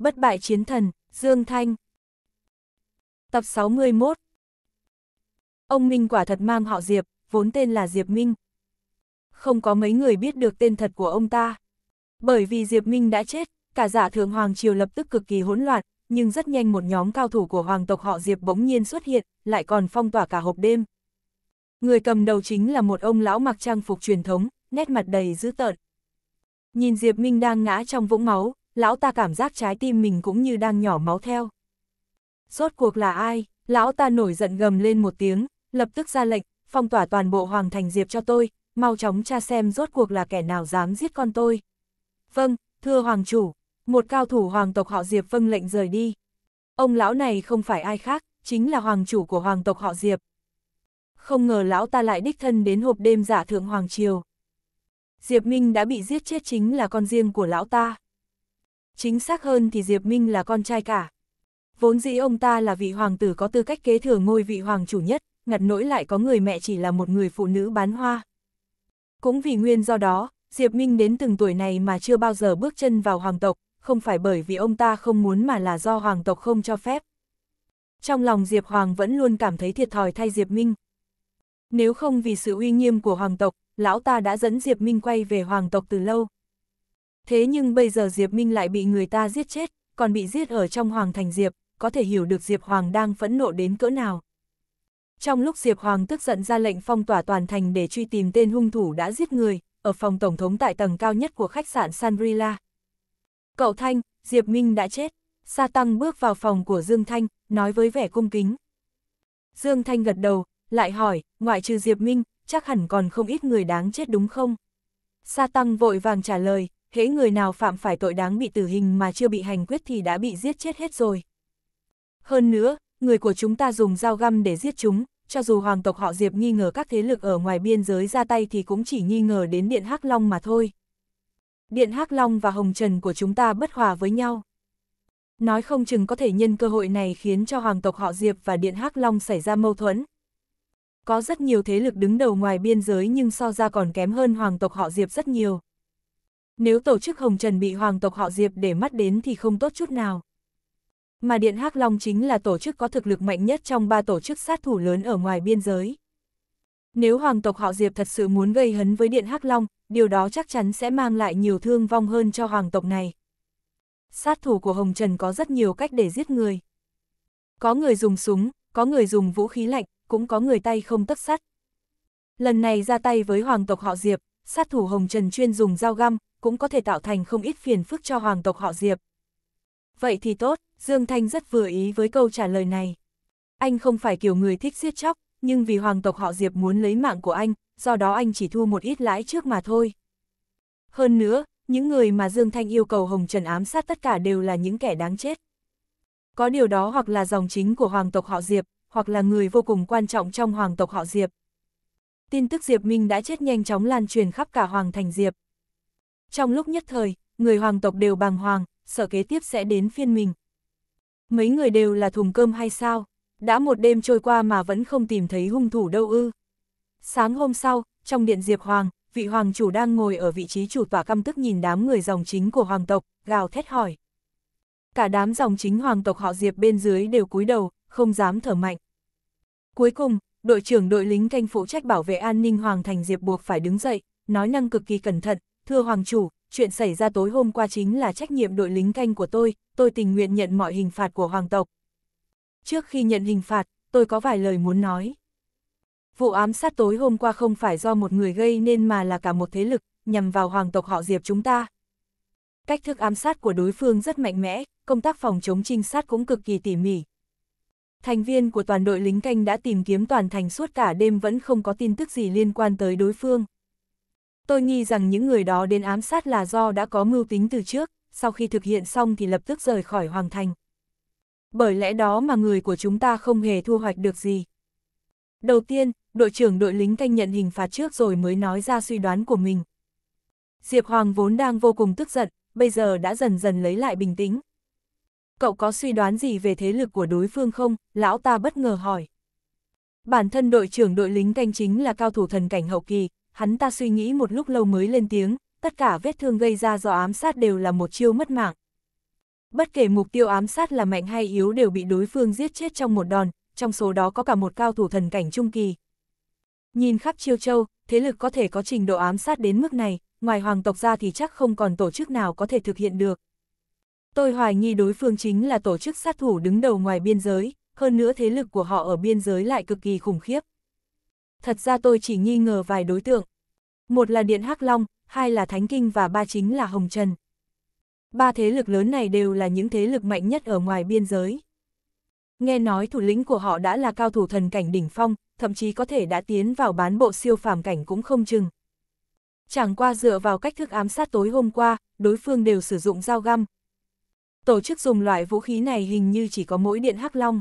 Bất bại chiến thần, Dương Thanh. Tập 61 Ông Minh quả thật mang họ Diệp, vốn tên là Diệp Minh. Không có mấy người biết được tên thật của ông ta. Bởi vì Diệp Minh đã chết, cả giả thượng Hoàng Triều lập tức cực kỳ hỗn loạn, nhưng rất nhanh một nhóm cao thủ của Hoàng tộc họ Diệp bỗng nhiên xuất hiện, lại còn phong tỏa cả hộp đêm. Người cầm đầu chính là một ông lão mặc trang phục truyền thống, nét mặt đầy dữ tợn. Nhìn Diệp Minh đang ngã trong vũng máu, lão ta cảm giác trái tim mình cũng như đang nhỏ máu theo. Rốt cuộc là ai? Lão ta nổi giận gầm lên một tiếng, lập tức ra lệnh, phong tỏa toàn bộ Hoàng Thành Diệp cho tôi, mau chóng tra xem rốt cuộc là kẻ nào dám giết con tôi. Vâng, thưa Hoàng chủ, một cao thủ Hoàng tộc họ Diệp vâng lệnh rời đi. Ông lão này không phải ai khác, chính là Hoàng chủ của Hoàng tộc họ Diệp. Không ngờ lão ta lại đích thân đến hộp đêm giả dạ thượng Hoàng Triều. Diệp Minh đã bị giết chết chính là con riêng của lão ta chính xác hơn thì Diệp Minh là con trai cả. Vốn dĩ ông ta là vị hoàng tử có tư cách kế thừa ngôi vị hoàng chủ nhất, ngặt nỗi lại có người mẹ chỉ là một người phụ nữ bán hoa. Cũng vì nguyên do đó, Diệp Minh đến từng tuổi này mà chưa bao giờ bước chân vào hoàng tộc, không phải bởi vì ông ta không muốn mà là do hoàng tộc không cho phép. Trong lòng Diệp Hoàng vẫn luôn cảm thấy thiệt thòi thay Diệp Minh. Nếu không vì sự uy nghiêm của hoàng tộc, lão ta đã dẫn Diệp Minh quay về hoàng tộc từ lâu. Thế nhưng bây giờ Diệp Minh lại bị người ta giết chết, còn bị giết ở trong Hoàng Thành Diệp, có thể hiểu được Diệp Hoàng đang phẫn nộ đến cỡ nào. Trong lúc Diệp Hoàng tức giận ra lệnh phong tỏa toàn thành để truy tìm tên hung thủ đã giết người, ở phòng tổng thống tại tầng cao nhất của khách sạn Sanrila. Cậu Thanh, Diệp Minh đã chết. Sa Tăng bước vào phòng của Dương Thanh, nói với vẻ cung kính. Dương Thanh gật đầu, lại hỏi, ngoại trừ Diệp Minh, chắc hẳn còn không ít người đáng chết đúng không? Sa Tăng vội vàng trả lời, hễ người nào phạm phải tội đáng bị tử hình mà chưa bị hành quyết thì đã bị giết chết hết rồi. Hơn nữa, người của chúng ta dùng dao găm để giết chúng, cho dù hoàng tộc họ Diệp nghi ngờ các thế lực ở ngoài biên giới ra tay thì cũng chỉ nghi ngờ đến Điện Hắc Long mà thôi. Điện Hắc Long và Hồng Trần của chúng ta bất hòa với nhau. Nói không chừng có thể nhân cơ hội này khiến cho hoàng tộc họ Diệp và Điện Hắc Long xảy ra mâu thuẫn. Có rất nhiều thế lực đứng đầu ngoài biên giới nhưng so ra còn kém hơn hoàng tộc họ Diệp rất nhiều nếu tổ chức Hồng Trần bị hoàng tộc họ Diệp để mắt đến thì không tốt chút nào. Mà Điện Hắc Long chính là tổ chức có thực lực mạnh nhất trong ba tổ chức sát thủ lớn ở ngoài biên giới. Nếu hoàng tộc họ Diệp thật sự muốn gây hấn với Điện Hắc Long, điều đó chắc chắn sẽ mang lại nhiều thương vong hơn cho hoàng tộc này. Sát thủ của Hồng Trần có rất nhiều cách để giết người. Có người dùng súng, có người dùng vũ khí lạnh, cũng có người tay không tất sắt. Lần này ra tay với hoàng tộc họ Diệp, sát thủ Hồng Trần chuyên dùng dao găm, cũng có thể tạo thành không ít phiền phức cho hoàng tộc họ Diệp. Vậy thì tốt, Dương Thanh rất vừa ý với câu trả lời này. Anh không phải kiểu người thích giết chóc, nhưng vì hoàng tộc họ Diệp muốn lấy mạng của anh, do đó anh chỉ thu một ít lãi trước mà thôi. Hơn nữa, những người mà Dương Thanh yêu cầu Hồng Trần ám sát tất cả đều là những kẻ đáng chết. Có điều đó hoặc là dòng chính của hoàng tộc họ Diệp, hoặc là người vô cùng quan trọng trong hoàng tộc họ Diệp. Tin tức Diệp Minh đã chết nhanh chóng lan truyền khắp cả hoàng thành Diệp. Trong lúc nhất thời, người hoàng tộc đều bàng hoàng, sợ kế tiếp sẽ đến phiên mình. Mấy người đều là thùng cơm hay sao? Đã một đêm trôi qua mà vẫn không tìm thấy hung thủ đâu ư. Sáng hôm sau, trong điện Diệp Hoàng, vị hoàng chủ đang ngồi ở vị trí chủ tọa căm tức nhìn đám người dòng chính của hoàng tộc, gào thét hỏi. Cả đám dòng chính hoàng tộc họ Diệp bên dưới đều cúi đầu, không dám thở mạnh. Cuối cùng, đội trưởng đội lính canh phụ trách bảo vệ an ninh hoàng thành Diệp buộc phải đứng dậy, nói năng cực kỳ cẩn thận, Thưa Hoàng chủ, chuyện xảy ra tối hôm qua chính là trách nhiệm đội lính canh của tôi, tôi tình nguyện nhận mọi hình phạt của Hoàng tộc. Trước khi nhận hình phạt, tôi có vài lời muốn nói. Vụ ám sát tối hôm qua không phải do một người gây nên mà là cả một thế lực, nhằm vào Hoàng tộc họ Diệp chúng ta. Cách thức ám sát của đối phương rất mạnh mẽ, công tác phòng chống trinh sát cũng cực kỳ tỉ mỉ. Thành viên của toàn đội lính canh đã tìm kiếm toàn thành suốt cả đêm vẫn không có tin tức gì liên quan tới đối phương. Tôi nghi rằng những người đó đến ám sát là do đã có mưu tính từ trước, sau khi thực hiện xong thì lập tức rời khỏi Hoàng Thành. Bởi lẽ đó mà người của chúng ta không hề thu hoạch được gì. Đầu tiên, đội trưởng đội lính canh nhận hình phạt trước rồi mới nói ra suy đoán của mình. Diệp Hoàng vốn đang vô cùng tức giận, bây giờ đã dần dần lấy lại bình tĩnh. Cậu có suy đoán gì về thế lực của đối phương không? Lão ta bất ngờ hỏi. Bản thân đội trưởng đội lính canh chính là cao thủ thần cảnh hậu kỳ, hắn ta suy nghĩ một lúc lâu mới lên tiếng, tất cả vết thương gây ra do ám sát đều là một chiêu mất mạng. Bất kể mục tiêu ám sát là mạnh hay yếu đều bị đối phương giết chết trong một đòn, trong số đó có cả một cao thủ thần cảnh trung kỳ. Nhìn khắp chiêu châu, thế lực có thể có trình độ ám sát đến mức này, ngoài hoàng tộc ra thì chắc không còn tổ chức nào có thể thực hiện được. Tôi hoài nghi đối phương chính là tổ chức sát thủ đứng đầu ngoài biên giới, hơn nữa thế lực của họ ở biên giới lại cực kỳ khủng khiếp thật ra tôi chỉ nghi ngờ vài đối tượng. Một là Điện Hắc Long, hai là Thánh Kinh và ba chính là Hồng Trần. Ba thế lực lớn này đều là những thế lực mạnh nhất ở ngoài biên giới. Nghe nói thủ lĩnh của họ đã là cao thủ thần cảnh đỉnh phong, thậm chí có thể đã tiến vào bán bộ siêu phàm cảnh cũng không chừng. Chẳng qua dựa vào cách thức ám sát tối hôm qua, đối phương đều sử dụng dao găm. Tổ chức dùng loại vũ khí này hình như chỉ có mỗi điện hắc long.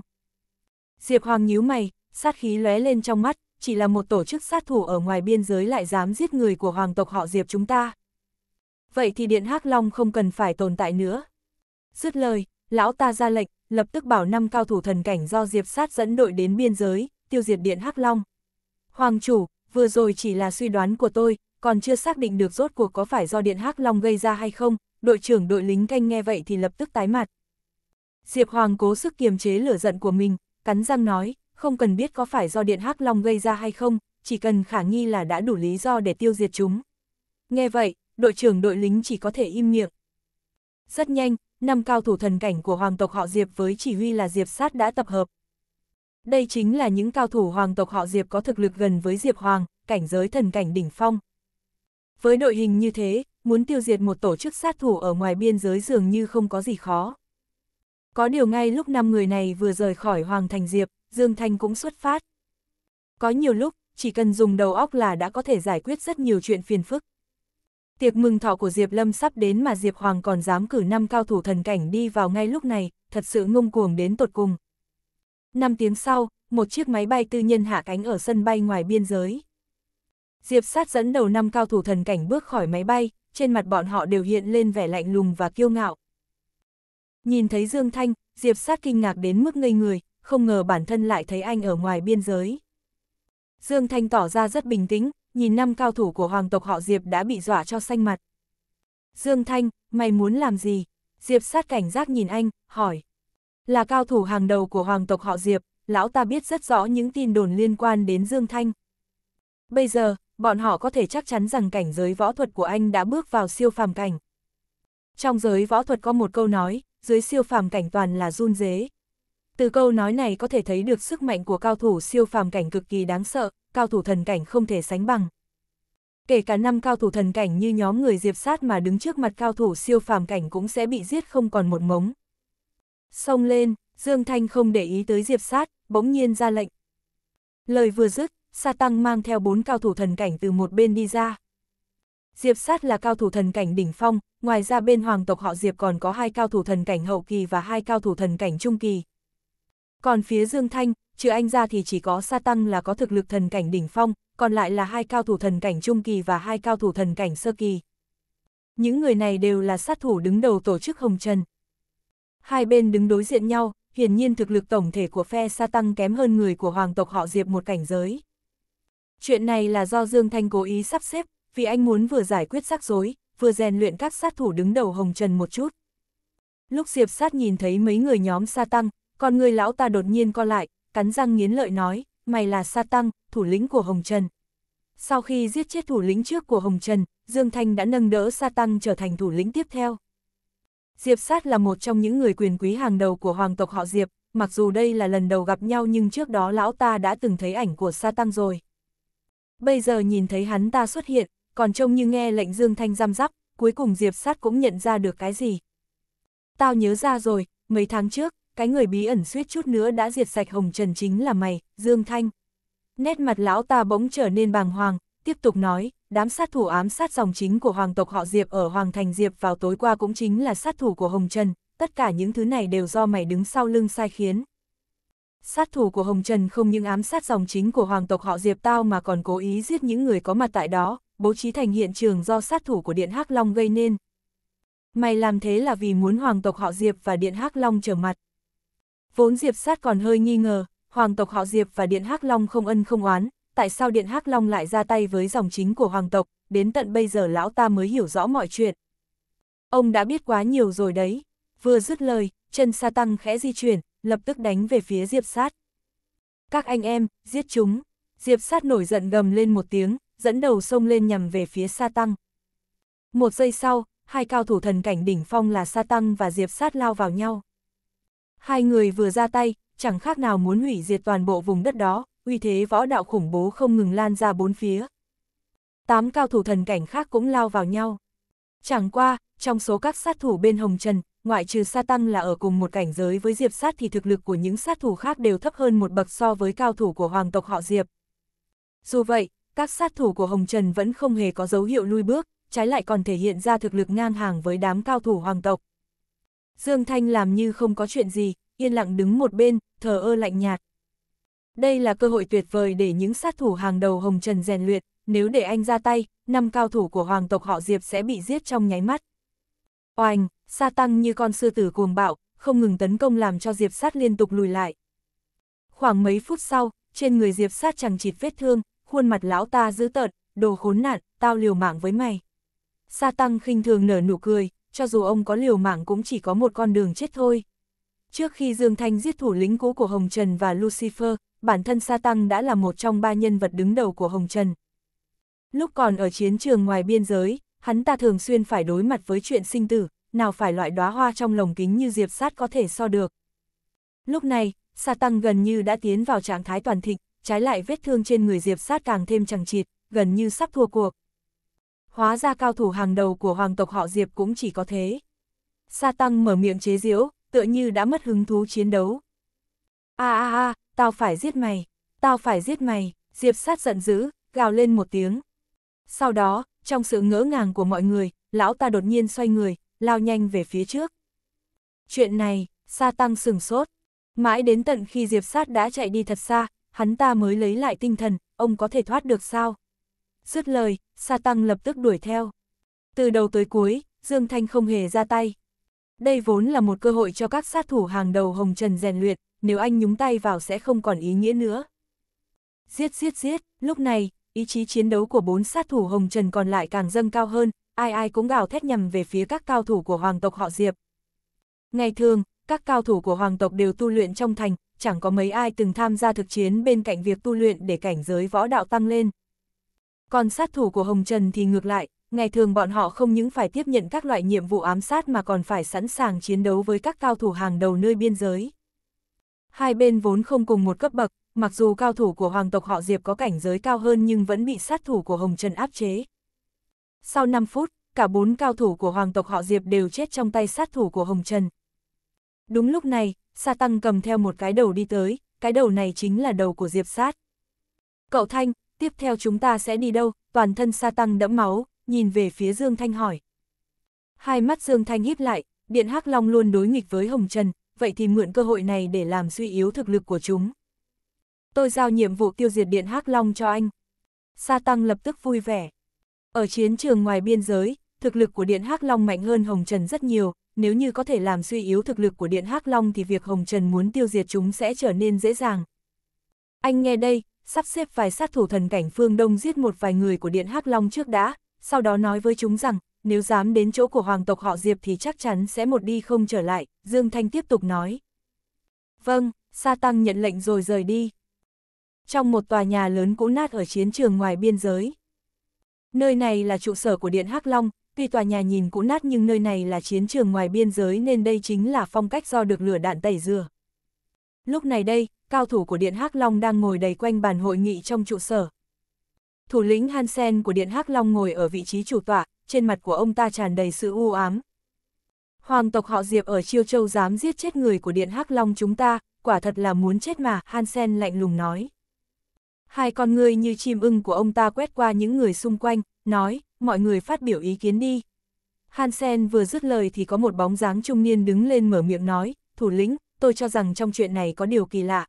Diệp Hoàng nhíu mày, sát khí lóe lên trong mắt, chỉ là một tổ chức sát thủ ở ngoài biên giới lại dám giết người của hoàng tộc họ Diệp chúng ta. Vậy thì Điện hắc Long không cần phải tồn tại nữa. Dứt lời, lão ta ra lệnh, lập tức bảo năm cao thủ thần cảnh do Diệp sát dẫn đội đến biên giới, tiêu diệt Điện hắc Long. Hoàng chủ, vừa rồi chỉ là suy đoán của tôi, còn chưa xác định được rốt cuộc có phải do Điện hắc Long gây ra hay không, đội trưởng đội lính canh nghe vậy thì lập tức tái mặt. Diệp Hoàng cố sức kiềm chế lửa giận của mình, cắn răng nói, không cần biết có phải do điện hắc long gây ra hay không, chỉ cần khả nghi là đã đủ lý do để tiêu diệt chúng. Nghe vậy, đội trưởng đội lính chỉ có thể im miệng. Rất nhanh, năm cao thủ thần cảnh của hoàng tộc họ Diệp với chỉ huy là Diệp Sát đã tập hợp. Đây chính là những cao thủ hoàng tộc họ Diệp có thực lực gần với Diệp Hoàng, cảnh giới thần cảnh đỉnh phong. Với đội hình như thế, muốn tiêu diệt một tổ chức sát thủ ở ngoài biên giới dường như không có gì khó. Có điều ngay lúc năm người này vừa rời khỏi Hoàng Thành Diệp, Dương Thanh cũng xuất phát. Có nhiều lúc, chỉ cần dùng đầu óc là đã có thể giải quyết rất nhiều chuyện phiền phức. Tiệc mừng thọ của Diệp Lâm sắp đến mà Diệp Hoàng còn dám cử năm cao thủ thần cảnh đi vào ngay lúc này, thật sự ngông cuồng đến tột cùng. Năm tiếng sau, một chiếc máy bay tư nhân hạ cánh ở sân bay ngoài biên giới. Diệp sát dẫn đầu năm cao thủ thần cảnh bước khỏi máy bay, trên mặt bọn họ đều hiện lên vẻ lạnh lùng và kiêu ngạo. Nhìn thấy Dương Thanh, Diệp sát kinh ngạc đến mức ngây người, không ngờ bản thân lại thấy anh ở ngoài biên giới. Dương Thanh tỏ ra rất bình tĩnh, nhìn năm cao thủ của hoàng tộc họ Diệp đã bị dọa cho xanh mặt. Dương Thanh, mày muốn làm gì? Diệp sát cảnh giác nhìn anh, hỏi. Là cao thủ hàng đầu của hoàng tộc họ Diệp, lão ta biết rất rõ những tin đồn liên quan đến Dương Thanh. Bây giờ, bọn họ có thể chắc chắn rằng cảnh giới võ thuật của anh đã bước vào siêu phàm cảnh. Trong giới võ thuật có một câu nói, dưới siêu phàm cảnh toàn là run dế. Từ câu nói này có thể thấy được sức mạnh của cao thủ siêu phàm cảnh cực kỳ đáng sợ, cao thủ thần cảnh không thể sánh bằng. Kể cả năm cao thủ thần cảnh như nhóm người diệp sát mà đứng trước mặt cao thủ siêu phàm cảnh cũng sẽ bị giết không còn một mống. Xông lên, Dương Thanh không để ý tới diệp sát, bỗng nhiên ra lệnh. Lời vừa dứt, Sa Tăng mang theo bốn cao thủ thần cảnh từ một bên đi ra. Diệp sát là cao thủ thần cảnh đỉnh phong, ngoài ra bên hoàng tộc họ Diệp còn có hai cao thủ thần cảnh hậu kỳ và hai cao thủ thần cảnh trung kỳ, còn phía Dương Thanh, trừ anh ra thì chỉ có Sa Tăng là có thực lực thần cảnh đỉnh phong, còn lại là hai cao thủ thần cảnh trung kỳ và hai cao thủ thần cảnh sơ kỳ. Những người này đều là sát thủ đứng đầu tổ chức Hồng Trần. Hai bên đứng đối diện nhau, hiển nhiên thực lực tổng thể của phe Sa Tăng kém hơn người của hoàng tộc họ Diệp một cảnh giới. Chuyện này là do Dương Thanh cố ý sắp xếp, vì anh muốn vừa giải quyết rắc rối, vừa rèn luyện các sát thủ đứng đầu Hồng Trần một chút. Lúc Diệp sát nhìn thấy mấy người nhóm Sa Tăng, con người lão ta đột nhiên co lại, cắn răng nghiến lợi nói, mày là sa tăng, thủ lĩnh của Hồng Trần. Sau khi giết chết thủ lĩnh trước của Hồng Trần, Dương Thanh đã nâng đỡ sa tăng trở thành thủ lĩnh tiếp theo. Diệp Sát là một trong những người quyền quý hàng đầu của hoàng tộc họ Diệp, mặc dù đây là lần đầu gặp nhau nhưng trước đó lão ta đã từng thấy ảnh của sa tăng rồi. Bây giờ nhìn thấy hắn ta xuất hiện, còn trông như nghe lệnh Dương Thanh giam giáp, cuối cùng Diệp Sát cũng nhận ra được cái gì. Tao nhớ ra rồi, mấy tháng trước, cái người bí ẩn suýt chút nữa đã diệt sạch Hồng Trần chính là mày, Dương Thanh. Nét mặt lão ta bỗng trở nên bàng hoàng, tiếp tục nói, đám sát thủ ám sát dòng chính của hoàng tộc họ Diệp ở Hoàng Thành Diệp vào tối qua cũng chính là sát thủ của Hồng Trần, tất cả những thứ này đều do mày đứng sau lưng sai khiến. Sát thủ của Hồng Trần không những ám sát dòng chính của hoàng tộc họ Diệp tao mà còn cố ý giết những người có mặt tại đó, bố trí thành hiện trường do sát thủ của Điện Hắc Long gây nên. Mày làm thế là vì muốn hoàng tộc họ Diệp và Điện Hắc Long trở mặt. Vốn Diệp Sát còn hơi nghi ngờ, hoàng tộc họ Diệp và Điện Hắc Long không ân không oán, tại sao Điện Hắc Long lại ra tay với dòng chính của hoàng tộc, đến tận bây giờ lão ta mới hiểu rõ mọi chuyện. Ông đã biết quá nhiều rồi đấy. Vừa dứt lời, chân sa tăng khẽ di chuyển, lập tức đánh về phía Diệp Sát. Các anh em, giết chúng. Diệp Sát nổi giận gầm lên một tiếng, dẫn đầu sông lên nhằm về phía sa tăng. Một giây sau, hai cao thủ thần cảnh đỉnh phong là sa tăng và Diệp Sát lao vào nhau. Hai người vừa ra tay, chẳng khác nào muốn hủy diệt toàn bộ vùng đất đó, uy thế võ đạo khủng bố không ngừng lan ra bốn phía. Tám cao thủ thần cảnh khác cũng lao vào nhau. Chẳng qua, trong số các sát thủ bên Hồng Trần, ngoại trừ Sa Tăng là ở cùng một cảnh giới với Diệp Sát thì thực lực của những sát thủ khác đều thấp hơn một bậc so với cao thủ của hoàng tộc họ Diệp. Dù vậy, các sát thủ của Hồng Trần vẫn không hề có dấu hiệu lui bước, trái lại còn thể hiện ra thực lực ngang hàng với đám cao thủ hoàng tộc. Dương Thanh làm như không có chuyện gì, yên lặng đứng một bên, thờ ơ lạnh nhạt. Đây là cơ hội tuyệt vời để những sát thủ hàng đầu Hồng Trần rèn luyện, nếu để anh ra tay, năm cao thủ của hoàng tộc họ Diệp sẽ bị giết trong nháy mắt. Oanh, sa tăng như con sư tử cuồng bạo, không ngừng tấn công làm cho Diệp sát liên tục lùi lại. Khoảng mấy phút sau, trên người Diệp sát chẳng chịt vết thương, khuôn mặt lão ta dữ tợn, đồ khốn nạn, tao liều mạng với mày. Sa tăng khinh thường nở nụ cười, cho dù ông có liều mạng cũng chỉ có một con đường chết thôi. Trước khi Dương Thanh giết thủ lĩnh cũ của Hồng Trần và Lucifer, bản thân Sa Tăng đã là một trong ba nhân vật đứng đầu của Hồng Trần. Lúc còn ở chiến trường ngoài biên giới, hắn ta thường xuyên phải đối mặt với chuyện sinh tử, nào phải loại đóa hoa trong lồng kính như diệp sát có thể so được. Lúc này, Sa Tăng gần như đã tiến vào trạng thái toàn thịnh, trái lại vết thương trên người diệp sát càng thêm chẳng chịt, gần như sắp thua cuộc hóa ra cao thủ hàng đầu của hoàng tộc họ Diệp cũng chỉ có thế. Sa Tăng mở miệng chế giễu, tựa như đã mất hứng thú chiến đấu. A a a, tao phải giết mày, tao phải giết mày, Diệp sát giận dữ, gào lên một tiếng. Sau đó, trong sự ngỡ ngàng của mọi người, lão ta đột nhiên xoay người, lao nhanh về phía trước. Chuyện này, Sa Tăng sừng sốt. Mãi đến tận khi Diệp sát đã chạy đi thật xa, hắn ta mới lấy lại tinh thần, ông có thể thoát được sao? dứt lời, sa tăng lập tức đuổi theo. Từ đầu tới cuối, Dương Thanh không hề ra tay. Đây vốn là một cơ hội cho các sát thủ hàng đầu Hồng Trần rèn luyện, nếu anh nhúng tay vào sẽ không còn ý nghĩa nữa. Giết giết giết, lúc này, ý chí chiến đấu của bốn sát thủ Hồng Trần còn lại càng dâng cao hơn, ai ai cũng gào thét nhằm về phía các cao thủ của hoàng tộc họ Diệp. Ngày thường, các cao thủ của hoàng tộc đều tu luyện trong thành, chẳng có mấy ai từng tham gia thực chiến bên cạnh việc tu luyện để cảnh giới võ đạo tăng lên. Còn sát thủ của Hồng Trần thì ngược lại, ngày thường bọn họ không những phải tiếp nhận các loại nhiệm vụ ám sát mà còn phải sẵn sàng chiến đấu với các cao thủ hàng đầu nơi biên giới. Hai bên vốn không cùng một cấp bậc, mặc dù cao thủ của hoàng tộc họ Diệp có cảnh giới cao hơn nhưng vẫn bị sát thủ của Hồng Trần áp chế. Sau 5 phút, cả bốn cao thủ của hoàng tộc họ Diệp đều chết trong tay sát thủ của Hồng Trần. Đúng lúc này, Sa Tăng cầm theo một cái đầu đi tới, cái đầu này chính là đầu của Diệp Sát. Cậu Thanh, tiếp theo chúng ta sẽ đi đâu, toàn thân sa tăng đẫm máu, nhìn về phía Dương Thanh hỏi. Hai mắt Dương Thanh híp lại, Điện Hắc Long luôn đối nghịch với Hồng Trần, vậy thì mượn cơ hội này để làm suy yếu thực lực của chúng. Tôi giao nhiệm vụ tiêu diệt Điện Hắc Long cho anh. Sa Tăng lập tức vui vẻ. Ở chiến trường ngoài biên giới, thực lực của Điện Hắc Long mạnh hơn Hồng Trần rất nhiều, nếu như có thể làm suy yếu thực lực của Điện Hắc Long thì việc Hồng Trần muốn tiêu diệt chúng sẽ trở nên dễ dàng. Anh nghe đây, sắp xếp vài sát thủ thần cảnh phương Đông giết một vài người của Điện Hắc Long trước đã, sau đó nói với chúng rằng, nếu dám đến chỗ của hoàng tộc họ Diệp thì chắc chắn sẽ một đi không trở lại, Dương Thanh tiếp tục nói. Vâng, Sa Tăng nhận lệnh rồi rời đi. Trong một tòa nhà lớn cũ nát ở chiến trường ngoài biên giới. Nơi này là trụ sở của Điện Hắc Long, tuy tòa nhà nhìn cũ nát nhưng nơi này là chiến trường ngoài biên giới nên đây chính là phong cách do được lửa đạn tẩy dừa. Lúc này đây, cao thủ của Điện Hắc Long đang ngồi đầy quanh bàn hội nghị trong trụ sở. Thủ lĩnh Hansen của Điện Hắc Long ngồi ở vị trí chủ tọa, trên mặt của ông ta tràn đầy sự u ám. Hoàng tộc họ Diệp ở Chiêu Châu dám giết chết người của Điện Hắc Long chúng ta, quả thật là muốn chết mà, Hansen lạnh lùng nói. Hai con người như chim ưng của ông ta quét qua những người xung quanh, nói, mọi người phát biểu ý kiến đi. Hansen vừa dứt lời thì có một bóng dáng trung niên đứng lên mở miệng nói, thủ lĩnh, tôi cho rằng trong chuyện này có điều kỳ lạ,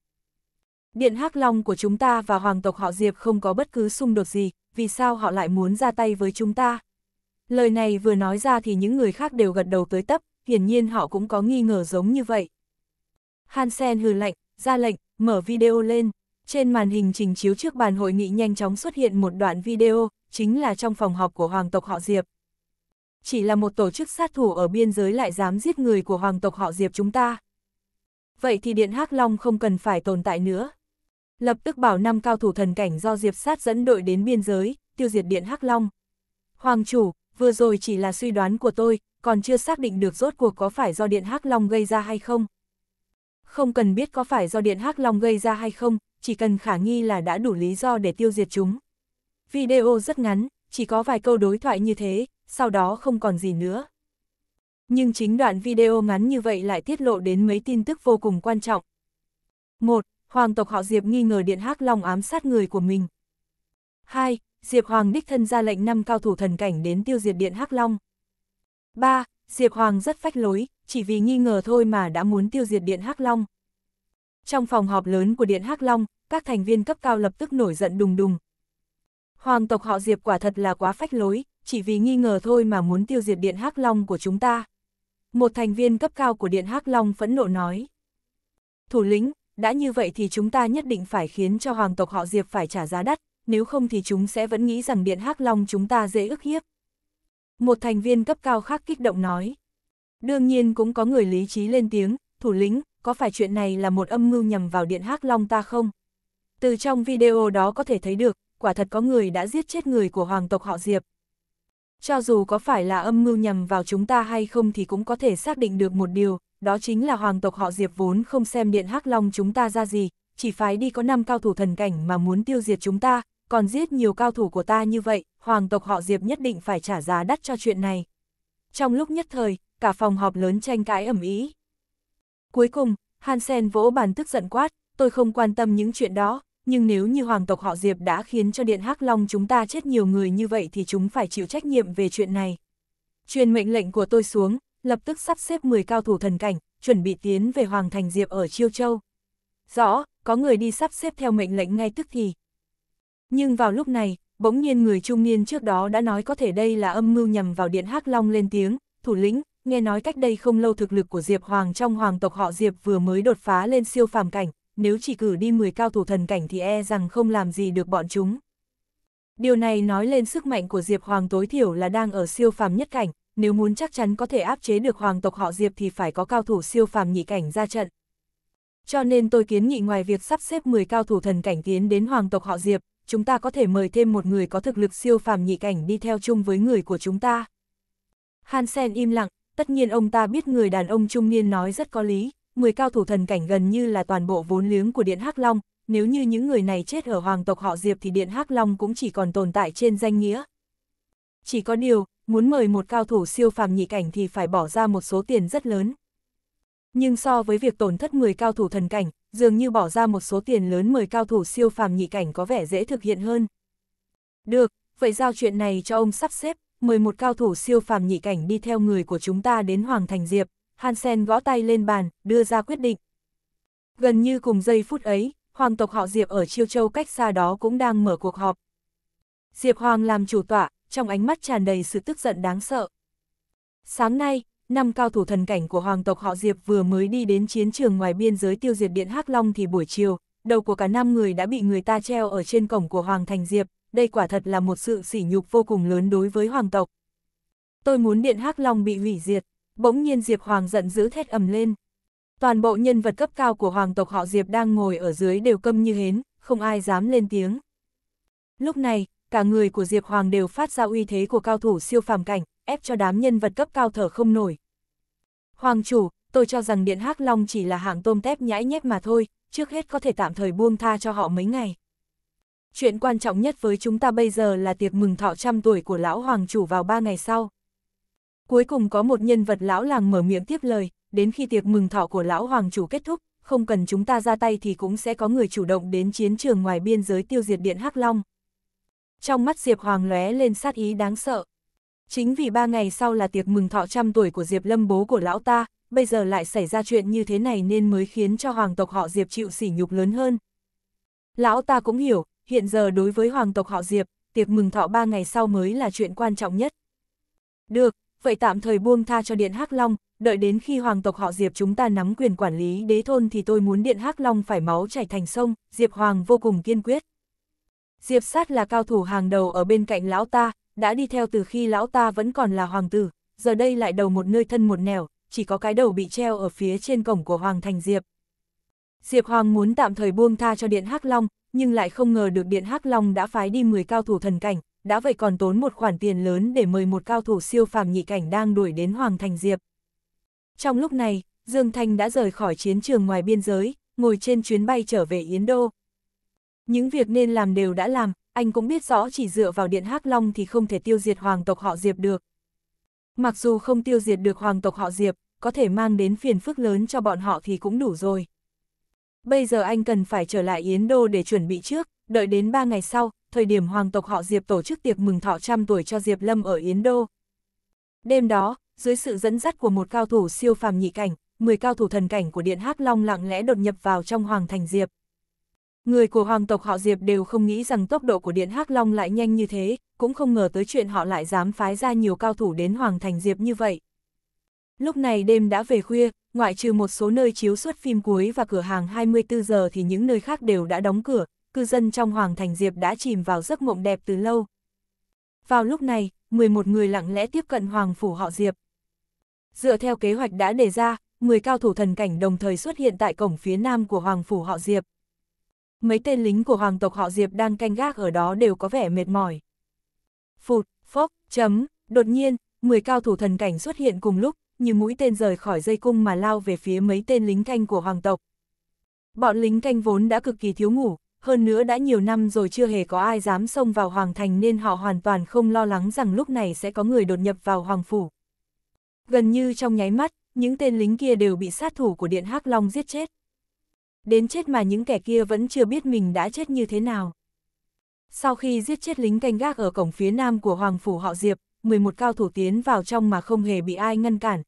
Điện Hắc Long của chúng ta và hoàng tộc họ Diệp không có bất cứ xung đột gì, vì sao họ lại muốn ra tay với chúng ta? Lời này vừa nói ra thì những người khác đều gật đầu tới tấp, hiển nhiên họ cũng có nghi ngờ giống như vậy. Hansen hừ lạnh, ra lệnh, mở video lên. Trên màn hình trình chiếu trước bàn hội nghị nhanh chóng xuất hiện một đoạn video, chính là trong phòng họp của hoàng tộc họ Diệp. Chỉ là một tổ chức sát thủ ở biên giới lại dám giết người của hoàng tộc họ Diệp chúng ta. Vậy thì Điện Hắc Long không cần phải tồn tại nữa lập tức bảo năm cao thủ thần cảnh do Diệp Sát dẫn đội đến biên giới, tiêu diệt điện Hắc Long. Hoàng chủ, vừa rồi chỉ là suy đoán của tôi, còn chưa xác định được rốt cuộc có phải do điện Hắc Long gây ra hay không. Không cần biết có phải do điện Hắc Long gây ra hay không, chỉ cần khả nghi là đã đủ lý do để tiêu diệt chúng. Video rất ngắn, chỉ có vài câu đối thoại như thế, sau đó không còn gì nữa. Nhưng chính đoạn video ngắn như vậy lại tiết lộ đến mấy tin tức vô cùng quan trọng. 1 hoàng tộc họ Diệp nghi ngờ Điện Hắc Long ám sát người của mình. 2. Diệp Hoàng đích thân ra lệnh năm cao thủ thần cảnh đến tiêu diệt Điện Hắc Long. 3. Diệp Hoàng rất phách lối, chỉ vì nghi ngờ thôi mà đã muốn tiêu diệt Điện Hắc Long. Trong phòng họp lớn của Điện Hắc Long, các thành viên cấp cao lập tức nổi giận đùng đùng. Hoàng tộc họ Diệp quả thật là quá phách lối, chỉ vì nghi ngờ thôi mà muốn tiêu diệt Điện Hắc Long của chúng ta. Một thành viên cấp cao của Điện Hắc Long phẫn nộ nói. Thủ lĩnh, đã như vậy thì chúng ta nhất định phải khiến cho hoàng tộc họ Diệp phải trả giá đắt, nếu không thì chúng sẽ vẫn nghĩ rằng Điện Hắc Long chúng ta dễ ức hiếp. Một thành viên cấp cao khác kích động nói. Đương nhiên cũng có người lý trí lên tiếng, thủ lĩnh, có phải chuyện này là một âm mưu nhằm vào Điện Hắc Long ta không? Từ trong video đó có thể thấy được, quả thật có người đã giết chết người của hoàng tộc họ Diệp. Cho dù có phải là âm mưu nhằm vào chúng ta hay không thì cũng có thể xác định được một điều, đó chính là hoàng tộc họ Diệp vốn không xem điện hắc long chúng ta ra gì, chỉ phái đi có 5 cao thủ thần cảnh mà muốn tiêu diệt chúng ta, còn giết nhiều cao thủ của ta như vậy, hoàng tộc họ Diệp nhất định phải trả giá đắt cho chuyện này. Trong lúc nhất thời, cả phòng họp lớn tranh cãi ẩm ý. Cuối cùng, Hansen vỗ bàn tức giận quát, tôi không quan tâm những chuyện đó, nhưng nếu như hoàng tộc họ Diệp đã khiến cho Điện Hắc Long chúng ta chết nhiều người như vậy thì chúng phải chịu trách nhiệm về chuyện này. Truyền mệnh lệnh của tôi xuống, lập tức sắp xếp 10 cao thủ thần cảnh, chuẩn bị tiến về Hoàng Thành Diệp ở Chiêu Châu. Rõ, có người đi sắp xếp theo mệnh lệnh ngay tức thì. Nhưng vào lúc này, bỗng nhiên người trung niên trước đó đã nói có thể đây là âm mưu nhằm vào Điện hắc Long lên tiếng, thủ lĩnh, nghe nói cách đây không lâu thực lực của Diệp Hoàng trong hoàng tộc họ Diệp vừa mới đột phá lên siêu phàm cảnh, nếu chỉ cử đi 10 cao thủ thần cảnh thì e rằng không làm gì được bọn chúng. Điều này nói lên sức mạnh của Diệp Hoàng tối thiểu là đang ở siêu phàm nhất cảnh, nếu muốn chắc chắn có thể áp chế được hoàng tộc họ Diệp thì phải có cao thủ siêu phàm nhị cảnh ra trận. Cho nên tôi kiến nghị ngoài việc sắp xếp 10 cao thủ thần cảnh tiến đến hoàng tộc họ Diệp, chúng ta có thể mời thêm một người có thực lực siêu phàm nhị cảnh đi theo chung với người của chúng ta. Hansen im lặng, tất nhiên ông ta biết người đàn ông trung niên nói rất có lý, 10 cao thủ thần cảnh gần như là toàn bộ vốn liếng của Điện Hắc Long, nếu như những người này chết ở hoàng tộc họ Diệp thì Điện Hắc Long cũng chỉ còn tồn tại trên danh nghĩa. Chỉ có điều, muốn mời một cao thủ siêu phàm nhị cảnh thì phải bỏ ra một số tiền rất lớn. Nhưng so với việc tổn thất 10 cao thủ thần cảnh, dường như bỏ ra một số tiền lớn mời cao thủ siêu phàm nhị cảnh có vẻ dễ thực hiện hơn. Được, vậy giao chuyện này cho ông sắp xếp, mời một cao thủ siêu phàm nhị cảnh đi theo người của chúng ta đến Hoàng Thành Diệp, Hansen gõ tay lên bàn, đưa ra quyết định. Gần như cùng giây phút ấy, hoàng tộc họ Diệp ở Chiêu Châu cách xa đó cũng đang mở cuộc họp. Diệp Hoàng làm chủ tọa, trong ánh mắt tràn đầy sự tức giận đáng sợ. Sáng nay, năm cao thủ thần cảnh của hoàng tộc họ Diệp vừa mới đi đến chiến trường ngoài biên giới tiêu diệt điện Hắc Long thì buổi chiều, đầu của cả năm người đã bị người ta treo ở trên cổng của hoàng thành Diệp, đây quả thật là một sự sỉ nhục vô cùng lớn đối với hoàng tộc. Tôi muốn điện Hắc Long bị hủy diệt, bỗng nhiên Diệp Hoàng giận dữ thét ầm lên. Toàn bộ nhân vật cấp cao của hoàng tộc họ Diệp đang ngồi ở dưới đều câm như hến, không ai dám lên tiếng. Lúc này, cả người của Diệp Hoàng đều phát ra uy thế của cao thủ siêu phàm cảnh, ép cho đám nhân vật cấp cao thở không nổi. Hoàng chủ, tôi cho rằng Điện hắc Long chỉ là hạng tôm tép nhãi nhép mà thôi, trước hết có thể tạm thời buông tha cho họ mấy ngày. Chuyện quan trọng nhất với chúng ta bây giờ là tiệc mừng thọ trăm tuổi của lão hoàng chủ vào ba ngày sau. Cuối cùng có một nhân vật lão làng mở miệng tiếp lời, đến khi tiệc mừng thọ của lão hoàng chủ kết thúc, không cần chúng ta ra tay thì cũng sẽ có người chủ động đến chiến trường ngoài biên giới tiêu diệt điện Hắc Long trong mắt Diệp Hoàng lóe lên sát ý đáng sợ. Chính vì ba ngày sau là tiệc mừng thọ trăm tuổi của Diệp Lâm bố của lão ta, bây giờ lại xảy ra chuyện như thế này nên mới khiến cho hoàng tộc họ Diệp chịu sỉ nhục lớn hơn. Lão ta cũng hiểu, hiện giờ đối với hoàng tộc họ Diệp, tiệc mừng thọ ba ngày sau mới là chuyện quan trọng nhất. Được, vậy tạm thời buông tha cho Điện Hắc Long, đợi đến khi hoàng tộc họ Diệp chúng ta nắm quyền quản lý đế thôn thì tôi muốn Điện Hắc Long phải máu chảy thành sông, Diệp Hoàng vô cùng kiên quyết. Diệp sát là cao thủ hàng đầu ở bên cạnh lão ta, đã đi theo từ khi lão ta vẫn còn là hoàng tử, giờ đây lại đầu một nơi thân một nẻo, chỉ có cái đầu bị treo ở phía trên cổng của Hoàng Thành Diệp. Diệp Hoàng muốn tạm thời buông tha cho Điện Hắc Long, nhưng lại không ngờ được Điện Hắc Long đã phái đi 10 cao thủ thần cảnh, đã vậy còn tốn một khoản tiền lớn để mời một cao thủ siêu phàm nhị cảnh đang đuổi đến Hoàng Thành Diệp. Trong lúc này, Dương Thanh đã rời khỏi chiến trường ngoài biên giới, ngồi trên chuyến bay trở về Yến Đô. Những việc nên làm đều đã làm, anh cũng biết rõ chỉ dựa vào Điện hắc Long thì không thể tiêu diệt hoàng tộc họ Diệp được. Mặc dù không tiêu diệt được hoàng tộc họ Diệp, có thể mang đến phiền phức lớn cho bọn họ thì cũng đủ rồi. Bây giờ anh cần phải trở lại Yến Đô để chuẩn bị trước, đợi đến 3 ngày sau, thời điểm hoàng tộc họ Diệp tổ chức tiệc mừng thọ trăm tuổi cho Diệp Lâm ở Yến Đô. Đêm đó, dưới sự dẫn dắt của một cao thủ siêu phàm nhị cảnh, 10 cao thủ thần cảnh của Điện hắc Long lặng lẽ đột nhập vào trong hoàng thành Diệp. Người của hoàng tộc họ Diệp đều không nghĩ rằng tốc độ của Điện hắc Long lại nhanh như thế, cũng không ngờ tới chuyện họ lại dám phái ra nhiều cao thủ đến Hoàng Thành Diệp như vậy. Lúc này đêm đã về khuya, ngoại trừ một số nơi chiếu xuất phim cuối và cửa hàng 24 giờ thì những nơi khác đều đã đóng cửa, cư dân trong Hoàng Thành Diệp đã chìm vào giấc mộng đẹp từ lâu. Vào lúc này, 11 người lặng lẽ tiếp cận Hoàng Phủ họ Diệp. Dựa theo kế hoạch đã đề ra, 10 cao thủ thần cảnh đồng thời xuất hiện tại cổng phía nam của Hoàng Phủ họ Diệp mấy tên lính của hoàng tộc họ Diệp đang canh gác ở đó đều có vẻ mệt mỏi. Phụt, phốc, chấm, đột nhiên, 10 cao thủ thần cảnh xuất hiện cùng lúc, như mũi tên rời khỏi dây cung mà lao về phía mấy tên lính canh của hoàng tộc. Bọn lính canh vốn đã cực kỳ thiếu ngủ, hơn nữa đã nhiều năm rồi chưa hề có ai dám xông vào hoàng thành nên họ hoàn toàn không lo lắng rằng lúc này sẽ có người đột nhập vào hoàng phủ. Gần như trong nháy mắt, những tên lính kia đều bị sát thủ của Điện Hắc Long giết chết đến chết mà những kẻ kia vẫn chưa biết mình đã chết như thế nào. Sau khi giết chết lính canh gác ở cổng phía nam của Hoàng Phủ họ Diệp, 11 cao thủ tiến vào trong mà không hề bị ai ngăn cản.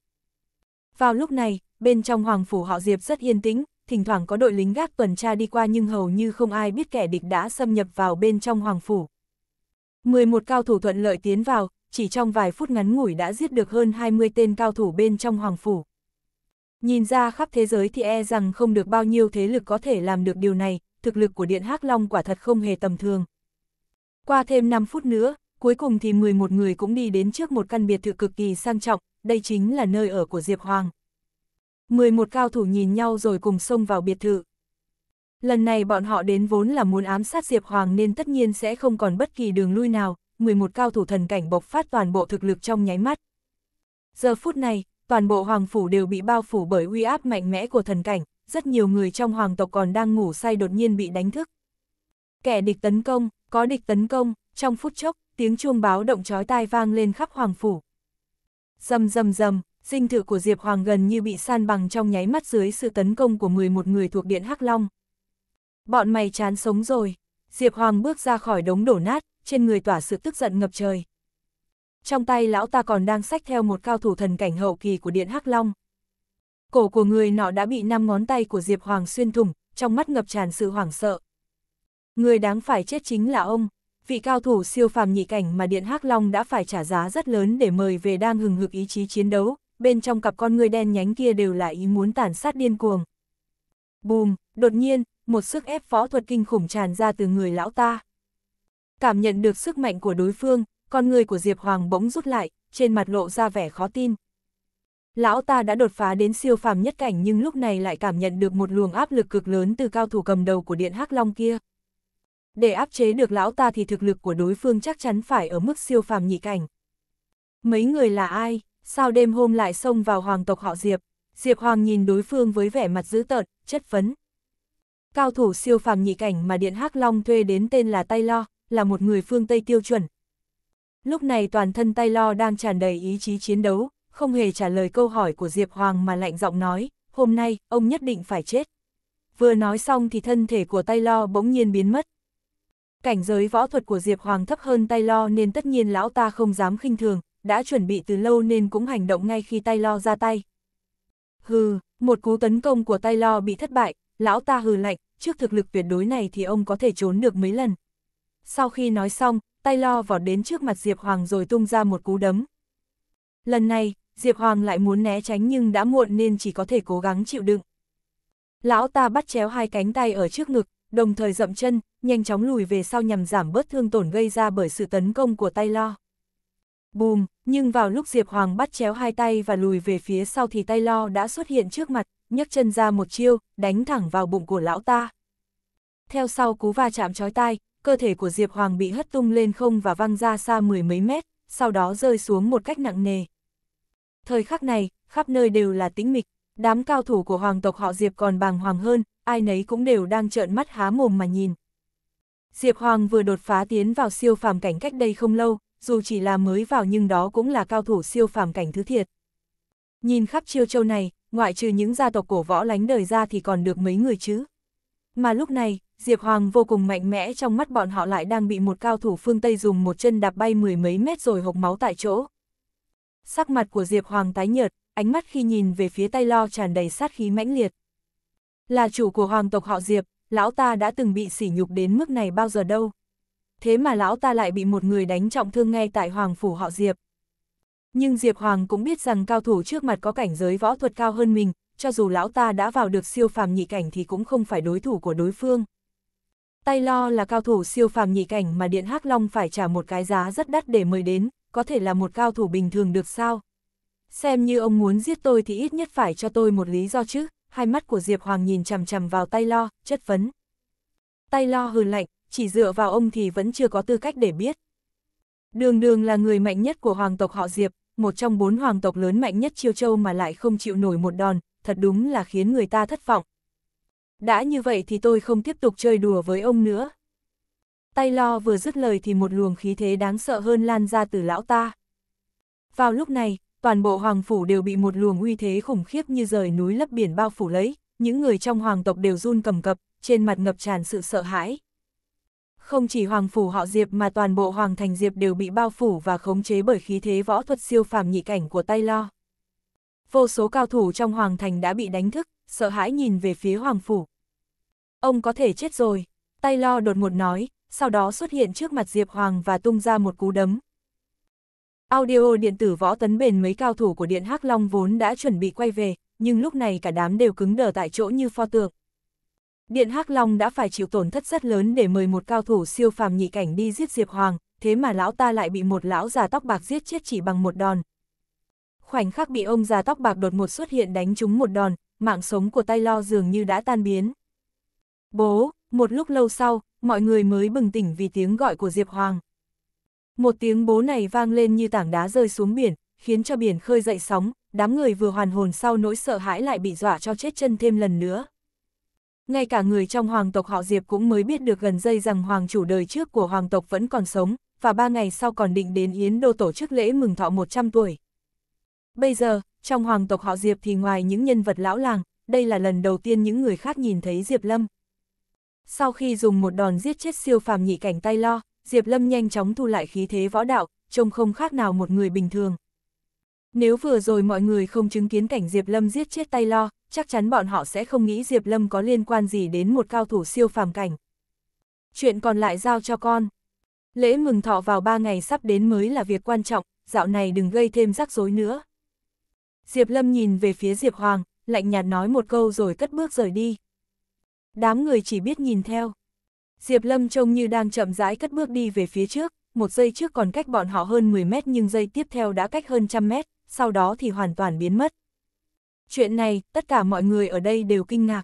Vào lúc này, bên trong Hoàng Phủ họ Diệp rất yên tĩnh, thỉnh thoảng có đội lính gác tuần tra đi qua nhưng hầu như không ai biết kẻ địch đã xâm nhập vào bên trong Hoàng Phủ. 11 cao thủ thuận lợi tiến vào, chỉ trong vài phút ngắn ngủi đã giết được hơn 20 tên cao thủ bên trong Hoàng Phủ. Nhìn ra khắp thế giới thì e rằng không được bao nhiêu thế lực có thể làm được điều này, thực lực của Điện hắc Long quả thật không hề tầm thường. Qua thêm 5 phút nữa, cuối cùng thì 11 người cũng đi đến trước một căn biệt thự cực kỳ sang trọng, đây chính là nơi ở của Diệp Hoàng. 11 cao thủ nhìn nhau rồi cùng xông vào biệt thự. Lần này bọn họ đến vốn là muốn ám sát Diệp Hoàng nên tất nhiên sẽ không còn bất kỳ đường lui nào, 11 cao thủ thần cảnh bộc phát toàn bộ thực lực trong nháy mắt. Giờ phút này, toàn bộ hoàng phủ đều bị bao phủ bởi uy áp mạnh mẽ của thần cảnh, rất nhiều người trong hoàng tộc còn đang ngủ say đột nhiên bị đánh thức. Kẻ địch tấn công, có địch tấn công, trong phút chốc, tiếng chuông báo động chói tai vang lên khắp hoàng phủ. Dầm dầm dầm, dinh thự của Diệp Hoàng gần như bị san bằng trong nháy mắt dưới sự tấn công của 11 người thuộc Điện Hắc Long. Bọn mày chán sống rồi. Diệp Hoàng bước ra khỏi đống đổ nát, trên người tỏa sự tức giận ngập trời trong tay lão ta còn đang xách theo một cao thủ thần cảnh hậu kỳ của Điện Hắc Long. Cổ của người nọ đã bị năm ngón tay của Diệp Hoàng xuyên thủng, trong mắt ngập tràn sự hoảng sợ. Người đáng phải chết chính là ông, vị cao thủ siêu phàm nhị cảnh mà Điện Hắc Long đã phải trả giá rất lớn để mời về đang hừng hực ý chí chiến đấu, bên trong cặp con người đen nhánh kia đều là ý muốn tàn sát điên cuồng. Bùm, đột nhiên, một sức ép võ thuật kinh khủng tràn ra từ người lão ta. Cảm nhận được sức mạnh của đối phương, con người của Diệp Hoàng bỗng rút lại, trên mặt lộ ra vẻ khó tin. Lão ta đã đột phá đến siêu phàm nhất cảnh nhưng lúc này lại cảm nhận được một luồng áp lực cực lớn từ cao thủ cầm đầu của Điện Hắc Long kia. Để áp chế được lão ta thì thực lực của đối phương chắc chắn phải ở mức siêu phàm nhị cảnh. Mấy người là ai? Sao đêm hôm lại xông vào hoàng tộc họ Diệp? Diệp Hoàng nhìn đối phương với vẻ mặt dữ tợn, chất phấn. Cao thủ siêu phàm nhị cảnh mà Điện Hắc Long thuê đến tên là Tay Lo, là một người phương Tây tiêu chuẩn, Lúc này toàn thân tay lo đang tràn đầy ý chí chiến đấu, không hề trả lời câu hỏi của Diệp Hoàng mà lạnh giọng nói, hôm nay, ông nhất định phải chết. Vừa nói xong thì thân thể của tay lo bỗng nhiên biến mất. Cảnh giới võ thuật của Diệp Hoàng thấp hơn tay lo nên tất nhiên lão ta không dám khinh thường, đã chuẩn bị từ lâu nên cũng hành động ngay khi tay lo ra tay. Hừ, một cú tấn công của tay lo bị thất bại, lão ta hừ lạnh, trước thực lực tuyệt đối này thì ông có thể trốn được mấy lần. Sau khi nói xong, tay lo vọt đến trước mặt Diệp Hoàng rồi tung ra một cú đấm. Lần này, Diệp Hoàng lại muốn né tránh nhưng đã muộn nên chỉ có thể cố gắng chịu đựng. Lão ta bắt chéo hai cánh tay ở trước ngực, đồng thời dậm chân, nhanh chóng lùi về sau nhằm giảm bớt thương tổn gây ra bởi sự tấn công của tay lo. Bùm, nhưng vào lúc Diệp Hoàng bắt chéo hai tay và lùi về phía sau thì tay lo đã xuất hiện trước mặt, nhấc chân ra một chiêu, đánh thẳng vào bụng của lão ta. Theo sau cú va chạm chói tai, cơ thể của Diệp Hoàng bị hất tung lên không và văng ra xa mười mấy mét, sau đó rơi xuống một cách nặng nề. Thời khắc này, khắp nơi đều là tĩnh mịch, đám cao thủ của hoàng tộc họ Diệp còn bàng hoàng hơn, ai nấy cũng đều đang trợn mắt há mồm mà nhìn. Diệp Hoàng vừa đột phá tiến vào siêu phàm cảnh cách đây không lâu, dù chỉ là mới vào nhưng đó cũng là cao thủ siêu phàm cảnh thứ thiệt. Nhìn khắp chiêu châu này, ngoại trừ những gia tộc cổ võ lánh đời ra thì còn được mấy người chứ. Mà lúc này, Diệp Hoàng vô cùng mạnh mẽ trong mắt bọn họ lại đang bị một cao thủ phương Tây dùng một chân đạp bay mười mấy mét rồi hộc máu tại chỗ. Sắc mặt của Diệp Hoàng tái nhợt, ánh mắt khi nhìn về phía tay lo tràn đầy sát khí mãnh liệt. Là chủ của hoàng tộc họ Diệp, lão ta đã từng bị sỉ nhục đến mức này bao giờ đâu. Thế mà lão ta lại bị một người đánh trọng thương ngay tại hoàng phủ họ Diệp. Nhưng Diệp Hoàng cũng biết rằng cao thủ trước mặt có cảnh giới võ thuật cao hơn mình, cho dù lão ta đã vào được siêu phàm nhị cảnh thì cũng không phải đối thủ của đối phương. Tay lo là cao thủ siêu phàm nhị cảnh mà Điện hắc Long phải trả một cái giá rất đắt để mời đến, có thể là một cao thủ bình thường được sao? Xem như ông muốn giết tôi thì ít nhất phải cho tôi một lý do chứ, hai mắt của Diệp Hoàng nhìn chằm chằm vào tay lo, chất vấn. Tay lo hừ lạnh, chỉ dựa vào ông thì vẫn chưa có tư cách để biết. Đường đường là người mạnh nhất của hoàng tộc họ Diệp, một trong bốn hoàng tộc lớn mạnh nhất Chiêu Châu mà lại không chịu nổi một đòn, thật đúng là khiến người ta thất vọng, đã như vậy thì tôi không tiếp tục chơi đùa với ông nữa. Tay lo vừa dứt lời thì một luồng khí thế đáng sợ hơn lan ra từ lão ta. Vào lúc này, toàn bộ hoàng phủ đều bị một luồng uy thế khủng khiếp như rời núi lấp biển bao phủ lấy, những người trong hoàng tộc đều run cầm cập, trên mặt ngập tràn sự sợ hãi. Không chỉ hoàng phủ họ Diệp mà toàn bộ hoàng thành Diệp đều bị bao phủ và khống chế bởi khí thế võ thuật siêu phàm nhị cảnh của tay lo. Vô số cao thủ trong hoàng thành đã bị đánh thức, sợ hãi nhìn về phía hoàng phủ, Ông có thể chết rồi, tay lo đột ngột nói, sau đó xuất hiện trước mặt Diệp Hoàng và tung ra một cú đấm. Audio điện tử võ tấn bền mấy cao thủ của Điện Hắc Long vốn đã chuẩn bị quay về, nhưng lúc này cả đám đều cứng đờ tại chỗ như pho tượng. Điện Hắc Long đã phải chịu tổn thất rất lớn để mời một cao thủ siêu phàm nhị cảnh đi giết Diệp Hoàng, thế mà lão ta lại bị một lão già tóc bạc giết chết chỉ bằng một đòn. Khoảnh khắc bị ông già tóc bạc đột ngột xuất hiện đánh trúng một đòn, mạng sống của tay lo dường như đã tan biến. Bố, một lúc lâu sau, mọi người mới bừng tỉnh vì tiếng gọi của Diệp Hoàng. Một tiếng bố này vang lên như tảng đá rơi xuống biển, khiến cho biển khơi dậy sóng, đám người vừa hoàn hồn sau nỗi sợ hãi lại bị dọa cho chết chân thêm lần nữa. Ngay cả người trong hoàng tộc họ Diệp cũng mới biết được gần dây rằng hoàng chủ đời trước của hoàng tộc vẫn còn sống, và ba ngày sau còn định đến Yến Đô tổ chức lễ mừng thọ 100 tuổi. Bây giờ, trong hoàng tộc họ Diệp thì ngoài những nhân vật lão làng, đây là lần đầu tiên những người khác nhìn thấy Diệp Lâm. Sau khi dùng một đòn giết chết siêu phàm nhị cảnh tay lo, Diệp Lâm nhanh chóng thu lại khí thế võ đạo, trông không khác nào một người bình thường. Nếu vừa rồi mọi người không chứng kiến cảnh Diệp Lâm giết chết tay lo, chắc chắn bọn họ sẽ không nghĩ Diệp Lâm có liên quan gì đến một cao thủ siêu phàm cảnh. Chuyện còn lại giao cho con. Lễ mừng thọ vào ba ngày sắp đến mới là việc quan trọng, dạo này đừng gây thêm rắc rối nữa. Diệp Lâm nhìn về phía Diệp Hoàng, lạnh nhạt nói một câu rồi cất bước rời đi. Đám người chỉ biết nhìn theo. Diệp Lâm trông như đang chậm rãi cất bước đi về phía trước, một giây trước còn cách bọn họ hơn 10 mét nhưng giây tiếp theo đã cách hơn trăm mét, sau đó thì hoàn toàn biến mất. Chuyện này, tất cả mọi người ở đây đều kinh ngạc.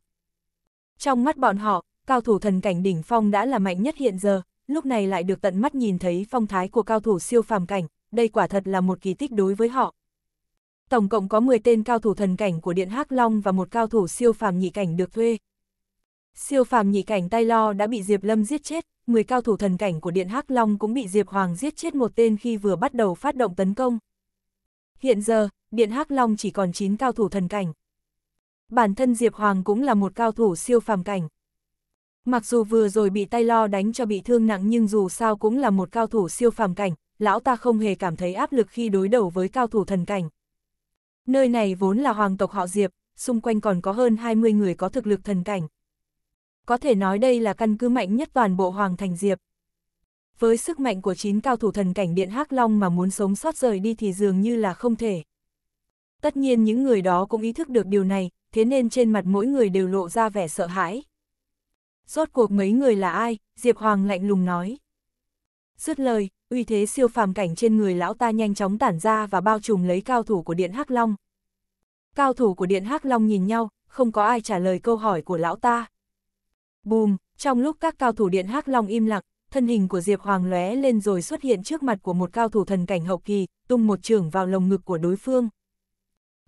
Trong mắt bọn họ, cao thủ thần cảnh đỉnh phong đã là mạnh nhất hiện giờ, lúc này lại được tận mắt nhìn thấy phong thái của cao thủ siêu phàm cảnh, đây quả thật là một kỳ tích đối với họ. Tổng cộng có 10 tên cao thủ thần cảnh của Điện Hắc Long và một cao thủ siêu phàm nhị cảnh được thuê, Siêu phàm nhị cảnh tay lo đã bị Diệp Lâm giết chết, 10 cao thủ thần cảnh của Điện Hắc Long cũng bị Diệp Hoàng giết chết một tên khi vừa bắt đầu phát động tấn công. Hiện giờ, Điện Hắc Long chỉ còn 9 cao thủ thần cảnh. Bản thân Diệp Hoàng cũng là một cao thủ siêu phàm cảnh. Mặc dù vừa rồi bị tay lo đánh cho bị thương nặng nhưng dù sao cũng là một cao thủ siêu phàm cảnh, lão ta không hề cảm thấy áp lực khi đối đầu với cao thủ thần cảnh. Nơi này vốn là hoàng tộc họ Diệp, xung quanh còn có hơn 20 người có thực lực thần cảnh có thể nói đây là căn cứ mạnh nhất toàn bộ Hoàng Thành Diệp. Với sức mạnh của chín cao thủ thần cảnh Điện hắc Long mà muốn sống sót rời đi thì dường như là không thể. Tất nhiên những người đó cũng ý thức được điều này, thế nên trên mặt mỗi người đều lộ ra vẻ sợ hãi. Rốt cuộc mấy người là ai? Diệp Hoàng lạnh lùng nói. Dứt lời, uy thế siêu phàm cảnh trên người lão ta nhanh chóng tản ra và bao trùm lấy cao thủ của Điện hắc Long. Cao thủ của Điện hắc Long nhìn nhau, không có ai trả lời câu hỏi của lão ta. Bùm, trong lúc các cao thủ điện hắc long im lặng, thân hình của Diệp Hoàng lóe lên rồi xuất hiện trước mặt của một cao thủ thần cảnh hậu kỳ, tung một trường vào lồng ngực của đối phương.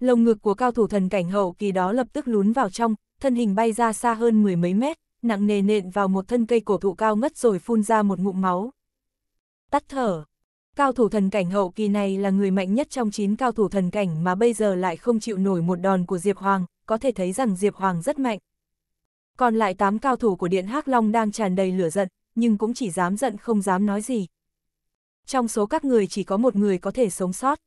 Lồng ngực của cao thủ thần cảnh hậu kỳ đó lập tức lún vào trong, thân hình bay ra xa hơn mười mấy mét, nặng nề nện vào một thân cây cổ thụ cao ngất rồi phun ra một ngụm máu. Tắt thở. Cao thủ thần cảnh hậu kỳ này là người mạnh nhất trong 9 cao thủ thần cảnh mà bây giờ lại không chịu nổi một đòn của Diệp Hoàng, có thể thấy rằng Diệp Hoàng rất mạnh. Còn lại tám cao thủ của Điện hắc Long đang tràn đầy lửa giận, nhưng cũng chỉ dám giận không dám nói gì. Trong số các người chỉ có một người có thể sống sót.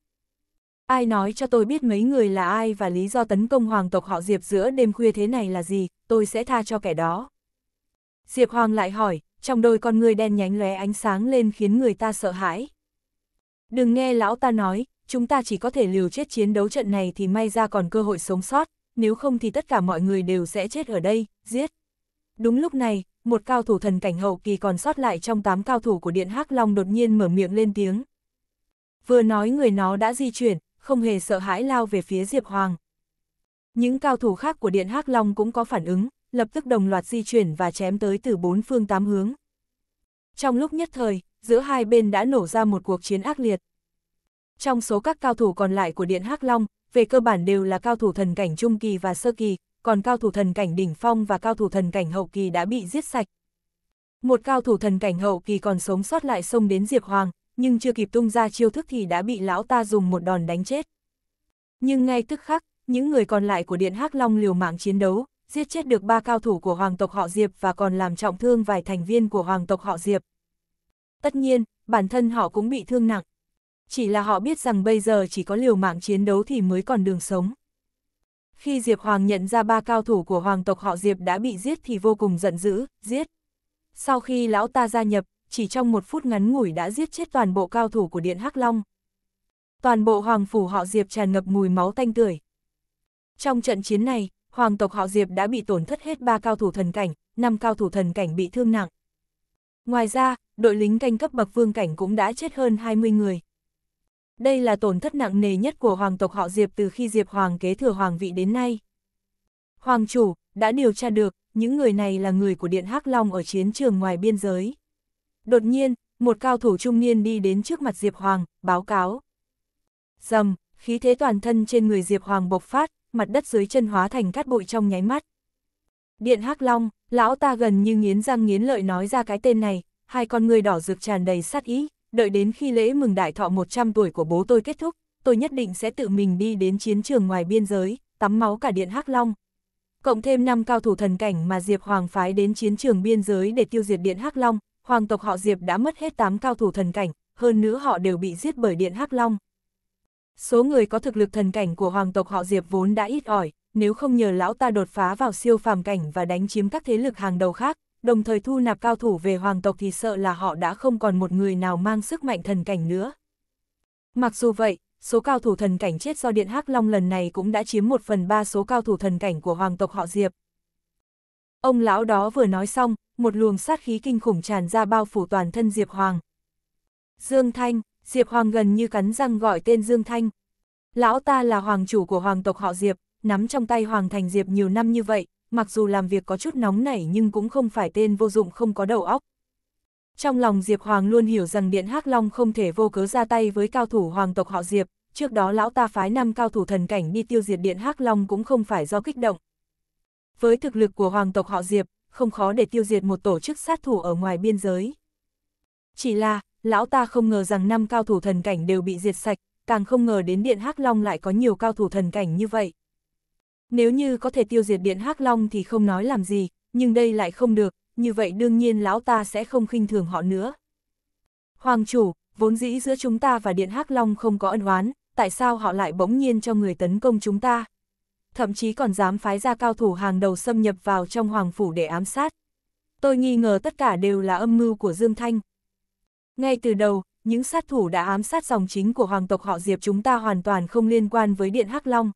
Ai nói cho tôi biết mấy người là ai và lý do tấn công hoàng tộc họ Diệp giữa đêm khuya thế này là gì, tôi sẽ tha cho kẻ đó. Diệp Hoàng lại hỏi, trong đôi con người đen nhánh lóe ánh sáng lên khiến người ta sợ hãi. Đừng nghe lão ta nói, chúng ta chỉ có thể liều chết chiến đấu trận này thì may ra còn cơ hội sống sót, nếu không thì tất cả mọi người đều sẽ chết ở đây, giết. Đúng lúc này, một cao thủ thần cảnh hậu kỳ còn sót lại trong tám cao thủ của Điện hắc Long đột nhiên mở miệng lên tiếng. Vừa nói người nó đã di chuyển, không hề sợ hãi lao về phía Diệp Hoàng. Những cao thủ khác của Điện hắc Long cũng có phản ứng, lập tức đồng loạt di chuyển và chém tới từ bốn phương tám hướng. Trong lúc nhất thời, giữa hai bên đã nổ ra một cuộc chiến ác liệt. Trong số các cao thủ còn lại của Điện Hắc Long, về cơ bản đều là cao thủ thần cảnh trung kỳ và sơ kỳ, còn cao thủ thần cảnh đỉnh phong và cao thủ thần cảnh hậu kỳ đã bị giết sạch. Một cao thủ thần cảnh hậu kỳ còn sống sót lại xông đến Diệp Hoàng, nhưng chưa kịp tung ra chiêu thức thì đã bị lão ta dùng một đòn đánh chết. Nhưng ngay tức khắc, những người còn lại của Điện Hắc Long liều mạng chiến đấu, giết chết được ba cao thủ của hoàng tộc họ Diệp và còn làm trọng thương vài thành viên của hoàng tộc họ Diệp. Tất nhiên, bản thân họ cũng bị thương nặng. Chỉ là họ biết rằng bây giờ chỉ có liều mạng chiến đấu thì mới còn đường sống. Khi Diệp Hoàng nhận ra ba cao thủ của hoàng tộc họ Diệp đã bị giết thì vô cùng giận dữ, giết. Sau khi lão ta gia nhập, chỉ trong một phút ngắn ngủi đã giết chết toàn bộ cao thủ của Điện Hắc Long. Toàn bộ hoàng phủ họ Diệp tràn ngập mùi máu tanh tưởi. Trong trận chiến này, hoàng tộc họ Diệp đã bị tổn thất hết ba cao thủ thần cảnh, năm cao thủ thần cảnh bị thương nặng. Ngoài ra, đội lính canh cấp bậc vương cảnh cũng đã chết hơn 20 người. Đây là tổn thất nặng nề nhất của hoàng tộc họ Diệp từ khi Diệp Hoàng kế thừa hoàng vị đến nay. Hoàng chủ, đã điều tra được, những người này là người của Điện Hắc Long ở chiến trường ngoài biên giới. Đột nhiên, một cao thủ trung niên đi đến trước mặt Diệp Hoàng, báo cáo. Dầm, khí thế toàn thân trên người Diệp Hoàng bộc phát, mặt đất dưới chân hóa thành cát bụi trong nháy mắt. Điện Hắc Long, lão ta gần như nghiến răng nghiến lợi nói ra cái tên này, hai con người đỏ rực tràn đầy sát ý đợi đến khi lễ mừng đại thọ 100 tuổi của bố tôi kết thúc, tôi nhất định sẽ tự mình đi đến chiến trường ngoài biên giới, tắm máu cả điện hắc long. Cộng thêm năm cao thủ thần cảnh mà Diệp Hoàng phái đến chiến trường biên giới để tiêu diệt điện hắc long, hoàng tộc họ Diệp đã mất hết 8 cao thủ thần cảnh, hơn nữa họ đều bị giết bởi điện hắc long. Số người có thực lực thần cảnh của hoàng tộc họ Diệp vốn đã ít ỏi, nếu không nhờ lão ta đột phá vào siêu phàm cảnh và đánh chiếm các thế lực hàng đầu khác, đồng thời thu nạp cao thủ về hoàng tộc thì sợ là họ đã không còn một người nào mang sức mạnh thần cảnh nữa. Mặc dù vậy, số cao thủ thần cảnh chết do Điện Hắc Long lần này cũng đã chiếm một phần ba số cao thủ thần cảnh của hoàng tộc họ Diệp. Ông lão đó vừa nói xong, một luồng sát khí kinh khủng tràn ra bao phủ toàn thân Diệp Hoàng. Dương Thanh, Diệp Hoàng gần như cắn răng gọi tên Dương Thanh. Lão ta là hoàng chủ của hoàng tộc họ Diệp, nắm trong tay hoàng thành Diệp nhiều năm như vậy, mặc dù làm việc có chút nóng nảy nhưng cũng không phải tên vô dụng không có đầu óc. Trong lòng Diệp Hoàng luôn hiểu rằng Điện hắc Long không thể vô cớ ra tay với cao thủ hoàng tộc họ Diệp, trước đó lão ta phái năm cao thủ thần cảnh đi tiêu diệt Điện hắc Long cũng không phải do kích động. Với thực lực của hoàng tộc họ Diệp, không khó để tiêu diệt một tổ chức sát thủ ở ngoài biên giới. Chỉ là, lão ta không ngờ rằng năm cao thủ thần cảnh đều bị diệt sạch, càng không ngờ đến Điện hắc Long lại có nhiều cao thủ thần cảnh như vậy. Nếu như có thể tiêu diệt điện hắc Long thì không nói làm gì, nhưng đây lại không được, như vậy đương nhiên lão ta sẽ không khinh thường họ nữa. Hoàng chủ, vốn dĩ giữa chúng ta và điện hắc Long không có ân oán, tại sao họ lại bỗng nhiên cho người tấn công chúng ta? Thậm chí còn dám phái ra cao thủ hàng đầu xâm nhập vào trong hoàng phủ để ám sát. Tôi nghi ngờ tất cả đều là âm mưu của Dương Thanh. Ngay từ đầu, những sát thủ đã ám sát dòng chính của hoàng tộc họ Diệp chúng ta hoàn toàn không liên quan với Điện Hắc Long,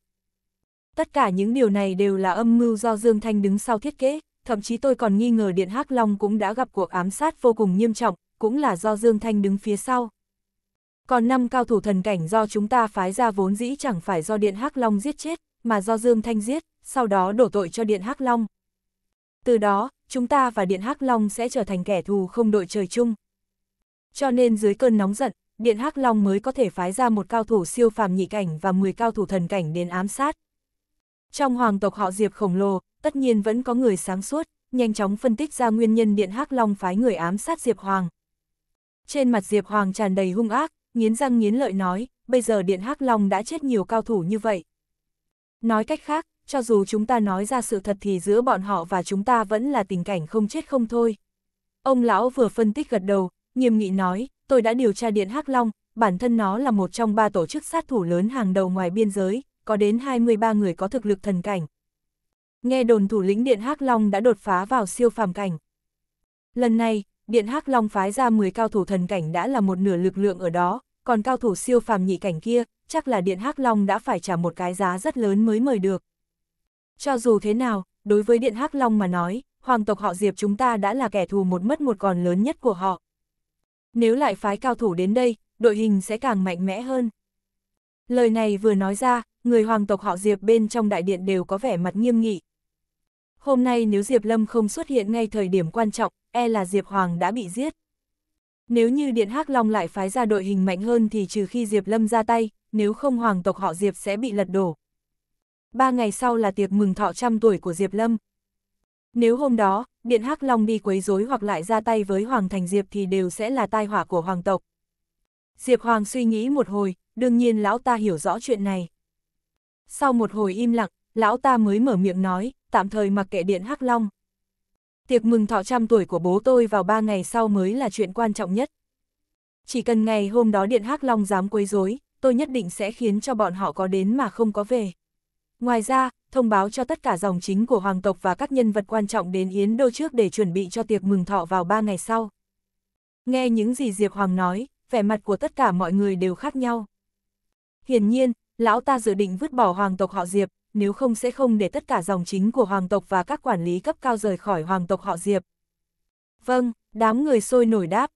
Tất cả những điều này đều là âm mưu do Dương Thanh đứng sau thiết kế, thậm chí tôi còn nghi ngờ Điện Hắc Long cũng đã gặp cuộc ám sát vô cùng nghiêm trọng, cũng là do Dương Thanh đứng phía sau. Còn năm cao thủ thần cảnh do chúng ta phái ra vốn dĩ chẳng phải do Điện Hắc Long giết chết, mà do Dương Thanh giết, sau đó đổ tội cho Điện Hắc Long. Từ đó, chúng ta và Điện Hắc Long sẽ trở thành kẻ thù không đội trời chung. Cho nên dưới cơn nóng giận, Điện Hắc Long mới có thể phái ra một cao thủ siêu phàm nhị cảnh và 10 cao thủ thần cảnh đến ám sát. Trong hoàng tộc họ Diệp khổng lồ, tất nhiên vẫn có người sáng suốt, nhanh chóng phân tích ra nguyên nhân Điện Hắc Long phái người ám sát Diệp Hoàng. Trên mặt Diệp Hoàng tràn đầy hung ác, nghiến răng nghiến lợi nói, bây giờ Điện Hắc Long đã chết nhiều cao thủ như vậy. Nói cách khác, cho dù chúng ta nói ra sự thật thì giữa bọn họ và chúng ta vẫn là tình cảnh không chết không thôi. Ông lão vừa phân tích gật đầu, nghiêm nghị nói, tôi đã điều tra Điện Hắc Long, bản thân nó là một trong ba tổ chức sát thủ lớn hàng đầu ngoài biên giới, có đến 23 người có thực lực thần cảnh. Nghe đồn thủ lĩnh Điện Hắc Long đã đột phá vào siêu phàm cảnh. Lần này, Điện Hắc Long phái ra 10 cao thủ thần cảnh đã là một nửa lực lượng ở đó, còn cao thủ siêu phàm nhị cảnh kia, chắc là Điện Hắc Long đã phải trả một cái giá rất lớn mới mời được. Cho dù thế nào, đối với Điện Hắc Long mà nói, hoàng tộc họ Diệp chúng ta đã là kẻ thù một mất một còn lớn nhất của họ. Nếu lại phái cao thủ đến đây, đội hình sẽ càng mạnh mẽ hơn. Lời này vừa nói ra, người hoàng tộc họ Diệp bên trong đại điện đều có vẻ mặt nghiêm nghị. Hôm nay nếu Diệp Lâm không xuất hiện ngay thời điểm quan trọng, e là Diệp Hoàng đã bị giết. Nếu như Điện Hắc Long lại phái ra đội hình mạnh hơn thì trừ khi Diệp Lâm ra tay, nếu không hoàng tộc họ Diệp sẽ bị lật đổ. Ba ngày sau là tiệc mừng thọ trăm tuổi của Diệp Lâm. Nếu hôm đó, Điện Hắc Long đi quấy rối hoặc lại ra tay với Hoàng Thành Diệp thì đều sẽ là tai họa của hoàng tộc. Diệp Hoàng suy nghĩ một hồi, đương nhiên lão ta hiểu rõ chuyện này. Sau một hồi im lặng, lão ta mới mở miệng nói, tạm thời mặc kệ điện Hắc Long. Tiệc mừng thọ trăm tuổi của bố tôi vào ba ngày sau mới là chuyện quan trọng nhất. Chỉ cần ngày hôm đó điện Hắc Long dám quấy rối, tôi nhất định sẽ khiến cho bọn họ có đến mà không có về. Ngoài ra, thông báo cho tất cả dòng chính của hoàng tộc và các nhân vật quan trọng đến Yến Đô trước để chuẩn bị cho tiệc mừng thọ vào ba ngày sau. Nghe những gì Diệp Hoàng nói, vẻ mặt của tất cả mọi người đều khác nhau. Hiển nhiên, lão ta dự định vứt bỏ hoàng tộc họ Diệp, nếu không sẽ không để tất cả dòng chính của hoàng tộc và các quản lý cấp cao rời khỏi hoàng tộc họ Diệp. Vâng, đám người sôi nổi đáp.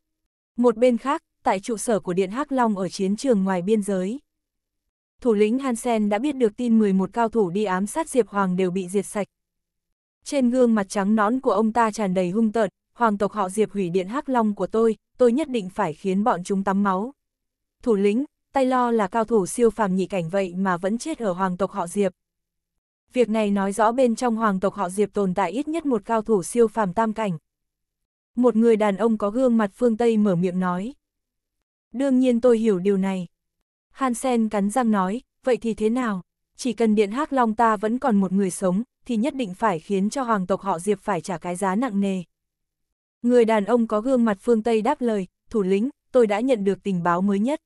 Một bên khác, tại trụ sở của Điện Hắc Long ở chiến trường ngoài biên giới. Thủ lĩnh Hansen đã biết được tin 11 cao thủ đi ám sát Diệp Hoàng đều bị diệt sạch. Trên gương mặt trắng nón của ông ta tràn đầy hung tợn, hoàng tộc họ Diệp hủy Điện Hắc Long của tôi, tôi nhất định phải khiến bọn chúng tắm máu. Thủ lĩnh, tay lo là cao thủ siêu phàm nhị cảnh vậy mà vẫn chết ở hoàng tộc họ Diệp. Việc này nói rõ bên trong hoàng tộc họ Diệp tồn tại ít nhất một cao thủ siêu phàm tam cảnh. Một người đàn ông có gương mặt phương Tây mở miệng nói. Đương nhiên tôi hiểu điều này. Hansen cắn răng nói, vậy thì thế nào? Chỉ cần Điện hắc Long ta vẫn còn một người sống, thì nhất định phải khiến cho hoàng tộc họ Diệp phải trả cái giá nặng nề. Người đàn ông có gương mặt phương Tây đáp lời, thủ lĩnh, tôi đã nhận được tình báo mới nhất.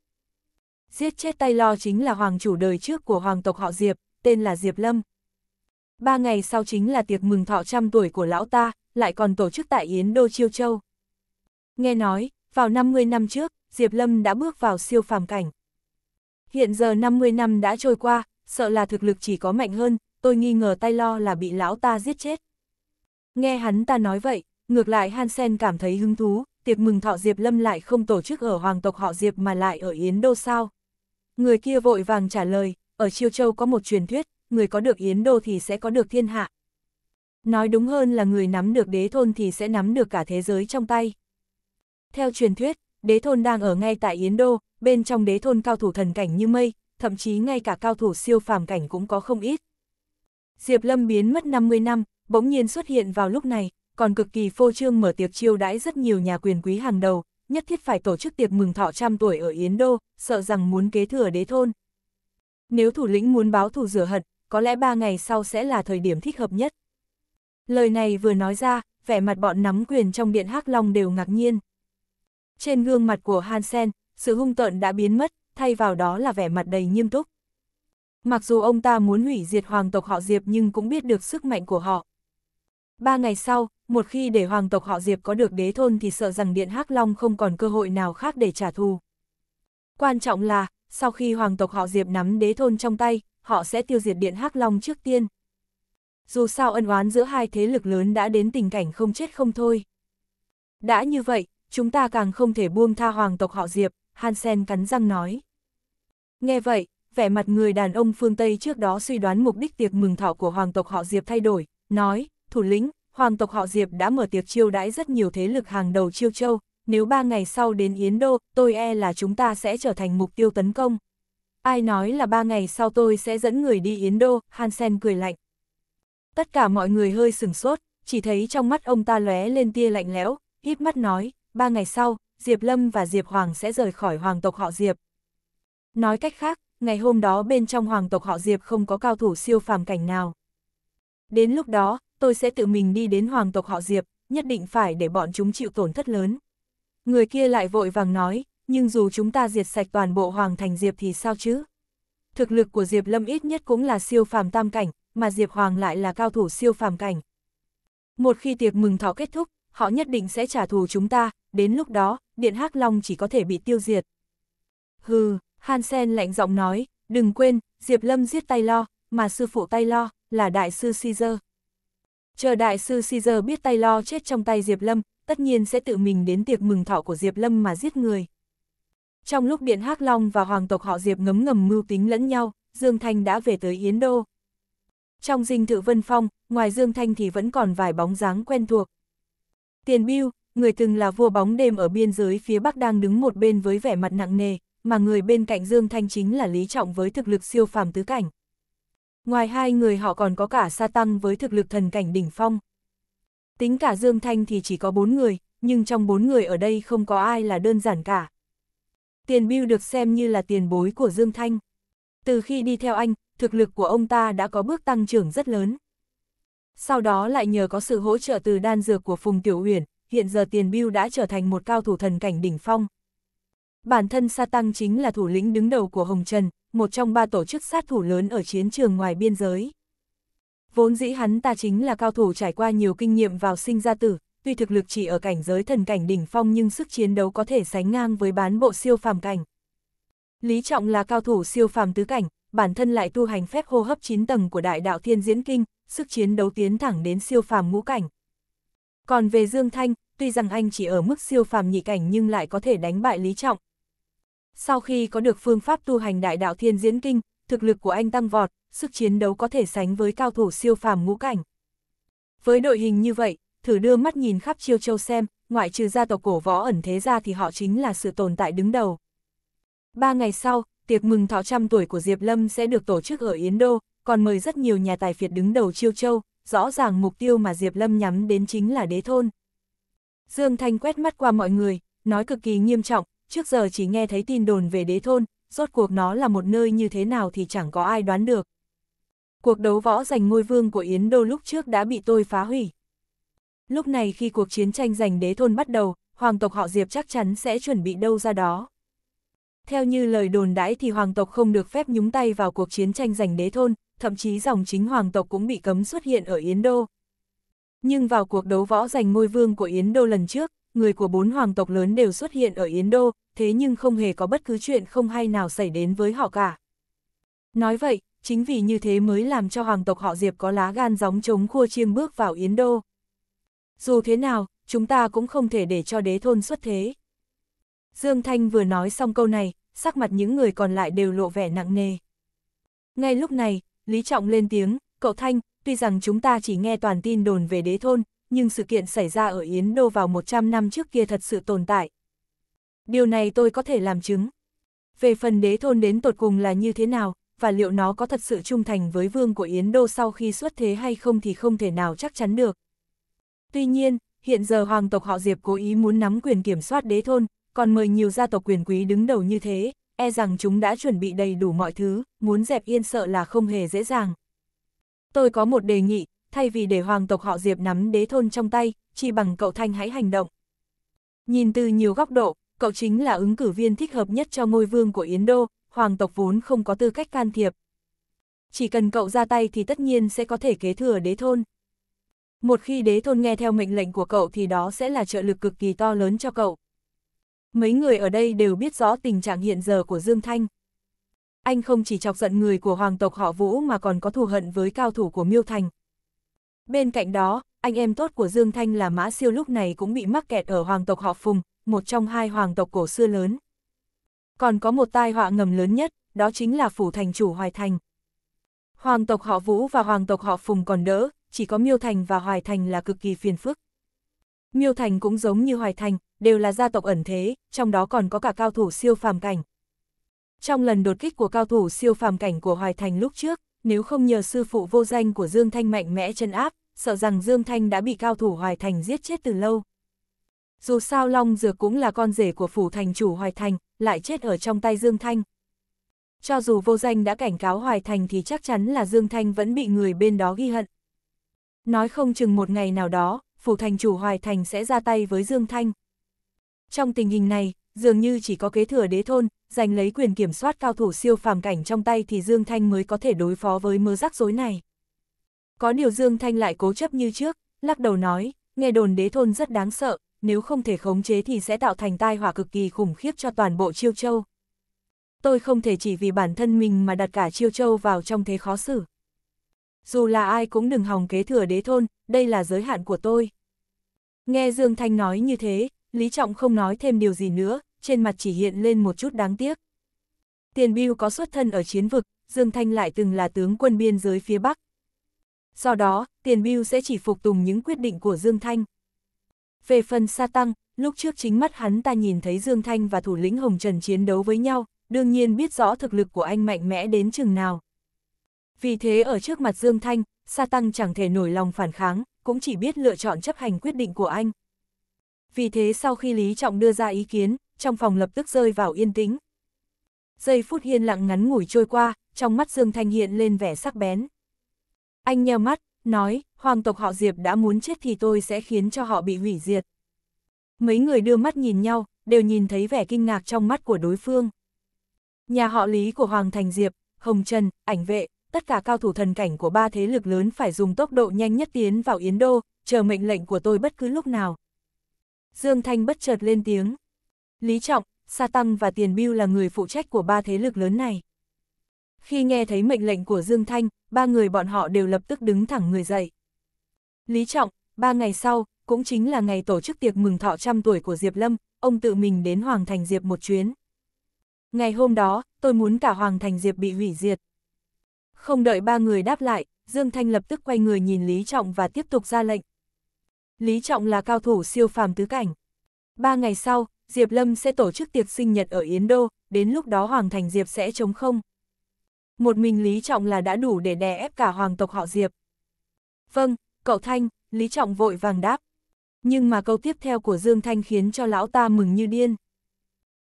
Giết chết tay lo chính là hoàng chủ đời trước của hoàng tộc họ Diệp, tên là Diệp Lâm. Ba ngày sau chính là tiệc mừng thọ trăm tuổi của lão ta, lại còn tổ chức tại Yến Đô Chiêu Châu. Nghe nói, vào 50 năm trước, Diệp Lâm đã bước vào siêu phàm cảnh. Hiện giờ 50 năm đã trôi qua, sợ là thực lực chỉ có mạnh hơn, tôi nghi ngờ tay lo là bị lão ta giết chết. Nghe hắn ta nói vậy, ngược lại Hansen cảm thấy hứng thú, tiệc mừng thọ Diệp Lâm lại không tổ chức ở hoàng tộc họ Diệp mà lại ở Yến Đô sao. Người kia vội vàng trả lời, ở Chiêu Châu có một truyền thuyết, người có được Yến Đô thì sẽ có được thiên hạ. Nói đúng hơn là người nắm được đế thôn thì sẽ nắm được cả thế giới trong tay. Theo truyền thuyết, đế thôn đang ở ngay tại Yến Đô, bên trong đế thôn cao thủ thần cảnh như mây, thậm chí ngay cả cao thủ siêu phàm cảnh cũng có không ít. Diệp Lâm biến mất 50 năm, bỗng nhiên xuất hiện vào lúc này, còn cực kỳ phô trương mở tiệc chiêu đãi rất nhiều nhà quyền quý hàng đầu, nhất thiết phải tổ chức tiệc mừng thọ trăm tuổi ở Yến Đô, sợ rằng muốn kế thừa đế thôn. Nếu thủ lĩnh muốn báo thù rửa hận, có lẽ ba ngày sau sẽ là thời điểm thích hợp nhất. Lời này vừa nói ra, vẻ mặt bọn nắm quyền trong điện Hắc Long đều ngạc nhiên. Trên gương mặt của Hansen, sự hung tợn đã biến mất, thay vào đó là vẻ mặt đầy nghiêm túc. Mặc dù ông ta muốn hủy diệt hoàng tộc họ Diệp nhưng cũng biết được sức mạnh của họ. Ba ngày sau, một khi để hoàng tộc họ Diệp có được đế thôn thì sợ rằng Điện Hắc Long không còn cơ hội nào khác để trả thù. Quan trọng là, sau khi hoàng tộc họ Diệp nắm đế thôn trong tay, họ sẽ tiêu diệt Điện Hắc Long trước tiên. Dù sao ân oán giữa hai thế lực lớn đã đến tình cảnh không chết không thôi. Đã như vậy, chúng ta càng không thể buông tha hoàng tộc họ Diệp, Hansen cắn răng nói. Nghe vậy, vẻ mặt người đàn ông phương Tây trước đó suy đoán mục đích tiệc mừng thọ của hoàng tộc họ Diệp thay đổi, nói, thủ lĩnh, hoàng tộc họ Diệp đã mở tiệc chiêu đãi rất nhiều thế lực hàng đầu chiêu châu, nếu ba ngày sau đến Yến Đô, tôi e là chúng ta sẽ trở thành mục tiêu tấn công. Ai nói là ba ngày sau tôi sẽ dẫn người đi Yến Đô, Hansen cười lạnh. Tất cả mọi người hơi sửng sốt, chỉ thấy trong mắt ông ta lóe lên tia lạnh lẽo, híp mắt nói, ba ngày sau, Diệp Lâm và Diệp Hoàng sẽ rời khỏi hoàng tộc họ Diệp. Nói cách khác, ngày hôm đó bên trong hoàng tộc họ Diệp không có cao thủ siêu phàm cảnh nào. Đến lúc đó, tôi sẽ tự mình đi đến hoàng tộc họ Diệp, nhất định phải để bọn chúng chịu tổn thất lớn. Người kia lại vội vàng nói, nhưng dù chúng ta diệt sạch toàn bộ hoàng thành Diệp thì sao chứ? Thực lực của Diệp Lâm ít nhất cũng là siêu phàm tam cảnh, mà Diệp Hoàng lại là cao thủ siêu phàm cảnh. Một khi tiệc mừng thọ kết thúc, họ nhất định sẽ trả thù chúng ta, đến lúc đó, Điện Hắc Long chỉ có thể bị tiêu diệt. Hừ, Hansen lạnh giọng nói, đừng quên, Diệp Lâm giết tay lo, mà sư phụ tay lo, là đại sư Caesar. Chờ đại sư Caesar biết tay lo chết trong tay Diệp Lâm, tất nhiên sẽ tự mình đến tiệc mừng thọ của Diệp Lâm mà giết người. Trong lúc Điện Hắc Long và hoàng tộc họ Diệp ngấm ngầm mưu tính lẫn nhau, Dương Thanh đã về tới Yến Đô. Trong dinh thự Vân Phong, ngoài Dương Thanh thì vẫn còn vài bóng dáng quen thuộc. Tiền Biêu, người từng là vua bóng đêm ở biên giới phía Bắc đang đứng một bên với vẻ mặt nặng nề, mà người bên cạnh Dương Thanh chính là Lý Trọng với thực lực siêu phàm tứ cảnh. Ngoài hai người họ còn có cả sa tăng với thực lực thần cảnh đỉnh phong. Tính cả Dương Thanh thì chỉ có bốn người, nhưng trong bốn người ở đây không có ai là đơn giản cả. Tiền bưu được xem như là tiền bối của Dương Thanh. Từ khi đi theo anh, thực lực của ông ta đã có bước tăng trưởng rất lớn. Sau đó lại nhờ có sự hỗ trợ từ đan dược của Phùng Tiểu Uyển, hiện giờ Tiền bưu đã trở thành một cao thủ thần cảnh đỉnh phong. Bản thân Sa Tăng chính là thủ lĩnh đứng đầu của Hồng Trần, một trong ba tổ chức sát thủ lớn ở chiến trường ngoài biên giới. Vốn dĩ hắn ta chính là cao thủ trải qua nhiều kinh nghiệm vào sinh ra tử, tuy thực lực chỉ ở cảnh giới thần cảnh đỉnh phong nhưng sức chiến đấu có thể sánh ngang với bán bộ siêu phàm cảnh. Lý Trọng là cao thủ siêu phàm tứ cảnh, bản thân lại tu hành phép hô hấp 9 tầng của đại đạo thiên diễn kinh, sức chiến đấu tiến thẳng đến siêu phàm ngũ cảnh. Còn về Dương Thanh, tuy rằng anh chỉ ở mức siêu phàm nhị cảnh nhưng lại có thể đánh bại Lý Trọng, sau khi có được phương pháp tu hành đại đạo thiên diễn kinh, thực lực của anh tăng vọt, sức chiến đấu có thể sánh với cao thủ siêu phàm ngũ cảnh. Với đội hình như vậy, thử đưa mắt nhìn khắp chiêu châu xem, ngoại trừ gia tộc cổ võ ẩn thế ra thì họ chính là sự tồn tại đứng đầu. Ba ngày sau, tiệc mừng thọ trăm tuổi của Diệp Lâm sẽ được tổ chức ở Yến Đô, còn mời rất nhiều nhà tài phiệt đứng đầu chiêu châu, rõ ràng mục tiêu mà Diệp Lâm nhắm đến chính là đế thôn. Dương Thanh quét mắt qua mọi người, nói cực kỳ nghiêm trọng, trước giờ chỉ nghe thấy tin đồn về đế thôn, rốt cuộc nó là một nơi như thế nào thì chẳng có ai đoán được. Cuộc đấu võ giành ngôi vương của Yến Đô lúc trước đã bị tôi phá hủy. Lúc này khi cuộc chiến tranh giành đế thôn bắt đầu, hoàng tộc họ Diệp chắc chắn sẽ chuẩn bị đâu ra đó. Theo như lời đồn đãi thì hoàng tộc không được phép nhúng tay vào cuộc chiến tranh giành đế thôn, thậm chí dòng chính hoàng tộc cũng bị cấm xuất hiện ở Yến Đô. Nhưng vào cuộc đấu võ giành ngôi vương của Yến Đô lần trước, người của bốn hoàng tộc lớn đều xuất hiện ở Yến Đô, thế nhưng không hề có bất cứ chuyện không hay nào xảy đến với họ cả. Nói vậy, chính vì như thế mới làm cho hoàng tộc họ Diệp có lá gan gióng chống khua chiêng bước vào Yến Đô. Dù thế nào, chúng ta cũng không thể để cho đế thôn xuất thế. Dương Thanh vừa nói xong câu này, sắc mặt những người còn lại đều lộ vẻ nặng nề. Ngay lúc này, Lý Trọng lên tiếng, cậu Thanh, tuy rằng chúng ta chỉ nghe toàn tin đồn về đế thôn, nhưng sự kiện xảy ra ở Yến Đô vào 100 năm trước kia thật sự tồn tại. Điều này tôi có thể làm chứng. Về phần đế thôn đến tột cùng là như thế nào, và liệu nó có thật sự trung thành với vương của Yến Đô sau khi xuất thế hay không thì không thể nào chắc chắn được. Tuy nhiên, hiện giờ hoàng tộc họ Diệp cố ý muốn nắm quyền kiểm soát đế thôn, còn mời nhiều gia tộc quyền quý đứng đầu như thế, e rằng chúng đã chuẩn bị đầy đủ mọi thứ, muốn dẹp yên sợ là không hề dễ dàng. Tôi có một đề nghị, thay vì để hoàng tộc họ Diệp nắm đế thôn trong tay, chỉ bằng cậu Thanh hãy hành động. Nhìn từ nhiều góc độ, cậu chính là ứng cử viên thích hợp nhất cho ngôi vương của Yến Đô, hoàng tộc vốn không có tư cách can thiệp. Chỉ cần cậu ra tay thì tất nhiên sẽ có thể kế thừa đế thôn. Một khi đế thôn nghe theo mệnh lệnh của cậu thì đó sẽ là trợ lực cực kỳ to lớn cho cậu. Mấy người ở đây đều biết rõ tình trạng hiện giờ của Dương Thanh. Anh không chỉ chọc giận người của hoàng tộc họ Vũ mà còn có thù hận với cao thủ của Miêu Thành, Bên cạnh đó, anh em tốt của Dương Thanh là Mã Siêu lúc này cũng bị mắc kẹt ở hoàng tộc họ Phùng, một trong hai hoàng tộc cổ xưa lớn. Còn có một tai họa ngầm lớn nhất, đó chính là phủ thành chủ Hoài Thành. Hoàng tộc họ Vũ và hoàng tộc họ Phùng còn đỡ, chỉ có Miêu Thành và Hoài Thành là cực kỳ phiền phức. Miêu Thành cũng giống như Hoài Thành, đều là gia tộc ẩn thế, trong đó còn có cả cao thủ siêu phàm cảnh. Trong lần đột kích của cao thủ siêu phàm cảnh của Hoài Thành lúc trước, nếu không nhờ sư phụ vô danh của Dương Thanh mạnh mẽ chân áp, sợ rằng Dương Thanh đã bị cao thủ Hoài Thành giết chết từ lâu. Dù sao Long Dược cũng là con rể của phủ thành chủ Hoài Thành, lại chết ở trong tay Dương Thanh. Cho dù vô danh đã cảnh cáo Hoài Thành thì chắc chắn là Dương Thanh vẫn bị người bên đó ghi hận. Nói không chừng một ngày nào đó, phủ thành chủ Hoài Thành sẽ ra tay với Dương Thanh. Trong tình hình này, dường như chỉ có kế thừa đế thôn, giành lấy quyền kiểm soát cao thủ siêu phàm cảnh trong tay thì Dương Thanh mới có thể đối phó với mớ rắc rối này. Có điều Dương Thanh lại cố chấp như trước, lắc đầu nói, nghe đồn đế thôn rất đáng sợ, nếu không thể khống chế thì sẽ tạo thành tai họa cực kỳ khủng khiếp cho toàn bộ Chiêu Châu. Tôi không thể chỉ vì bản thân mình mà đặt cả Chiêu Châu vào trong thế khó xử. Dù là ai cũng đừng hòng kế thừa đế thôn, đây là giới hạn của tôi. Nghe Dương Thanh nói như thế, Lý Trọng không nói thêm điều gì nữa, trên mặt chỉ hiện lên một chút đáng tiếc. Tiền Bưu có xuất thân ở chiến vực, Dương Thanh lại từng là tướng quân biên giới phía Bắc. Do đó, Tiền Bưu sẽ chỉ phục tùng những quyết định của Dương Thanh. Về phần Sa Tăng, lúc trước chính mắt hắn ta nhìn thấy Dương Thanh và thủ lĩnh Hồng Trần chiến đấu với nhau, đương nhiên biết rõ thực lực của anh mạnh mẽ đến chừng nào. Vì thế ở trước mặt Dương Thanh, Sa Tăng chẳng thể nổi lòng phản kháng, cũng chỉ biết lựa chọn chấp hành quyết định của anh. Vì thế sau khi Lý Trọng đưa ra ý kiến, trong phòng lập tức rơi vào yên tĩnh. Giây phút hiên lặng ngắn ngủi trôi qua, trong mắt Dương Thanh hiện lên vẻ sắc bén. Anh nheo mắt, nói, hoàng tộc họ Diệp đã muốn chết thì tôi sẽ khiến cho họ bị hủy diệt. Mấy người đưa mắt nhìn nhau, đều nhìn thấy vẻ kinh ngạc trong mắt của đối phương. Nhà họ Lý của Hoàng Thành Diệp, Hồng Trần, Ảnh Vệ, tất cả cao thủ thần cảnh của ba thế lực lớn phải dùng tốc độ nhanh nhất tiến vào Yến Đô, chờ mệnh lệnh của tôi bất cứ lúc nào. Dương Thanh bất chợt lên tiếng. Lý Trọng, Sa Tăng và Tiền Biêu là người phụ trách của ba thế lực lớn này. Khi nghe thấy mệnh lệnh của Dương Thanh, ba người bọn họ đều lập tức đứng thẳng người dậy. Lý Trọng, ba ngày sau, cũng chính là ngày tổ chức tiệc mừng thọ trăm tuổi của Diệp Lâm, ông tự mình đến Hoàng Thành Diệp một chuyến. Ngày hôm đó, tôi muốn cả Hoàng Thành Diệp bị hủy diệt. Không đợi ba người đáp lại, Dương Thanh lập tức quay người nhìn Lý Trọng và tiếp tục ra lệnh. Lý Trọng là cao thủ siêu phàm tứ cảnh. Ba ngày sau, Diệp Lâm sẽ tổ chức tiệc sinh nhật ở Yến Đô, đến lúc đó Hoàng Thành Diệp sẽ chống không. Một mình Lý Trọng là đã đủ để đè ép cả hoàng tộc họ Diệp. Vâng, cậu Thanh, Lý Trọng vội vàng đáp. Nhưng mà câu tiếp theo của Dương Thanh khiến cho lão ta mừng như điên.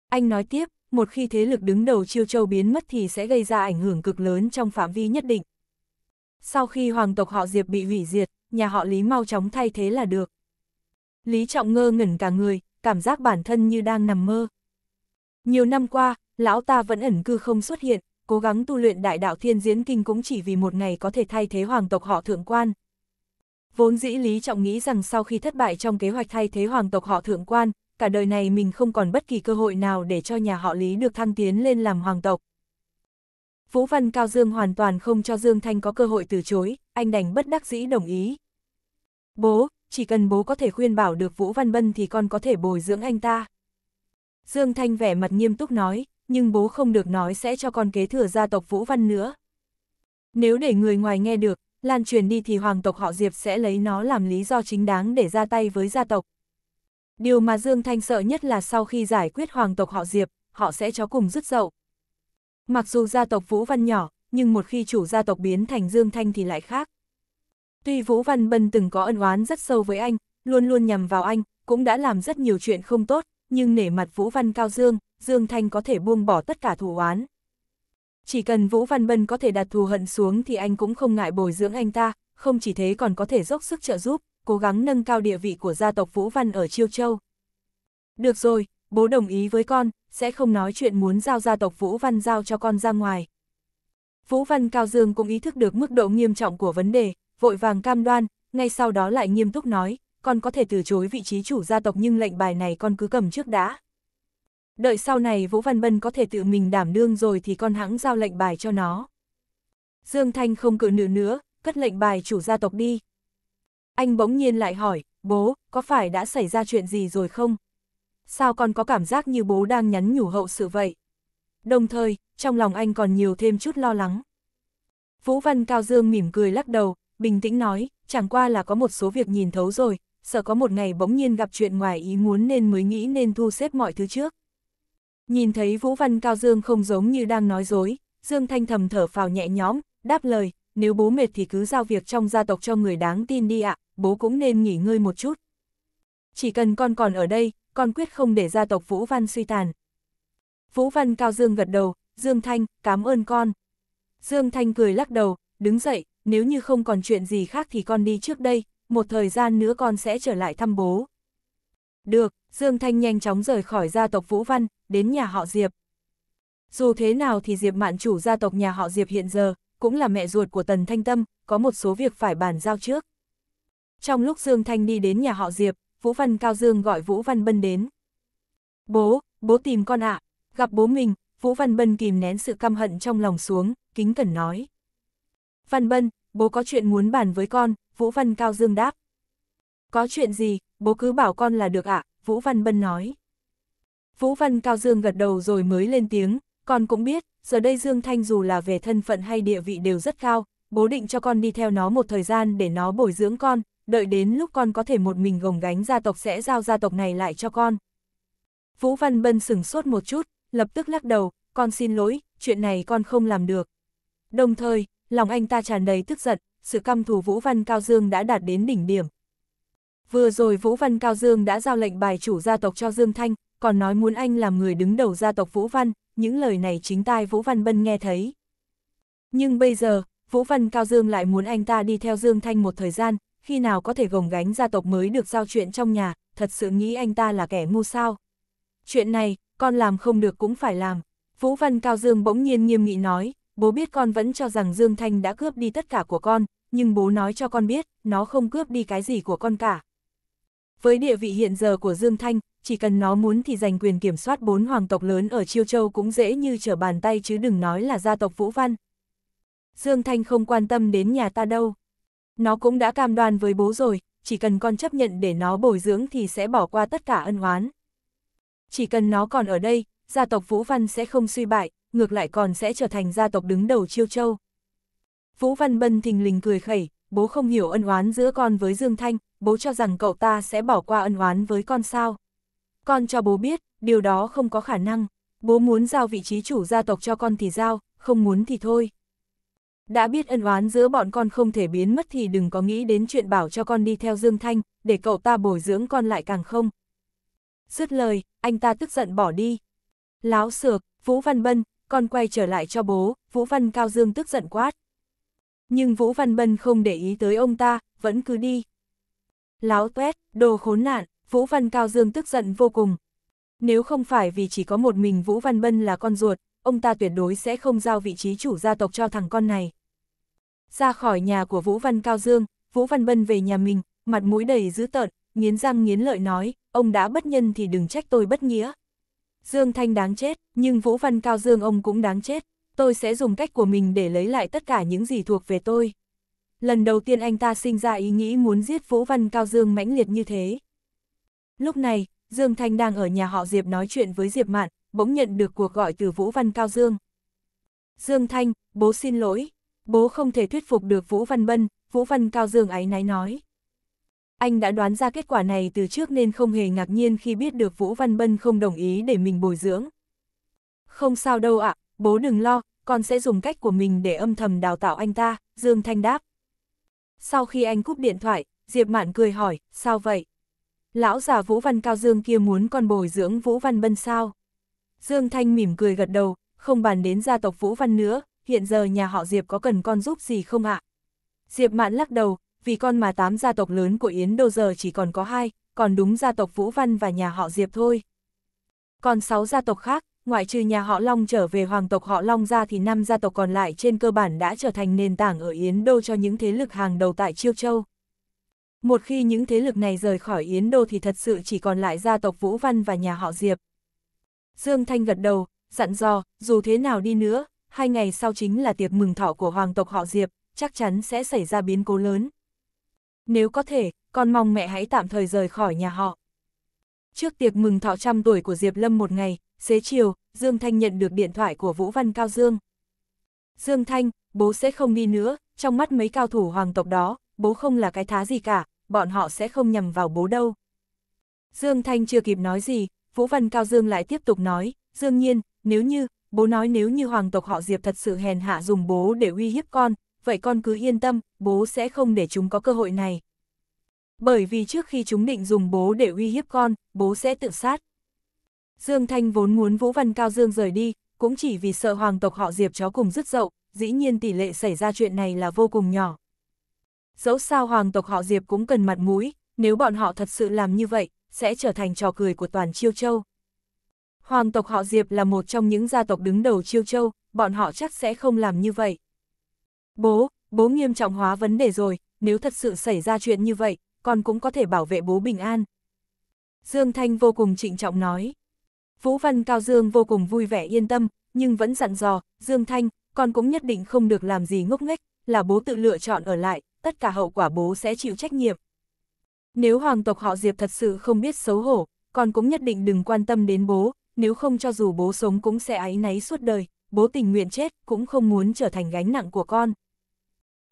Anh nói tiếp, một khi thế lực đứng đầu chiêu châu biến mất thì sẽ gây ra ảnh hưởng cực lớn trong phạm vi nhất định. Sau khi hoàng tộc họ Diệp bị hủy diệt, nhà họ Lý mau chóng thay thế là được. Lý Trọng ngơ ngẩn cả người, cảm giác bản thân như đang nằm mơ. Nhiều năm qua, lão ta vẫn ẩn cư không xuất hiện, cố gắng tu luyện đại đạo thiên diễn kinh cũng chỉ vì một ngày có thể thay thế hoàng tộc họ thượng quan. Vốn dĩ Lý Trọng nghĩ rằng sau khi thất bại trong kế hoạch thay thế hoàng tộc họ thượng quan, cả đời này mình không còn bất kỳ cơ hội nào để cho nhà họ Lý được thăng tiến lên làm hoàng tộc. Vũ Văn Cao Dương hoàn toàn không cho Dương Thanh có cơ hội từ chối, anh đành bất đắc dĩ đồng ý. Bố, chỉ cần bố có thể khuyên bảo được Vũ Văn Bân thì con có thể bồi dưỡng anh ta. Dương Thanh vẻ mặt nghiêm túc nói, nhưng bố không được nói sẽ cho con kế thừa gia tộc Vũ Văn nữa. Nếu để người ngoài nghe được, lan truyền đi thì hoàng tộc họ Diệp sẽ lấy nó làm lý do chính đáng để ra tay với gia tộc. Điều mà Dương Thanh sợ nhất là sau khi giải quyết hoàng tộc họ Diệp, họ sẽ chó cùng rứt dậu. Mặc dù gia tộc Vũ Văn nhỏ, nhưng một khi chủ gia tộc biến thành Dương Thanh thì lại khác. Tuy Vũ Văn Bân từng có ân oán rất sâu với anh, luôn luôn nhằm vào anh, cũng đã làm rất nhiều chuyện không tốt, nhưng nể mặt Vũ Văn Cao Dương, Dương Thanh có thể buông bỏ tất cả thù oán. Chỉ cần Vũ Văn Bân có thể đặt thù hận xuống thì anh cũng không ngại bồi dưỡng anh ta, không chỉ thế còn có thể dốc sức trợ giúp, cố gắng nâng cao địa vị của gia tộc Vũ Văn ở Chiêu Châu. Được rồi, bố đồng ý với con, sẽ không nói chuyện muốn giao gia tộc Vũ Văn giao cho con ra ngoài. Vũ Văn Cao Dương cũng ý thức được mức độ nghiêm trọng của vấn đề, vội vàng cam đoan, ngay sau đó lại nghiêm túc nói, con có thể từ chối vị trí chủ gia tộc nhưng lệnh bài này con cứ cầm trước đã. Đợi sau này Vũ Văn Bân có thể tự mình đảm đương rồi thì con hãng giao lệnh bài cho nó. Dương Thanh không cự nữ nữa, cất lệnh bài chủ gia tộc đi. Anh bỗng nhiên lại hỏi, bố, có phải đã xảy ra chuyện gì rồi không? Sao con có cảm giác như bố đang nhắn nhủ hậu sự vậy? Đồng thời, trong lòng anh còn nhiều thêm chút lo lắng. Vũ Văn Cao Dương mỉm cười lắc đầu, bình tĩnh nói, chẳng qua là có một số việc nhìn thấu rồi, sợ có một ngày bỗng nhiên gặp chuyện ngoài ý muốn nên mới nghĩ nên thu xếp mọi thứ trước. Nhìn thấy Vũ Văn Cao Dương không giống như đang nói dối, Dương Thanh thầm thở phào nhẹ nhõm, đáp lời, nếu bố mệt thì cứ giao việc trong gia tộc cho người đáng tin đi ạ, bố cũng nên nghỉ ngơi một chút. Chỉ cần con còn ở đây, con quyết không để gia tộc Vũ Văn suy tàn. Vũ Văn Cao Dương gật đầu, Dương Thanh, cảm ơn con. Dương Thanh cười lắc đầu, đứng dậy, nếu như không còn chuyện gì khác thì con đi trước đây, một thời gian nữa con sẽ trở lại thăm bố. Được, Dương Thanh nhanh chóng rời khỏi gia tộc Vũ Văn, đến nhà họ Diệp. Dù thế nào thì Diệp Mạn chủ gia tộc nhà họ Diệp hiện giờ, cũng là mẹ ruột của Tần Thanh Tâm, có một số việc phải bàn giao trước. Trong lúc Dương Thanh đi đến nhà họ Diệp, Vũ Văn Cao Dương gọi Vũ Văn Bân đến. Bố, bố tìm con ạ, à. gặp bố mình, Vũ Văn Bân kìm nén sự căm hận trong lòng xuống, kính cẩn nói. Văn Bân, bố có chuyện muốn bàn với con, Vũ Văn Cao Dương đáp. Có chuyện gì, bố cứ bảo con là được ạ, à? Vũ Văn Bân nói. Vũ Văn Cao Dương gật đầu rồi mới lên tiếng, con cũng biết, giờ đây Dương Thanh dù là về thân phận hay địa vị đều rất cao, bố định cho con đi theo nó một thời gian để nó bồi dưỡng con, đợi đến lúc con có thể một mình gồng gánh gia tộc sẽ giao gia tộc này lại cho con. Vũ Văn Bân sửng sốt một chút, lập tức lắc đầu, con xin lỗi, chuyện này con không làm được. Đồng thời, lòng anh ta tràn đầy tức giận, sự căm thù Vũ Văn Cao Dương đã đạt đến đỉnh điểm. Vừa rồi Vũ Văn Cao Dương đã giao lệnh bài chủ gia tộc cho Dương Thanh, còn nói muốn anh làm người đứng đầu gia tộc Vũ Văn, những lời này chính tai Vũ Văn Bân nghe thấy. Nhưng bây giờ, Vũ Văn Cao Dương lại muốn anh ta đi theo Dương Thanh một thời gian, khi nào có thể gồng gánh gia tộc mới được giao chuyện trong nhà, thật sự nghĩ anh ta là kẻ ngu sao. Chuyện này, con làm không được cũng phải làm. Vũ Văn Cao Dương bỗng nhiên nghiêm nghị nói, bố biết con vẫn cho rằng Dương Thanh đã cướp đi tất cả của con, nhưng bố nói cho con biết, nó không cướp đi cái gì của con cả. Với địa vị hiện giờ của Dương Thanh, chỉ cần nó muốn thì giành quyền kiểm soát bốn hoàng tộc lớn ở Chiêu Châu cũng dễ như trở bàn tay chứ đừng nói là gia tộc Vũ Văn. Dương Thanh không quan tâm đến nhà ta đâu. Nó cũng đã cam đoan với bố rồi, chỉ cần con chấp nhận để nó bồi dưỡng thì sẽ bỏ qua tất cả ân oán. Chỉ cần nó còn ở đây, gia tộc Vũ Văn sẽ không suy bại, ngược lại còn sẽ trở thành gia tộc đứng đầu chiêu châu. Vũ Văn Bân thình lình cười khẩy, bố không hiểu ân oán giữa con với Dương Thanh, bố cho rằng cậu ta sẽ bỏ qua ân oán với con sao. Con cho bố biết, điều đó không có khả năng, bố muốn giao vị trí chủ gia tộc cho con thì giao, không muốn thì thôi. Đã biết ân oán giữa bọn con không thể biến mất thì đừng có nghĩ đến chuyện bảo cho con đi theo Dương Thanh, để cậu ta bồi dưỡng con lại càng không. Dứt lời, anh ta tức giận bỏ đi. Láo sược, Vũ Văn Bân, con quay trở lại cho bố, Vũ Văn Cao Dương tức giận quát. Nhưng Vũ Văn Bân không để ý tới ông ta, vẫn cứ đi. Láo tuét, đồ khốn nạn, Vũ Văn Cao Dương tức giận vô cùng. Nếu không phải vì chỉ có một mình Vũ Văn Bân là con ruột, ông ta tuyệt đối sẽ không giao vị trí chủ gia tộc cho thằng con này. Ra khỏi nhà của Vũ Văn Cao Dương, Vũ Văn Bân về nhà mình, mặt mũi đầy dữ tợn, nghiến răng nghiến lợi nói, ông đã bất nhân thì đừng trách tôi bất nghĩa. Dương Thanh đáng chết, nhưng Vũ Văn Cao Dương ông cũng đáng chết, tôi sẽ dùng cách của mình để lấy lại tất cả những gì thuộc về tôi. Lần đầu tiên anh ta sinh ra ý nghĩ muốn giết Vũ Văn Cao Dương mãnh liệt như thế. Lúc này, Dương Thanh đang ở nhà họ Diệp nói chuyện với Diệp Mạn, bỗng nhận được cuộc gọi từ Vũ Văn Cao Dương. Dương Thanh, bố xin lỗi, bố không thể thuyết phục được Vũ Văn Bân, Vũ Văn Cao Dương ấy náy nói. Anh đã đoán ra kết quả này từ trước nên không hề ngạc nhiên khi biết được Vũ Văn Bân không đồng ý để mình bồi dưỡng. Không sao đâu ạ, bố đừng lo, con sẽ dùng cách của mình để âm thầm đào tạo anh ta, Dương Thanh đáp. Sau khi anh cúp điện thoại, Diệp Mạn cười hỏi, sao vậy? Lão già Vũ Văn Cao Dương kia muốn con bồi dưỡng Vũ Văn Bân sao? Dương Thanh mỉm cười gật đầu, không bàn đến gia tộc Vũ Văn nữa, hiện giờ nhà họ Diệp có cần con giúp gì không ạ? Diệp Mạn lắc đầu, vì con mà tám gia tộc lớn của Yến Đô giờ chỉ còn có hai, còn đúng gia tộc Vũ Văn và nhà họ Diệp thôi. Còn sáu gia tộc khác, ngoại trừ nhà họ Long trở về hoàng tộc họ Long ra thì năm gia tộc còn lại trên cơ bản đã trở thành nền tảng ở Yến Đô cho những thế lực hàng đầu tại Chiêu Châu. Một khi những thế lực này rời khỏi Yến Đô thì thật sự chỉ còn lại gia tộc Vũ Văn và nhà họ Diệp. Dương Thanh gật đầu, dặn dò, dù thế nào đi nữa, hai ngày sau chính là tiệc mừng thọ của hoàng tộc họ Diệp, chắc chắn sẽ xảy ra biến cố lớn. Nếu có thể, con mong mẹ hãy tạm thời rời khỏi nhà họ. Trước tiệc mừng thọ trăm tuổi của Diệp Lâm một ngày, xế chiều, Dương Thanh nhận được điện thoại của Vũ Văn Cao Dương. Dương Thanh, bố sẽ không đi nữa, trong mắt mấy cao thủ hoàng tộc đó, bố không là cái thá gì cả, bọn họ sẽ không nhầm vào bố đâu. Dương Thanh chưa kịp nói gì, Vũ Văn Cao Dương lại tiếp tục nói, Dương nhiên, nếu như, bố nói nếu như hoàng tộc họ Diệp thật sự hèn hạ dùng bố để uy hiếp con, vậy con cứ yên tâm, bố sẽ không để chúng có cơ hội này. Bởi vì trước khi chúng định dùng bố để uy hiếp con, bố sẽ tự sát. Dương Thanh vốn muốn Vũ Văn Cao Dương rời đi, cũng chỉ vì sợ hoàng tộc họ Diệp chó cùng dứt dậu, dĩ nhiên tỷ lệ xảy ra chuyện này là vô cùng nhỏ. Dẫu sao hoàng tộc họ Diệp cũng cần mặt mũi, nếu bọn họ thật sự làm như vậy, sẽ trở thành trò cười của toàn Chiêu Châu. Hoàng tộc họ Diệp là một trong những gia tộc đứng đầu Chiêu Châu, bọn họ chắc sẽ không làm như vậy. Bố, bố nghiêm trọng hóa vấn đề rồi, nếu thật sự xảy ra chuyện như vậy, con cũng có thể bảo vệ bố bình an. Dương Thanh vô cùng trịnh trọng nói. Vũ Văn Cao Dương vô cùng vui vẻ yên tâm, nhưng vẫn dặn dò, Dương Thanh, con cũng nhất định không được làm gì ngốc nghếch, là bố tự lựa chọn ở lại, tất cả hậu quả bố sẽ chịu trách nhiệm. Nếu hoàng tộc họ Diệp thật sự không biết xấu hổ, con cũng nhất định đừng quan tâm đến bố, nếu không cho dù bố sống cũng sẽ áy náy suốt đời, bố tình nguyện chết cũng không muốn trở thành gánh nặng của con.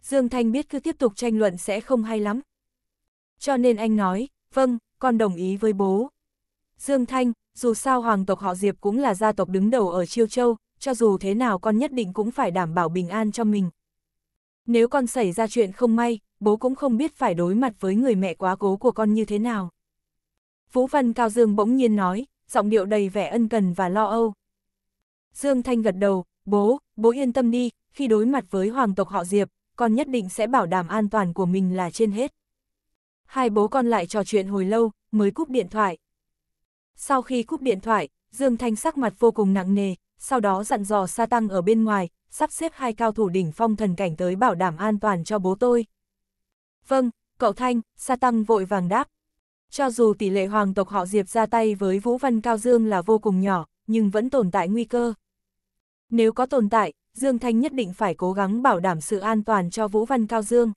Dương Thanh biết cứ tiếp tục tranh luận sẽ không hay lắm. Cho nên anh nói, vâng, con đồng ý với bố. Dương Thanh, dù sao hoàng tộc họ Diệp cũng là gia tộc đứng đầu ở Chiêu Châu, cho dù thế nào con nhất định cũng phải đảm bảo bình an cho mình. Nếu con xảy ra chuyện không may, bố cũng không biết phải đối mặt với người mẹ quá cố của con như thế nào. Vũ Văn Cao Dương bỗng nhiên nói, giọng điệu đầy vẻ ân cần và lo âu. Dương Thanh gật đầu, bố, bố yên tâm đi, khi đối mặt với hoàng tộc họ Diệp, con nhất định sẽ bảo đảm an toàn của mình là trên hết. Hai bố con lại trò chuyện hồi lâu, mới cúp điện thoại. Sau khi cúp điện thoại, Dương Thanh sắc mặt vô cùng nặng nề, sau đó dặn dò sa tăng ở bên ngoài, sắp xếp hai cao thủ đỉnh phong thần cảnh tới bảo đảm an toàn cho bố tôi. Vâng, cậu Thanh, sa tăng vội vàng đáp. Cho dù tỷ lệ hoàng tộc họ Diệp ra tay với Vũ Văn Cao Dương là vô cùng nhỏ, nhưng vẫn tồn tại nguy cơ. Nếu có tồn tại, Dương Thanh nhất định phải cố gắng bảo đảm sự an toàn cho Vũ Văn Cao Dương.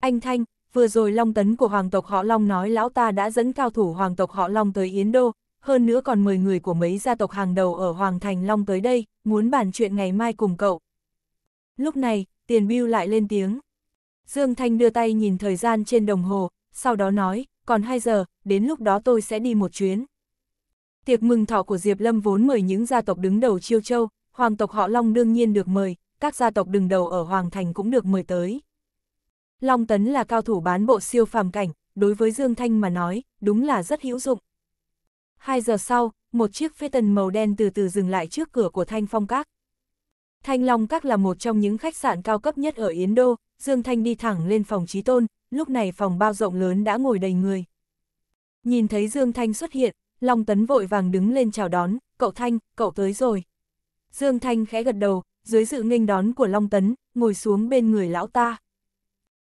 Anh Thanh, vừa rồi Long Tấn của Hoàng tộc họ Long nói lão ta đã dẫn cao thủ Hoàng tộc họ Long tới Yến Đô, hơn nữa còn 10 người của mấy gia tộc hàng đầu ở Hoàng Thành Long tới đây, muốn bàn chuyện ngày mai cùng cậu. Lúc này, Tiền Biêu lại lên tiếng. Dương Thanh đưa tay nhìn thời gian trên đồng hồ, sau đó nói, còn 2 giờ, đến lúc đó tôi sẽ đi một chuyến. Tiệc mừng thọ của Diệp Lâm vốn mời những gia tộc đứng đầu Chiêu Châu, hoàng tộc họ Long đương nhiên được mời, các gia tộc đứng đầu ở Hoàng Thành cũng được mời tới. Long Tấn là cao thủ bán bộ siêu phàm cảnh, đối với Dương Thanh mà nói, đúng là rất hữu dụng. Hai giờ sau, một chiếc phi tần màu đen từ từ dừng lại trước cửa của Thanh Phong Các. Thanh Long Các là một trong những khách sạn cao cấp nhất ở Yến Đô, Dương Thanh đi thẳng lên phòng trí tôn, lúc này phòng bao rộng lớn đã ngồi đầy người. Nhìn thấy Dương Thanh xuất hiện, Long Tấn vội vàng đứng lên chào đón, cậu Thanh, cậu tới rồi. Dương Thanh khẽ gật đầu, dưới sự nghênh đón của Long Tấn, ngồi xuống bên người lão ta.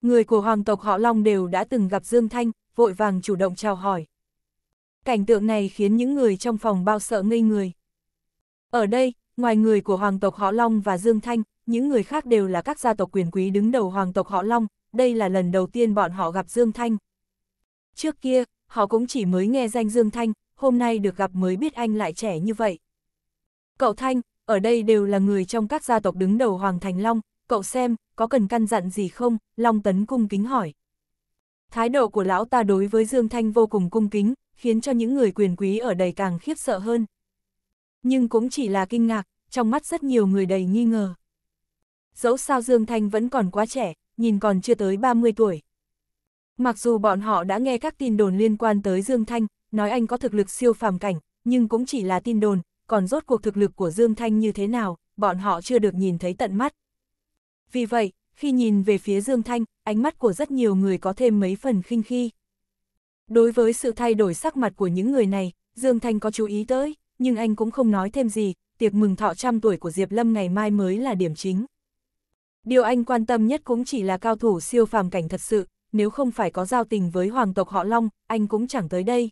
Người của hoàng tộc họ Long đều đã từng gặp Dương Thanh, vội vàng chủ động chào hỏi. Cảnh tượng này khiến những người trong phòng bao sợ ngây người. Ở đây, ngoài người của hoàng tộc họ Long và Dương Thanh, những người khác đều là các gia tộc quyền quý đứng đầu hoàng tộc họ Long, đây là lần đầu tiên bọn họ gặp Dương Thanh. Trước kia, họ cũng chỉ mới nghe danh Dương Thanh, hôm nay được gặp mới biết anh lại trẻ như vậy. Cậu Thanh, ở đây đều là người trong các gia tộc đứng đầu Hoàng Thành Long, cậu xem, có cần căn dặn gì không, Long Tấn cung kính hỏi. Thái độ của lão ta đối với Dương Thanh vô cùng cung kính, khiến cho những người quyền quý ở đây càng khiếp sợ hơn. Nhưng cũng chỉ là kinh ngạc, trong mắt rất nhiều người đầy nghi ngờ. Dẫu sao Dương Thanh vẫn còn quá trẻ, nhìn còn chưa tới 30 tuổi. Mặc dù bọn họ đã nghe các tin đồn liên quan tới Dương Thanh, nói anh có thực lực siêu phàm cảnh, nhưng cũng chỉ là tin đồn, còn rốt cuộc thực lực của Dương Thanh như thế nào, bọn họ chưa được nhìn thấy tận mắt. Vì vậy, khi nhìn về phía Dương Thanh, ánh mắt của rất nhiều người có thêm mấy phần khinh khi. Đối với sự thay đổi sắc mặt của những người này, Dương Thanh có chú ý tới, nhưng anh cũng không nói thêm gì, tiệc mừng thọ trăm tuổi của Diệp Lâm ngày mai mới là điểm chính. Điều anh quan tâm nhất cũng chỉ là cao thủ siêu phàm cảnh thật sự, nếu không phải có giao tình với hoàng tộc họ Long, anh cũng chẳng tới đây.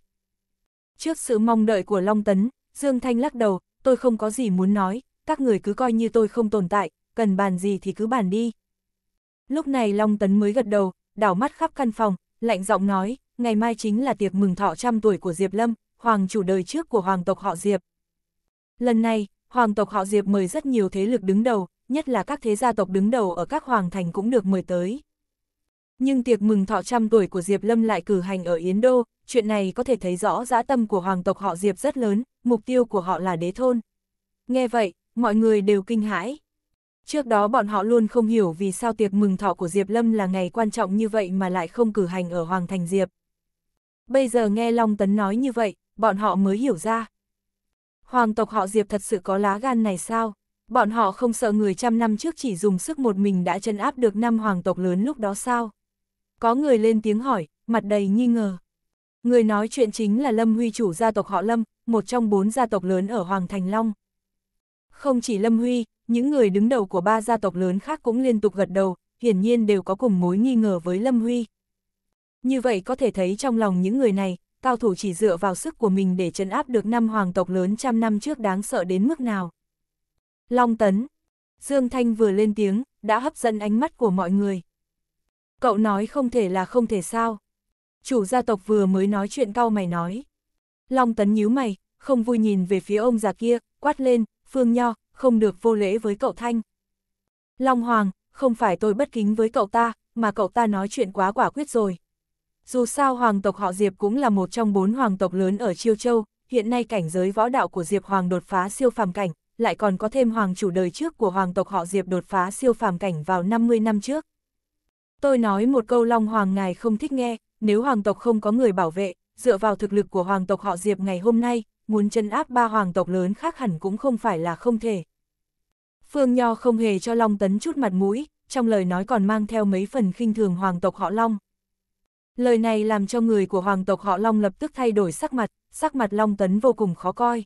Trước sự mong đợi của Long Tấn, Dương Thanh lắc đầu, tôi không có gì muốn nói, các người cứ coi như tôi không tồn tại, cần bàn gì thì cứ bàn đi. Lúc này Long Tấn mới gật đầu, đảo mắt khắp căn phòng, lạnh giọng nói, ngày mai chính là tiệc mừng thọ trăm tuổi của Diệp Lâm, hoàng chủ đời trước của hoàng tộc họ Diệp. Lần này, hoàng tộc họ Diệp mời rất nhiều thế lực đứng đầu, nhất là các thế gia tộc đứng đầu ở các hoàng thành cũng được mời tới. Nhưng tiệc mừng thọ trăm tuổi của Diệp Lâm lại cử hành ở Yến Đô, chuyện này có thể thấy rõ dã tâm của hoàng tộc họ Diệp rất lớn, mục tiêu của họ là đế thôn. Nghe vậy, mọi người đều kinh hãi. Trước đó bọn họ luôn không hiểu vì sao tiệc mừng thọ của Diệp Lâm là ngày quan trọng như vậy mà lại không cử hành ở Hoàng Thành Diệp. Bây giờ nghe Long Tấn nói như vậy, bọn họ mới hiểu ra. Hoàng tộc họ Diệp thật sự có lá gan này sao? Bọn họ không sợ người trăm năm trước chỉ dùng sức một mình đã chân áp được năm hoàng tộc lớn lúc đó sao? Có người lên tiếng hỏi, mặt đầy nghi ngờ. Người nói chuyện chính là Lâm Huy chủ gia tộc họ Lâm, một trong bốn gia tộc lớn ở Hoàng Thành Long. Không chỉ Lâm Huy, những người đứng đầu của ba gia tộc lớn khác cũng liên tục gật đầu, hiển nhiên đều có cùng mối nghi ngờ với Lâm Huy. Như vậy có thể thấy trong lòng những người này, cao thủ chỉ dựa vào sức của mình để trấn áp được năm hoàng tộc lớn trăm năm trước đáng sợ đến mức nào. Long Tấn Dương Thanh vừa lên tiếng, đã hấp dẫn ánh mắt của mọi người. Cậu nói không thể là không thể sao chủ gia tộc vừa mới nói chuyện cau mày nói. Long tấn nhíu mày, không vui nhìn về phía ông già kia, quát lên, Phương Nho, không được vô lễ với cậu Thanh. Long Hoàng, không phải tôi bất kính với cậu ta, mà cậu ta nói chuyện quá quả quyết rồi. Dù sao hoàng tộc họ Diệp cũng là một trong bốn hoàng tộc lớn ở Chiêu Châu, hiện nay cảnh giới võ đạo của Diệp Hoàng đột phá siêu phàm cảnh, lại còn có thêm hoàng chủ đời trước của hoàng tộc họ Diệp đột phá siêu phàm cảnh vào 50 năm trước. Tôi nói một câu Long Hoàng ngài không thích nghe, nếu hoàng tộc không có người bảo vệ, dựa vào thực lực của hoàng tộc họ Diệp ngày hôm nay, muốn chân áp ba hoàng tộc lớn khác hẳn cũng không phải là không thể. Phương Nho không hề cho Long Tấn chút mặt mũi, trong lời nói còn mang theo mấy phần khinh thường hoàng tộc họ Long. Lời này làm cho người của hoàng tộc họ Long lập tức thay đổi sắc mặt, sắc mặt Long Tấn vô cùng khó coi.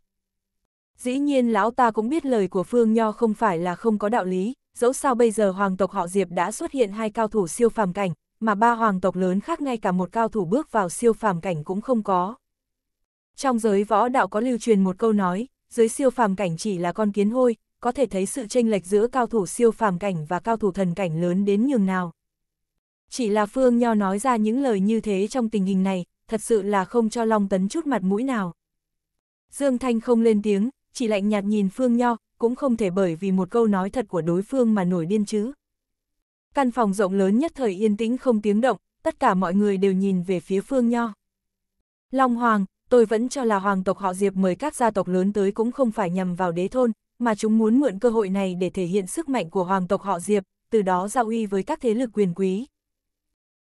Dĩ nhiên lão ta cũng biết lời của Phương Nho không phải là không có đạo lý, dẫu sao bây giờ hoàng tộc họ Diệp đã xuất hiện hai cao thủ siêu phàm cảnh, mà ba hoàng tộc lớn khác ngay cả một cao thủ bước vào siêu phàm cảnh cũng không có. Trong giới võ đạo có lưu truyền một câu nói, dưới siêu phàm cảnh chỉ là con kiến hôi, có thể thấy sự chênh lệch giữa cao thủ siêu phàm cảnh và cao thủ thần cảnh lớn đến nhường nào. Chỉ là Phương Nho nói ra những lời như thế trong tình hình này, thật sự là không cho Long Tấn chút mặt mũi nào. Dương Thanh không lên tiếng, chỉ lạnh nhạt nhìn Phương Nho, cũng không thể bởi vì một câu nói thật của đối phương mà nổi điên chứ. Căn phòng rộng lớn nhất thời yên tĩnh không tiếng động, tất cả mọi người đều nhìn về phía Phương Nho. Long Hoàng, tôi vẫn cho là hoàng tộc họ Diệp mời các gia tộc lớn tới cũng không phải nhằm vào đế thôn, mà chúng muốn mượn cơ hội này để thể hiện sức mạnh của hoàng tộc họ Diệp, từ đó giao uy với các thế lực quyền quý.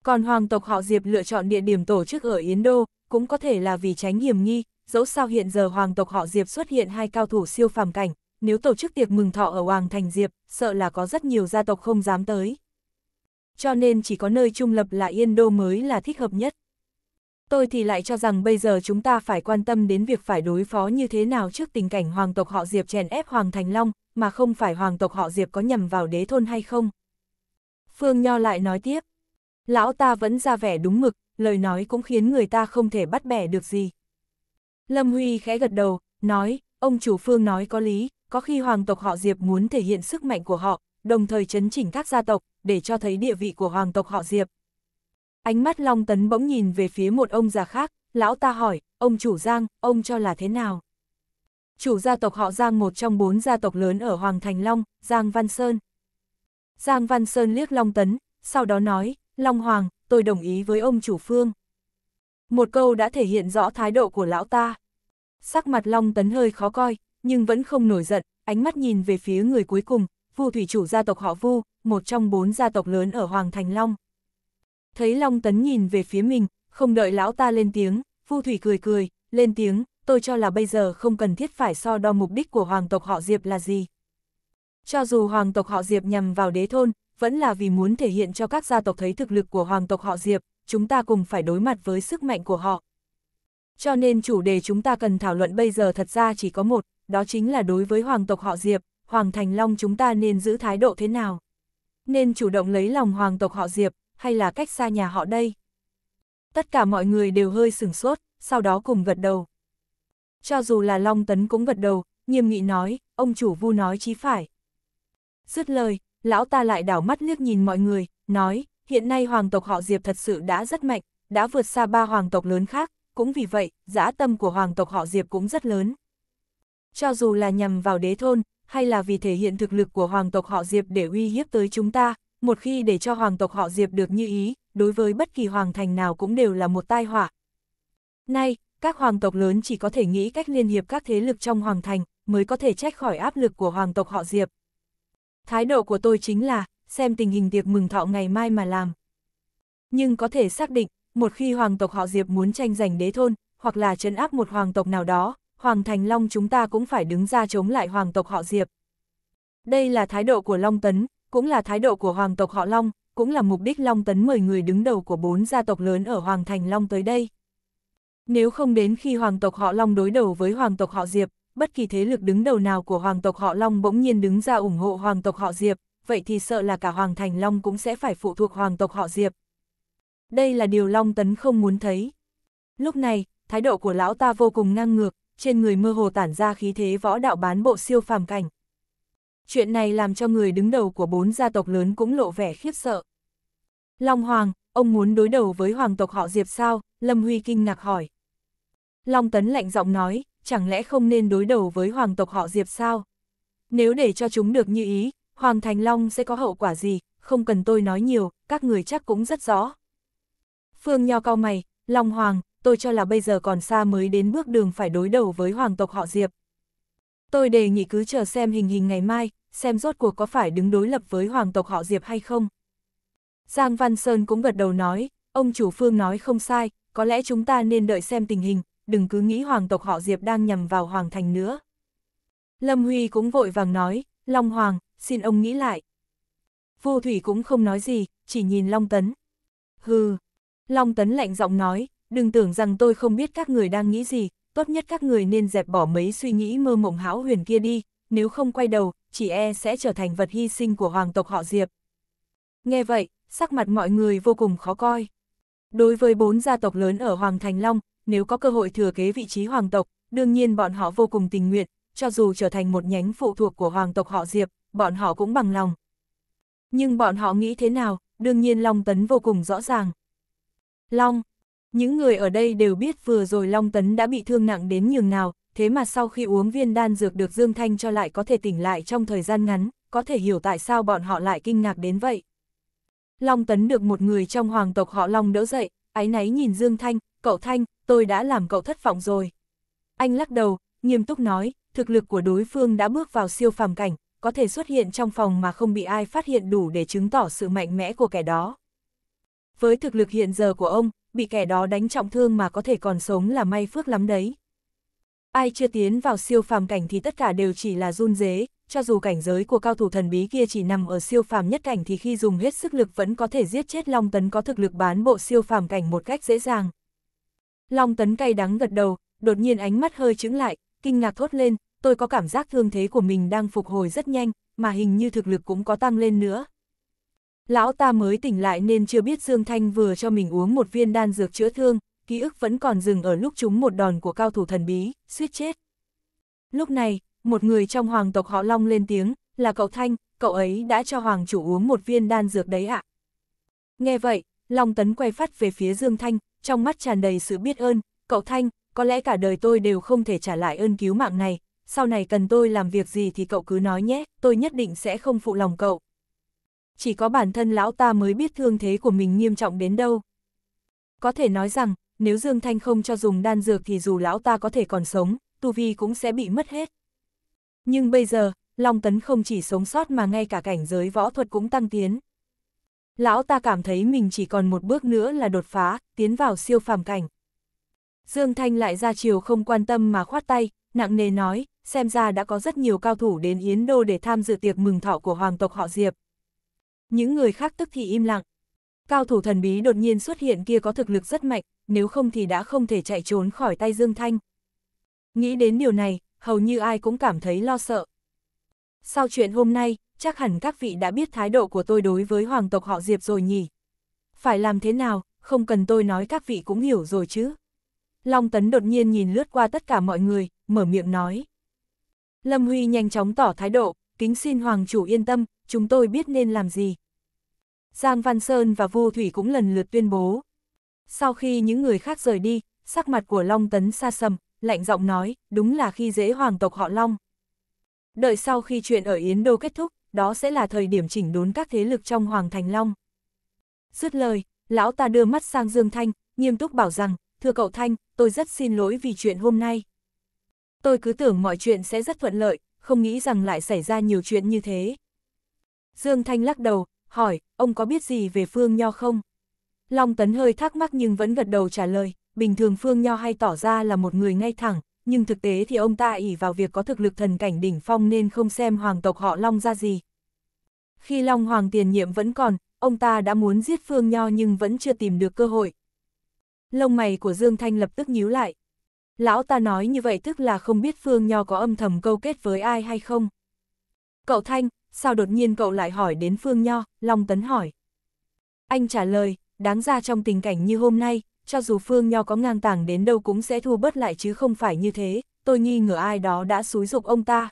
Còn hoàng tộc họ Diệp lựa chọn địa điểm tổ chức ở Yến Đô, cũng có thể là vì tránh hiểm nghi, dẫu sao hiện giờ hoàng tộc họ Diệp xuất hiện hai cao thủ siêu phàm cảnh, nếu tổ chức tiệc mừng thọ ở Hoàng Thành Diệp, sợ là có rất nhiều gia tộc không dám tới cho nên chỉ có nơi trung lập là Yên Đô mới là thích hợp nhất. Tôi thì lại cho rằng bây giờ chúng ta phải quan tâm đến việc phải đối phó như thế nào trước tình cảnh hoàng tộc họ Diệp chèn ép Hoàng Thành Long, mà không phải hoàng tộc họ Diệp có nhầm vào đế thôn hay không. Phương Nho lại nói tiếp, lão ta vẫn ra vẻ đúng mực, lời nói cũng khiến người ta không thể bắt bẻ được gì. Lâm Huy khẽ gật đầu, nói, ông chủ Phương nói có lý, có khi hoàng tộc họ Diệp muốn thể hiện sức mạnh của họ, đồng thời chấn chỉnh các gia tộc, để cho thấy địa vị của hoàng tộc họ Diệp. Ánh mắt Long Tấn bỗng nhìn về phía một ông già khác, lão ta hỏi, ông chủ Giang, ông cho là thế nào? Chủ gia tộc họ Giang một trong bốn gia tộc lớn ở Hoàng Thành Long, Giang Văn Sơn. Giang Văn Sơn liếc Long Tấn, sau đó nói, Long Hoàng, tôi đồng ý với ông chủ Phương. Một câu đã thể hiện rõ thái độ của lão ta. Sắc mặt Long Tấn hơi khó coi, nhưng vẫn không nổi giận, ánh mắt nhìn về phía người cuối cùng, Vu thủy chủ gia tộc họ Vu, một trong bốn gia tộc lớn ở Hoàng Thành Long. Thấy Long Tấn nhìn về phía mình, không đợi lão ta lên tiếng, Vu thủy cười cười, lên tiếng, tôi cho là bây giờ không cần thiết phải so đo mục đích của hoàng tộc họ Diệp là gì. Cho dù hoàng tộc họ Diệp nhằm vào đế thôn, vẫn là vì muốn thể hiện cho các gia tộc thấy thực lực của hoàng tộc họ Diệp, chúng ta cùng phải đối mặt với sức mạnh của họ. Cho nên chủ đề chúng ta cần thảo luận bây giờ thật ra chỉ có một, đó chính là đối với hoàng tộc họ Diệp, Hoàng Thành Long chúng ta nên giữ thái độ thế nào? Nên chủ động lấy lòng hoàng tộc họ Diệp, hay là cách xa nhà họ đây? Tất cả mọi người đều hơi sửng sốt, sau đó cùng gật đầu. Cho dù là Long Tấn cũng gật đầu, nghiêm nghị nói, ông chủ vu nói chí phải. Dứt lời, lão ta lại đảo mắt liếc nhìn mọi người, nói, hiện nay hoàng tộc họ Diệp thật sự đã rất mạnh, đã vượt xa ba hoàng tộc lớn khác, cũng vì vậy, dã tâm của hoàng tộc họ Diệp cũng rất lớn. Cho dù là nhằm vào đế thôn, hay là vì thể hiện thực lực của hoàng tộc họ Diệp để uy hiếp tới chúng ta, một khi để cho hoàng tộc họ Diệp được như ý, đối với bất kỳ hoàng thành nào cũng đều là một tai họa. Nay, các hoàng tộc lớn chỉ có thể nghĩ cách liên hiệp các thế lực trong hoàng thành, mới có thể trách khỏi áp lực của hoàng tộc họ Diệp. Thái độ của tôi chính là, xem tình hình tiệc mừng thọ ngày mai mà làm. Nhưng có thể xác định, một khi hoàng tộc họ Diệp muốn tranh giành đế thôn, hoặc là trấn áp một hoàng tộc nào đó, Hoàng Thành Long chúng ta cũng phải đứng ra chống lại hoàng tộc họ Diệp. Đây là thái độ của Long Tấn, cũng là thái độ của hoàng tộc họ Long, cũng là mục đích Long Tấn mời người đứng đầu của bốn gia tộc lớn ở Hoàng Thành Long tới đây. Nếu không đến khi hoàng tộc họ Long đối đầu với hoàng tộc họ Diệp, bất kỳ thế lực đứng đầu nào của hoàng tộc họ Long bỗng nhiên đứng ra ủng hộ hoàng tộc họ Diệp, vậy thì sợ là cả hoàng thành Long cũng sẽ phải phụ thuộc hoàng tộc họ Diệp. Đây là điều Long Tấn không muốn thấy. Lúc này, thái độ của lão ta vô cùng ngang ngược, trên người mơ hồ tản ra khí thế võ đạo bán bộ siêu phàm cảnh. Chuyện này làm cho người đứng đầu của bốn gia tộc lớn cũng lộ vẻ khiếp sợ. Long Hoàng, ông muốn đối đầu với hoàng tộc họ Diệp sao? Lâm Huy kinh ngạc hỏi. Long Tấn lạnh giọng nói, chẳng lẽ không nên đối đầu với hoàng tộc họ Diệp sao? Nếu để cho chúng được như ý, Hoàng Thành Long sẽ có hậu quả gì, không cần tôi nói nhiều, các người chắc cũng rất rõ. Phương Nho cao mày, Long Hoàng, tôi cho là bây giờ còn xa mới đến bước đường phải đối đầu với hoàng tộc họ Diệp. Tôi đề nghị cứ chờ xem hình hình ngày mai, xem rốt cuộc có phải đứng đối lập với hoàng tộc họ Diệp hay không. Giang Văn Sơn cũng gật đầu nói, ông chủ phương nói không sai, có lẽ chúng ta nên đợi xem tình hình, đừng cứ nghĩ hoàng tộc họ Diệp đang nhằm vào hoàng thành nữa. Lâm Huy cũng vội vàng nói, Long Hoàng, xin ông nghĩ lại. Vô Thủy cũng không nói gì, chỉ nhìn Long Tấn. Hừ, Long Tấn lạnh giọng nói, đừng tưởng rằng tôi không biết các người đang nghĩ gì, tốt nhất các người nên dẹp bỏ mấy suy nghĩ mơ mộng háo huyền kia đi, nếu không quay đầu, chị e sẽ trở thành vật hy sinh của hoàng tộc họ Diệp. Nghe vậy, sắc mặt mọi người vô cùng khó coi. Đối với bốn gia tộc lớn ở Hoàng Thành Long, nếu có cơ hội thừa kế vị trí hoàng tộc, đương nhiên bọn họ vô cùng tình nguyện, cho dù trở thành một nhánh phụ thuộc của hoàng tộc họ Diệp, bọn họ cũng bằng lòng. Nhưng bọn họ nghĩ thế nào, đương nhiên Long Tấn vô cùng rõ ràng. Long, những người ở đây đều biết vừa rồi Long Tấn đã bị thương nặng đến nhường nào, thế mà sau khi uống viên đan dược được Dương Thanh cho lại có thể tỉnh lại trong thời gian ngắn, có thể hiểu tại sao bọn họ lại kinh ngạc đến vậy. Long Tấn được một người trong hoàng tộc họ Long đỡ dậy, ái náy nhìn Dương Thanh, cậu Thanh, tôi đã làm cậu thất vọng rồi. Anh lắc đầu, nghiêm túc nói, thực lực của đối phương đã bước vào siêu phàm cảnh, có thể xuất hiện trong phòng mà không bị ai phát hiện đủ để chứng tỏ sự mạnh mẽ của kẻ đó. Với thực lực hiện giờ của ông, bị kẻ đó đánh trọng thương mà có thể còn sống là may phước lắm đấy. Ai chưa tiến vào siêu phàm cảnh thì tất cả đều chỉ là run dế, cho dù cảnh giới của cao thủ thần bí kia chỉ nằm ở siêu phàm nhất cảnh thì khi dùng hết sức lực vẫn có thể giết chết Long Tấn có thực lực bán bộ siêu phàm cảnh một cách dễ dàng. Long Tấn cay đắng gật đầu, đột nhiên ánh mắt hơi trứng lại, kinh ngạc thốt lên, tôi có cảm giác thương thế của mình đang phục hồi rất nhanh, mà hình như thực lực cũng có tăng lên nữa. Lão ta mới tỉnh lại nên chưa biết Dương Thanh vừa cho mình uống một viên đan dược chữa thương, ký ức vẫn còn dừng ở lúc chúng một đòn của cao thủ thần bí, suýt chết. Lúc này, một người trong hoàng tộc họ Long lên tiếng, là cậu Thanh, cậu ấy đã cho hoàng chủ uống một viên đan dược đấy ạ. À? Nghe vậy, Long Tấn quay phát về phía Dương Thanh, trong mắt tràn đầy sự biết ơn, cậu Thanh, có lẽ cả đời tôi đều không thể trả lại ơn cứu mạng này, sau này cần tôi làm việc gì thì cậu cứ nói nhé, tôi nhất định sẽ không phụ lòng cậu chỉ có bản thân lão ta mới biết thương thế của mình nghiêm trọng đến đâu. Có thể nói rằng, nếu Dương Thanh không cho dùng đan dược thì dù lão ta có thể còn sống, tu vi cũng sẽ bị mất hết. Nhưng bây giờ, Long Tấn không chỉ sống sót mà ngay cả cảnh giới võ thuật cũng tăng tiến. Lão ta cảm thấy mình chỉ còn một bước nữa là đột phá, tiến vào siêu phàm cảnh. Dương Thanh lại ra chiều không quan tâm mà khoát tay, nặng nề nói, xem ra đã có rất nhiều cao thủ đến Yến Đô để tham dự tiệc mừng thọ của hoàng tộc họ Diệp, những người khác tức thì im lặng. Cao thủ thần bí đột nhiên xuất hiện kia có thực lực rất mạnh, nếu không thì đã không thể chạy trốn khỏi tay Dương Thanh. Nghĩ đến điều này, hầu như ai cũng cảm thấy lo sợ. Sau chuyện hôm nay, chắc hẳn các vị đã biết thái độ của tôi đối với hoàng tộc họ Diệp rồi nhỉ. Phải làm thế nào, không cần tôi nói các vị cũng hiểu rồi chứ. Long Tấn đột nhiên nhìn lướt qua tất cả mọi người, mở miệng nói. Lâm Huy nhanh chóng tỏ thái độ, kính xin hoàng chủ yên tâm, chúng tôi biết nên làm gì. Giang Văn Sơn và Vô Thủy cũng lần lượt tuyên bố. Sau khi những người khác rời đi, sắc mặt của Long Tấn xa sầm, lạnh giọng nói, đúng là khi dễ hoàng tộc họ Long. Đợi sau khi chuyện ở Yến Đô kết thúc, đó sẽ là thời điểm chỉnh đốn các thế lực trong Hoàng Thành Long. Dứt lời, lão ta đưa mắt sang Dương Thanh, nghiêm túc bảo rằng, thưa cậu Thanh, tôi rất xin lỗi vì chuyện hôm nay. Tôi cứ tưởng mọi chuyện sẽ rất thuận lợi, không nghĩ rằng lại xảy ra nhiều chuyện như thế. Dương Thanh lắc đầu, hỏi, ông có biết gì về Phương Nho không? Long Tấn hơi thắc mắc nhưng vẫn gật đầu trả lời, bình thường Phương Nho hay tỏ ra là một người ngay thẳng, nhưng thực tế thì ông ta ỉ vào việc có thực lực thần cảnh đỉnh phong nên không xem hoàng tộc họ Long ra gì. Khi Long Hoàng tiền nhiệm vẫn còn, ông ta đã muốn giết Phương Nho nhưng vẫn chưa tìm được cơ hội. Lông mày của Dương Thanh lập tức nhíu lại. Lão ta nói như vậy tức là không biết Phương Nho có âm thầm câu kết với ai hay không. Cậu Thanh, sao đột nhiên cậu lại hỏi đến Phương Nho, Long Tấn hỏi. Anh trả lời, đáng ra trong tình cảnh như hôm nay, cho dù Phương Nho có ngang tàng đến đâu cũng sẽ thu bớt lại chứ không phải như thế, tôi nghi ngờ ai đó đã xúi dục ông ta.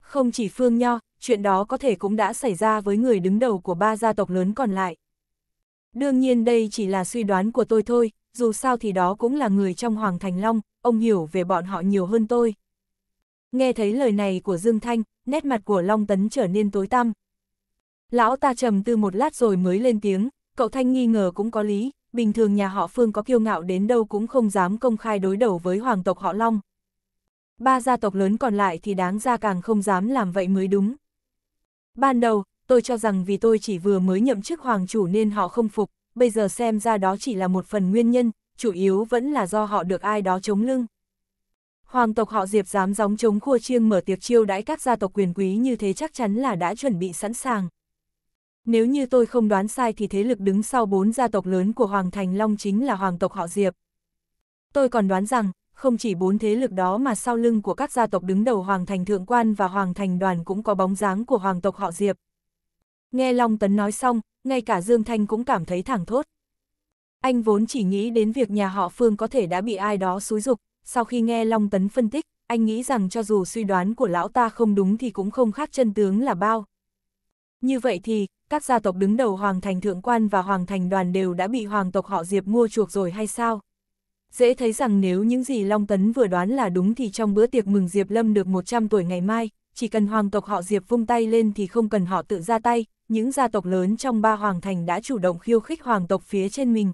Không chỉ Phương Nho, chuyện đó có thể cũng đã xảy ra với người đứng đầu của ba gia tộc lớn còn lại. Đương nhiên đây chỉ là suy đoán của tôi thôi, dù sao thì đó cũng là người trong Hoàng Thành Long, ông hiểu về bọn họ nhiều hơn tôi. Nghe thấy lời này của Dương Thanh, nét mặt của Long Tấn trở nên tối tăm. Lão ta trầm tư một lát rồi mới lên tiếng, cậu Thanh nghi ngờ cũng có lý, bình thường nhà họ Phương có kiêu ngạo đến đâu cũng không dám công khai đối đầu với hoàng tộc họ Long. Ba gia tộc lớn còn lại thì đáng ra càng không dám làm vậy mới đúng. Ban đầu, tôi cho rằng vì tôi chỉ vừa mới nhậm chức hoàng chủ nên họ không phục, bây giờ xem ra đó chỉ là một phần nguyên nhân, chủ yếu vẫn là do họ được ai đó chống lưng. Hoàng tộc họ Diệp dám gióng chống khua chiêng mở tiệc chiêu đãi các gia tộc quyền quý như thế chắc chắn là đã chuẩn bị sẵn sàng. Nếu như tôi không đoán sai thì thế lực đứng sau bốn gia tộc lớn của Hoàng Thành Long chính là Hoàng tộc họ Diệp. Tôi còn đoán rằng, không chỉ bốn thế lực đó mà sau lưng của các gia tộc đứng đầu Hoàng Thành Thượng Quan và Hoàng Thành Đoàn cũng có bóng dáng của Hoàng tộc họ Diệp. Nghe Long Tấn nói xong, ngay cả Dương Thanh cũng cảm thấy thẳng thốt. Anh vốn chỉ nghĩ đến việc nhà họ Phương có thể đã bị ai đó xúi dục, sau khi nghe Long Tấn phân tích, anh nghĩ rằng cho dù suy đoán của lão ta không đúng thì cũng không khác chân tướng là bao. Như vậy thì, các gia tộc đứng đầu Hoàng Thành Thượng Quan và Hoàng Thành Đoàn đều đã bị Hoàng tộc họ Diệp mua chuộc rồi hay sao? Dễ thấy rằng nếu những gì Long Tấn vừa đoán là đúng thì trong bữa tiệc mừng Diệp Lâm được 100 tuổi ngày mai, chỉ cần Hoàng tộc họ Diệp vung tay lên thì không cần họ tự ra tay, những gia tộc lớn trong ba Hoàng Thành đã chủ động khiêu khích Hoàng tộc phía trên mình.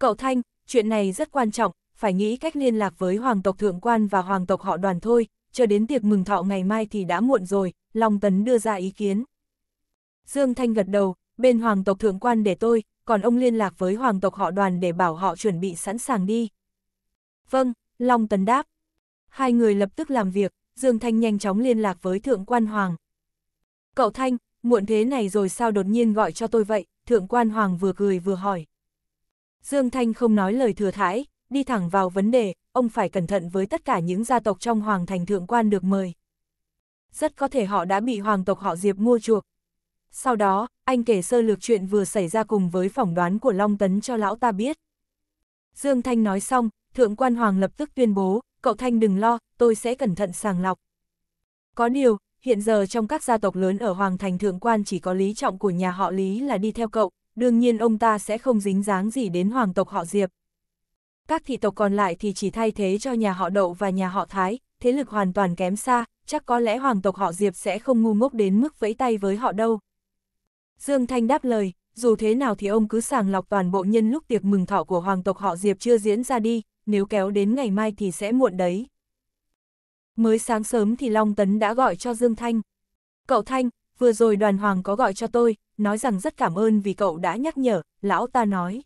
Cậu Thanh, chuyện này rất quan trọng, phải nghĩ cách liên lạc với hoàng tộc thượng quan và hoàng tộc họ đoàn thôi, chờ đến tiệc mừng thọ ngày mai thì đã muộn rồi, Long Tấn đưa ra ý kiến. Dương Thanh gật đầu, bên hoàng tộc thượng quan để tôi, còn ông liên lạc với hoàng tộc họ đoàn để bảo họ chuẩn bị sẵn sàng đi. Vâng, Long Tấn đáp. Hai người lập tức làm việc, Dương Thanh nhanh chóng liên lạc với thượng quan hoàng. Cậu Thanh, muộn thế này rồi sao đột nhiên gọi cho tôi vậy, thượng quan hoàng vừa cười vừa hỏi. Dương Thanh không nói lời thừa thãi, đi thẳng vào vấn đề, ông phải cẩn thận với tất cả những gia tộc trong hoàng thành thượng quan được mời. Rất có thể họ đã bị hoàng tộc họ Diệp mua chuộc. Sau đó, anh kể sơ lược chuyện vừa xảy ra cùng với phỏng đoán của Long Tấn cho lão ta biết. Dương Thanh nói xong, thượng quan hoàng lập tức tuyên bố, cậu Thanh đừng lo, tôi sẽ cẩn thận sàng lọc. Có điều, hiện giờ trong các gia tộc lớn ở Hoàng Thành Thượng Quan chỉ có lý trọng của nhà họ Lý là đi theo cậu, đương nhiên ông ta sẽ không dính dáng gì đến Hoàng tộc họ Diệp, các thị tộc còn lại thì chỉ thay thế cho nhà họ Đậu và nhà họ Thái, thế lực hoàn toàn kém xa, chắc có lẽ hoàng tộc họ Diệp sẽ không ngu ngốc đến mức vẫy tay với họ đâu. Dương Thanh đáp lời, dù thế nào thì ông cứ sàng lọc toàn bộ nhân lúc tiệc mừng thọ của hoàng tộc họ Diệp chưa diễn ra đi, nếu kéo đến ngày mai thì sẽ muộn đấy. Mới sáng sớm thì Long Tấn đã gọi cho Dương Thanh. Cậu Thanh, vừa rồi đoàn hoàng có gọi cho tôi, nói rằng rất cảm ơn vì cậu đã nhắc nhở, lão ta nói.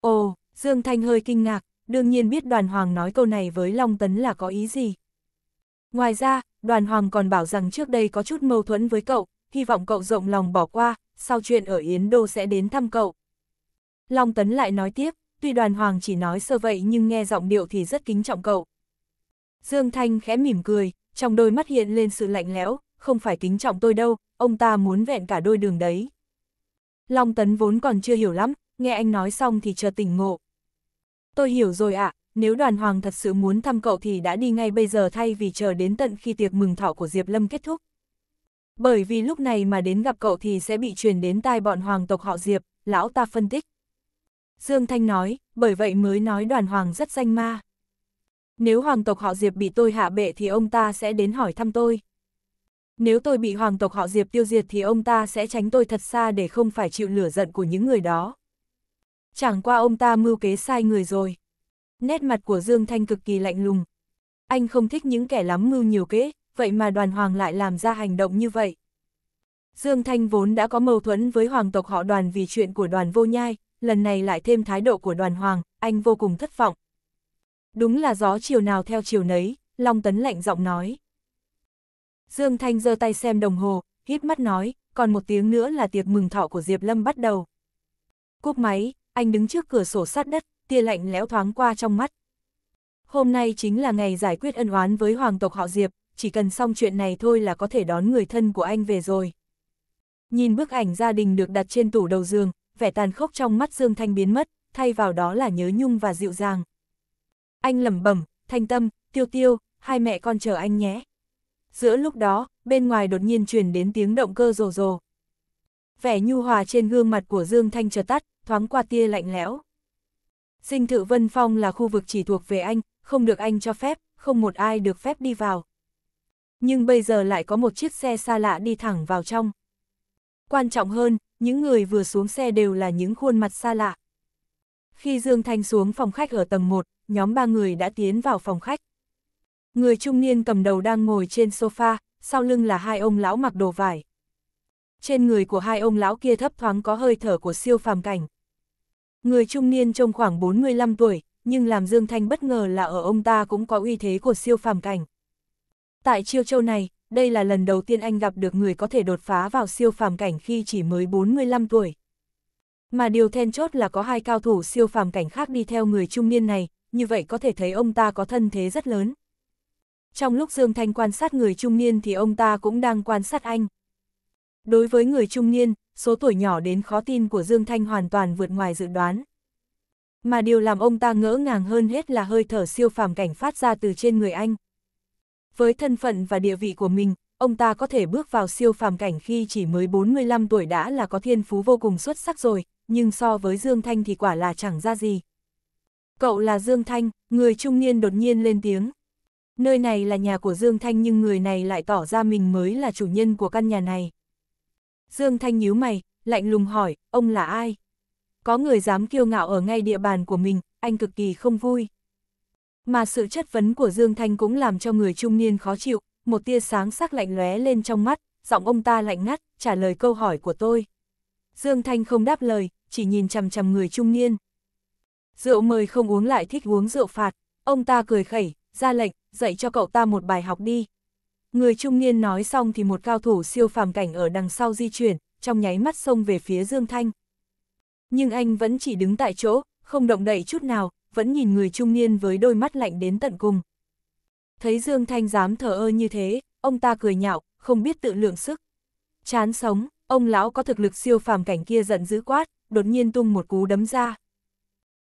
Ồ, Dương Thanh hơi kinh ngạc, đương nhiên biết đoàn hoàng nói câu này với Long Tấn là có ý gì. Ngoài ra, đoàn hoàng còn bảo rằng trước đây có chút mâu thuẫn với cậu, hy vọng cậu rộng lòng bỏ qua, sau chuyện ở Yến Đô sẽ đến thăm cậu. Long Tấn lại nói tiếp, tuy đoàn hoàng chỉ nói sơ vậy nhưng nghe giọng điệu thì rất kính trọng cậu. Dương Thanh khẽ mỉm cười, trong đôi mắt hiện lên sự lạnh lẽo, không phải kính trọng tôi đâu, ông ta muốn vẹn cả đôi đường đấy. Long Tấn vốn còn chưa hiểu lắm, nghe anh nói xong thì chờ tỉnh ngộ, tôi hiểu rồi ạ, nếu đoàn hoàng thật sự muốn thăm cậu thì đã đi ngay bây giờ thay vì chờ đến tận khi tiệc mừng thọ của Diệp Lâm kết thúc. Bởi vì lúc này mà đến gặp cậu thì sẽ bị truyền đến tai bọn hoàng tộc họ Diệp, lão ta phân tích. Dương Thanh nói, bởi vậy mới nói đoàn hoàng rất danh ma. Nếu hoàng tộc họ Diệp bị tôi hạ bệ thì ông ta sẽ đến hỏi thăm tôi. Nếu tôi bị hoàng tộc họ Diệp tiêu diệt thì ông ta sẽ tránh tôi thật xa để không phải chịu lửa giận của những người đó chẳng qua ông ta mưu kế sai người rồi. Nét mặt của Dương Thanh cực kỳ lạnh lùng. Anh không thích những kẻ lắm mưu nhiều kế, vậy mà đoàn hoàng lại làm ra hành động như vậy. Dương Thanh vốn đã có mâu thuẫn với hoàng tộc họ đoàn vì chuyện của đoàn vô nhai, lần này lại thêm thái độ của đoàn hoàng, anh vô cùng thất vọng. Đúng là gió chiều nào theo chiều nấy, Long Tấn lạnh giọng nói. Dương Thanh giơ tay xem đồng hồ, hít mắt nói, còn một tiếng nữa là tiệc mừng thọ của Diệp Lâm bắt đầu. Cúp máy, anh đứng trước cửa sổ sát đất, tia lạnh lẽo thoáng qua trong mắt. Hôm nay chính là ngày giải quyết ân oán với hoàng tộc họ Diệp, chỉ cần xong chuyện này thôi là có thể đón người thân của anh về rồi. Nhìn bức ảnh gia đình được đặt trên tủ đầu giường, vẻ tàn khốc trong mắt Dương Thanh biến mất, thay vào đó là nhớ nhung và dịu dàng. Anh lẩm bẩm, thanh tâm, tiêu tiêu, hai mẹ con chờ anh nhé. Giữa lúc đó, bên ngoài đột nhiên truyền đến tiếng động cơ rồ rồ. Vẻ nhu hòa trên gương mặt của Dương Thanh chợt tắt, thoáng qua tia lạnh lẽo. Dinh thự Vân Phong là khu vực chỉ thuộc về anh, không được anh cho phép, không một ai được phép đi vào. Nhưng bây giờ lại có một chiếc xe xa lạ đi thẳng vào trong. Quan trọng hơn, những người vừa xuống xe đều là những khuôn mặt xa lạ. Khi Dương Thanh xuống phòng khách ở tầng 1, nhóm ba người đã tiến vào phòng khách. Người trung niên cầm đầu đang ngồi trên sofa, sau lưng là hai ông lão mặc đồ vải. Trên người của hai ông lão kia thấp thoáng có hơi thở của siêu phàm cảnh. Người trung niên trông khoảng 45 tuổi, nhưng làm Dương Thanh bất ngờ là ở ông ta cũng có uy thế của siêu phàm cảnh. Tại Chiêu Châu này, đây là lần đầu tiên anh gặp được người có thể đột phá vào siêu phàm cảnh khi chỉ mới 45 tuổi. Mà điều then chốt là có hai cao thủ siêu phàm cảnh khác đi theo người trung niên này, như vậy có thể thấy ông ta có thân thế rất lớn. Trong lúc Dương Thanh quan sát người trung niên thì ông ta cũng đang quan sát anh. Đối với người trung niên, số tuổi nhỏ đến khó tin của Dương Thanh hoàn toàn vượt ngoài dự đoán. Mà điều làm ông ta ngỡ ngàng hơn hết là hơi thở siêu phàm cảnh phát ra từ trên người anh. Với thân phận và địa vị của mình, ông ta có thể bước vào siêu phàm cảnh khi chỉ mới 45 tuổi đã là có thiên phú vô cùng xuất sắc rồi, nhưng so với Dương Thanh thì quả là chẳng ra gì. Cậu là Dương Thanh, người trung niên đột nhiên lên tiếng. Nơi này là nhà của Dương Thanh nhưng người này lại tỏ ra mình mới là chủ nhân của căn nhà này. Dương Thanh nhíu mày, lạnh lùng hỏi, ông là ai? Có người dám kiêu ngạo ở ngay địa bàn của mình, anh cực kỳ không vui. Mà sự chất vấn của Dương Thanh cũng làm cho người trung niên khó chịu, một tia sáng sắc lạnh lóe lên trong mắt, giọng ông ta lạnh ngắt, trả lời câu hỏi của tôi. Dương Thanh không đáp lời, chỉ nhìn chằm chằm người trung niên. Rượu mời không uống lại thích uống rượu phạt, ông ta cười khẩy, ra lệnh, dạy cho cậu ta một bài học đi, Người trung niên nói xong thì một cao thủ siêu phàm cảnh ở đằng sau di chuyển, trong nháy mắt xông về phía Dương Thanh. Nhưng anh vẫn chỉ đứng tại chỗ, không động đậy chút nào, vẫn nhìn người trung niên với đôi mắt lạnh đến tận cùng. Thấy Dương Thanh dám thở ơ như thế, ông ta cười nhạo, không biết tự lượng sức. Chán sống, ông lão có thực lực siêu phàm cảnh kia giận dữ quát, đột nhiên tung một cú đấm ra.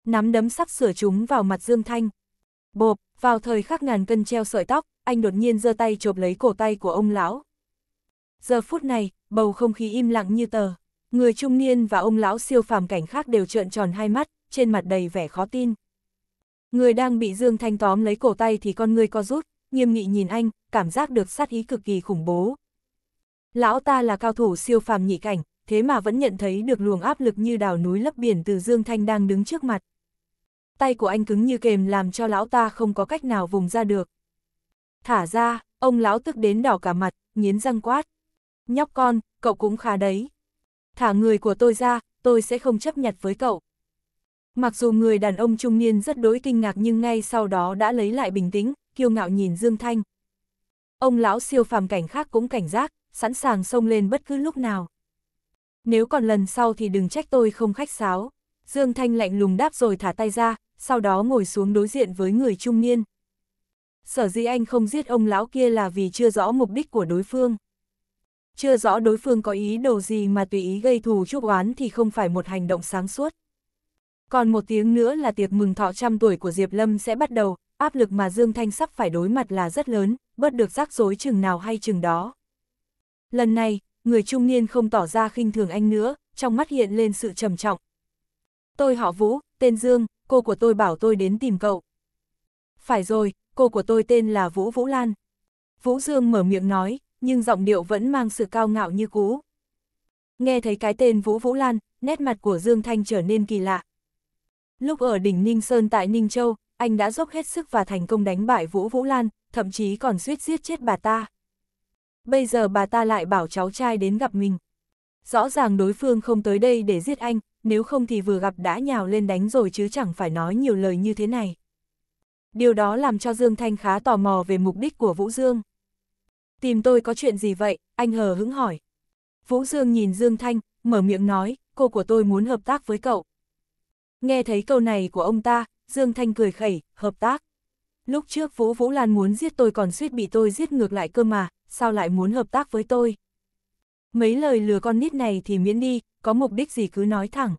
Nắm đấm sắp sửa chúng vào mặt Dương Thanh. Bộp, vào thời khắc ngàn cân treo sợi tóc, anh đột nhiên giơ tay chộp lấy cổ tay của ông lão. Giờ phút này, bầu không khí im lặng như tờ. Người trung niên và ông lão siêu phàm cảnh khác đều trợn tròn hai mắt, trên mặt đầy vẻ khó tin. Người đang bị Dương Thanh tóm lấy cổ tay thì con người co rút, nghiêm nghị nhìn anh, cảm giác được sát ý cực kỳ khủng bố. Lão ta là cao thủ siêu phàm nhị cảnh, thế mà vẫn nhận thấy được luồng áp lực như đào núi lấp biển từ Dương Thanh đang đứng trước mặt tay của anh cứng như kềm làm cho lão ta không có cách nào vùng ra được. Thả ra, ông lão tức đến đỏ cả mặt, nghiến răng quát. Nhóc con, cậu cũng khá đấy. Thả người của tôi ra, tôi sẽ không chấp nhặt với cậu. Mặc dù người đàn ông trung niên rất đối kinh ngạc nhưng ngay sau đó đã lấy lại bình tĩnh, kiêu ngạo nhìn Dương Thanh. Ông lão siêu phàm cảnh khác cũng cảnh giác, sẵn sàng xông lên bất cứ lúc nào. Nếu còn lần sau thì đừng trách tôi không khách sáo. Dương Thanh lạnh lùng đáp rồi thả tay ra, sau đó ngồi xuống đối diện với người trung niên. Sở dĩ anh không giết ông lão kia là vì chưa rõ mục đích của đối phương. Chưa rõ đối phương có ý đồ gì mà tùy ý gây thù chuốc oán thì không phải một hành động sáng suốt. Còn một tiếng nữa là tiệc mừng thọ trăm tuổi của Diệp Lâm sẽ bắt đầu, áp lực mà Dương Thanh sắp phải đối mặt là rất lớn, bớt được rắc rối chừng nào hay chừng đó. Lần này, người trung niên không tỏ ra khinh thường anh nữa, trong mắt hiện lên sự trầm trọng. Tôi họ Vũ, tên Dương, cô của tôi bảo tôi đến tìm cậu. Phải rồi, cô của tôi tên là Vũ Vũ Lan. Vũ Dương mở miệng nói, nhưng giọng điệu vẫn mang sự cao ngạo như cũ. Nghe thấy cái tên Vũ Vũ Lan, nét mặt của Dương Thanh trở nên kỳ lạ. Lúc ở đỉnh Ninh Sơn tại Ninh Châu, anh đã dốc hết sức và thành công đánh bại Vũ Vũ Lan, thậm chí còn suýt giết chết bà ta. Bây giờ bà ta lại bảo cháu trai đến gặp mình. Rõ ràng đối phương không tới đây để giết anh, nếu không thì vừa gặp đã nhào lên đánh rồi chứ chẳng phải nói nhiều lời như thế này. Điều đó làm cho Dương Thanh khá tò mò về mục đích của Vũ Dương. Tìm tôi có chuyện gì vậy, anh hờ hững hỏi. Vũ Dương nhìn Dương Thanh, mở miệng nói, cô của tôi muốn hợp tác với cậu. Nghe thấy câu này của ông ta, Dương Thanh cười khẩy, hợp tác. Lúc trước Vũ Vũ Lan muốn giết tôi còn suýt bị tôi giết ngược lại cơ mà, sao lại muốn hợp tác với tôi? Mấy lời lừa con nít này thì miễn đi, có mục đích gì cứ nói thẳng.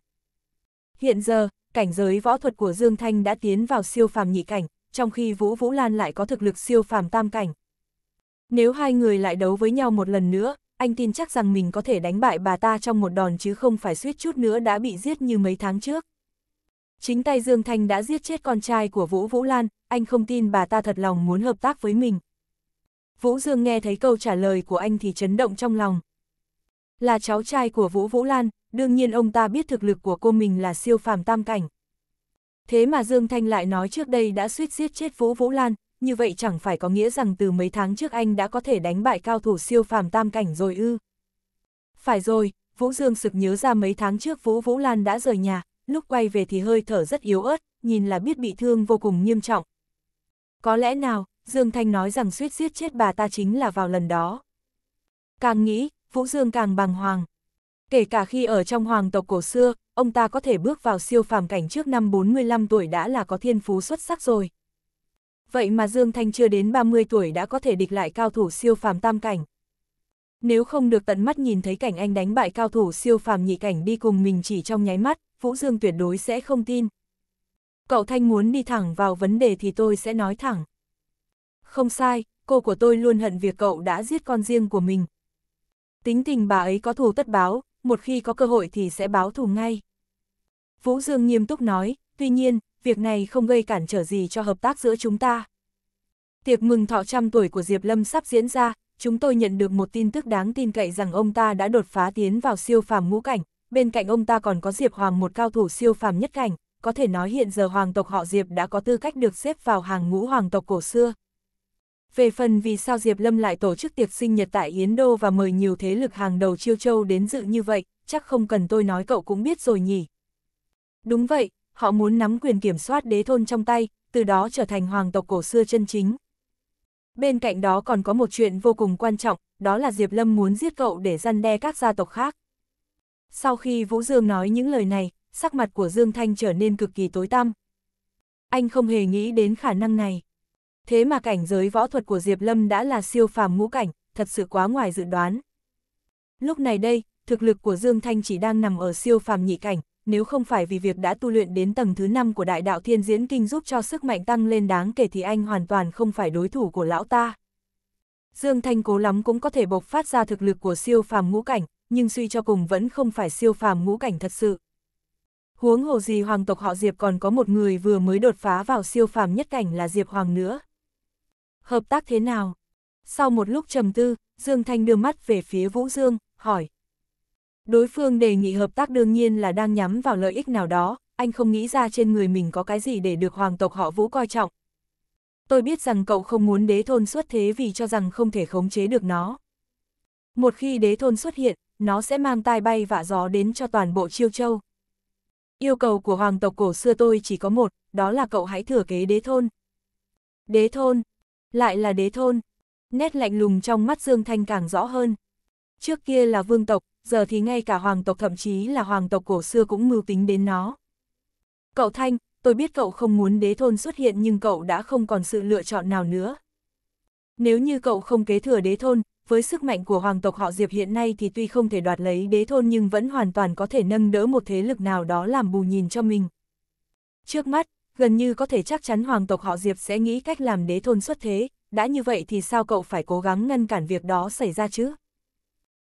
Hiện giờ, cảnh giới võ thuật của Dương Thanh đã tiến vào siêu phàm nhị cảnh, trong khi Vũ Vũ Lan lại có thực lực siêu phàm tam cảnh. Nếu hai người lại đấu với nhau một lần nữa, anh tin chắc rằng mình có thể đánh bại bà ta trong một đòn chứ không phải suýt chút nữa đã bị giết như mấy tháng trước. Chính tay Dương Thanh đã giết chết con trai của Vũ Vũ Lan, anh không tin bà ta thật lòng muốn hợp tác với mình. Vũ Dương nghe thấy câu trả lời của anh thì chấn động trong lòng. Là cháu trai của Vũ Vũ Lan, đương nhiên ông ta biết thực lực của cô mình là siêu phàm tam cảnh. Thế mà Dương Thanh lại nói trước đây đã suýt giết chết Vũ Vũ Lan, như vậy chẳng phải có nghĩa rằng từ mấy tháng trước anh đã có thể đánh bại cao thủ siêu phàm tam cảnh rồi ư. Phải rồi, Vũ Dương sực nhớ ra mấy tháng trước Vũ Vũ Lan đã rời nhà, lúc quay về thì hơi thở rất yếu ớt, nhìn là biết bị thương vô cùng nghiêm trọng. Có lẽ nào, Dương Thanh nói rằng suýt giết chết bà ta chính là vào lần đó. Càng nghĩ, Vũ Dương càng bằng hoàng. Kể cả khi ở trong hoàng tộc cổ xưa, ông ta có thể bước vào siêu phàm cảnh trước năm 45 tuổi đã là có thiên phú xuất sắc rồi. Vậy mà Dương Thanh chưa đến 30 tuổi đã có thể địch lại cao thủ siêu phàm tam cảnh. Nếu không được tận mắt nhìn thấy cảnh anh đánh bại cao thủ siêu phàm nhị cảnh đi cùng mình chỉ trong nháy mắt, Vũ Dương tuyệt đối sẽ không tin. Cậu Thanh muốn đi thẳng vào vấn đề thì tôi sẽ nói thẳng. Không sai, cô của tôi luôn hận việc cậu đã giết con riêng của mình, tính tình bà ấy có thù tất báo, một khi có cơ hội thì sẽ báo thù ngay. Vũ Dương nghiêm túc nói, tuy nhiên, việc này không gây cản trở gì cho hợp tác giữa chúng ta. Tiệc mừng thọ trăm tuổi của Diệp Lâm sắp diễn ra, chúng tôi nhận được một tin tức đáng tin cậy rằng ông ta đã đột phá tiến vào siêu phàm ngũ cảnh, bên cạnh ông ta còn có Diệp Hoàng một cao thủ siêu phàm nhất cảnh, có thể nói hiện giờ hoàng tộc họ Diệp đã có tư cách được xếp vào hàng ngũ hoàng tộc cổ xưa, về phần vì sao Diệp Lâm lại tổ chức tiệc sinh nhật tại Yến Đô và mời nhiều thế lực hàng đầu chiêu châu đến dự như vậy, chắc không cần tôi nói cậu cũng biết rồi nhỉ. Đúng vậy, họ muốn nắm quyền kiểm soát đế thôn trong tay, từ đó trở thành hoàng tộc cổ xưa chân chính. Bên cạnh đó còn có một chuyện vô cùng quan trọng, đó là Diệp Lâm muốn giết cậu để răn đe các gia tộc khác. Sau khi Vũ Dương nói những lời này, sắc mặt của Dương Thanh trở nên cực kỳ tối tăm. Anh không hề nghĩ đến khả năng này thế mà cảnh giới võ thuật của Diệp Lâm đã là siêu phàm ngũ cảnh, thật sự quá ngoài dự đoán. Lúc này đây, thực lực của Dương Thanh chỉ đang nằm ở siêu phàm nhị cảnh, nếu không phải vì việc đã tu luyện đến tầng thứ 5 của đại đạo thiên diễn kinh giúp cho sức mạnh tăng lên đáng kể thì anh hoàn toàn không phải đối thủ của lão ta. Dương Thanh cố lắm cũng có thể bộc phát ra thực lực của siêu phàm ngũ cảnh, nhưng suy cho cùng vẫn không phải siêu phàm ngũ cảnh thật sự. Huống hồ gì hoàng tộc họ Diệp còn có một người vừa mới đột phá vào siêu phàm nhất cảnh là Diệp Hoàng nữa. Hợp tác thế nào? Sau một lúc trầm tư, Dương Thanh đưa mắt về phía Vũ Dương, hỏi. Đối phương đề nghị hợp tác đương nhiên là đang nhắm vào lợi ích nào đó, anh không nghĩ ra trên người mình có cái gì để được hoàng tộc họ Vũ coi trọng. Tôi biết rằng cậu không muốn đế thôn xuất thế vì cho rằng không thể khống chế được nó. Một khi đế thôn xuất hiện, nó sẽ mang tai bay vạ gió đến cho toàn bộ chiêu châu. Yêu cầu của hoàng tộc cổ xưa tôi chỉ có một, đó là cậu hãy thừa kế đế thôn. Đế thôn, lại là đế thôn. Nét lạnh lùng trong mắt Dương Thanh càng rõ hơn. Trước kia là vương tộc, giờ thì ngay cả hoàng tộc thậm chí là hoàng tộc cổ xưa cũng mưu tính đến nó. Cậu Thanh, tôi biết cậu không muốn đế thôn xuất hiện nhưng cậu đã không còn sự lựa chọn nào nữa. Nếu như cậu không kế thừa đế thôn, với sức mạnh của hoàng tộc họ Diệp hiện nay thì tuy không thể đoạt lấy đế thôn nhưng vẫn hoàn toàn có thể nâng đỡ một thế lực nào đó làm bù nhìn cho mình. Trước mắt, gần như có thể chắc chắn hoàng tộc họ Diệp sẽ nghĩ cách làm đế thôn xuất thế, đã như vậy thì sao cậu phải cố gắng ngăn cản việc đó xảy ra chứ?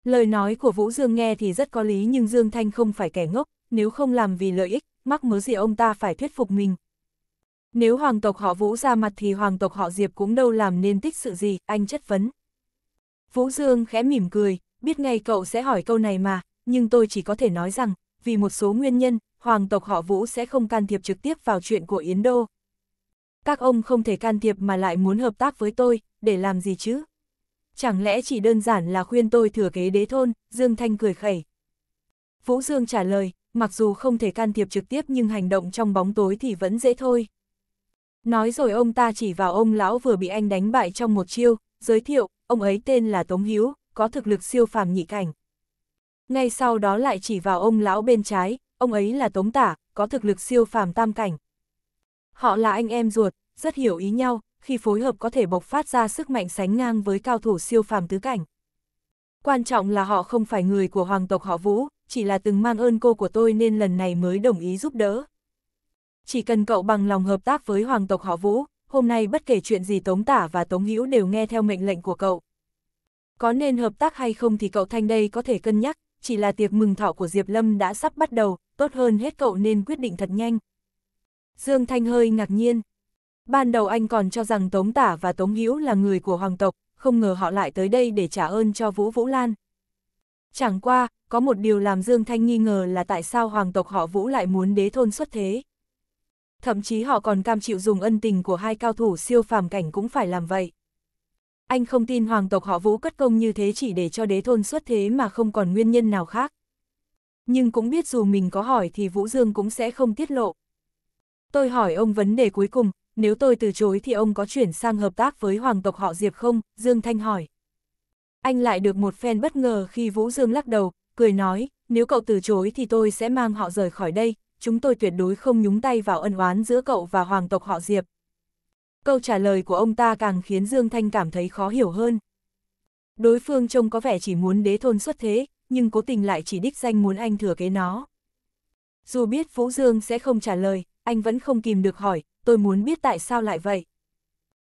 Lời nói của Vũ Dương nghe thì rất có lý nhưng Dương Thanh không phải kẻ ngốc, nếu không làm vì lợi ích, mắc mớ gì ông ta phải thuyết phục mình. Nếu hoàng tộc họ Vũ ra mặt thì hoàng tộc họ Diệp cũng đâu làm nên tích sự gì, anh chất vấn. Vũ Dương khẽ mỉm cười, biết ngay cậu sẽ hỏi câu này mà, nhưng tôi chỉ có thể nói rằng, vì một số nguyên nhân, hoàng tộc họ Vũ sẽ không can thiệp trực tiếp vào chuyện của Yến Đô. Các ông không thể can thiệp mà lại muốn hợp tác với tôi, để làm gì chứ? Chẳng lẽ chỉ đơn giản là khuyên tôi thừa kế đế thôn, Dương Thanh cười khẩy. Vũ Dương trả lời, mặc dù không thể can thiệp trực tiếp nhưng hành động trong bóng tối thì vẫn dễ thôi. Nói rồi ông ta chỉ vào ông lão vừa bị anh đánh bại trong một chiêu, giới thiệu, ông ấy tên là Tống Hiếu, có thực lực siêu phàm nhị cảnh. Ngay sau đó lại chỉ vào ông lão bên trái, ông ấy là Tống Tả, có thực lực siêu phàm tam cảnh. Họ là anh em ruột, rất hiểu ý nhau, khi phối hợp có thể bộc phát ra sức mạnh sánh ngang với cao thủ siêu phàm tứ cảnh. Quan trọng là họ không phải người của hoàng tộc họ Vũ, chỉ là từng mang ơn cô của tôi nên lần này mới đồng ý giúp đỡ. Chỉ cần cậu bằng lòng hợp tác với hoàng tộc họ Vũ, hôm nay bất kể chuyện gì Tống Tả và Tống Hữu đều nghe theo mệnh lệnh của cậu. Có nên hợp tác hay không thì cậu Thanh đây có thể cân nhắc, chỉ là tiệc mừng thọ của Diệp Lâm đã sắp bắt đầu, tốt hơn hết cậu nên quyết định thật nhanh. Dương Thanh hơi ngạc nhiên. Ban đầu anh còn cho rằng Tống Tả và Tống Hữu là người của Hoàng tộc, không ngờ họ lại tới đây để trả ơn cho Vũ Vũ Lan. Chẳng qua, có một điều làm Dương Thanh nghi ngờ là tại sao Hoàng tộc họ Vũ lại muốn đế thôn xuất thế. Thậm chí họ còn cam chịu dùng ân tình của hai cao thủ siêu phàm cảnh cũng phải làm vậy. Anh không tin Hoàng tộc họ Vũ cất công như thế chỉ để cho đế thôn xuất thế mà không còn nguyên nhân nào khác nhưng cũng biết dù mình có hỏi thì Vũ Dương cũng sẽ không tiết lộ. Tôi hỏi ông vấn đề cuối cùng, nếu tôi từ chối thì ông có chuyển sang hợp tác với hoàng tộc họ Diệp không? Dương Thanh hỏi. Anh lại được một phen bất ngờ khi Vũ Dương lắc đầu, cười nói, nếu cậu từ chối thì tôi sẽ mang họ rời khỏi đây, chúng tôi tuyệt đối không nhúng tay vào ân oán giữa cậu và hoàng tộc họ Diệp. Câu trả lời của ông ta càng khiến Dương Thanh cảm thấy khó hiểu hơn. Đối phương trông có vẻ chỉ muốn đế thôn xuất thế, nhưng cố tình lại chỉ đích danh muốn anh thừa kế nó. Dù biết Vũ Dương sẽ không trả lời, anh vẫn không kìm được hỏi, tôi muốn biết tại sao lại vậy.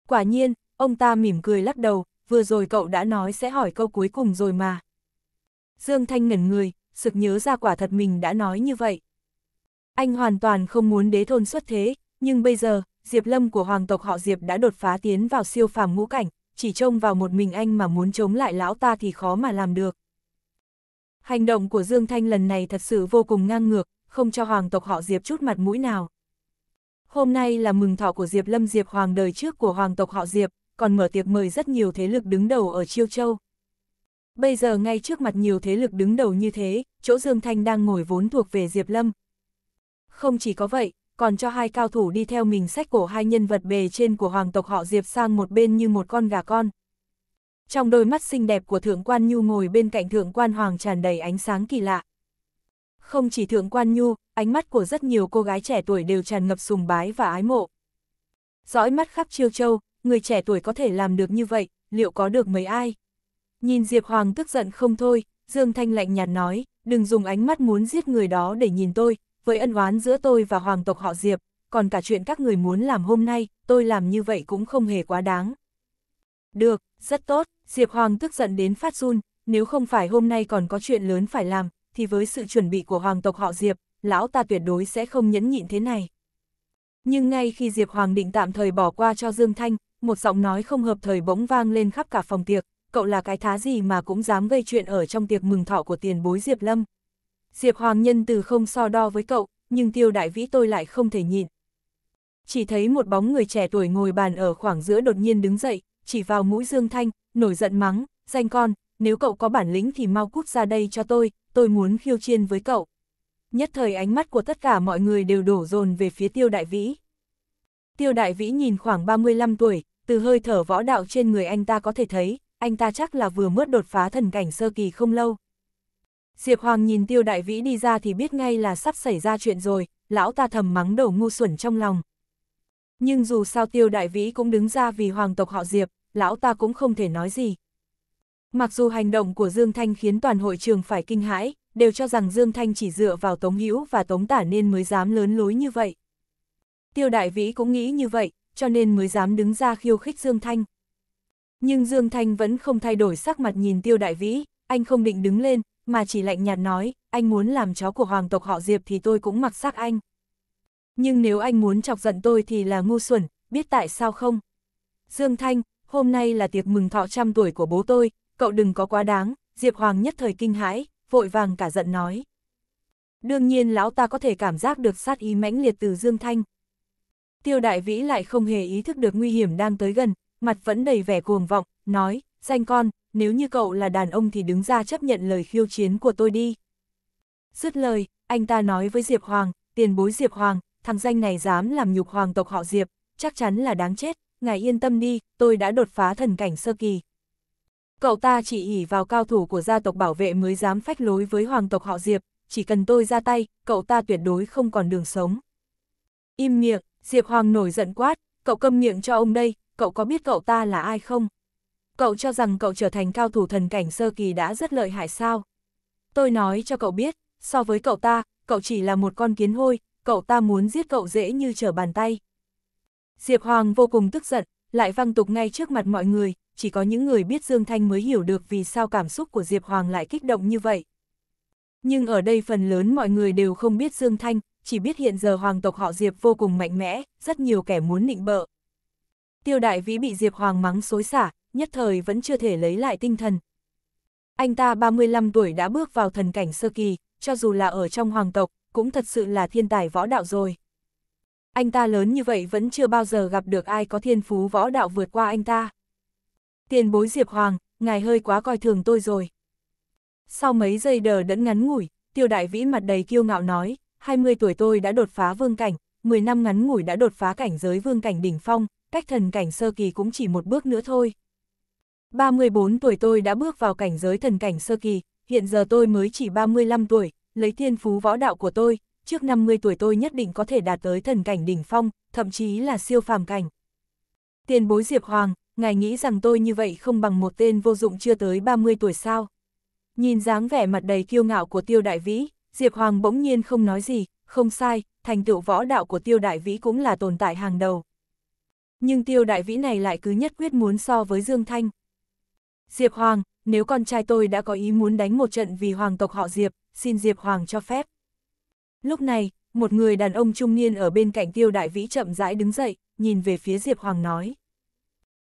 Quả nhiên, ông ta mỉm cười lắc đầu, vừa rồi cậu đã nói sẽ hỏi câu cuối cùng rồi mà. Dương Thanh ngẩn người, sực nhớ ra quả thật mình đã nói như vậy. Anh hoàn toàn không muốn đế thôn xuất thế, nhưng bây giờ, Diệp Lâm của hoàng tộc họ Diệp đã đột phá tiến vào siêu phàm ngũ cảnh, chỉ trông vào một mình anh mà muốn chống lại lão ta thì khó mà làm được. Hành động của Dương Thanh lần này thật sự vô cùng ngang ngược, không cho hoàng tộc họ Diệp chút mặt mũi nào. Hôm nay là mừng thọ của Diệp Lâm Diệp Hoàng đời trước của hoàng tộc họ Diệp, còn mở tiệc mời rất nhiều thế lực đứng đầu ở Chiêu Châu. Bây giờ ngay trước mặt nhiều thế lực đứng đầu như thế, chỗ Dương Thanh đang ngồi vốn thuộc về Diệp Lâm. Không chỉ có vậy, còn cho hai cao thủ đi theo mình sách cổ hai nhân vật bề trên của hoàng tộc họ Diệp sang một bên như một con gà con trong đôi mắt xinh đẹp của Thượng Quan Nhu ngồi bên cạnh Thượng Quan Hoàng tràn đầy ánh sáng kỳ lạ. Không chỉ Thượng Quan Nhu, ánh mắt của rất nhiều cô gái trẻ tuổi đều tràn ngập sùng bái và ái mộ. Dõi mắt khắp chiêu châu, người trẻ tuổi có thể làm được như vậy, liệu có được mấy ai? Nhìn Diệp Hoàng tức giận không thôi, Dương Thanh lạnh nhạt nói, đừng dùng ánh mắt muốn giết người đó để nhìn tôi, với ân oán giữa tôi và hoàng tộc họ Diệp, còn cả chuyện các người muốn làm hôm nay, tôi làm như vậy cũng không hề quá đáng. Được, rất tốt, Diệp Hoàng tức giận đến phát run, nếu không phải hôm nay còn có chuyện lớn phải làm, thì với sự chuẩn bị của hoàng tộc họ Diệp, lão ta tuyệt đối sẽ không nhẫn nhịn thế này. Nhưng ngay khi Diệp Hoàng định tạm thời bỏ qua cho Dương Thanh, một giọng nói không hợp thời bỗng vang lên khắp cả phòng tiệc, cậu là cái thá gì mà cũng dám gây chuyện ở trong tiệc mừng thọ của tiền bối Diệp Lâm. Diệp Hoàng nhân từ không so đo với cậu, nhưng tiêu đại vĩ tôi lại không thể nhịn. Chỉ thấy một bóng người trẻ tuổi ngồi bàn ở khoảng giữa đột nhiên đứng dậy, chỉ vào mũi Dương Thanh, nổi giận mắng, danh con, nếu cậu có bản lĩnh thì mau cút ra đây cho tôi, tôi muốn khiêu chiên với cậu. Nhất thời ánh mắt của tất cả mọi người đều đổ dồn về phía tiêu đại vĩ. Tiêu đại vĩ nhìn khoảng 35 tuổi, từ hơi thở võ đạo trên người anh ta có thể thấy, anh ta chắc là vừa mướt đột phá thần cảnh sơ kỳ không lâu. Diệp Hoàng nhìn tiêu đại vĩ đi ra thì biết ngay là sắp xảy ra chuyện rồi, lão ta thầm mắng đầu ngu xuẩn trong lòng. Nhưng dù sao tiêu đại vĩ cũng đứng ra vì hoàng tộc họ Diệp, lão ta cũng không thể nói gì. Mặc dù hành động của Dương Thanh khiến toàn hội trường phải kinh hãi, đều cho rằng Dương Thanh chỉ dựa vào Tống Hữu và Tống Tả nên mới dám lớn lối như vậy. Tiêu Đại Vĩ cũng nghĩ như vậy, cho nên mới dám đứng ra khiêu khích Dương Thanh. Nhưng Dương Thanh vẫn không thay đổi sắc mặt nhìn Tiêu Đại Vĩ, anh không định đứng lên, mà chỉ lạnh nhạt nói, anh muốn làm chó của hoàng tộc họ Diệp thì tôi cũng mặc xác anh. Nhưng nếu anh muốn chọc giận tôi thì là ngu xuẩn, biết tại sao không? Dương Thanh, hôm nay là tiệc mừng thọ trăm tuổi của bố tôi, cậu đừng có quá đáng, Diệp Hoàng nhất thời kinh hãi, vội vàng cả giận nói. Đương nhiên lão ta có thể cảm giác được sát ý mãnh liệt từ Dương Thanh. Tiêu Đại Vĩ lại không hề ý thức được nguy hiểm đang tới gần, mặt vẫn đầy vẻ cuồng vọng, nói, danh con, nếu như cậu là đàn ông thì đứng ra chấp nhận lời khiêu chiến của tôi đi. Dứt lời, anh ta nói với Diệp Hoàng, tiền bối Diệp Hoàng, thằng danh này dám làm nhục hoàng tộc họ Diệp, chắc chắn là đáng chết ngài yên tâm đi, tôi đã đột phá thần cảnh sơ kỳ. Cậu ta chỉ ỉ vào cao thủ của gia tộc bảo vệ mới dám phách lối với hoàng tộc họ Diệp, chỉ cần tôi ra tay, cậu ta tuyệt đối không còn đường sống. Im miệng, Diệp Hoàng nổi giận quát, cậu câm miệng cho ông đây, cậu có biết cậu ta là ai không? Cậu cho rằng cậu trở thành cao thủ thần cảnh sơ kỳ đã rất lợi hại sao? Tôi nói cho cậu biết, so với cậu ta, cậu chỉ là một con kiến hôi, cậu ta muốn giết cậu dễ như trở bàn tay. Diệp Hoàng vô cùng tức giận, lại văng tục ngay trước mặt mọi người, chỉ có những người biết Dương Thanh mới hiểu được vì sao cảm xúc của Diệp Hoàng lại kích động như vậy. Nhưng ở đây phần lớn mọi người đều không biết Dương Thanh, chỉ biết hiện giờ hoàng tộc họ Diệp vô cùng mạnh mẽ, rất nhiều kẻ muốn nịnh bợ. Tiêu đại vĩ bị Diệp Hoàng mắng xối xả, nhất thời vẫn chưa thể lấy lại tinh thần. Anh ta 35 tuổi đã bước vào thần cảnh sơ kỳ, cho dù là ở trong hoàng tộc, cũng thật sự là thiên tài võ đạo rồi anh ta lớn như vậy vẫn chưa bao giờ gặp được ai có thiên phú võ đạo vượt qua anh ta. Tiền bối Diệp Hoàng, ngài hơi quá coi thường tôi rồi. Sau mấy giây đờ đẫn ngắn ngủi, tiêu đại vĩ mặt đầy kiêu ngạo nói, 20 tuổi tôi đã đột phá vương cảnh, 10 năm ngắn ngủi đã đột phá cảnh giới vương cảnh đỉnh phong, cách thần cảnh sơ kỳ cũng chỉ một bước nữa thôi. 34 tuổi tôi đã bước vào cảnh giới thần cảnh sơ kỳ, hiện giờ tôi mới chỉ 35 tuổi, lấy thiên phú võ đạo của tôi, trước 50 tuổi tôi nhất định có thể đạt tới thần cảnh đỉnh phong, thậm chí là siêu phàm cảnh. Tiền bối Diệp Hoàng, ngài nghĩ rằng tôi như vậy không bằng một tên vô dụng chưa tới 30 tuổi sao? Nhìn dáng vẻ mặt đầy kiêu ngạo của Tiêu Đại Vĩ, Diệp Hoàng bỗng nhiên không nói gì, không sai, thành tựu võ đạo của Tiêu Đại Vĩ cũng là tồn tại hàng đầu. Nhưng Tiêu Đại Vĩ này lại cứ nhất quyết muốn so với Dương Thanh. Diệp Hoàng, nếu con trai tôi đã có ý muốn đánh một trận vì hoàng tộc họ Diệp, xin Diệp Hoàng cho phép. Lúc này, một người đàn ông trung niên ở bên cạnh tiêu đại vĩ chậm rãi đứng dậy, nhìn về phía Diệp Hoàng nói.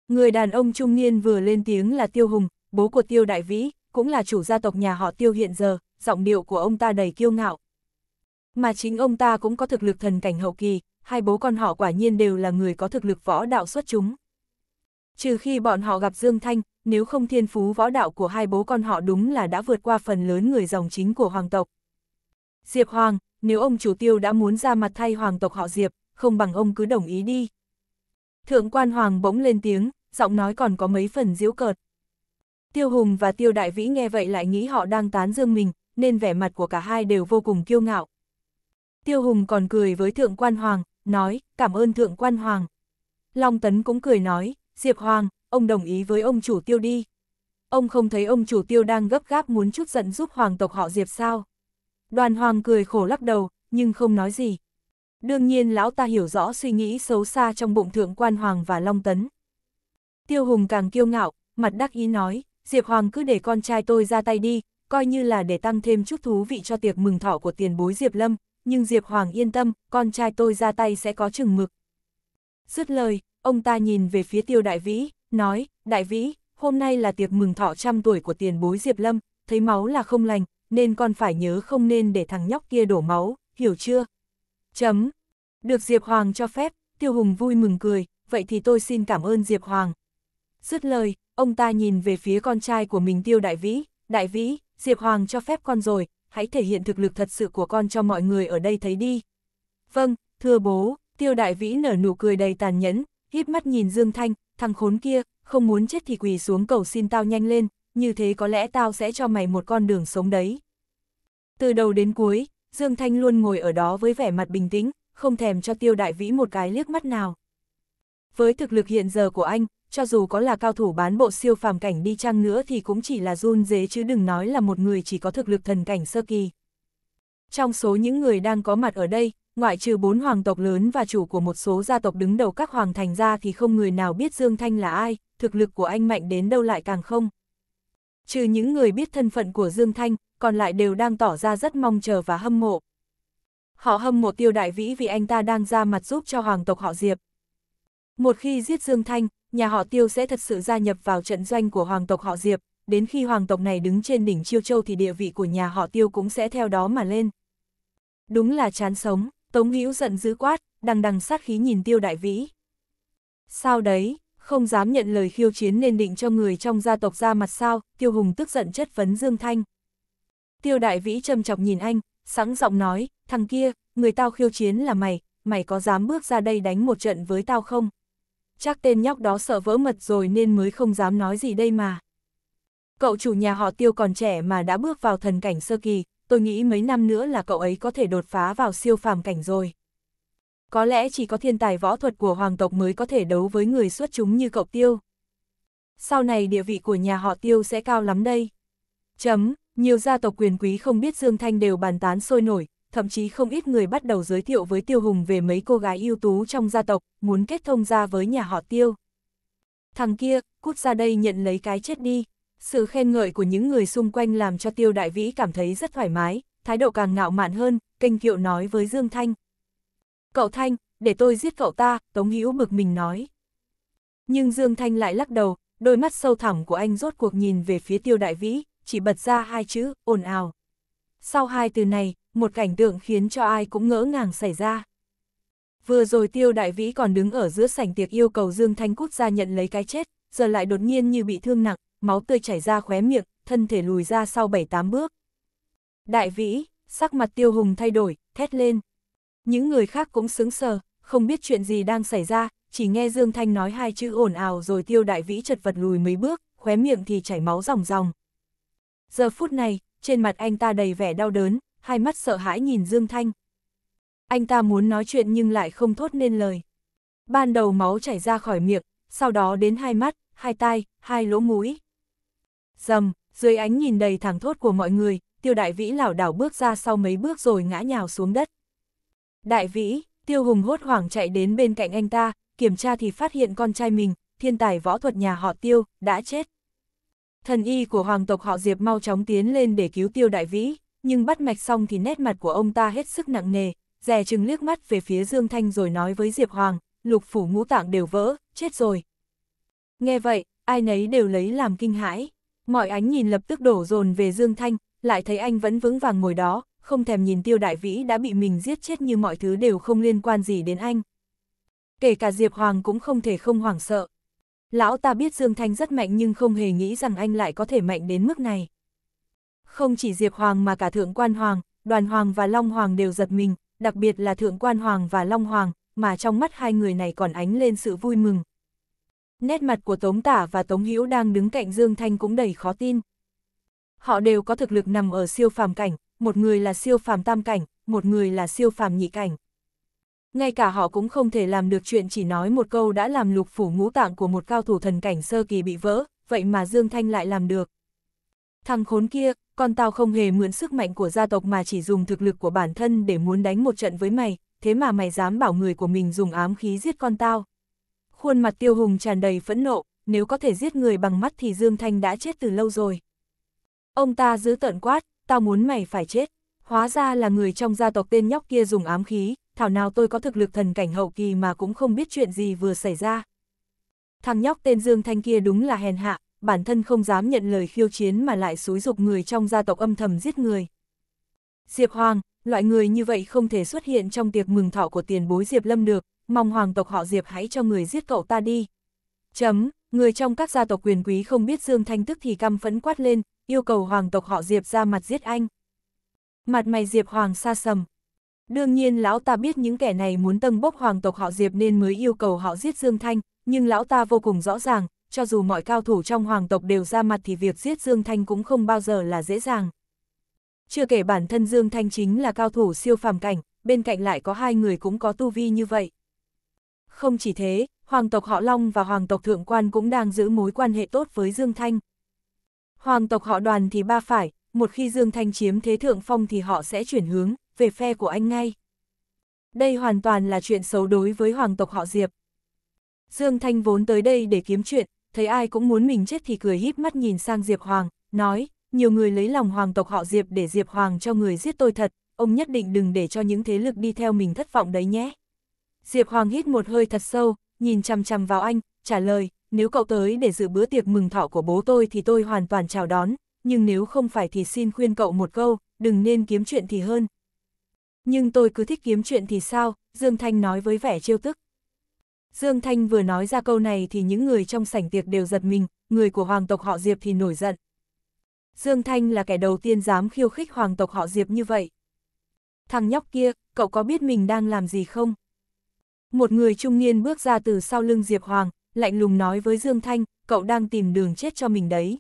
Người đàn ông trung niên vừa lên tiếng là Tiêu Hùng, bố của Tiêu Đại Vĩ, cũng là chủ gia tộc nhà họ Tiêu hiện giờ, giọng điệu của ông ta đầy kiêu ngạo. Mà chính ông ta cũng có thực lực thần cảnh hậu kỳ, hai bố con họ quả nhiên đều là người có thực lực võ đạo xuất chúng. Trừ khi bọn họ gặp Dương Thanh, nếu không thiên phú võ đạo của hai bố con họ đúng là đã vượt qua phần lớn người dòng chính của hoàng tộc. Diệp Hoàng, nếu ông chủ tiêu đã muốn ra mặt thay hoàng tộc họ Diệp, không bằng ông cứ đồng ý đi. Thượng quan hoàng bỗng lên tiếng, giọng nói còn có mấy phần diễu cợt. Tiêu Hùng và Tiêu Đại Vĩ nghe vậy lại nghĩ họ đang tán dương mình, nên vẻ mặt của cả hai đều vô cùng kiêu ngạo. Tiêu Hùng còn cười với Thượng quan hoàng, nói, cảm ơn Thượng quan hoàng. Long Tấn cũng cười nói, Diệp Hoàng, ông đồng ý với ông chủ tiêu đi. Ông không thấy ông chủ tiêu đang gấp gáp muốn chút giận giúp hoàng tộc họ Diệp sao? Đoàn hoàng cười khổ lắc đầu, nhưng không nói gì. Đương nhiên lão ta hiểu rõ suy nghĩ xấu xa trong bụng thượng quan hoàng và long tấn. Tiêu hùng càng kiêu ngạo, mặt đắc ý nói, Diệp Hoàng cứ để con trai tôi ra tay đi, coi như là để tăng thêm chút thú vị cho tiệc mừng thọ của tiền bối Diệp Lâm, nhưng Diệp Hoàng yên tâm, con trai tôi ra tay sẽ có chừng mực. Dứt lời, ông ta nhìn về phía tiêu đại vĩ, nói, đại vĩ, hôm nay là tiệc mừng thọ trăm tuổi của tiền bối Diệp Lâm, thấy máu là không lành, nên con phải nhớ không nên để thằng nhóc kia đổ máu, hiểu chưa? Chấm. Được Diệp Hoàng cho phép, Tiêu Hùng vui mừng cười, vậy thì tôi xin cảm ơn Diệp Hoàng. Dứt lời, ông ta nhìn về phía con trai của mình Tiêu Đại Vĩ, Đại Vĩ, Diệp Hoàng cho phép con rồi, hãy thể hiện thực lực thật sự của con cho mọi người ở đây thấy đi. Vâng, thưa bố, Tiêu Đại Vĩ nở nụ cười đầy tàn nhẫn, hít mắt nhìn Dương Thanh, thằng khốn kia, không muốn chết thì quỳ xuống cầu xin tao nhanh lên, như thế có lẽ tao sẽ cho mày một con đường sống đấy. Từ đầu đến cuối, Dương Thanh luôn ngồi ở đó với vẻ mặt bình tĩnh, không thèm cho tiêu đại vĩ một cái liếc mắt nào. Với thực lực hiện giờ của anh, cho dù có là cao thủ bán bộ siêu phàm cảnh đi chăng nữa thì cũng chỉ là run dế chứ đừng nói là một người chỉ có thực lực thần cảnh sơ kỳ. Trong số những người đang có mặt ở đây, ngoại trừ bốn hoàng tộc lớn và chủ của một số gia tộc đứng đầu các hoàng thành ra thì không người nào biết Dương Thanh là ai, thực lực của anh mạnh đến đâu lại càng không trừ những người biết thân phận của Dương Thanh, còn lại đều đang tỏ ra rất mong chờ và hâm mộ. Họ hâm mộ tiêu đại vĩ vì anh ta đang ra mặt giúp cho hoàng tộc họ Diệp. Một khi giết Dương Thanh, nhà họ tiêu sẽ thật sự gia nhập vào trận doanh của hoàng tộc họ Diệp, đến khi hoàng tộc này đứng trên đỉnh Chiêu Châu thì địa vị của nhà họ tiêu cũng sẽ theo đó mà lên. Đúng là chán sống, Tống Hữu giận dữ quát, đằng đằng sát khí nhìn tiêu đại vĩ. Sao đấy, không dám nhận lời khiêu chiến nên định cho người trong gia tộc ra mặt sao, Tiêu Hùng tức giận chất vấn Dương Thanh. Tiêu Đại Vĩ châm chọc nhìn anh, sẵn giọng nói, thằng kia, người tao khiêu chiến là mày, mày có dám bước ra đây đánh một trận với tao không? Chắc tên nhóc đó sợ vỡ mật rồi nên mới không dám nói gì đây mà. Cậu chủ nhà họ Tiêu còn trẻ mà đã bước vào thần cảnh sơ kỳ, tôi nghĩ mấy năm nữa là cậu ấy có thể đột phá vào siêu phàm cảnh rồi có lẽ chỉ có thiên tài võ thuật của hoàng tộc mới có thể đấu với người xuất chúng như cậu tiêu. Sau này địa vị của nhà họ tiêu sẽ cao lắm đây. Chấm, nhiều gia tộc quyền quý không biết Dương Thanh đều bàn tán sôi nổi, thậm chí không ít người bắt đầu giới thiệu với Tiêu Hùng về mấy cô gái ưu tú trong gia tộc, muốn kết thông ra với nhà họ Tiêu. Thằng kia, cút ra đây nhận lấy cái chết đi. Sự khen ngợi của những người xung quanh làm cho Tiêu Đại Vĩ cảm thấy rất thoải mái, thái độ càng ngạo mạn hơn, kênh kiệu nói với Dương Thanh, Cậu Thanh, để tôi giết cậu ta, Tống Hữu bực mình nói. Nhưng Dương Thanh lại lắc đầu, đôi mắt sâu thẳm của anh rốt cuộc nhìn về phía tiêu đại vĩ, chỉ bật ra hai chữ, ồn ào. Sau hai từ này, một cảnh tượng khiến cho ai cũng ngỡ ngàng xảy ra. Vừa rồi tiêu đại vĩ còn đứng ở giữa sảnh tiệc yêu cầu Dương Thanh cút ra nhận lấy cái chết, giờ lại đột nhiên như bị thương nặng, máu tươi chảy ra khóe miệng, thân thể lùi ra sau bảy tám bước. Đại vĩ, sắc mặt tiêu hùng thay đổi, thét lên. Những người khác cũng sững sờ, không biết chuyện gì đang xảy ra, chỉ nghe Dương Thanh nói hai chữ ồn ào rồi tiêu đại vĩ chật vật lùi mấy bước, khóe miệng thì chảy máu ròng ròng. Giờ phút này, trên mặt anh ta đầy vẻ đau đớn, hai mắt sợ hãi nhìn Dương Thanh. Anh ta muốn nói chuyện nhưng lại không thốt nên lời. Ban đầu máu chảy ra khỏi miệng, sau đó đến hai mắt, hai tai, hai lỗ mũi. Dầm, dưới ánh nhìn đầy thẳng thốt của mọi người, tiêu đại vĩ lảo đảo bước ra sau mấy bước rồi ngã nhào xuống đất. Đại vĩ, tiêu hùng hốt hoảng chạy đến bên cạnh anh ta, kiểm tra thì phát hiện con trai mình, thiên tài võ thuật nhà họ tiêu, đã chết. Thần y của hoàng tộc họ Diệp mau chóng tiến lên để cứu tiêu đại vĩ, nhưng bắt mạch xong thì nét mặt của ông ta hết sức nặng nề, dè chừng liếc mắt về phía Dương Thanh rồi nói với Diệp Hoàng, lục phủ ngũ tạng đều vỡ, chết rồi. Nghe vậy, ai nấy đều lấy làm kinh hãi. Mọi ánh nhìn lập tức đổ dồn về Dương Thanh, lại thấy anh vẫn vững vàng ngồi đó, không thèm nhìn tiêu đại vĩ đã bị mình giết chết như mọi thứ đều không liên quan gì đến anh. Kể cả Diệp Hoàng cũng không thể không hoảng sợ. Lão ta biết Dương Thanh rất mạnh nhưng không hề nghĩ rằng anh lại có thể mạnh đến mức này. Không chỉ Diệp Hoàng mà cả Thượng Quan Hoàng, Đoàn Hoàng và Long Hoàng đều giật mình, đặc biệt là Thượng Quan Hoàng và Long Hoàng, mà trong mắt hai người này còn ánh lên sự vui mừng. Nét mặt của Tống Tả và Tống Hữu đang đứng cạnh Dương Thanh cũng đầy khó tin. Họ đều có thực lực nằm ở siêu phàm cảnh, một người là siêu phàm tam cảnh, một người là siêu phàm nhị cảnh. Ngay cả họ cũng không thể làm được chuyện chỉ nói một câu đã làm lục phủ ngũ tạng của một cao thủ thần cảnh sơ kỳ bị vỡ, vậy mà Dương Thanh lại làm được. Thằng khốn kia, con tao không hề mượn sức mạnh của gia tộc mà chỉ dùng thực lực của bản thân để muốn đánh một trận với mày, thế mà mày dám bảo người của mình dùng ám khí giết con tao. Khuôn mặt tiêu hùng tràn đầy phẫn nộ, nếu có thể giết người bằng mắt thì Dương Thanh đã chết từ lâu rồi. Ông ta giữ tận quát, tao muốn mày phải chết. Hóa ra là người trong gia tộc tên nhóc kia dùng ám khí, thảo nào tôi có thực lực thần cảnh hậu kỳ mà cũng không biết chuyện gì vừa xảy ra. Thằng nhóc tên Dương Thanh kia đúng là hèn hạ, bản thân không dám nhận lời khiêu chiến mà lại xúi dục người trong gia tộc âm thầm giết người. Diệp Hoàng, loại người như vậy không thể xuất hiện trong tiệc mừng thọ của tiền bối Diệp Lâm được, mong hoàng tộc họ Diệp hãy cho người giết cậu ta đi. Chấm, người trong các gia tộc quyền quý không biết Dương Thanh tức thì căm phẫn quát lên, yêu cầu hoàng tộc họ Diệp ra mặt giết anh. Mặt mày Diệp Hoàng xa sầm. Đương nhiên lão ta biết những kẻ này muốn tâng bốc hoàng tộc họ Diệp nên mới yêu cầu họ giết Dương Thanh, nhưng lão ta vô cùng rõ ràng, cho dù mọi cao thủ trong hoàng tộc đều ra mặt thì việc giết Dương Thanh cũng không bao giờ là dễ dàng. Chưa kể bản thân Dương Thanh chính là cao thủ siêu phàm cảnh, bên cạnh lại có hai người cũng có tu vi như vậy. Không chỉ thế, hoàng tộc họ Long và hoàng tộc Thượng Quan cũng đang giữ mối quan hệ tốt với Dương Thanh. Hoàng tộc họ đoàn thì ba phải, một khi Dương Thanh chiếm thế thượng phong thì họ sẽ chuyển hướng, về phe của anh ngay. Đây hoàn toàn là chuyện xấu đối với hoàng tộc họ Diệp. Dương Thanh vốn tới đây để kiếm chuyện, thấy ai cũng muốn mình chết thì cười híp mắt nhìn sang Diệp Hoàng, nói, nhiều người lấy lòng hoàng tộc họ Diệp để Diệp Hoàng cho người giết tôi thật, ông nhất định đừng để cho những thế lực đi theo mình thất vọng đấy nhé. Diệp Hoàng hít một hơi thật sâu, nhìn chằm chằm vào anh, trả lời, nếu cậu tới để dự bữa tiệc mừng thọ của bố tôi thì tôi hoàn toàn chào đón, nhưng nếu không phải thì xin khuyên cậu một câu, đừng nên kiếm chuyện thì hơn. Nhưng tôi cứ thích kiếm chuyện thì sao, Dương Thanh nói với vẻ trêu tức. Dương Thanh vừa nói ra câu này thì những người trong sảnh tiệc đều giật mình, người của hoàng tộc họ Diệp thì nổi giận. Dương Thanh là kẻ đầu tiên dám khiêu khích hoàng tộc họ Diệp như vậy. Thằng nhóc kia, cậu có biết mình đang làm gì không? Một người trung niên bước ra từ sau lưng Diệp Hoàng, lạnh lùng nói với Dương Thanh, cậu đang tìm đường chết cho mình đấy.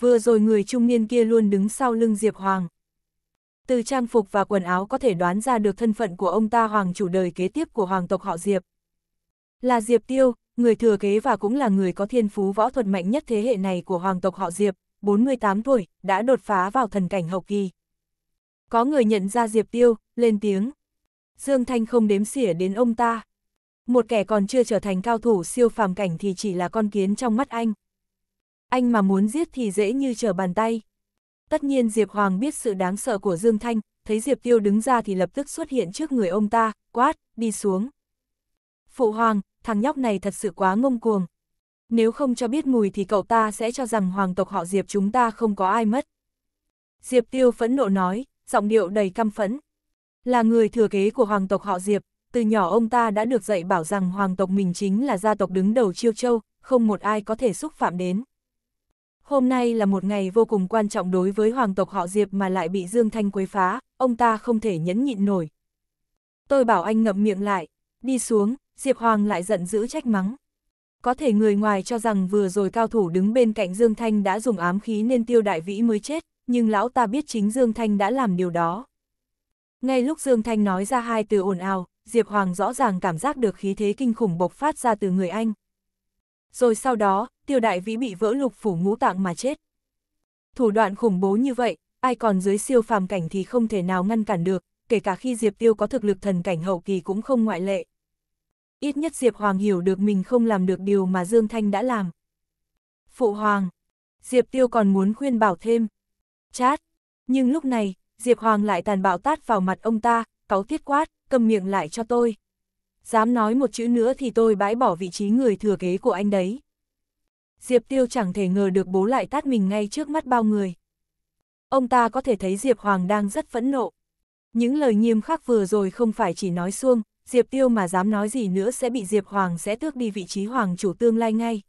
Vừa rồi người trung niên kia luôn đứng sau lưng Diệp Hoàng. Từ trang phục và quần áo có thể đoán ra được thân phận của ông ta hoàng chủ đời kế tiếp của hoàng tộc họ Diệp. Là Diệp Tiêu, người thừa kế và cũng là người có thiên phú võ thuật mạnh nhất thế hệ này của hoàng tộc họ Diệp, 48 tuổi, đã đột phá vào thần cảnh hậu kỳ. Có người nhận ra Diệp Tiêu, lên tiếng. Dương Thanh không đếm xỉa đến ông ta một kẻ còn chưa trở thành cao thủ siêu phàm cảnh thì chỉ là con kiến trong mắt anh. Anh mà muốn giết thì dễ như trở bàn tay. Tất nhiên Diệp Hoàng biết sự đáng sợ của Dương Thanh, thấy Diệp Tiêu đứng ra thì lập tức xuất hiện trước người ông ta, quát, đi xuống. Phụ Hoàng, thằng nhóc này thật sự quá ngông cuồng. Nếu không cho biết mùi thì cậu ta sẽ cho rằng hoàng tộc họ Diệp chúng ta không có ai mất. Diệp Tiêu phẫn nộ nói, giọng điệu đầy căm phẫn. Là người thừa kế của hoàng tộc họ Diệp, từ nhỏ ông ta đã được dạy bảo rằng hoàng tộc mình chính là gia tộc đứng đầu chiêu châu, không một ai có thể xúc phạm đến. Hôm nay là một ngày vô cùng quan trọng đối với hoàng tộc họ Diệp mà lại bị Dương Thanh quấy phá, ông ta không thể nhẫn nhịn nổi. Tôi bảo anh ngậm miệng lại, đi xuống, Diệp Hoàng lại giận dữ trách mắng. Có thể người ngoài cho rằng vừa rồi cao thủ đứng bên cạnh Dương Thanh đã dùng ám khí nên tiêu đại vĩ mới chết, nhưng lão ta biết chính Dương Thanh đã làm điều đó. Ngay lúc Dương Thanh nói ra hai từ ồn ào, Diệp Hoàng rõ ràng cảm giác được khí thế kinh khủng bộc phát ra từ người anh. Rồi sau đó, tiêu đại vĩ bị vỡ lục phủ ngũ tạng mà chết. Thủ đoạn khủng bố như vậy, ai còn dưới siêu phàm cảnh thì không thể nào ngăn cản được, kể cả khi Diệp Tiêu có thực lực thần cảnh hậu kỳ cũng không ngoại lệ. Ít nhất Diệp Hoàng hiểu được mình không làm được điều mà Dương Thanh đã làm. Phụ Hoàng, Diệp Tiêu còn muốn khuyên bảo thêm. Chát, nhưng lúc này, Diệp Hoàng lại tàn bạo tát vào mặt ông ta, cáu tiết quát, cầm miệng lại cho tôi. Dám nói một chữ nữa thì tôi bãi bỏ vị trí người thừa kế của anh đấy. Diệp Tiêu chẳng thể ngờ được bố lại tát mình ngay trước mắt bao người. Ông ta có thể thấy Diệp Hoàng đang rất phẫn nộ. Những lời nghiêm khắc vừa rồi không phải chỉ nói xuông, Diệp Tiêu mà dám nói gì nữa sẽ bị Diệp Hoàng sẽ tước đi vị trí Hoàng chủ tương lai ngay.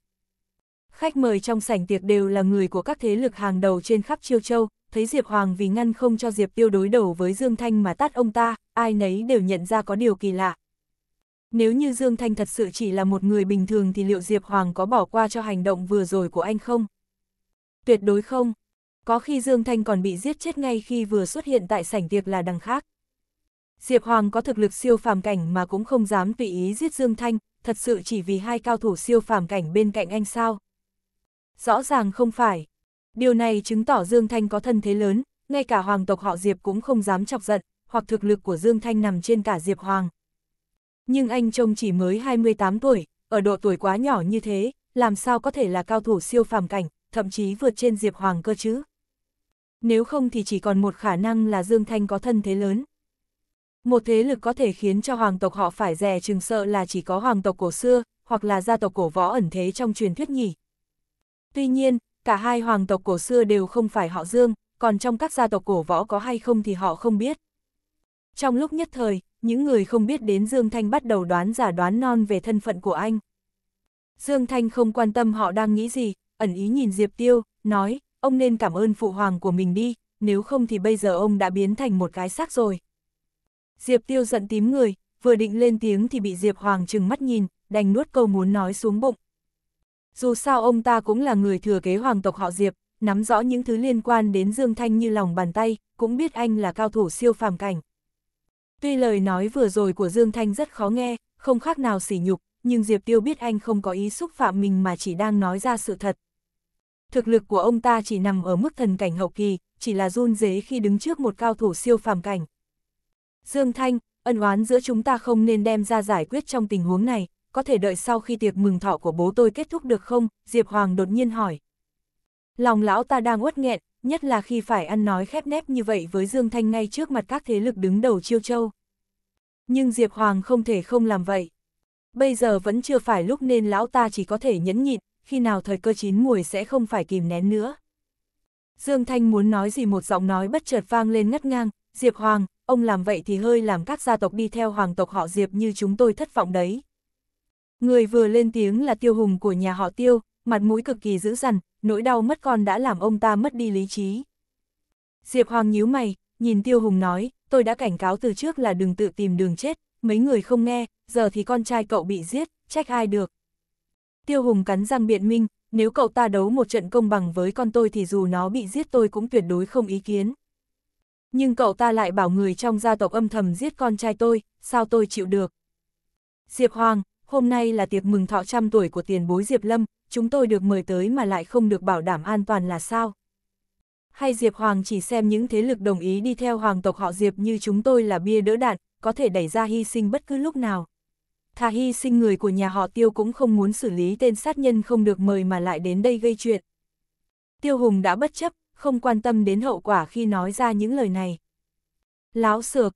Khách mời trong sảnh tiệc đều là người của các thế lực hàng đầu trên khắp Chiêu Châu, thấy Diệp Hoàng vì ngăn không cho Diệp Tiêu đối đầu với Dương Thanh mà tát ông ta, ai nấy đều nhận ra có điều kỳ lạ. Nếu như Dương Thanh thật sự chỉ là một người bình thường thì liệu Diệp Hoàng có bỏ qua cho hành động vừa rồi của anh không? Tuyệt đối không. Có khi Dương Thanh còn bị giết chết ngay khi vừa xuất hiện tại sảnh tiệc là đằng khác. Diệp Hoàng có thực lực siêu phàm cảnh mà cũng không dám tùy ý giết Dương Thanh, thật sự chỉ vì hai cao thủ siêu phàm cảnh bên cạnh anh sao? Rõ ràng không phải, Điều này chứng tỏ Dương Thanh có thân thế lớn, ngay cả hoàng tộc họ Diệp cũng không dám chọc giận, hoặc thực lực của Dương Thanh nằm trên cả Diệp Hoàng. Nhưng anh trông chỉ mới 28 tuổi, ở độ tuổi quá nhỏ như thế, làm sao có thể là cao thủ siêu phàm cảnh, thậm chí vượt trên Diệp Hoàng cơ chứ? Nếu không thì chỉ còn một khả năng là Dương Thanh có thân thế lớn. Một thế lực có thể khiến cho hoàng tộc họ phải rè chừng sợ là chỉ có hoàng tộc cổ xưa, hoặc là gia tộc cổ võ ẩn thế trong truyền thuyết nhỉ. Tuy nhiên, cả hai hoàng tộc cổ xưa đều không phải họ Dương, còn trong các gia tộc cổ võ có hay không thì họ không biết. Trong lúc nhất thời, những người không biết đến Dương Thanh bắt đầu đoán giả đoán non về thân phận của anh. Dương Thanh không quan tâm họ đang nghĩ gì, ẩn ý nhìn Diệp Tiêu, nói, ông nên cảm ơn phụ hoàng của mình đi, nếu không thì bây giờ ông đã biến thành một cái xác rồi. Diệp Tiêu giận tím người, vừa định lên tiếng thì bị Diệp Hoàng trừng mắt nhìn, đành nuốt câu muốn nói xuống bụng. Dù sao ông ta cũng là người thừa kế hoàng tộc họ Diệp, nắm rõ những thứ liên quan đến Dương Thanh như lòng bàn tay, cũng biết anh là cao thủ siêu phàm cảnh. Tuy lời nói vừa rồi của Dương Thanh rất khó nghe, không khác nào sỉ nhục, nhưng Diệp Tiêu biết anh không có ý xúc phạm mình mà chỉ đang nói ra sự thật. Thực lực của ông ta chỉ nằm ở mức thần cảnh hậu kỳ, chỉ là run rế khi đứng trước một cao thủ siêu phàm cảnh. Dương Thanh, ân oán giữa chúng ta không nên đem ra giải quyết trong tình huống này, có thể đợi sau khi tiệc mừng thọ của bố tôi kết thúc được không? Diệp Hoàng đột nhiên hỏi. Lòng lão ta đang uất nghẹn, nhất là khi phải ăn nói khép nép như vậy với Dương Thanh ngay trước mặt các thế lực đứng đầu chiêu châu. Nhưng Diệp Hoàng không thể không làm vậy. Bây giờ vẫn chưa phải lúc nên lão ta chỉ có thể nhẫn nhịn, khi nào thời cơ chín mùi sẽ không phải kìm nén nữa. Dương Thanh muốn nói gì một giọng nói bất chợt vang lên ngắt ngang, Diệp Hoàng, ông làm vậy thì hơi làm các gia tộc đi theo hoàng tộc họ Diệp như chúng tôi thất vọng đấy. Người vừa lên tiếng là tiêu hùng của nhà họ tiêu, mặt mũi cực kỳ dữ dằn, nỗi đau mất con đã làm ông ta mất đi lý trí. Diệp Hoàng nhíu mày, nhìn tiêu hùng nói, tôi đã cảnh cáo từ trước là đừng tự tìm đường chết, mấy người không nghe, giờ thì con trai cậu bị giết, trách ai được. Tiêu hùng cắn răng biện minh, nếu cậu ta đấu một trận công bằng với con tôi thì dù nó bị giết tôi cũng tuyệt đối không ý kiến. Nhưng cậu ta lại bảo người trong gia tộc âm thầm giết con trai tôi, sao tôi chịu được. Diệp Hoàng, hôm nay là tiệc mừng thọ trăm tuổi của tiền bối Diệp Lâm, chúng tôi được mời tới mà lại không được bảo đảm an toàn là sao? Hay Diệp Hoàng chỉ xem những thế lực đồng ý đi theo hoàng tộc họ Diệp như chúng tôi là bia đỡ đạn, có thể đẩy ra hy sinh bất cứ lúc nào. Thà hy sinh người của nhà họ Tiêu cũng không muốn xử lý tên sát nhân không được mời mà lại đến đây gây chuyện. Tiêu Hùng đã bất chấp, không quan tâm đến hậu quả khi nói ra những lời này. Láo sược,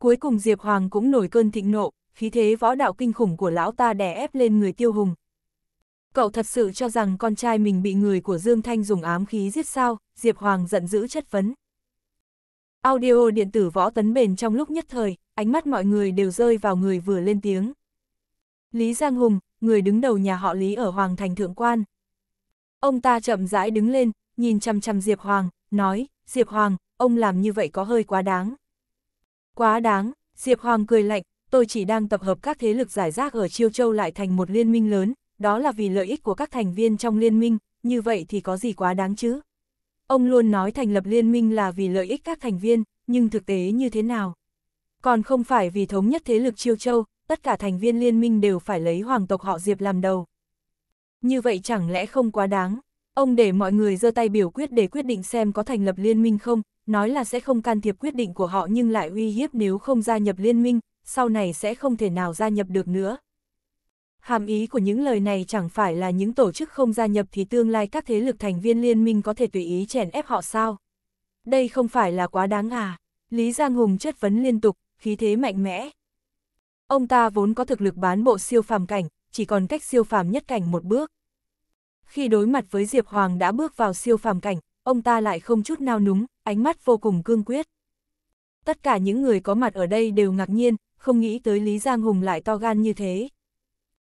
cuối cùng Diệp Hoàng cũng nổi cơn thịnh nộ, khí thế võ đạo kinh khủng của lão ta đè ép lên người tiêu hùng. Cậu thật sự cho rằng con trai mình bị người của Dương Thanh dùng ám khí giết sao, Diệp Hoàng giận dữ chất vấn. Audio điện tử võ tấn bền trong lúc nhất thời, ánh mắt mọi người đều rơi vào người vừa lên tiếng. Lý Giang Hùng, người đứng đầu nhà họ Lý ở Hoàng Thành Thượng Quan. Ông ta chậm rãi đứng lên, nhìn chăm chăm Diệp Hoàng, nói, Diệp Hoàng, ông làm như vậy có hơi quá đáng. Quá đáng, Diệp Hoàng cười lạnh, tôi chỉ đang tập hợp các thế lực giải rác ở Chiêu Châu lại thành một liên minh lớn, đó là vì lợi ích của các thành viên trong liên minh, như vậy thì có gì quá đáng chứ? Ông luôn nói thành lập liên minh là vì lợi ích các thành viên, nhưng thực tế như thế nào? Còn không phải vì thống nhất thế lực Chiêu Châu, tất cả thành viên liên minh đều phải lấy hoàng tộc họ Diệp làm đầu. Như vậy chẳng lẽ không quá đáng? Ông để mọi người giơ tay biểu quyết để quyết định xem có thành lập liên minh không, nói là sẽ không can thiệp quyết định của họ nhưng lại uy hiếp nếu không gia nhập liên minh, sau này sẽ không thể nào gia nhập được nữa. Hàm ý của những lời này chẳng phải là những tổ chức không gia nhập thì tương lai các thế lực thành viên liên minh có thể tùy ý chèn ép họ sao? Đây không phải là quá đáng à? Lý Giang Hùng chất vấn liên tục, khí thế mạnh mẽ. Ông ta vốn có thực lực bán bộ siêu phàm cảnh, chỉ còn cách siêu phàm nhất cảnh một bước. Khi đối mặt với Diệp Hoàng đã bước vào siêu phàm cảnh, ông ta lại không chút nao núng, ánh mắt vô cùng cương quyết. Tất cả những người có mặt ở đây đều ngạc nhiên, không nghĩ tới Lý Giang Hùng lại to gan như thế.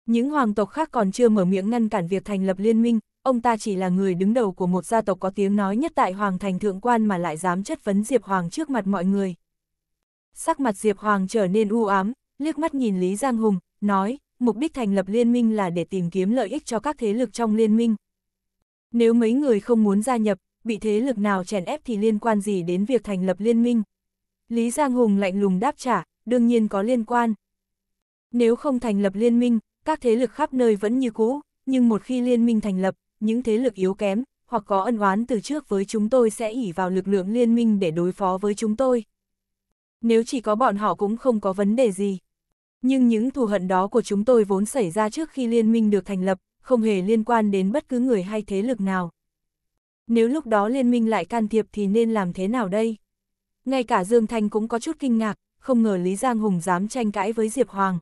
Những hoàng tộc khác còn chưa mở miệng ngăn cản việc thành lập liên minh, ông ta chỉ là người đứng đầu của một gia tộc có tiếng nói nhất tại hoàng thành thượng quan mà lại dám chất vấn Diệp Hoàng trước mặt mọi người. Sắc mặt Diệp Hoàng trở nên u ám, liếc mắt nhìn Lý Giang Hùng, nói, mục đích thành lập liên minh là để tìm kiếm lợi ích cho các thế lực trong liên minh. Nếu mấy người không muốn gia nhập, bị thế lực nào chèn ép thì liên quan gì đến việc thành lập liên minh? Lý Giang Hùng lạnh lùng đáp trả, đương nhiên có liên quan. Nếu không thành lập liên minh, các thế lực khắp nơi vẫn như cũ, nhưng một khi liên minh thành lập, những thế lực yếu kém, hoặc có ân oán từ trước với chúng tôi sẽ ỉ vào lực lượng liên minh để đối phó với chúng tôi. Nếu chỉ có bọn họ cũng không có vấn đề gì. Nhưng những thù hận đó của chúng tôi vốn xảy ra trước khi liên minh được thành lập, không hề liên quan đến bất cứ người hay thế lực nào. Nếu lúc đó liên minh lại can thiệp thì nên làm thế nào đây? Ngay cả Dương Thanh cũng có chút kinh ngạc, không ngờ Lý Giang Hùng dám tranh cãi với Diệp Hoàng.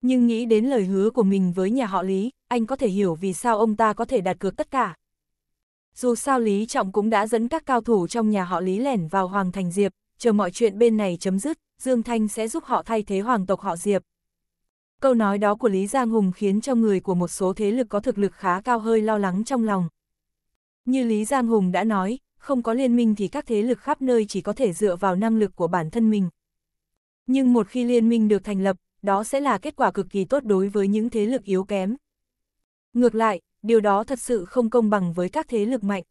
Nhưng nghĩ đến lời hứa của mình với nhà họ Lý, anh có thể hiểu vì sao ông ta có thể đặt cược tất cả. Dù sao Lý Trọng cũng đã dẫn các cao thủ trong nhà họ Lý lẻn vào Hoàng Thành Diệp, chờ mọi chuyện bên này chấm dứt, Dương Thanh sẽ giúp họ thay thế hoàng tộc họ Diệp. Câu nói đó của Lý Giang Hùng khiến cho người của một số thế lực có thực lực khá cao hơi lo lắng trong lòng. Như Lý Giang Hùng đã nói, không có liên minh thì các thế lực khắp nơi chỉ có thể dựa vào năng lực của bản thân mình. Nhưng một khi liên minh được thành lập, đó sẽ là kết quả cực kỳ tốt đối với những thế lực yếu kém. Ngược lại, điều đó thật sự không công bằng với các thế lực mạnh.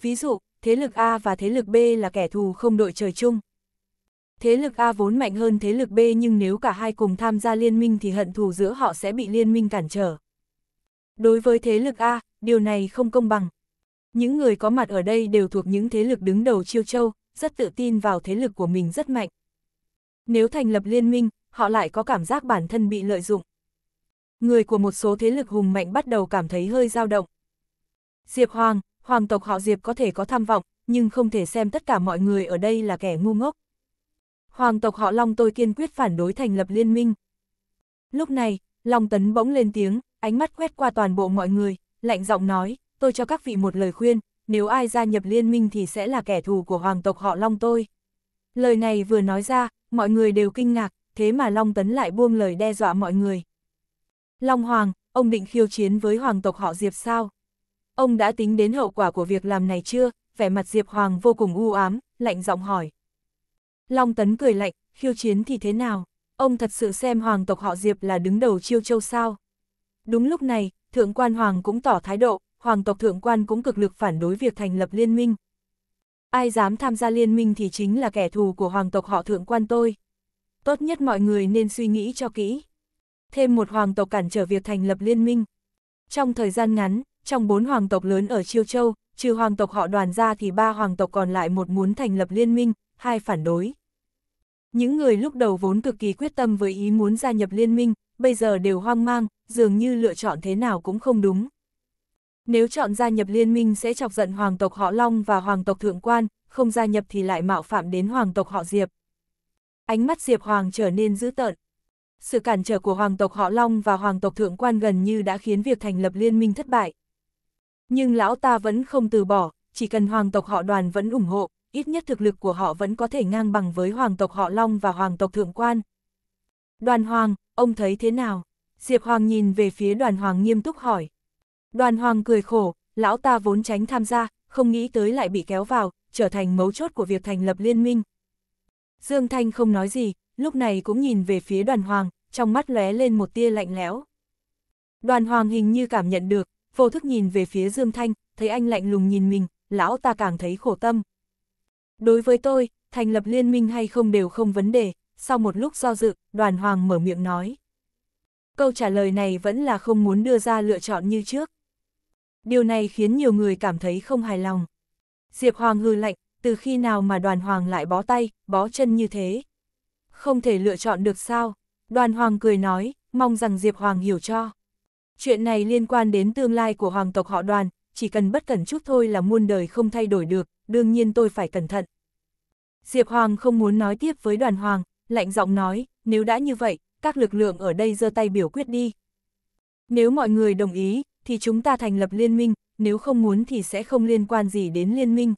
Ví dụ, thế lực A và thế lực B là kẻ thù không đội trời chung. Thế lực A vốn mạnh hơn thế lực B nhưng nếu cả hai cùng tham gia liên minh thì hận thù giữa họ sẽ bị liên minh cản trở. Đối với thế lực A, điều này không công bằng. Những người có mặt ở đây đều thuộc những thế lực đứng đầu chiêu châu, rất tự tin vào thế lực của mình rất mạnh. Nếu thành lập liên minh, họ lại có cảm giác bản thân bị lợi dụng. Người của một số thế lực hùng mạnh bắt đầu cảm thấy hơi dao động. Diệp Hoàng, hoàng tộc họ Diệp có thể có tham vọng, nhưng không thể xem tất cả mọi người ở đây là kẻ ngu ngốc. Hoàng tộc họ Long tôi kiên quyết phản đối thành lập liên minh. Lúc này, Long Tấn bỗng lên tiếng, ánh mắt quét qua toàn bộ mọi người, lạnh giọng nói, tôi cho các vị một lời khuyên, nếu ai gia nhập liên minh thì sẽ là kẻ thù của hoàng tộc họ Long tôi. Lời này vừa nói ra, mọi người đều kinh ngạc, thế mà Long Tấn lại buông lời đe dọa mọi người. Long Hoàng, ông định khiêu chiến với hoàng tộc họ Diệp sao? Ông đã tính đến hậu quả của việc làm này chưa? Vẻ mặt Diệp Hoàng vô cùng u ám, lạnh giọng hỏi. Long Tấn cười lạnh, khiêu chiến thì thế nào? Ông thật sự xem hoàng tộc họ Diệp là đứng đầu chiêu châu sao? Đúng lúc này, Thượng quan Hoàng cũng tỏ thái độ, hoàng tộc Thượng quan cũng cực lực phản đối việc thành lập liên minh ai dám tham gia liên minh thì chính là kẻ thù của hoàng tộc họ thượng quan tôi. Tốt nhất mọi người nên suy nghĩ cho kỹ. Thêm một hoàng tộc cản trở việc thành lập liên minh. Trong thời gian ngắn, trong bốn hoàng tộc lớn ở Chiêu Châu, trừ hoàng tộc họ đoàn ra thì ba hoàng tộc còn lại một muốn thành lập liên minh, hai phản đối. Những người lúc đầu vốn cực kỳ quyết tâm với ý muốn gia nhập liên minh, bây giờ đều hoang mang, dường như lựa chọn thế nào cũng không đúng. Nếu chọn gia nhập liên minh sẽ chọc giận hoàng tộc họ Long và hoàng tộc Thượng Quan, không gia nhập thì lại mạo phạm đến hoàng tộc họ Diệp. Ánh mắt Diệp Hoàng trở nên dữ tợn. Sự cản trở của hoàng tộc họ Long và hoàng tộc Thượng Quan gần như đã khiến việc thành lập liên minh thất bại. Nhưng lão ta vẫn không từ bỏ, chỉ cần hoàng tộc họ đoàn vẫn ủng hộ, ít nhất thực lực của họ vẫn có thể ngang bằng với hoàng tộc họ Long và hoàng tộc Thượng Quan. Đoàn Hoàng, ông thấy thế nào? Diệp Hoàng nhìn về phía đoàn Hoàng nghiêm túc hỏi. Đoàn hoàng cười khổ, lão ta vốn tránh tham gia, không nghĩ tới lại bị kéo vào, trở thành mấu chốt của việc thành lập liên minh. Dương Thanh không nói gì, lúc này cũng nhìn về phía đoàn hoàng, trong mắt lóe lên một tia lạnh lẽo. Đoàn hoàng hình như cảm nhận được, vô thức nhìn về phía Dương Thanh, thấy anh lạnh lùng nhìn mình, lão ta càng thấy khổ tâm. Đối với tôi, thành lập liên minh hay không đều không vấn đề, sau một lúc do dự, đoàn hoàng mở miệng nói. Câu trả lời này vẫn là không muốn đưa ra lựa chọn như trước điều này khiến nhiều người cảm thấy không hài lòng. Diệp Hoàng hư lạnh, từ khi nào mà đoàn Hoàng lại bó tay, bó chân như thế? Không thể lựa chọn được sao? Đoàn Hoàng cười nói, mong rằng Diệp Hoàng hiểu cho. Chuyện này liên quan đến tương lai của hoàng tộc họ đoàn, chỉ cần bất cẩn chút thôi là muôn đời không thay đổi được, đương nhiên tôi phải cẩn thận. Diệp Hoàng không muốn nói tiếp với đoàn Hoàng, lạnh giọng nói, nếu đã như vậy, các lực lượng ở đây giơ tay biểu quyết đi. Nếu mọi người đồng ý, thì chúng ta thành lập liên minh, nếu không muốn thì sẽ không liên quan gì đến liên minh.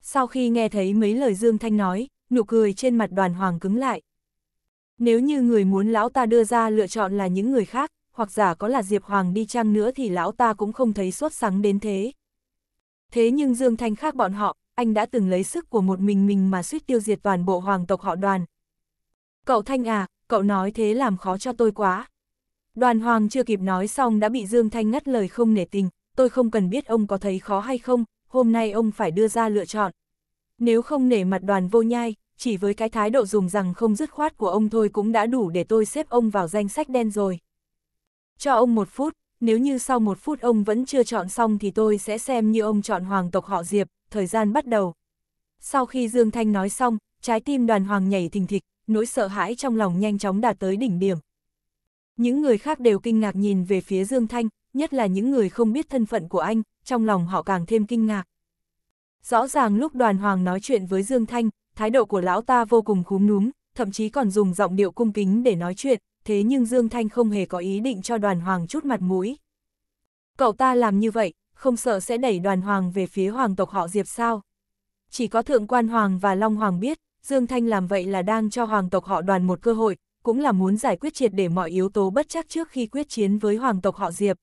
Sau khi nghe thấy mấy lời Dương Thanh nói, nụ cười trên mặt đoàn hoàng cứng lại. Nếu như người muốn lão ta đưa ra lựa chọn là những người khác, hoặc giả có là Diệp Hoàng đi chăng nữa thì lão ta cũng không thấy sốt sắng đến thế. Thế nhưng Dương Thanh khác bọn họ, anh đã từng lấy sức của một mình mình mà suýt tiêu diệt toàn bộ hoàng tộc họ đoàn. Cậu Thanh à, cậu nói thế làm khó cho tôi quá. Đoàn Hoàng chưa kịp nói xong đã bị Dương Thanh ngắt lời không nể tình, tôi không cần biết ông có thấy khó hay không, hôm nay ông phải đưa ra lựa chọn. Nếu không nể mặt đoàn vô nhai, chỉ với cái thái độ dùng rằng không dứt khoát của ông thôi cũng đã đủ để tôi xếp ông vào danh sách đen rồi. Cho ông một phút, nếu như sau một phút ông vẫn chưa chọn xong thì tôi sẽ xem như ông chọn hoàng tộc họ Diệp, thời gian bắt đầu. Sau khi Dương Thanh nói xong, trái tim đoàn hoàng nhảy thình thịch, nỗi sợ hãi trong lòng nhanh chóng đạt tới đỉnh điểm. Những người khác đều kinh ngạc nhìn về phía Dương Thanh, nhất là những người không biết thân phận của anh, trong lòng họ càng thêm kinh ngạc. Rõ ràng lúc đoàn hoàng nói chuyện với Dương Thanh, thái độ của lão ta vô cùng khúm núm, thậm chí còn dùng giọng điệu cung kính để nói chuyện, thế nhưng Dương Thanh không hề có ý định cho đoàn hoàng chút mặt mũi. Cậu ta làm như vậy, không sợ sẽ đẩy đoàn hoàng về phía hoàng tộc họ Diệp sao? Chỉ có thượng quan hoàng và long hoàng biết, Dương Thanh làm vậy là đang cho hoàng tộc họ đoàn một cơ hội, cũng là muốn giải quyết triệt để mọi yếu tố bất chắc trước khi quyết chiến với hoàng tộc họ Diệp.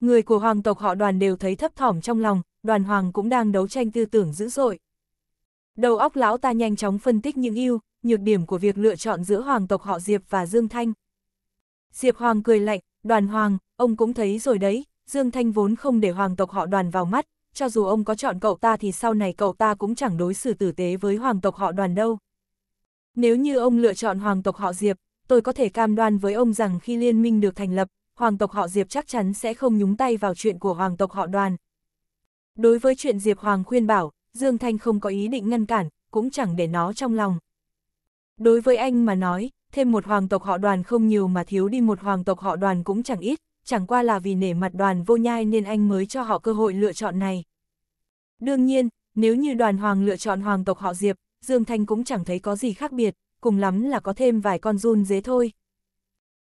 Người của hoàng tộc họ đoàn đều thấy thấp thỏm trong lòng, đoàn hoàng cũng đang đấu tranh tư tưởng dữ dội. Đầu óc lão ta nhanh chóng phân tích những ưu, nhược điểm của việc lựa chọn giữa hoàng tộc họ Diệp và Dương Thanh. Diệp Hoàng cười lạnh, đoàn hoàng, ông cũng thấy rồi đấy, Dương Thanh vốn không để hoàng tộc họ đoàn vào mắt, cho dù ông có chọn cậu ta thì sau này cậu ta cũng chẳng đối xử tử tế với hoàng tộc họ đoàn đâu. Nếu như ông lựa chọn hoàng tộc họ Diệp, tôi có thể cam đoan với ông rằng khi liên minh được thành lập, hoàng tộc họ Diệp chắc chắn sẽ không nhúng tay vào chuyện của hoàng tộc họ đoàn. Đối với chuyện Diệp Hoàng khuyên bảo, Dương Thanh không có ý định ngăn cản, cũng chẳng để nó trong lòng. Đối với anh mà nói, thêm một hoàng tộc họ đoàn không nhiều mà thiếu đi một hoàng tộc họ đoàn cũng chẳng ít, chẳng qua là vì nể mặt đoàn vô nhai nên anh mới cho họ cơ hội lựa chọn này. Đương nhiên, nếu như đoàn hoàng lựa chọn hoàng tộc họ Diệp, Dương Thanh cũng chẳng thấy có gì khác biệt, cùng lắm là có thêm vài con run dế thôi.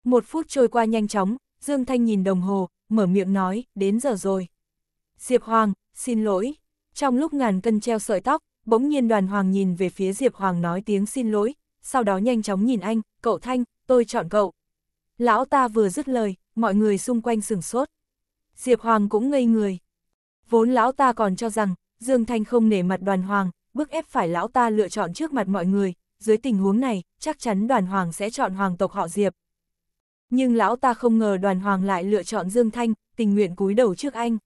Một phút trôi qua nhanh chóng, Dương Thanh nhìn đồng hồ, mở miệng nói, đến giờ rồi. Diệp Hoàng, xin lỗi. Trong lúc ngàn cân treo sợi tóc, bỗng nhiên đoàn Hoàng nhìn về phía Diệp Hoàng nói tiếng xin lỗi, sau đó nhanh chóng nhìn anh, cậu Thanh, tôi chọn cậu. Lão ta vừa dứt lời, mọi người xung quanh sửng sốt. Diệp Hoàng cũng ngây người. Vốn lão ta còn cho rằng, Dương Thanh không nể mặt đoàn Hoàng, bước ép phải lão ta lựa chọn trước mặt mọi người, dưới tình huống này, chắc chắn đoàn hoàng sẽ chọn hoàng tộc họ Diệp. Nhưng lão ta không ngờ đoàn hoàng lại lựa chọn Dương Thanh, tình nguyện cúi đầu trước anh.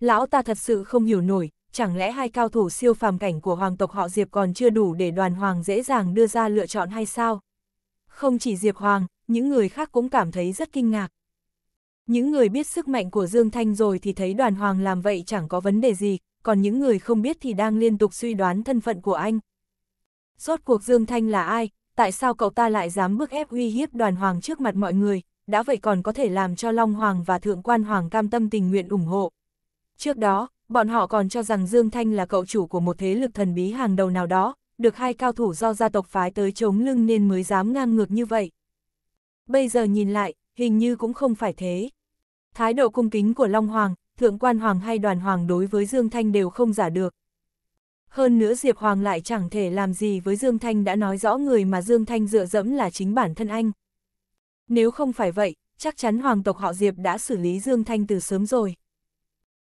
Lão ta thật sự không hiểu nổi, chẳng lẽ hai cao thủ siêu phàm cảnh của hoàng tộc họ Diệp còn chưa đủ để đoàn hoàng dễ dàng đưa ra lựa chọn hay sao? Không chỉ Diệp Hoàng, những người khác cũng cảm thấy rất kinh ngạc. Những người biết sức mạnh của Dương Thanh rồi thì thấy đoàn hoàng làm vậy chẳng có vấn đề gì, còn những người không biết thì đang liên tục suy đoán thân phận của anh. Rốt cuộc Dương Thanh là ai, tại sao cậu ta lại dám bức ép uy hiếp đoàn hoàng trước mặt mọi người, đã vậy còn có thể làm cho Long Hoàng và Thượng Quan Hoàng cam tâm tình nguyện ủng hộ. Trước đó, bọn họ còn cho rằng Dương Thanh là cậu chủ của một thế lực thần bí hàng đầu nào đó, được hai cao thủ do gia tộc phái tới chống lưng nên mới dám ngang ngược như vậy. Bây giờ nhìn lại, hình như cũng không phải thế. Thái độ cung kính của Long Hoàng, Thượng Quan Hoàng hay Đoàn Hoàng đối với Dương Thanh đều không giả được. Hơn nữa Diệp Hoàng lại chẳng thể làm gì với Dương Thanh đã nói rõ người mà Dương Thanh dựa dẫm là chính bản thân anh. Nếu không phải vậy, chắc chắn Hoàng tộc họ Diệp đã xử lý Dương Thanh từ sớm rồi.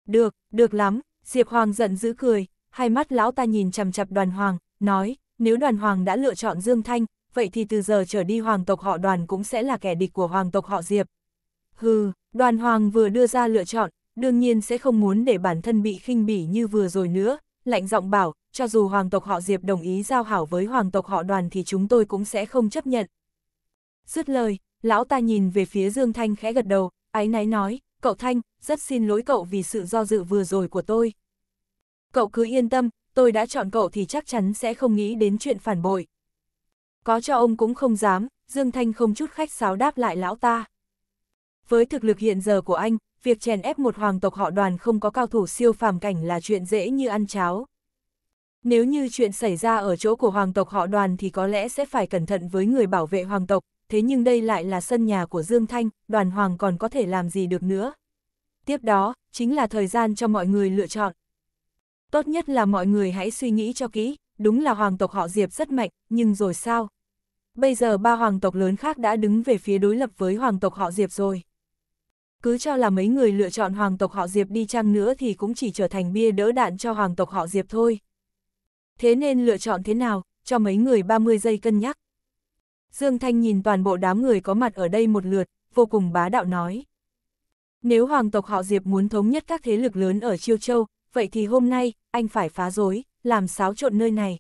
Được, được lắm, Diệp Hoàng giận dữ cười, hai mắt lão ta nhìn chằm chặp đoàn Hoàng, nói, nếu đoàn Hoàng đã lựa chọn Dương Thanh, vậy thì từ giờ trở đi Hoàng tộc họ đoàn cũng sẽ là kẻ địch của Hoàng tộc họ Diệp. Hừ, đoàn hoàng vừa đưa ra lựa chọn, đương nhiên sẽ không muốn để bản thân bị khinh bỉ như vừa rồi nữa, lạnh giọng bảo, cho dù hoàng tộc họ Diệp đồng ý giao hảo với hoàng tộc họ đoàn thì chúng tôi cũng sẽ không chấp nhận. Dứt lời, lão ta nhìn về phía Dương Thanh khẽ gật đầu, ái náy nói, cậu Thanh, rất xin lỗi cậu vì sự do dự vừa rồi của tôi. Cậu cứ yên tâm, tôi đã chọn cậu thì chắc chắn sẽ không nghĩ đến chuyện phản bội. Có cho ông cũng không dám, Dương Thanh không chút khách sáo đáp lại lão ta. Với thực lực hiện giờ của anh, việc chèn ép một hoàng tộc họ đoàn không có cao thủ siêu phàm cảnh là chuyện dễ như ăn cháo. Nếu như chuyện xảy ra ở chỗ của hoàng tộc họ đoàn thì có lẽ sẽ phải cẩn thận với người bảo vệ hoàng tộc, thế nhưng đây lại là sân nhà của Dương Thanh, đoàn hoàng còn có thể làm gì được nữa. Tiếp đó, chính là thời gian cho mọi người lựa chọn. Tốt nhất là mọi người hãy suy nghĩ cho kỹ, đúng là hoàng tộc họ Diệp rất mạnh, nhưng rồi sao? Bây giờ ba hoàng tộc lớn khác đã đứng về phía đối lập với hoàng tộc họ Diệp rồi cứ cho là mấy người lựa chọn hoàng tộc họ Diệp đi chăng nữa thì cũng chỉ trở thành bia đỡ đạn cho hoàng tộc họ Diệp thôi. Thế nên lựa chọn thế nào, cho mấy người 30 giây cân nhắc. Dương Thanh nhìn toàn bộ đám người có mặt ở đây một lượt, vô cùng bá đạo nói. Nếu hoàng tộc họ Diệp muốn thống nhất các thế lực lớn ở Chiêu Châu, vậy thì hôm nay, anh phải phá rối, làm xáo trộn nơi này.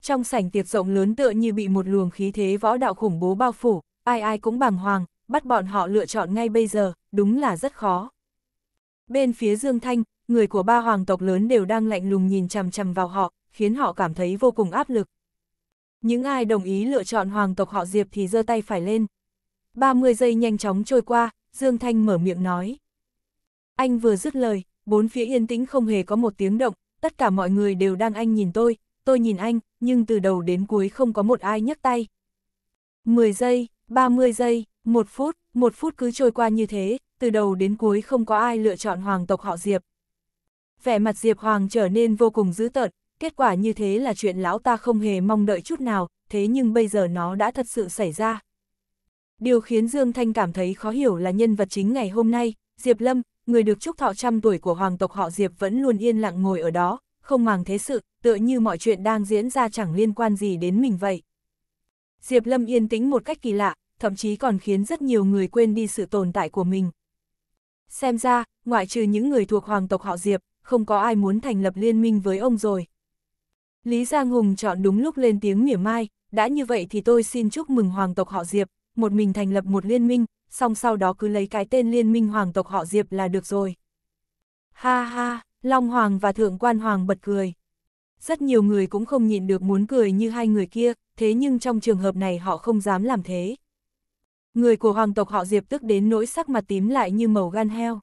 Trong sảnh tiệc rộng lớn tựa như bị một luồng khí thế võ đạo khủng bố bao phủ, ai ai cũng bàng hoàng, bắt bọn họ lựa chọn ngay bây giờ, đúng là rất khó. Bên phía Dương Thanh, người của ba hoàng tộc lớn đều đang lạnh lùng nhìn chằm chằm vào họ, khiến họ cảm thấy vô cùng áp lực. Những ai đồng ý lựa chọn hoàng tộc họ Diệp thì giơ tay phải lên. 30 giây nhanh chóng trôi qua, Dương Thanh mở miệng nói. Anh vừa dứt lời, bốn phía yên tĩnh không hề có một tiếng động, tất cả mọi người đều đang anh nhìn tôi, tôi nhìn anh, nhưng từ đầu đến cuối không có một ai nhấc tay. 10 giây, 30 giây, một phút, một phút cứ trôi qua như thế, từ đầu đến cuối không có ai lựa chọn hoàng tộc họ Diệp. Vẻ mặt Diệp Hoàng trở nên vô cùng dữ tợn, kết quả như thế là chuyện lão ta không hề mong đợi chút nào, thế nhưng bây giờ nó đã thật sự xảy ra. Điều khiến Dương Thanh cảm thấy khó hiểu là nhân vật chính ngày hôm nay, Diệp Lâm, người được chúc thọ trăm tuổi của hoàng tộc họ Diệp vẫn luôn yên lặng ngồi ở đó, không màng thế sự, tựa như mọi chuyện đang diễn ra chẳng liên quan gì đến mình vậy. Diệp Lâm yên tĩnh một cách kỳ lạ, thậm chí còn khiến rất nhiều người quên đi sự tồn tại của mình. Xem ra, ngoại trừ những người thuộc hoàng tộc họ Diệp, không có ai muốn thành lập liên minh với ông rồi. Lý Giang Hùng chọn đúng lúc lên tiếng mỉa mai, đã như vậy thì tôi xin chúc mừng hoàng tộc họ Diệp, một mình thành lập một liên minh, song sau đó cứ lấy cái tên liên minh hoàng tộc họ Diệp là được rồi. Ha ha, Long Hoàng và Thượng Quan Hoàng bật cười. Rất nhiều người cũng không nhịn được muốn cười như hai người kia, thế nhưng trong trường hợp này họ không dám làm thế. Người của hoàng tộc họ Diệp tức đến nỗi sắc mặt tím lại như màu gan heo.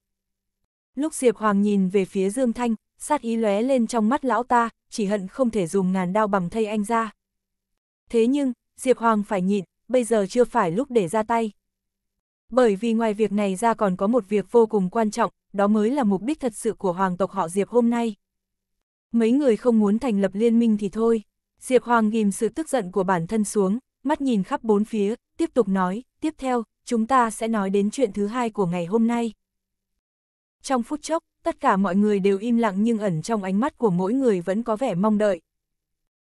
Lúc Diệp Hoàng nhìn về phía Dương Thanh, sát ý lóe lên trong mắt lão ta, chỉ hận không thể dùng ngàn đao bằng thây anh ra. Thế nhưng, Diệp Hoàng phải nhịn, bây giờ chưa phải lúc để ra tay. Bởi vì ngoài việc này ra còn có một việc vô cùng quan trọng, đó mới là mục đích thật sự của hoàng tộc họ Diệp hôm nay. Mấy người không muốn thành lập liên minh thì thôi. Diệp Hoàng ghim sự tức giận của bản thân xuống, mắt nhìn khắp bốn phía, tiếp tục nói, Tiếp theo, chúng ta sẽ nói đến chuyện thứ hai của ngày hôm nay. Trong phút chốc, tất cả mọi người đều im lặng nhưng ẩn trong ánh mắt của mỗi người vẫn có vẻ mong đợi.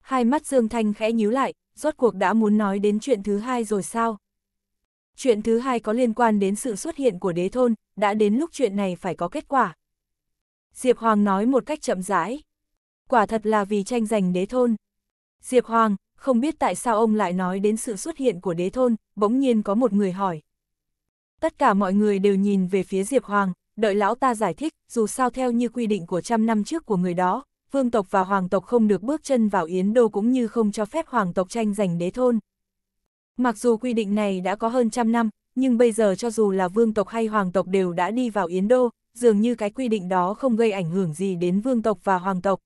Hai mắt Dương Thanh khẽ nhíu lại, rốt cuộc đã muốn nói đến chuyện thứ hai rồi sao? Chuyện thứ hai có liên quan đến sự xuất hiện của đế thôn, đã đến lúc chuyện này phải có kết quả. Diệp Hoàng nói một cách chậm rãi. Quả thật là vì tranh giành đế thôn. Diệp Hoàng, không biết tại sao ông lại nói đến sự xuất hiện của đế thôn, bỗng nhiên có một người hỏi. Tất cả mọi người đều nhìn về phía Diệp Hoàng, đợi lão ta giải thích, dù sao theo như quy định của trăm năm trước của người đó, vương tộc và hoàng tộc không được bước chân vào Yến Đô cũng như không cho phép hoàng tộc tranh giành đế thôn. Mặc dù quy định này đã có hơn trăm năm, nhưng bây giờ cho dù là vương tộc hay hoàng tộc đều đã đi vào Yến Đô, dường như cái quy định đó không gây ảnh hưởng gì đến vương tộc và hoàng tộc.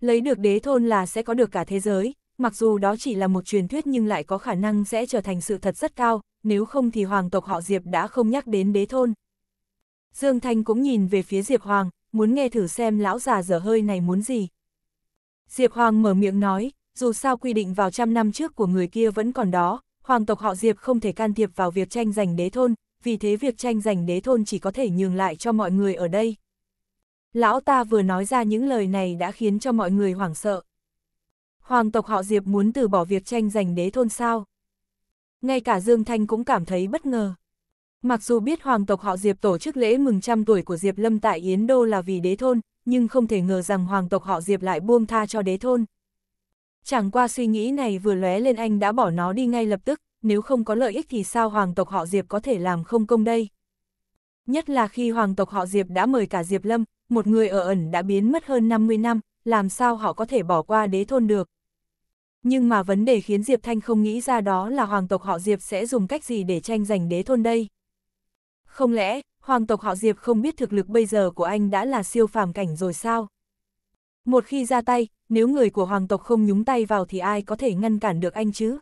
Lấy được đế thôn là sẽ có được cả thế giới, mặc dù đó chỉ là một truyền thuyết nhưng lại có khả năng sẽ trở thành sự thật rất cao, nếu không thì hoàng tộc họ Diệp đã không nhắc đến đế thôn. Dương Thanh cũng nhìn về phía Diệp Hoàng, muốn nghe thử xem lão già dở hơi này muốn gì. Diệp Hoàng mở miệng nói, dù sao quy định vào trăm năm trước của người kia vẫn còn đó, hoàng tộc họ Diệp không thể can thiệp vào việc tranh giành đế thôn, vì thế việc tranh giành đế thôn chỉ có thể nhường lại cho mọi người ở đây. Lão ta vừa nói ra những lời này đã khiến cho mọi người hoảng sợ hoàng tộc họ Diệp muốn từ bỏ việc tranh giành đế thôn sao. Ngay cả Dương Thanh cũng cảm thấy bất ngờ. Mặc dù biết hoàng tộc họ Diệp tổ chức lễ mừng trăm tuổi của Diệp Lâm tại Yến Đô là vì đế thôn, nhưng không thể ngờ rằng hoàng tộc họ Diệp lại buông tha cho đế thôn. Chẳng qua suy nghĩ này vừa lóe lên anh đã bỏ nó đi ngay lập tức, nếu không có lợi ích thì sao hoàng tộc họ Diệp có thể làm không công đây? Nhất là khi hoàng tộc họ Diệp đã mời cả Diệp Lâm, một người ở ẩn đã biến mất hơn 50 năm, làm sao họ có thể bỏ qua đế thôn được? Nhưng mà vấn đề khiến Diệp Thanh không nghĩ ra đó là hoàng tộc họ Diệp sẽ dùng cách gì để tranh giành đế thôn đây. Không lẽ, hoàng tộc họ Diệp không biết thực lực bây giờ của anh đã là siêu phàm cảnh rồi sao? Một khi ra tay, nếu người của hoàng tộc không nhúng tay vào thì ai có thể ngăn cản được anh chứ?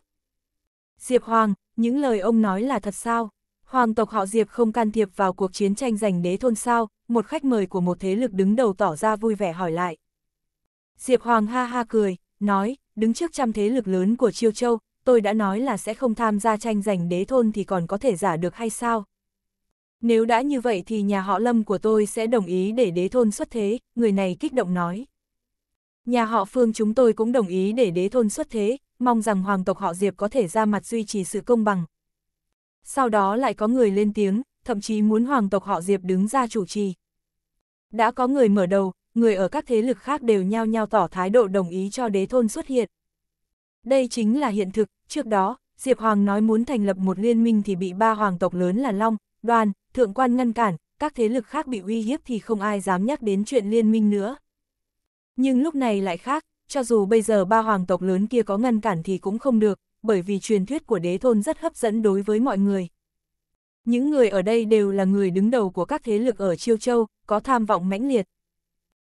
Diệp Hoàng, những lời ông nói là thật sao? Hoàng tộc họ Diệp không can thiệp vào cuộc chiến tranh giành đế thôn sao? Một khách mời của một thế lực đứng đầu tỏ ra vui vẻ hỏi lại. Diệp Hoàng ha ha cười, nói, đứng trước trăm thế lực lớn của Chiêu Châu, tôi đã nói là sẽ không tham gia tranh giành đế thôn thì còn có thể giả được hay sao? Nếu đã như vậy thì nhà họ Lâm của tôi sẽ đồng ý để đế thôn xuất thế, người này kích động nói. Nhà họ Phương chúng tôi cũng đồng ý để đế thôn xuất thế, mong rằng hoàng tộc họ Diệp có thể ra mặt duy trì sự công bằng. Sau đó lại có người lên tiếng, thậm chí muốn hoàng tộc họ Diệp đứng ra chủ trì. Đã có người mở đầu, người ở các thế lực khác đều nhao nhao tỏ thái độ đồng ý cho đế thôn xuất hiện. Đây chính là hiện thực, trước đó, Diệp Hoàng nói muốn thành lập một liên minh thì bị ba hoàng tộc lớn là Long, Đoàn, Thượng Quan ngăn cản, các thế lực khác bị uy hiếp thì không ai dám nhắc đến chuyện liên minh nữa. Nhưng lúc này lại khác, cho dù bây giờ ba hoàng tộc lớn kia có ngăn cản thì cũng không được, bởi vì truyền thuyết của đế thôn rất hấp dẫn đối với mọi người. Những người ở đây đều là người đứng đầu của các thế lực ở Chiêu Châu, có tham vọng mãnh liệt.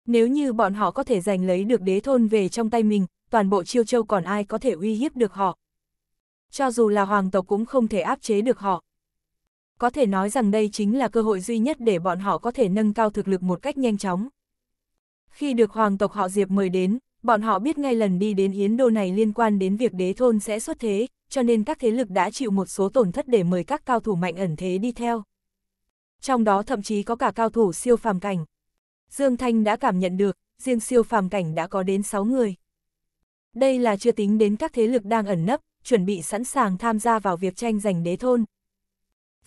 Nếu như bọn họ có thể giành lấy được đế thôn về trong tay mình, toàn bộ chiêu châu còn ai có thể uy hiếp được họ. Cho dù là hoàng tộc cũng không thể áp chế được họ. Có thể nói rằng đây chính là cơ hội duy nhất để bọn họ có thể nâng cao thực lực một cách nhanh chóng. Khi được hoàng tộc họ Diệp mời đến, bọn họ biết ngay lần đi đến Yến Đô này liên quan đến việc đế thôn sẽ xuất thế, cho nên các thế lực đã chịu một số tổn thất để mời các cao thủ mạnh ẩn thế đi theo. Trong đó thậm chí có cả cao thủ siêu phàm cảnh. Dương Thanh đã cảm nhận được, riêng siêu phàm cảnh đã có đến 6 người. Đây là chưa tính đến các thế lực đang ẩn nấp, chuẩn bị sẵn sàng tham gia vào việc tranh giành đế thôn.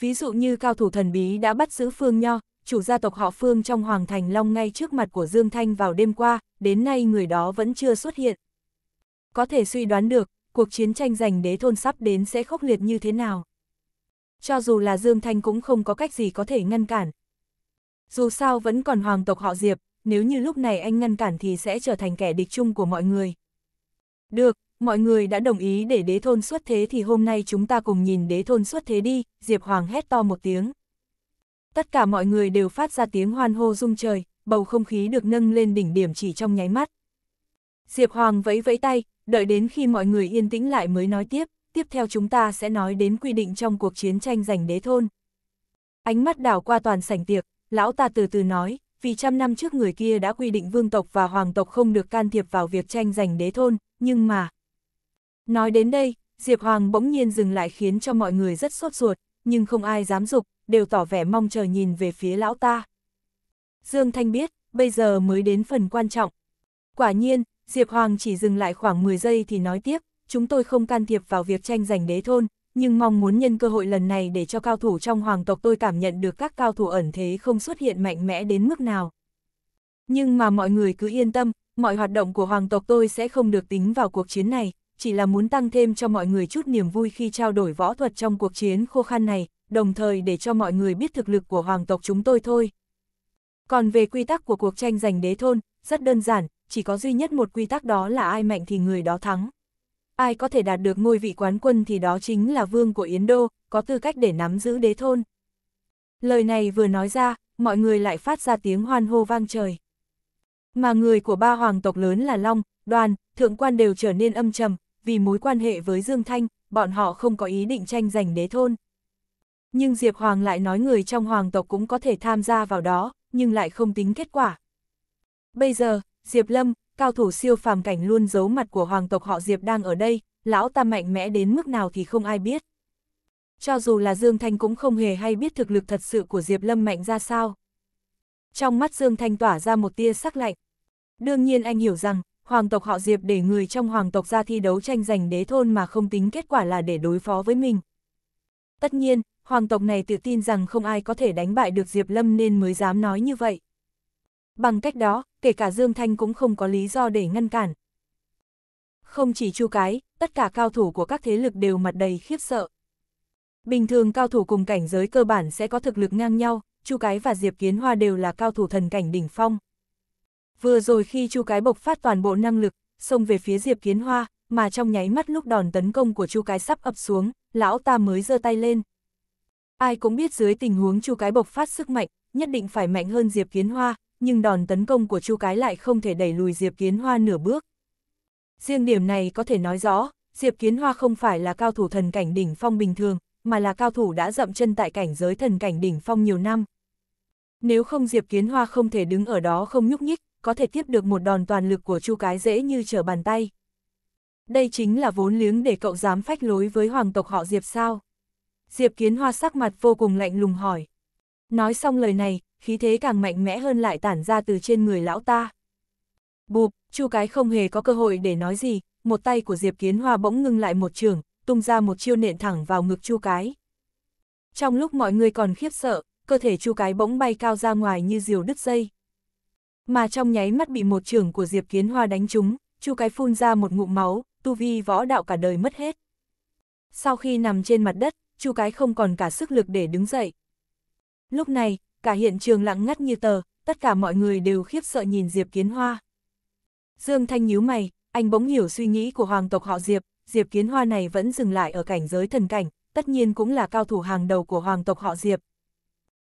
Ví dụ như cao thủ thần bí đã bắt giữ Phương Nho, chủ gia tộc họ Phương trong Hoàng Thành Long ngay trước mặt của Dương Thanh vào đêm qua, đến nay người đó vẫn chưa xuất hiện. Có thể suy đoán được, cuộc chiến tranh giành đế thôn sắp đến sẽ khốc liệt như thế nào. Cho dù là Dương Thanh cũng không có cách gì có thể ngăn cản, dù sao vẫn còn hoàng tộc họ Diệp, nếu như lúc này anh ngăn cản thì sẽ trở thành kẻ địch chung của mọi người. Được, mọi người đã đồng ý để đế thôn xuất thế thì hôm nay chúng ta cùng nhìn đế thôn xuất thế đi, Diệp Hoàng hét to một tiếng. Tất cả mọi người đều phát ra tiếng hoan hô rung trời, bầu không khí được nâng lên đỉnh điểm chỉ trong nháy mắt. Diệp Hoàng vẫy vẫy tay, đợi đến khi mọi người yên tĩnh lại mới nói tiếp, tiếp theo chúng ta sẽ nói đến quy định trong cuộc chiến tranh giành đế thôn. Ánh mắt đảo qua toàn sảnh tiệc, lão ta từ từ nói, vì trăm năm trước người kia đã quy định vương tộc và hoàng tộc không được can thiệp vào việc tranh giành đế thôn, nhưng mà... Nói đến đây, Diệp Hoàng bỗng nhiên dừng lại khiến cho mọi người rất sốt ruột, nhưng không ai dám dục, đều tỏ vẻ mong chờ nhìn về phía lão ta. Dương Thanh biết, bây giờ mới đến phần quan trọng. Quả nhiên, Diệp Hoàng chỉ dừng lại khoảng 10 giây thì nói tiếp, chúng tôi không can thiệp vào việc tranh giành đế thôn, nhưng mong muốn nhân cơ hội lần này để cho cao thủ trong hoàng tộc tôi cảm nhận được các cao thủ ẩn thế không xuất hiện mạnh mẽ đến mức nào. Nhưng mà mọi người cứ yên tâm, mọi hoạt động của hoàng tộc tôi sẽ không được tính vào cuộc chiến này, chỉ là muốn tăng thêm cho mọi người chút niềm vui khi trao đổi võ thuật trong cuộc chiến khô khăn này, đồng thời để cho mọi người biết thực lực của hoàng tộc chúng tôi thôi. Còn về quy tắc của cuộc tranh giành đế thôn, rất đơn giản, chỉ có duy nhất một quy tắc đó là ai mạnh thì người đó thắng ai có thể đạt được ngôi vị quán quân thì đó chính là vương của Yến Đô, có tư cách để nắm giữ đế thôn. Lời này vừa nói ra, mọi người lại phát ra tiếng hoan hô vang trời. Mà người của ba hoàng tộc lớn là Long, Đoàn, Thượng Quan đều trở nên âm trầm, vì mối quan hệ với Dương Thanh, bọn họ không có ý định tranh giành đế thôn. Nhưng Diệp Hoàng lại nói người trong hoàng tộc cũng có thể tham gia vào đó, nhưng lại không tính kết quả. Bây giờ, Diệp Lâm, cao thủ siêu phàm cảnh luôn giấu mặt của hoàng tộc họ Diệp đang ở đây, lão ta mạnh mẽ đến mức nào thì không ai biết. Cho dù là Dương Thanh cũng không hề hay biết thực lực thật sự của Diệp Lâm mạnh ra sao. Trong mắt Dương Thanh tỏa ra một tia sắc lạnh. Đương nhiên anh hiểu rằng, hoàng tộc họ Diệp để người trong hoàng tộc ra thi đấu tranh giành đế thôn mà không tính kết quả là để đối phó với mình. Tất nhiên, hoàng tộc này tự tin rằng không ai có thể đánh bại được Diệp Lâm nên mới dám nói như vậy. Bằng cách đó, kể cả Dương Thanh cũng không có lý do để ngăn cản. Không chỉ Chu Cái, tất cả cao thủ của các thế lực đều mặt đầy khiếp sợ. Bình thường cao thủ cùng cảnh giới cơ bản sẽ có thực lực ngang nhau, Chu Cái và Diệp Kiến Hoa đều là cao thủ thần cảnh đỉnh phong. Vừa rồi khi Chu Cái bộc phát toàn bộ năng lực, xông về phía Diệp Kiến Hoa, mà trong nháy mắt lúc đòn tấn công của Chu Cái sắp ập xuống, lão ta mới giơ tay lên. Ai cũng biết dưới tình huống Chu Cái bộc phát sức mạnh, nhất định phải mạnh hơn Diệp Kiến Hoa, nhưng đòn tấn công của Chu Cái lại không thể đẩy lùi Diệp Kiến Hoa nửa bước. Riêng điểm này có thể nói rõ, Diệp Kiến Hoa không phải là cao thủ thần cảnh đỉnh phong bình thường, mà là cao thủ đã dậm chân tại cảnh giới thần cảnh đỉnh phong nhiều năm. Nếu không Diệp Kiến Hoa không thể đứng ở đó không nhúc nhích, có thể tiếp được một đòn toàn lực của Chu Cái dễ như trở bàn tay. Đây chính là vốn liếng để cậu dám phách lối với hoàng tộc họ Diệp sao? Diệp Kiến Hoa sắc mặt vô cùng lạnh lùng hỏi. Nói xong lời này, khí thế càng mạnh mẽ hơn lại tản ra từ trên người lão ta. Bụp, chu cái không hề có cơ hội để nói gì, một tay của Diệp Kiến Hoa bỗng ngưng lại một trường, tung ra một chiêu nện thẳng vào ngực chu cái. Trong lúc mọi người còn khiếp sợ, cơ thể chu cái bỗng bay cao ra ngoài như diều đứt dây. Mà trong nháy mắt bị một trường của Diệp Kiến Hoa đánh trúng, chu cái phun ra một ngụm máu, tu vi võ đạo cả đời mất hết. Sau khi nằm trên mặt đất, chu cái không còn cả sức lực để đứng dậy. Lúc này, cả hiện trường lặng ngắt như tờ, tất cả mọi người đều khiếp sợ nhìn Diệp Kiến Hoa. Dương Thanh nhíu mày, anh bỗng hiểu suy nghĩ của hoàng tộc họ Diệp, Diệp Kiến Hoa này vẫn dừng lại ở cảnh giới thần cảnh, tất nhiên cũng là cao thủ hàng đầu của hoàng tộc họ Diệp.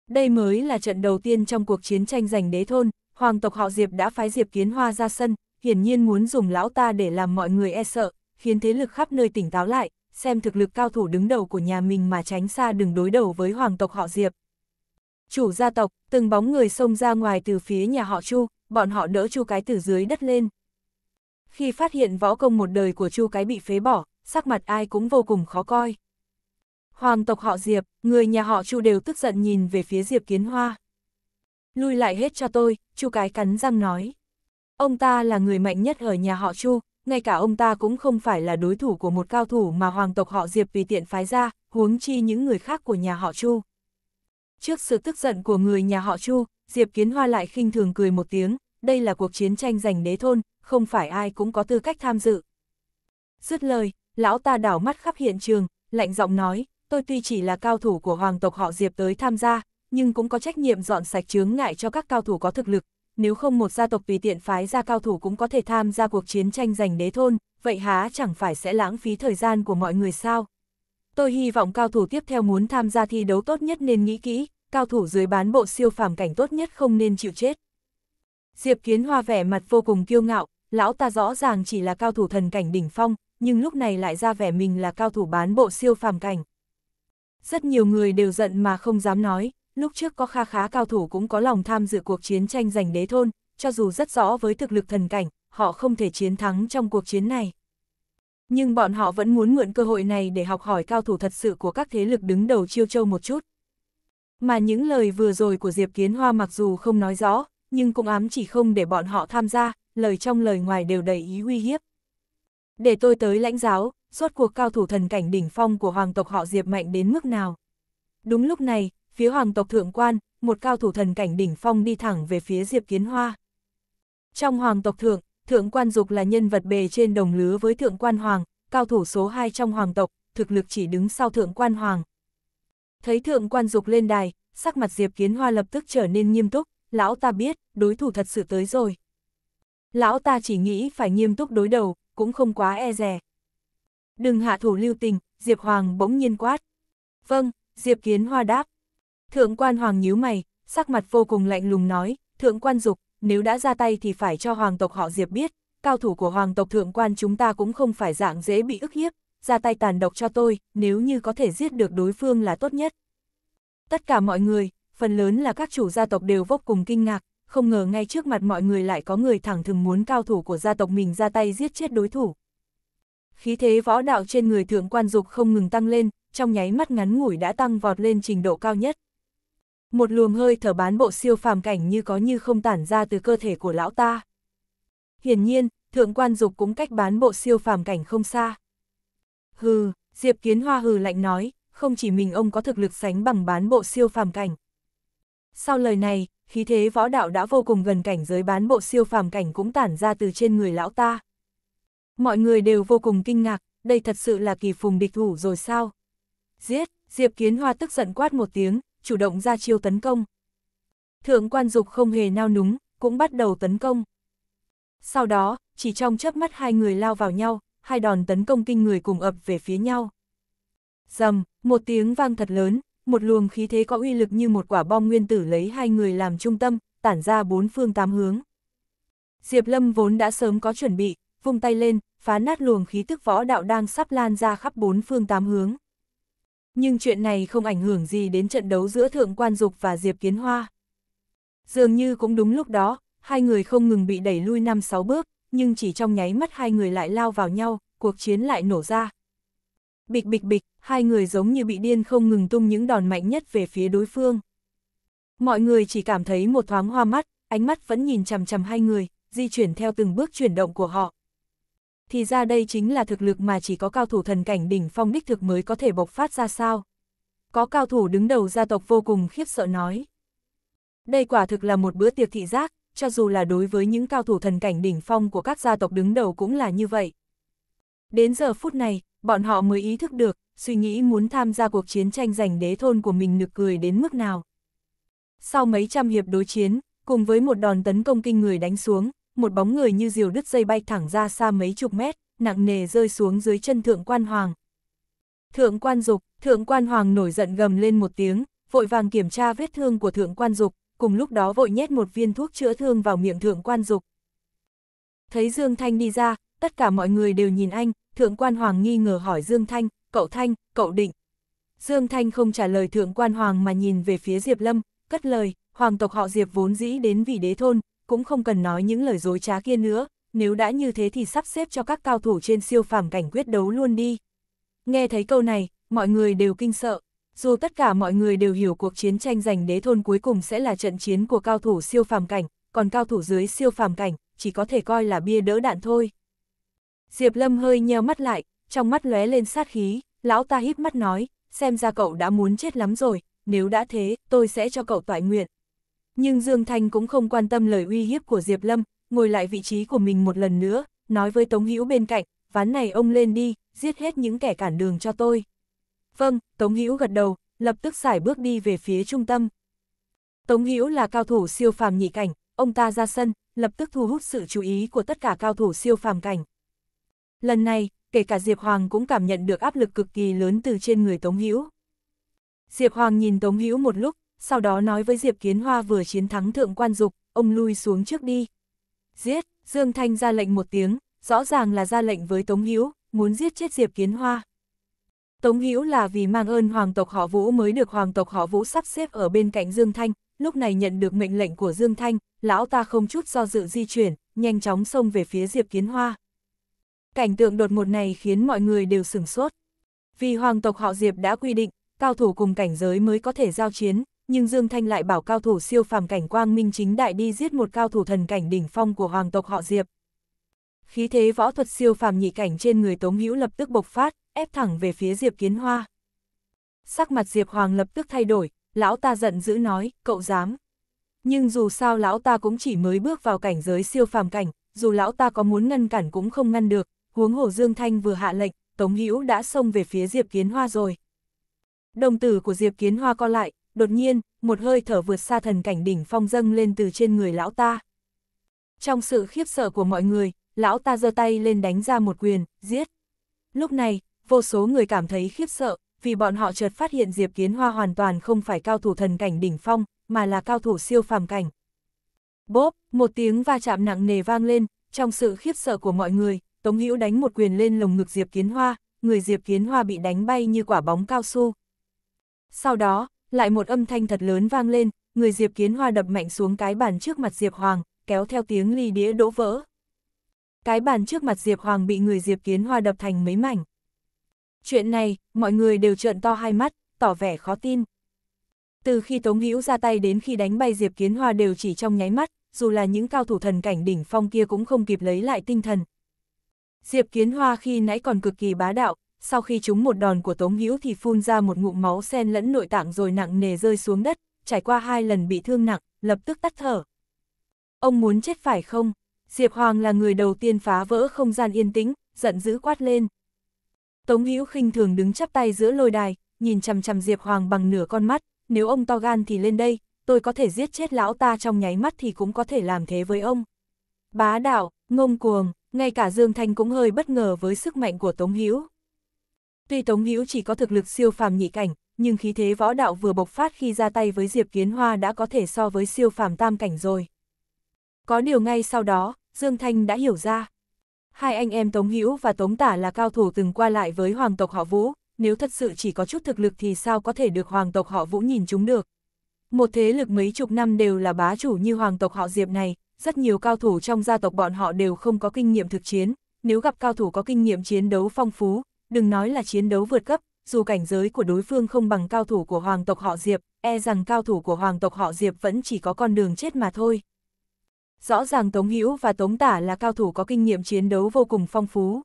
Đây mới là trận đầu tiên trong cuộc chiến tranh giành đế thôn, hoàng tộc họ Diệp đã phái Diệp Kiến Hoa ra sân, hiển nhiên muốn dùng lão ta để làm mọi người e sợ, khiến thế lực khắp nơi tỉnh táo lại, xem thực lực cao thủ đứng đầu của nhà mình mà tránh xa đừng đối đầu với hoàng tộc họ Diệp. Chủ gia tộc, từng bóng người xông ra ngoài từ phía nhà họ Chu, bọn họ đỡ Chu cái từ dưới đất lên. Khi phát hiện võ công một đời của Chu cái bị phế bỏ, sắc mặt ai cũng vô cùng khó coi. Hoàng tộc họ Diệp, người nhà họ Chu đều tức giận nhìn về phía Diệp Kiến Hoa. Lui lại hết cho tôi, Chu cái cắn răng nói. Ông ta là người mạnh nhất ở nhà họ Chu, ngay cả ông ta cũng không phải là đối thủ của một cao thủ mà hoàng tộc họ Diệp vì tiện phái ra, huống chi những người khác của nhà họ Chu. Trước sự tức giận của người nhà họ Chu, Diệp Kiến Hoa lại khinh thường cười một tiếng, đây là cuộc chiến tranh giành đế thôn, không phải ai cũng có tư cách tham dự. Dứt lời, lão ta đảo mắt khắp hiện trường, lạnh giọng nói, tôi tuy chỉ là cao thủ của hoàng tộc họ Diệp tới tham gia, nhưng cũng có trách nhiệm dọn sạch chướng ngại cho các cao thủ có thực lực, nếu không một gia tộc tùy tiện phái ra cao thủ cũng có thể tham gia cuộc chiến tranh giành đế thôn, vậy há chẳng phải sẽ lãng phí thời gian của mọi người sao? Tôi hy vọng cao thủ tiếp theo muốn tham gia thi đấu tốt nhất nên nghĩ kỹ, cao thủ dưới bán bộ siêu phàm cảnh tốt nhất không nên chịu chết. Diệp Kiến Hoa vẻ mặt vô cùng kiêu ngạo, lão ta rõ ràng chỉ là cao thủ thần cảnh đỉnh phong, nhưng lúc này lại ra vẻ mình là cao thủ bán bộ siêu phàm cảnh. Rất nhiều người đều giận mà không dám nói, lúc trước có kha khá cao thủ cũng có lòng tham dự cuộc chiến tranh giành đế thôn, cho dù rất rõ với thực lực thần cảnh, họ không thể chiến thắng trong cuộc chiến này. Nhưng bọn họ vẫn muốn mượn cơ hội này để học hỏi cao thủ thật sự của các thế lực đứng đầu chiêu châu một chút. Mà những lời vừa rồi của Diệp Kiến Hoa mặc dù không nói rõ, nhưng cũng ám chỉ không để bọn họ tham gia, lời trong lời ngoài đều đầy ý uy hiếp. Để tôi tới lãnh giáo, suốt cuộc cao thủ thần cảnh đỉnh phong của hoàng tộc họ Diệp mạnh đến mức nào. Đúng lúc này, phía hoàng tộc thượng quan, một cao thủ thần cảnh đỉnh phong đi thẳng về phía Diệp Kiến Hoa. Trong hoàng tộc thượng, thượng quan dục là nhân vật bề trên đồng lứa với thượng quan hoàng, cao thủ số 2 trong hoàng tộc, thực lực chỉ đứng sau thượng quan hoàng, Thấy thượng quan dục lên đài, sắc mặt Diệp Kiến Hoa lập tức trở nên nghiêm túc, lão ta biết, đối thủ thật sự tới rồi. Lão ta chỉ nghĩ phải nghiêm túc đối đầu, cũng không quá e rè. Đừng hạ thủ lưu tình, Diệp Hoàng bỗng nhiên quát. Vâng, Diệp Kiến Hoa đáp. Thượng quan Hoàng nhíu mày, sắc mặt vô cùng lạnh lùng nói, thượng quan dục, nếu đã ra tay thì phải cho hoàng tộc họ Diệp biết, cao thủ của hoàng tộc thượng quan chúng ta cũng không phải dạng dễ bị ức hiếp, ra tay tàn độc cho tôi, nếu như có thể giết được đối phương là tốt nhất. Tất cả mọi người, phần lớn là các chủ gia tộc đều vô cùng kinh ngạc, không ngờ ngay trước mặt mọi người lại có người thẳng thừng muốn cao thủ của gia tộc mình ra tay giết chết đối thủ. Khí thế võ đạo trên người thượng quan dục không ngừng tăng lên, trong nháy mắt ngắn ngủi đã tăng vọt lên trình độ cao nhất. Một luồng hơi thở bán bộ siêu phàm cảnh như có như không tản ra từ cơ thể của lão ta. Hiển nhiên, thượng quan dục cũng cách bán bộ siêu phàm cảnh không xa. Hừ, Diệp Kiến Hoa hừ lạnh nói, không chỉ mình ông có thực lực sánh bằng bán bộ siêu phàm cảnh. Sau lời này, khí thế võ đạo đã vô cùng gần cảnh giới bán bộ siêu phàm cảnh cũng tản ra từ trên người lão ta. Mọi người đều vô cùng kinh ngạc, đây thật sự là kỳ phùng địch thủ rồi sao? Giết, Diệp Kiến Hoa tức giận quát một tiếng, chủ động ra chiêu tấn công. Thượng quan dục không hề nao núng, cũng bắt đầu tấn công. Sau đó, chỉ trong chớp mắt hai người lao vào nhau, hai đòn tấn công kinh người cùng ập về phía nhau. Dầm, một tiếng vang thật lớn, một luồng khí thế có uy lực như một quả bom nguyên tử lấy hai người làm trung tâm, tản ra bốn phương tám hướng. Diệp Lâm vốn đã sớm có chuẩn bị, vung tay lên, phá nát luồng khí tức võ đạo đang sắp lan ra khắp bốn phương tám hướng. Nhưng chuyện này không ảnh hưởng gì đến trận đấu giữa Thượng Quan Dục và Diệp Kiến Hoa. Dường như cũng đúng lúc đó, hai người không ngừng bị đẩy lui năm sáu bước, nhưng chỉ trong nháy mắt hai người lại lao vào nhau, cuộc chiến lại nổ ra. Bịch bịch bịch, hai người giống như bị điên không ngừng tung những đòn mạnh nhất về phía đối phương. Mọi người chỉ cảm thấy một thoáng hoa mắt, ánh mắt vẫn nhìn chằm chằm hai người, di chuyển theo từng bước chuyển động của họ. Thì ra đây chính là thực lực mà chỉ có cao thủ thần cảnh đỉnh phong đích thực mới có thể bộc phát ra sao. Có cao thủ đứng đầu gia tộc vô cùng khiếp sợ nói. Đây quả thực là một bữa tiệc thị giác, cho dù là đối với những cao thủ thần cảnh đỉnh phong của các gia tộc đứng đầu cũng là như vậy. Đến giờ phút này, bọn họ mới ý thức được, suy nghĩ muốn tham gia cuộc chiến tranh giành đế thôn của mình nực cười đến mức nào. Sau mấy trăm hiệp đối chiến, cùng với một đòn tấn công kinh người đánh xuống, một bóng người như diều đứt dây bay thẳng ra xa mấy chục mét, nặng nề rơi xuống dưới chân thượng quan hoàng. Thượng quan dục, thượng quan hoàng nổi giận gầm lên một tiếng, vội vàng kiểm tra vết thương của thượng quan dục, cùng lúc đó vội nhét một viên thuốc chữa thương vào miệng thượng quan dục. Thấy Dương Thanh đi ra, tất cả mọi người đều nhìn anh, thượng quan hoàng nghi ngờ hỏi Dương Thanh, cậu Thanh, cậu định. Dương Thanh không trả lời thượng quan hoàng mà nhìn về phía Diệp Lâm, cất lời, hoàng tộc họ Diệp vốn dĩ đến vị đế thôn, cũng không cần nói những lời dối trá kia nữa, nếu đã như thế thì sắp xếp cho các cao thủ trên siêu phàm cảnh quyết đấu luôn đi. Nghe thấy câu này, mọi người đều kinh sợ, dù tất cả mọi người đều hiểu cuộc chiến tranh giành đế thôn cuối cùng sẽ là trận chiến của cao thủ siêu phàm cảnh, còn cao thủ dưới siêu phàm cảnh, chỉ có thể coi là bia đỡ đạn thôi. Diệp Lâm hơi nheo mắt lại, trong mắt lóe lên sát khí, lão ta híp mắt nói, xem ra cậu đã muốn chết lắm rồi, nếu đã thế, tôi sẽ cho cậu toại nguyện. Nhưng Dương Thanh cũng không quan tâm lời uy hiếp của Diệp Lâm, ngồi lại vị trí của mình một lần nữa, nói với Tống Hữu bên cạnh, ván này ông lên đi, giết hết những kẻ cản đường cho tôi. Vâng, Tống Hữu gật đầu, lập tức xài bước đi về phía trung tâm. Tống Hữu là cao thủ siêu phàm nhị cảnh, ông ta ra sân, lập tức thu hút sự chú ý của tất cả cao thủ siêu phàm cảnh. Lần này, kể cả Diệp Hoàng cũng cảm nhận được áp lực cực kỳ lớn từ trên người Tống Hữu. Diệp Hoàng nhìn Tống Hữu một lúc, sau đó nói với Diệp Kiến Hoa vừa chiến thắng thượng quan dục, ông lui xuống trước đi. Giết, Dương Thanh ra lệnh một tiếng, rõ ràng là ra lệnh với Tống Hữu, muốn giết chết Diệp Kiến Hoa. Tống Hữu là vì mang ơn hoàng tộc họ Vũ mới được hoàng tộc họ Vũ sắp xếp ở bên cạnh Dương Thanh, lúc này nhận được mệnh lệnh của Dương Thanh, lão ta không chút do dự di chuyển, nhanh chóng xông về phía Diệp Kiến Hoa. Cảnh tượng đột ngột này khiến mọi người đều sửng sốt. Vì hoàng tộc họ Diệp đã quy định, cao thủ cùng cảnh giới mới có thể giao chiến, nhưng Dương Thanh lại bảo cao thủ siêu phàm cảnh quang minh chính đại đi giết một cao thủ thần cảnh đỉnh phong của hoàng tộc họ Diệp. Khí thế võ thuật siêu phàm nhị cảnh trên người Tống Hữu lập tức bộc phát, ép thẳng về phía Diệp Kiến Hoa. Sắc mặt Diệp Hoàng lập tức thay đổi, lão ta giận dữ nói, cậu dám. Nhưng dù sao lão ta cũng chỉ mới bước vào cảnh giới siêu phàm cảnh, dù lão ta có muốn ngăn cản cũng không ngăn được, huống hồ Dương Thanh vừa hạ lệnh, Tống Hữu đã xông về phía Diệp Kiến Hoa rồi. Đồng tử của Diệp Kiến Hoa co lại, đột nhiên, một hơi thở vượt xa thần cảnh đỉnh phong dâng lên từ trên người lão ta. Trong sự khiếp sợ của mọi người, lão ta giơ tay lên đánh ra một quyền, giết. Lúc này, vô số người cảm thấy khiếp sợ, vì bọn họ chợt phát hiện Diệp Kiến Hoa hoàn toàn không phải cao thủ thần cảnh đỉnh phong, mà là cao thủ siêu phàm cảnh. Bốp, một tiếng va chạm nặng nề vang lên, trong sự khiếp sợ của mọi người, Tống Hữu đánh một quyền lên lồng ngực Diệp Kiến Hoa, người Diệp Kiến Hoa bị đánh bay như quả bóng cao su. Sau đó, lại một âm thanh thật lớn vang lên, người Diệp Kiến Hoa đập mạnh xuống cái bàn trước mặt Diệp Hoàng, kéo theo tiếng ly đĩa đỗ vỡ. Cái bàn trước mặt Diệp Hoàng bị người Diệp Kiến Hoa đập thành mấy mảnh. Chuyện này, mọi người đều trợn to hai mắt, tỏ vẻ khó tin. Từ khi Tống Hữu ra tay đến khi đánh bay Diệp Kiến Hoa đều chỉ trong nháy mắt, dù là những cao thủ thần cảnh đỉnh phong kia cũng không kịp lấy lại tinh thần. Diệp Kiến Hoa khi nãy còn cực kỳ bá đạo, sau khi trúng một đòn của Tống Hữu thì phun ra một ngụm máu sen lẫn nội tạng rồi nặng nề rơi xuống đất, trải qua hai lần bị thương nặng, lập tức tắt thở. Ông muốn chết phải không? Diệp Hoàng là người đầu tiên phá vỡ không gian yên tĩnh, giận dữ quát lên. Tống Hữu khinh thường đứng chắp tay giữa lôi đài, nhìn chằm chằm Diệp Hoàng bằng nửa con mắt, nếu ông to gan thì lên đây, tôi có thể giết chết lão ta trong nháy mắt thì cũng có thể làm thế với ông. Bá đạo, ngông cuồng, ngay cả Dương Thanh cũng hơi bất ngờ với sức mạnh của Tống Hữu. Tuy Tống Hữu chỉ có thực lực siêu phàm nhị cảnh, nhưng khí thế võ đạo vừa bộc phát khi ra tay với Diệp Kiến Hoa đã có thể so với siêu phàm tam cảnh rồi. Có điều ngay sau đó, Dương Thanh đã hiểu ra. Hai anh em Tống Hữu và Tống Tả là cao thủ từng qua lại với hoàng tộc họ Vũ, nếu thật sự chỉ có chút thực lực thì sao có thể được hoàng tộc họ Vũ nhìn chúng được. Một thế lực mấy chục năm đều là bá chủ như hoàng tộc họ Diệp này, rất nhiều cao thủ trong gia tộc bọn họ đều không có kinh nghiệm thực chiến, nếu gặp cao thủ có kinh nghiệm chiến đấu phong phú, đừng nói là chiến đấu vượt cấp, dù cảnh giới của đối phương không bằng cao thủ của hoàng tộc họ Diệp, e rằng cao thủ của hoàng tộc họ Diệp vẫn chỉ có con đường chết mà thôi rõ ràng Tống Hữu và Tống Tả là cao thủ có kinh nghiệm chiến đấu vô cùng phong phú.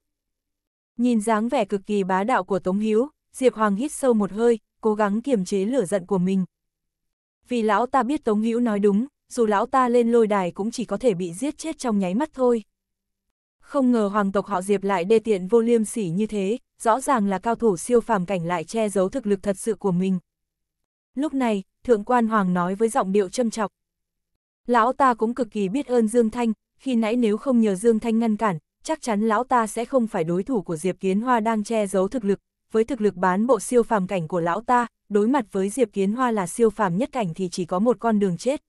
Nhìn dáng vẻ cực kỳ bá đạo của Tống Hữu, Diệp Hoàng hít sâu một hơi, cố gắng kiềm chế lửa giận của mình. Vì lão ta biết Tống Hữu nói đúng, dù lão ta lên lôi đài cũng chỉ có thể bị giết chết trong nháy mắt thôi. Không ngờ hoàng tộc họ Diệp lại đê tiện vô liêm sỉ như thế, rõ ràng là cao thủ siêu phàm cảnh lại che giấu thực lực thật sự của mình. Lúc này, thượng quan hoàng nói với giọng điệu châm chọc. Lão ta cũng cực kỳ biết ơn Dương Thanh, khi nãy nếu không nhờ Dương Thanh ngăn cản, chắc chắn lão ta sẽ không phải đối thủ của Diệp Kiến Hoa đang che giấu thực lực. Với thực lực bán bộ siêu phàm cảnh của lão ta, đối mặt với Diệp Kiến Hoa là siêu phàm nhất cảnh thì chỉ có một con đường chết.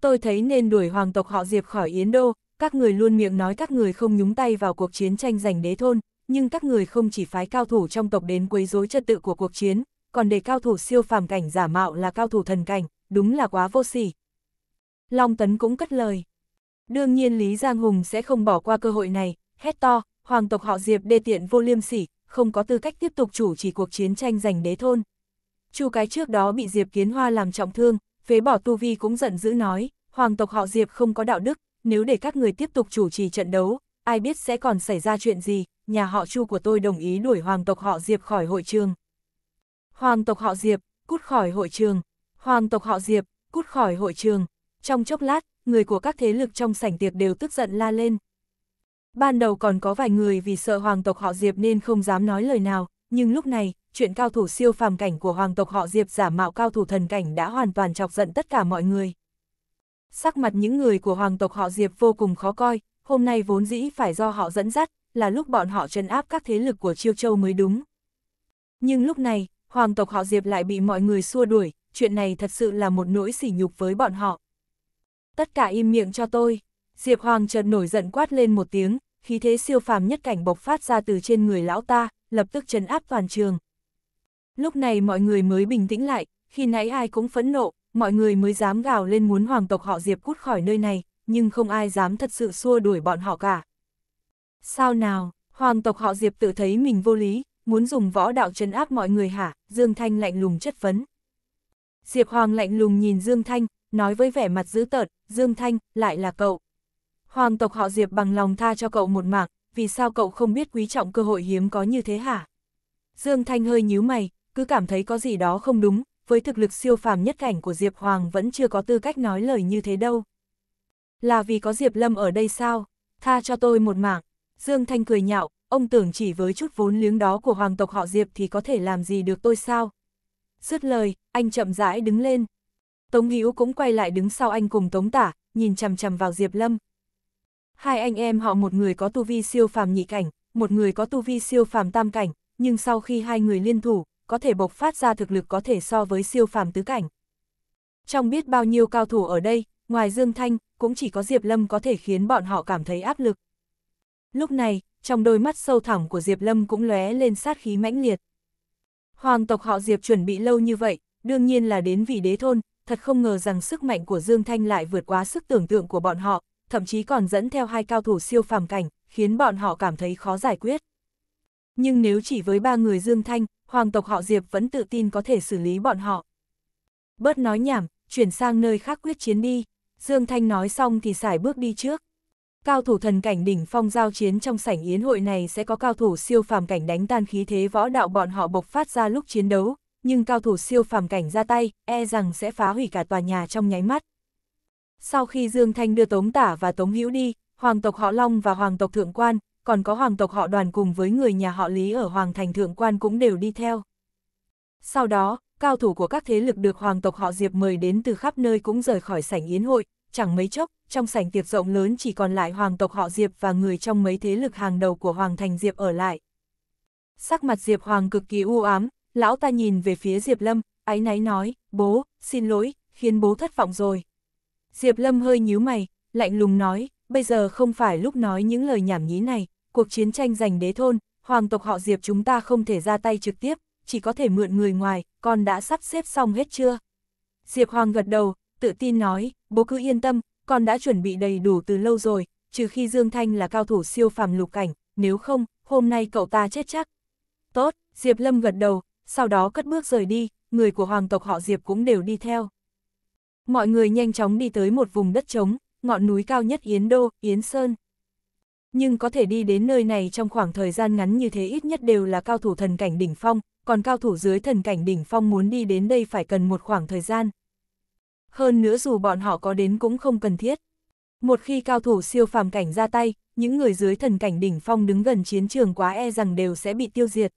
Tôi thấy nên đuổi hoàng tộc họ Diệp khỏi Yến Đô, các người luôn miệng nói các người không nhúng tay vào cuộc chiến tranh giành đế thôn, nhưng các người không chỉ phái cao thủ trong tộc đến quấy rối trật tự của cuộc chiến, còn để cao thủ siêu phàm cảnh giả mạo là cao thủ thần cảnh, đúng là quá vô sỉ, Long Tấn cũng cất lời. Đương nhiên Lý Giang Hùng sẽ không bỏ qua cơ hội này, hét to, hoàng tộc họ Diệp đê tiện vô liêm sỉ, không có tư cách tiếp tục chủ trì cuộc chiến tranh giành đế thôn. Chu cái trước đó bị Diệp Kiến Hoa làm trọng thương, phế bỏ tu vi cũng giận dữ nói, hoàng tộc họ Diệp không có đạo đức, nếu để các người tiếp tục chủ trì trận đấu, ai biết sẽ còn xảy ra chuyện gì, nhà họ Chu của tôi đồng ý đuổi hoàng tộc họ Diệp khỏi hội trường. Hoàng tộc họ Diệp, cút khỏi hội trường. Hoàng tộc họ Diệp, cút khỏi hội trường trong chốc lát, người của các thế lực trong sảnh tiệc đều tức giận la lên. Ban đầu còn có vài người vì sợ hoàng tộc họ Diệp nên không dám nói lời nào, nhưng lúc này, chuyện cao thủ siêu phàm cảnh của hoàng tộc họ Diệp giả mạo cao thủ thần cảnh đã hoàn toàn chọc giận tất cả mọi người. Sắc mặt những người của hoàng tộc họ Diệp vô cùng khó coi, hôm nay vốn dĩ phải do họ dẫn dắt, là lúc bọn họ trấn áp các thế lực của Chiêu Châu mới đúng. Nhưng lúc này, hoàng tộc họ Diệp lại bị mọi người xua đuổi, chuyện này thật sự là một nỗi sỉ nhục với bọn họ tất cả im miệng cho tôi. Diệp Hoàng chợt nổi giận quát lên một tiếng, khí thế siêu phàm nhất cảnh bộc phát ra từ trên người lão ta, lập tức chấn áp toàn trường. Lúc này mọi người mới bình tĩnh lại, khi nãy ai cũng phẫn nộ, mọi người mới dám gào lên muốn hoàng tộc họ Diệp cút khỏi nơi này, nhưng không ai dám thật sự xua đuổi bọn họ cả. Sao nào, hoàng tộc họ Diệp tự thấy mình vô lý, muốn dùng võ đạo trấn áp mọi người hả? Dương Thanh lạnh lùng chất vấn. Diệp Hoàng lạnh lùng nhìn Dương Thanh, nói với vẻ mặt dữ tợn, Dương Thanh, lại là cậu. Hoàng tộc họ Diệp bằng lòng tha cho cậu một mạng, vì sao cậu không biết quý trọng cơ hội hiếm có như thế hả? Dương Thanh hơi nhíu mày, cứ cảm thấy có gì đó không đúng, với thực lực siêu phàm nhất cảnh của Diệp Hoàng vẫn chưa có tư cách nói lời như thế đâu. Là vì có Diệp Lâm ở đây sao? Tha cho tôi một mạng. Dương Thanh cười nhạo, ông tưởng chỉ với chút vốn liếng đó của hoàng tộc họ Diệp thì có thể làm gì được tôi sao? Dứt lời, anh chậm rãi đứng lên, Tống Hữu cũng quay lại đứng sau anh cùng Tống Tả, nhìn chằm chằm vào Diệp Lâm. Hai anh em họ một người có tu vi siêu phàm nhị cảnh, một người có tu vi siêu phàm tam cảnh, nhưng sau khi hai người liên thủ, có thể bộc phát ra thực lực có thể so với siêu phàm tứ cảnh. Trong biết bao nhiêu cao thủ ở đây, ngoài Dương Thanh, cũng chỉ có Diệp Lâm có thể khiến bọn họ cảm thấy áp lực. Lúc này, trong đôi mắt sâu thẳm của Diệp Lâm cũng lóe lên sát khí mãnh liệt. Hoàng tộc họ Diệp chuẩn bị lâu như vậy, đương nhiên là đến vì đế thôn, thật không ngờ rằng sức mạnh của Dương Thanh lại vượt quá sức tưởng tượng của bọn họ, thậm chí còn dẫn theo hai cao thủ siêu phàm cảnh, khiến bọn họ cảm thấy khó giải quyết. Nhưng nếu chỉ với ba người Dương Thanh, hoàng tộc họ Diệp vẫn tự tin có thể xử lý bọn họ. Bớt nói nhảm, chuyển sang nơi khác quyết chiến đi, Dương Thanh nói xong thì xài bước đi trước. Cao thủ thần cảnh đỉnh phong giao chiến trong sảnh yến hội này sẽ có cao thủ siêu phàm cảnh đánh tan khí thế võ đạo bọn họ bộc phát ra lúc chiến đấu, nhưng cao thủ siêu phàm cảnh ra tay, e rằng sẽ phá hủy cả tòa nhà trong nháy mắt. Sau khi Dương Thanh đưa Tống Tả và Tống Hữu đi, hoàng tộc họ Long và hoàng tộc Thượng Quan, còn có hoàng tộc họ đoàn cùng với người nhà họ Lý ở hoàng thành Thượng Quan cũng đều đi theo. Sau đó, cao thủ của các thế lực được hoàng tộc họ Diệp mời đến từ khắp nơi cũng rời khỏi sảnh yến hội, chẳng mấy chốc, trong sảnh tiệc rộng lớn chỉ còn lại hoàng tộc họ Diệp và người trong mấy thế lực hàng đầu của hoàng thành Diệp ở lại. Sắc mặt Diệp Hoàng cực kỳ u ám, Lão ta nhìn về phía Diệp Lâm, áy náy nói, bố, xin lỗi, khiến bố thất vọng rồi. Diệp Lâm hơi nhíu mày, lạnh lùng nói, bây giờ không phải lúc nói những lời nhảm nhí này, cuộc chiến tranh giành đế thôn, hoàng tộc họ Diệp chúng ta không thể ra tay trực tiếp, chỉ có thể mượn người ngoài, con đã sắp xếp xong hết chưa? Diệp Hoàng gật đầu, tự tin nói, bố cứ yên tâm, con đã chuẩn bị đầy đủ từ lâu rồi, trừ khi Dương Thanh là cao thủ siêu phàm lục cảnh, nếu không, hôm nay cậu ta chết chắc. Tốt, Diệp Lâm gật đầu, sau đó cất bước rời đi, người của hoàng tộc họ Diệp cũng đều đi theo. Mọi người nhanh chóng đi tới một vùng đất trống, ngọn núi cao nhất Yến Đô, Yến Sơn. Nhưng có thể đi đến nơi này trong khoảng thời gian ngắn như thế ít nhất đều là cao thủ thần cảnh đỉnh phong, còn cao thủ dưới thần cảnh đỉnh phong muốn đi đến đây phải cần một khoảng thời gian. Hơn nữa dù bọn họ có đến cũng không cần thiết. Một khi cao thủ siêu phàm cảnh ra tay, những người dưới thần cảnh đỉnh phong đứng gần chiến trường quá e rằng đều sẽ bị tiêu diệt.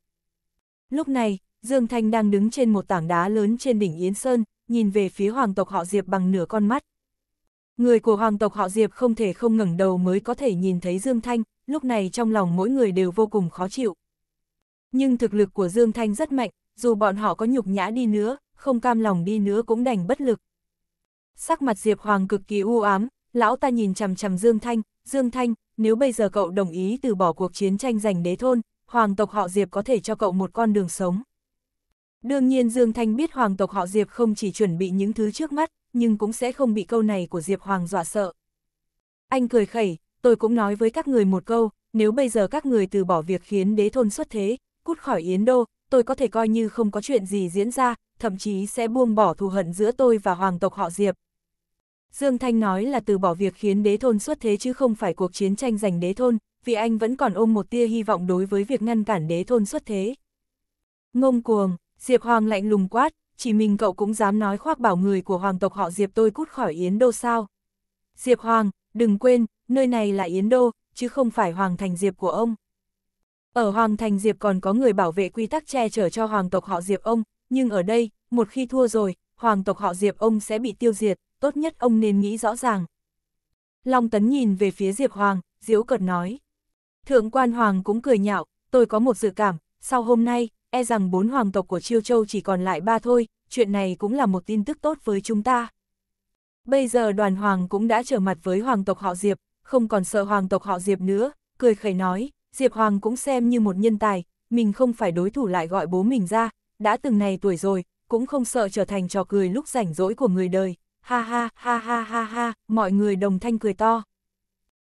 Lúc này, Dương Thanh đang đứng trên một tảng đá lớn trên đỉnh Yến Sơn, nhìn về phía hoàng tộc họ Diệp bằng nửa con mắt. Người của hoàng tộc họ Diệp không thể không ngẩng đầu mới có thể nhìn thấy Dương Thanh, lúc này trong lòng mỗi người đều vô cùng khó chịu. Nhưng thực lực của Dương Thanh rất mạnh, dù bọn họ có nhục nhã đi nữa, không cam lòng đi nữa cũng đành bất lực. Sắc mặt Diệp Hoàng cực kỳ u ám, lão ta nhìn chằm chằm Dương Thanh, Dương Thanh, nếu bây giờ cậu đồng ý từ bỏ cuộc chiến tranh giành đế thôn, hoàng tộc họ Diệp có thể cho cậu một con đường sống. Đương nhiên Dương Thanh biết hoàng tộc họ Diệp không chỉ chuẩn bị những thứ trước mắt, nhưng cũng sẽ không bị câu này của Diệp Hoàng dọa sợ. Anh cười khẩy, tôi cũng nói với các người một câu, nếu bây giờ các người từ bỏ việc khiến đế thôn xuất thế, cút khỏi Yến Đô, tôi có thể coi như không có chuyện gì diễn ra, thậm chí sẽ buông bỏ thù hận giữa tôi và hoàng tộc họ Diệp. Dương Thanh nói là từ bỏ việc khiến đế thôn xuất thế chứ không phải cuộc chiến tranh giành đế thôn, vì anh vẫn còn ôm một tia hy vọng đối với việc ngăn cản đế thôn xuất thế. Ngông cuồng, Diệp Hoàng lạnh lùng quát, chỉ mình cậu cũng dám nói khoác bảo người của hoàng tộc họ Diệp tôi cút khỏi Yến Đô sao. Diệp Hoàng, đừng quên, nơi này là Yến Đô, chứ không phải Hoàng Thành Diệp của ông. Ở Hoàng Thành Diệp còn có người bảo vệ quy tắc che chở cho hoàng tộc họ Diệp ông, nhưng ở đây, một khi thua rồi, hoàng tộc họ Diệp ông sẽ bị tiêu diệt, tốt nhất ông nên nghĩ rõ ràng. Long Tấn nhìn về phía Diệp Hoàng, diễu cợt nói. Thượng quan Hoàng cũng cười nhạo, tôi có một dự cảm, sau hôm nay, e rằng bốn hoàng tộc của Chiêu Châu chỉ còn lại ba thôi, chuyện này cũng là một tin tức tốt với chúng ta. Bây giờ đoàn hoàng cũng đã trở mặt với hoàng tộc họ Diệp, không còn sợ hoàng tộc họ Diệp nữa, cười khẩy nói, Diệp Hoàng cũng xem như một nhân tài, mình không phải đối thủ lại gọi bố mình ra, đã từng này tuổi rồi, cũng không sợ trở thành trò cười lúc rảnh rỗi của người đời, ha ha ha ha ha ha, mọi người đồng thanh cười to.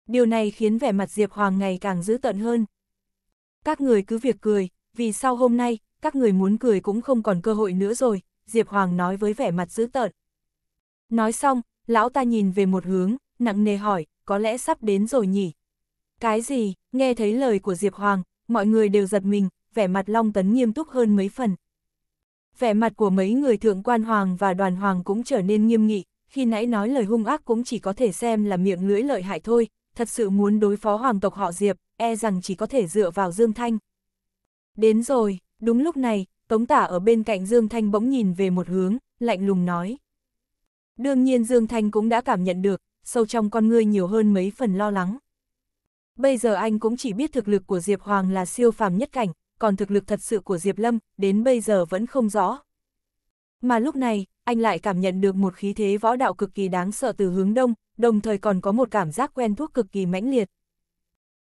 Điều này khiến vẻ mặt Diệp Hoàng ngày càng dữ tợn hơn. Các người cứ việc cười, vì sau hôm nay, các người muốn cười cũng không còn cơ hội nữa rồi, Diệp Hoàng nói với vẻ mặt dữ tợn. Nói xong, lão ta nhìn về một hướng, nặng nề hỏi, có lẽ sắp đến rồi nhỉ? Cái gì, nghe thấy lời của Diệp Hoàng, mọi người đều giật mình, vẻ mặt Long Tấn nghiêm túc hơn mấy phần. Vẻ mặt của mấy người thượng quan hoàng và đoàn hoàng cũng trở nên nghiêm nghị, khi nãy nói lời hung ác cũng chỉ có thể xem là miệng lưỡi lợi hại thôi, thật sự muốn đối phó hoàng tộc họ Diệp, e rằng chỉ có thể dựa vào Dương Thanh. Đến rồi, đúng lúc này, Tống Tả ở bên cạnh Dương Thanh bỗng nhìn về một hướng, lạnh lùng nói. Đương nhiên Dương Thanh cũng đã cảm nhận được, sâu trong con ngươi nhiều hơn mấy phần lo lắng. Bây giờ anh cũng chỉ biết thực lực của Diệp Hoàng là siêu phàm nhất cảnh, còn thực lực thật sự của Diệp Lâm, đến bây giờ vẫn không rõ. Mà lúc này, anh lại cảm nhận được một khí thế võ đạo cực kỳ đáng sợ từ hướng đông, đồng thời còn có một cảm giác quen thuộc cực kỳ mãnh liệt.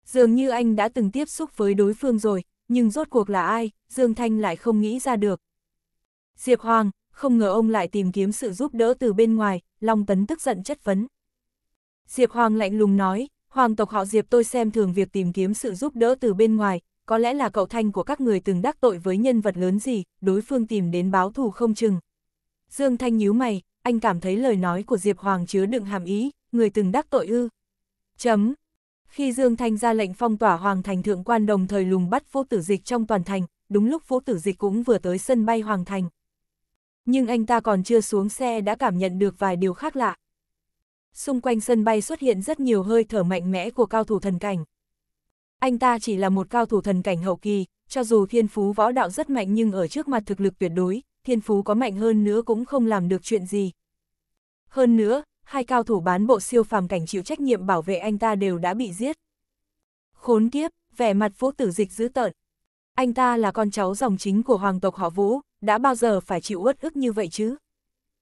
Dường như anh đã từng tiếp xúc với đối phương rồi, nhưng rốt cuộc là ai, Dương Thanh lại không nghĩ ra được. Diệp Hoàng, không ngờ ông lại tìm kiếm sự giúp đỡ từ bên ngoài, Long Tấn tức giận chất vấn. Diệp Hoàng lạnh lùng nói, Hoàng tộc họ Diệp tôi xem thường việc tìm kiếm sự giúp đỡ từ bên ngoài, có lẽ là cậu thanh của các người từng đắc tội với nhân vật lớn gì, đối phương tìm đến báo thù không chừng. Dương Thanh nhíu mày, anh cảm thấy lời nói của Diệp Hoàng chứa đựng hàm ý, người từng đắc tội ư. Chấm, khi Dương Thanh ra lệnh phong tỏa Hoàng Thành Thượng Quan đồng thời lùng bắt vô tử dịch trong toàn thành, đúng lúc vô tử dịch cũng vừa tới sân bay Hoàng Thành. Nhưng anh ta còn chưa xuống xe đã cảm nhận được vài điều khác lạ. Xung quanh sân bay xuất hiện rất nhiều hơi thở mạnh mẽ của cao thủ thần cảnh. Anh ta chỉ là một cao thủ thần cảnh hậu kỳ, cho dù thiên phú võ đạo rất mạnh nhưng ở trước mặt thực lực tuyệt đối, thiên phú có mạnh hơn nữa cũng không làm được chuyện gì. Hơn nữa, hai cao thủ bán bộ siêu phàm cảnh chịu trách nhiệm bảo vệ anh ta đều đã bị giết. Khốn kiếp, vẻ mặt vũ tử dịch dữ tợn. Anh ta là con cháu dòng chính của hoàng tộc họ Vũ, đã bao giờ phải chịu uất ức như vậy chứ?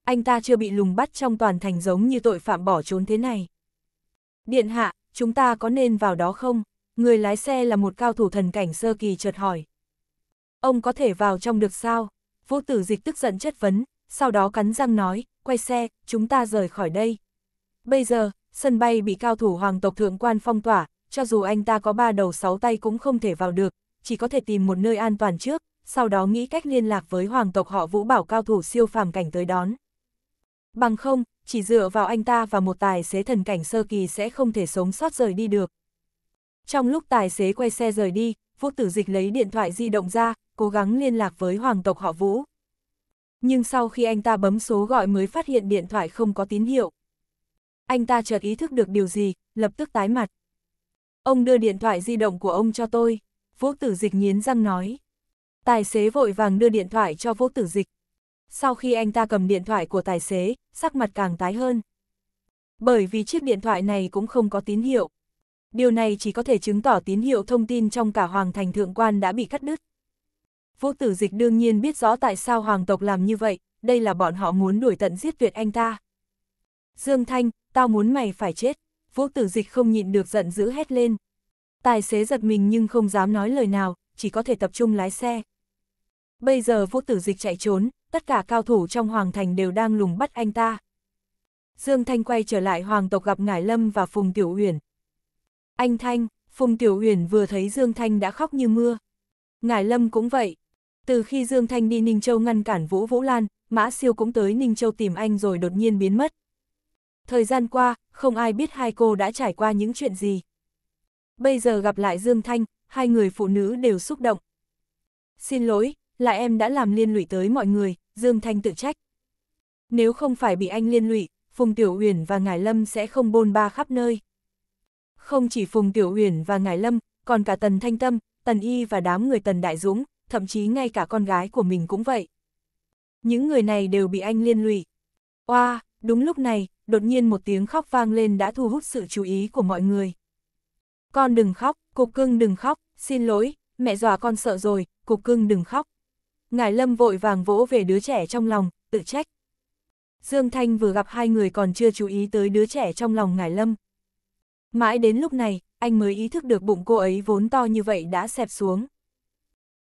Anh ta chưa bị lùng bắt trong toàn thành giống như tội phạm bỏ trốn thế này. Điện hạ, chúng ta có nên vào đó không? Người lái xe là một cao thủ thần cảnh sơ kỳ chợt hỏi. Ông có thể vào trong được sao? Vũ tử dịch tức giận chất vấn, sau đó cắn răng nói, quay xe, chúng ta rời khỏi đây. Bây giờ, sân bay bị cao thủ hoàng tộc thượng quan phong tỏa, cho dù anh ta có ba đầu sáu tay cũng không thể vào được, chỉ có thể tìm một nơi an toàn trước, sau đó nghĩ cách liên lạc với hoàng tộc họ vũ bảo cao thủ siêu phàm cảnh tới đón. Bằng không, chỉ dựa vào anh ta và một tài xế thần cảnh sơ kỳ sẽ không thể sống sót rời đi được. Trong lúc tài xế quay xe rời đi, Vũ Tử Dịch lấy điện thoại di động ra, cố gắng liên lạc với hoàng tộc họ Vũ nhưng sau khi anh ta bấm số gọi mới phát hiện điện thoại không có tín hiệu. Anh ta chợt ý thức được điều gì, lập tức tái mặt. Ông đưa điện thoại di động của ông cho tôi, Vũ Tử Dịch nghiến răng nói. Tài xế vội vàng đưa điện thoại cho Vũ Tử Dịch. Sau khi anh ta cầm điện thoại của tài xế, sắc mặt càng tái hơn. Bởi vì chiếc điện thoại này cũng không có tín hiệu. Điều này chỉ có thể chứng tỏ tín hiệu thông tin trong cả Hoàng Thành Thượng Quan đã bị cắt đứt. Vũ tử dịch đương nhiên biết rõ tại sao hoàng tộc làm như vậy, đây là bọn họ muốn đuổi tận giết tuyệt anh ta. Dương Thanh, tao muốn mày phải chết. Vũ tử dịch không nhịn được giận dữ hét lên. Tài xế giật mình nhưng không dám nói lời nào, chỉ có thể tập trung lái xe. Bây giờ Vũ tử dịch chạy trốn, tất cả cao thủ trong hoàng thành đều đang lùng bắt anh ta. Dương Thanh quay trở lại hoàng tộc gặp Ngải Lâm và Phùng Tiểu Uyển. Anh Thanh, Phùng Tiểu Uyển vừa thấy Dương Thanh đã khóc như mưa. Ngải Lâm cũng vậy, từ khi Dương Thanh đi Ninh Châu ngăn cản Vũ Vũ Lan, Mã Siêu cũng tới Ninh Châu tìm anh rồi đột nhiên biến mất. Thời gian qua, không ai biết hai cô đã trải qua những chuyện gì. Bây giờ gặp lại Dương Thanh, hai người phụ nữ đều xúc động. Xin lỗi, là em đã làm liên lụy tới mọi người, Dương Thanh tự trách. Nếu không phải bị anh liên lụy, Phùng Tiểu Uyển và ngài Lâm sẽ không bôn ba khắp nơi. Không chỉ Phùng Tiểu Uyển và ngài Lâm, còn cả Tần Thanh Tâm, Tần Y và đám người Tần Đại Dũng, thậm chí ngay cả con gái của mình cũng vậy. Những người này đều bị anh liên lụy. Oa, đúng lúc này, đột nhiên một tiếng khóc vang lên đã thu hút sự chú ý của mọi người. Con đừng khóc, cục cưng đừng khóc, xin lỗi, mẹ dọa con sợ rồi, cục cưng đừng khóc. Ngài Lâm vội vàng vỗ về đứa trẻ trong lòng, tự trách. Dương Thanh vừa gặp hai người còn chưa chú ý tới đứa trẻ trong lòng Ngài Lâm. Mãi đến lúc này, anh mới ý thức được bụng cô ấy vốn to như vậy đã xẹp xuống.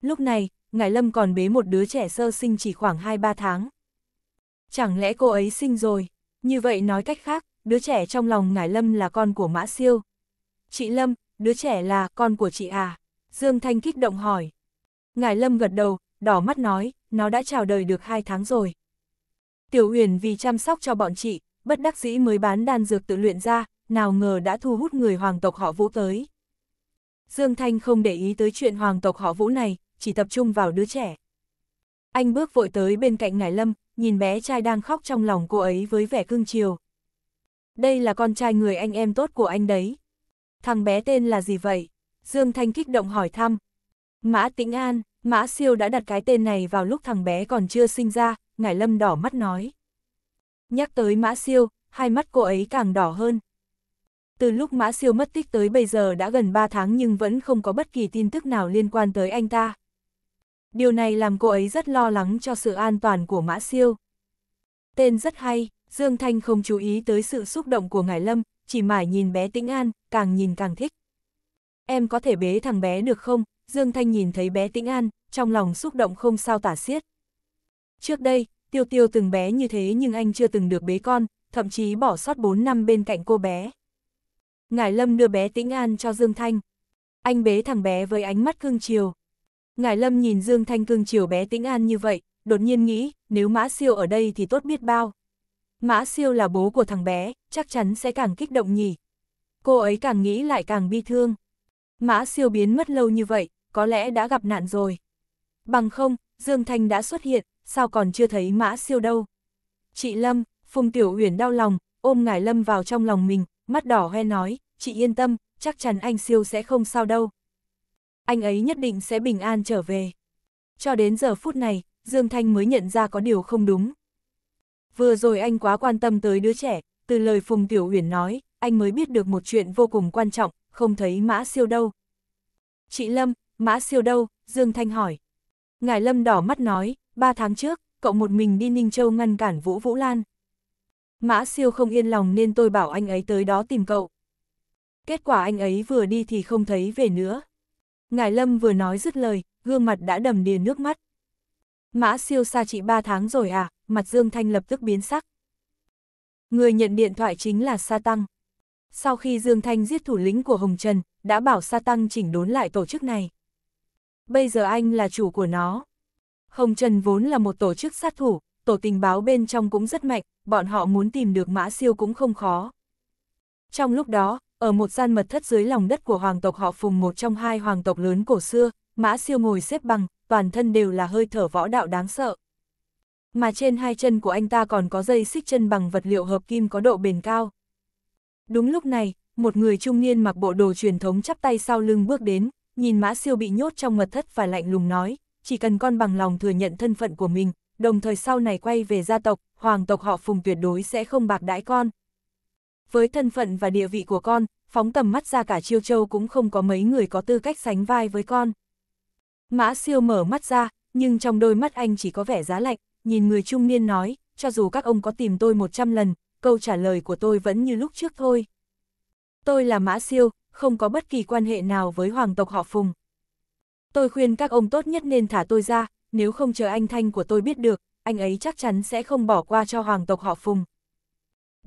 Lúc này, Ngải Lâm còn bế một đứa trẻ sơ sinh chỉ khoảng 2-3 tháng. Chẳng lẽ cô ấy sinh rồi? Như vậy nói cách khác, đứa trẻ trong lòng Ngải Lâm là con của Mã Siêu. Chị Lâm, đứa trẻ là con của chị à? Dương Thanh kích động hỏi. Ngải Lâm gật đầu, đỏ mắt nói, nó đã chào đời được 2 tháng rồi. Tiểu Uyển vì chăm sóc cho bọn chị, bất đắc dĩ mới bán đan dược tự luyện ra, nào ngờ đã thu hút người hoàng tộc họ Vũ tới. Dương Thanh không để ý tới chuyện hoàng tộc họ Vũ này, chỉ tập trung vào đứa trẻ. Anh bước vội tới bên cạnh Ngải Lâm, nhìn bé trai đang khóc trong lòng cô ấy với vẻ cưng chiều. Đây là con trai người anh em tốt của anh đấy. Thằng bé tên là gì vậy? Dương Thanh kích động hỏi thăm. Mã Tĩnh An, Mã Siêu đã đặt cái tên này vào lúc thằng bé còn chưa sinh ra, Ngải Lâm đỏ mắt nói. Nhắc tới Mã Siêu, hai mắt cô ấy càng đỏ hơn. Từ lúc Mã Siêu mất tích tới bây giờ đã gần 3 tháng nhưng vẫn không có bất kỳ tin tức nào liên quan tới anh ta. Điều này làm cô ấy rất lo lắng cho sự an toàn của Mã Siêu. Tên rất hay, Dương Thanh không chú ý tới sự xúc động của Ngải Lâm, chỉ mải nhìn bé Tĩnh An, càng nhìn càng thích. Em có thể bế thằng bé được không? Dương Thanh nhìn thấy bé Tĩnh An, trong lòng xúc động không sao tả xiết. Trước đây, Tiêu Tiêu từng bé như thế nhưng anh chưa từng được bế con, thậm chí bỏ sót 4 năm bên cạnh cô bé. Ngải Lâm đưa bé Tĩnh An cho Dương Thanh. Anh bế thằng bé với ánh mắt cưng chiều, Ngài Lâm nhìn Dương Thanh Cương chiều bé tĩnh an như vậy, đột nhiên nghĩ, nếu Mã Siêu ở đây thì tốt biết bao. Mã Siêu là bố của thằng bé, chắc chắn sẽ càng kích động nhỉ. Cô ấy càng nghĩ lại càng bi thương. Mã Siêu biến mất lâu như vậy, có lẽ đã gặp nạn rồi. Bằng không, Dương Thanh đã xuất hiện, sao còn chưa thấy Mã Siêu đâu. Chị Lâm, Phùng Tiểu Uyển đau lòng, ôm Ngài Lâm vào trong lòng mình, mắt đỏ hoe nói, chị yên tâm, chắc chắn anh Siêu sẽ không sao đâu anh ấy nhất định sẽ bình an trở về. Cho đến giờ phút này, Dương Thanh mới nhận ra có điều không đúng. Vừa rồi anh quá quan tâm tới đứa trẻ, từ lời Phùng Tiểu Huyền nói, anh mới biết được một chuyện vô cùng quan trọng, không thấy Mã Siêu đâu. Chị Lâm, Mã Siêu đâu? Dương Thanh hỏi. Ngài Lâm đỏ mắt nói, ba tháng trước, cậu một mình đi Ninh Châu ngăn cản Vũ Vũ Lan. Mã Siêu không yên lòng nên tôi bảo anh ấy tới đó tìm cậu. Kết quả anh ấy vừa đi thì không thấy về nữa. Ngài Lâm vừa nói dứt lời, gương mặt đã đầm đìa nước mắt. Mã siêu xa chị ba tháng rồi à, mặt Dương Thanh lập tức biến sắc. Người nhận điện thoại chính là Sa Tăng. Sau khi Dương Thanh giết thủ lĩnh của Hồng Trần, đã bảo Sa Tăng chỉnh đốn lại tổ chức này. Bây giờ anh là chủ của nó. Hồng Trần vốn là một tổ chức sát thủ, tổ tình báo bên trong cũng rất mạnh, bọn họ muốn tìm được Mã Siêu cũng không khó. Trong lúc đó, ở một gian mật thất dưới lòng đất của hoàng tộc họ Phùng một trong hai hoàng tộc lớn cổ xưa, Mã Siêu ngồi xếp bằng, toàn thân đều là hơi thở võ đạo đáng sợ. Mà trên hai chân của anh ta còn có dây xích chân bằng vật liệu hợp kim có độ bền cao. Đúng lúc này, một người trung niên mặc bộ đồ truyền thống chắp tay sau lưng bước đến, nhìn Mã Siêu bị nhốt trong mật thất và lạnh lùng nói, chỉ cần con bằng lòng thừa nhận thân phận của mình, đồng thời sau này quay về gia tộc, hoàng tộc họ Phùng tuyệt đối sẽ không bạc đãi con, với thân phận và địa vị của con, phóng tầm mắt ra cả chiêu châu cũng không có mấy người có tư cách sánh vai với con. Mã siêu mở mắt ra, nhưng trong đôi mắt anh chỉ có vẻ giá lạnh, nhìn người trung niên nói, cho dù các ông có tìm tôi 100 lần, câu trả lời của tôi vẫn như lúc trước thôi. Tôi là Mã Siêu, không có bất kỳ quan hệ nào với hoàng tộc họ Phùng. Tôi khuyên các ông tốt nhất nên thả tôi ra, nếu không chờ anh Thanh của tôi biết được, anh ấy chắc chắn sẽ không bỏ qua cho hoàng tộc họ Phùng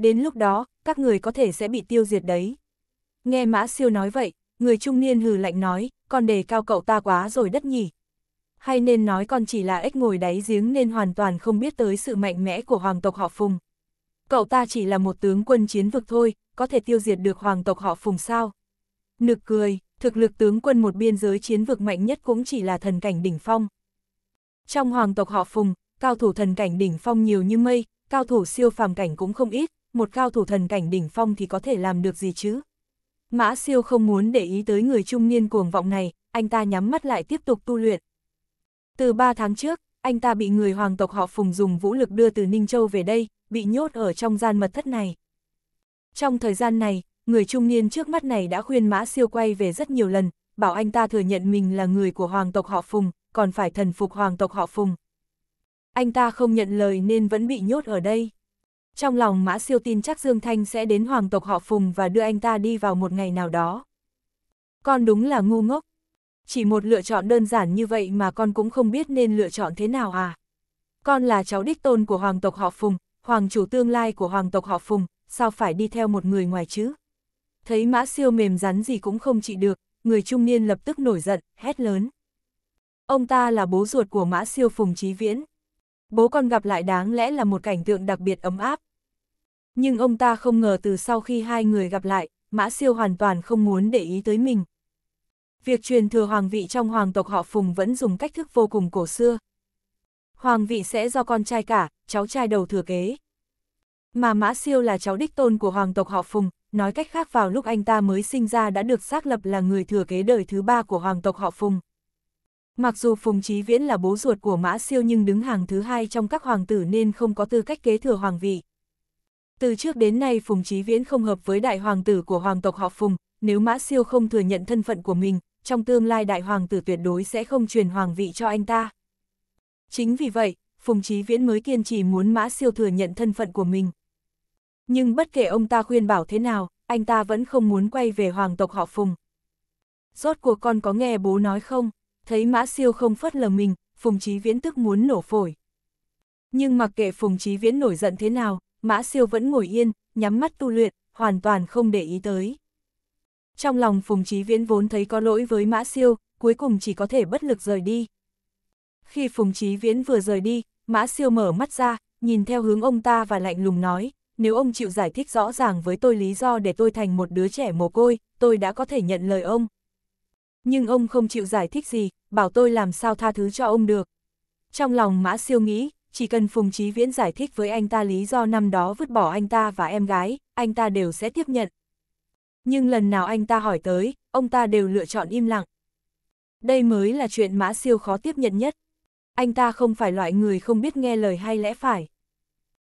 đến lúc đó, các người có thể sẽ bị tiêu diệt đấy. Nghe Mã Siêu nói vậy, người trung niên hừ lạnh nói, con đề cao cậu ta quá rồi đất nhỉ. Hay nên nói con chỉ là ếch ngồi đáy giếng nên hoàn toàn không biết tới sự mạnh mẽ của hoàng tộc họ Phùng. Cậu ta chỉ là một tướng quân chiến vực thôi, có thể tiêu diệt được hoàng tộc họ Phùng sao? Nực cười, thực lực tướng quân một biên giới chiến vực mạnh nhất cũng chỉ là thần cảnh đỉnh phong. Trong hoàng tộc họ Phùng, cao thủ thần cảnh đỉnh phong nhiều như mây, cao thủ siêu phàm cảnh cũng không ít, một cao thủ thần cảnh đỉnh phong thì có thể làm được gì chứ? Mã siêu không muốn để ý tới người trung niên cuồng vọng này, anh ta nhắm mắt lại tiếp tục tu luyện. Từ 3 tháng trước, anh ta bị người hoàng tộc họ Phùng dùng vũ lực đưa từ Ninh Châu về đây, bị nhốt ở trong gian mật thất này. Trong thời gian này, người trung niên trước mắt này đã khuyên Mã Siêu quay về rất nhiều lần, bảo anh ta thừa nhận mình là người của hoàng tộc họ Phùng, còn phải thần phục hoàng tộc họ Phùng. Anh ta không nhận lời nên vẫn bị nhốt ở đây. Trong lòng Mã Siêu tin chắc Dương Thanh sẽ đến hoàng tộc họ Phùng và đưa anh ta đi vào một ngày nào đó. Con đúng là ngu ngốc. Chỉ một lựa chọn đơn giản như vậy mà con cũng không biết nên lựa chọn thế nào à. Con là cháu đích tôn của hoàng tộc họ Phùng, hoàng chủ tương lai của hoàng tộc họ Phùng, sao phải đi theo một người ngoài chứ? Thấy Mã Siêu mềm rắn gì cũng không trị được, người trung niên lập tức nổi giận, hét lớn. Ông ta là bố ruột của Mã Siêu Phùng Chí Viễn bố con gặp lại đáng lẽ là một cảnh tượng đặc biệt ấm áp. Nhưng ông ta không ngờ từ sau khi hai người gặp lại, Mã Siêu hoàn toàn không muốn để ý tới mình. Việc truyền thừa hoàng vị trong hoàng tộc họ Phùng vẫn dùng cách thức vô cùng cổ xưa. Hoàng vị sẽ do con trai cả, cháu trai đầu thừa kế. Mà Mã Siêu là cháu đích tôn của hoàng tộc họ Phùng, nói cách khác vào lúc anh ta mới sinh ra đã được xác lập là người thừa kế đời thứ ba của hoàng tộc họ Phùng. Mặc dù Phùng Chí Viễn là bố ruột của Mã Siêu nhưng đứng hàng thứ hai trong các hoàng tử nên không có tư cách kế thừa hoàng vị. Từ trước đến nay Phùng Chí Viễn không hợp với đại hoàng tử của hoàng tộc họ Phùng, nếu Mã Siêu không thừa nhận thân phận của mình, trong tương lai đại hoàng tử tuyệt đối sẽ không truyền hoàng vị cho anh ta. Chính vì vậy, Phùng Chí Viễn mới kiên trì muốn Mã Siêu thừa nhận thân phận của mình. Nhưng bất kể ông ta khuyên bảo thế nào, anh ta vẫn không muốn quay về hoàng tộc họ Phùng. Rốt cuộc con có nghe bố nói không? thấy Mã Siêu không phớt lờ mình, Phùng Chí Viễn tức muốn nổ phổi. Nhưng mặc kệ Phùng Chí Viễn nổi giận thế nào, Mã Siêu vẫn ngồi yên, nhắm mắt tu luyện, hoàn toàn không để ý tới. Trong lòng Phùng Chí Viễn vốn thấy có lỗi với Mã Siêu, cuối cùng chỉ có thể bất lực rời đi. Khi Phùng Chí Viễn vừa rời đi, Mã Siêu mở mắt ra, nhìn theo hướng ông ta và lạnh lùng nói, nếu ông chịu giải thích rõ ràng với tôi lý do để tôi thành một đứa trẻ mồ côi, tôi đã có thể nhận lời ông. Nhưng ông không chịu giải thích gì, bảo tôi làm sao tha thứ cho ông được. Trong lòng Mã Siêu nghĩ, chỉ cần Phùng Chí Viễn giải thích với anh ta lý do năm đó vứt bỏ anh ta và em gái, anh ta đều sẽ tiếp nhận. Nhưng lần nào anh ta hỏi tới, ông ta đều lựa chọn im lặng. Đây mới là chuyện Mã Siêu khó tiếp nhận nhất. Anh ta không phải loại người không biết nghe lời hay lẽ phải.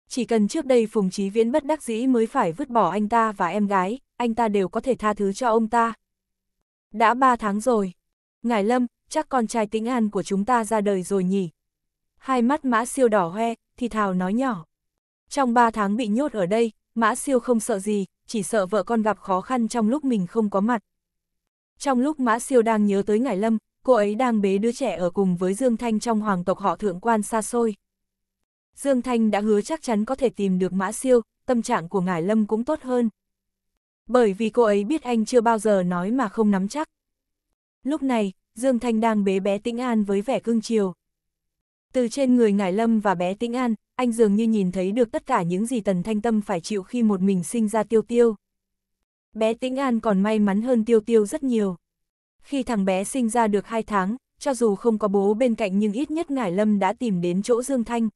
Chỉ cần trước đây Phùng Chí Viễn bất đắc dĩ mới phải vứt bỏ anh ta và em gái, anh ta đều có thể tha thứ cho ông ta, đã ba tháng rồi. Ngài Lâm, chắc con trai tính an của chúng ta ra đời rồi nhỉ? Hai mắt mã siêu đỏ hoe, thì thào nói nhỏ. Trong ba tháng bị nhốt ở đây, mã siêu không sợ gì, chỉ sợ vợ con gặp khó khăn trong lúc mình không có mặt. Trong lúc mã siêu đang nhớ tới ngài Lâm, cô ấy đang bế đứa trẻ ở cùng với Dương Thanh trong hoàng tộc họ thượng quan xa xôi. Dương Thanh đã hứa chắc chắn có thể tìm được mã siêu, tâm trạng của ngài Lâm cũng tốt hơn. Bởi vì cô ấy biết anh chưa bao giờ nói mà không nắm chắc. Lúc này, Dương Thanh đang bế bé Tĩnh An với vẻ cưng chiều. Từ trên người Ngải Lâm và bé Tĩnh An, anh dường như nhìn thấy được tất cả những gì Tần Thanh Tâm phải chịu khi một mình sinh ra Tiêu Tiêu. Bé Tĩnh An còn may mắn hơn Tiêu Tiêu rất nhiều. Khi thằng bé sinh ra được 2 tháng, cho dù không có bố bên cạnh nhưng ít nhất Ngải Lâm đã tìm đến chỗ Dương Thanh.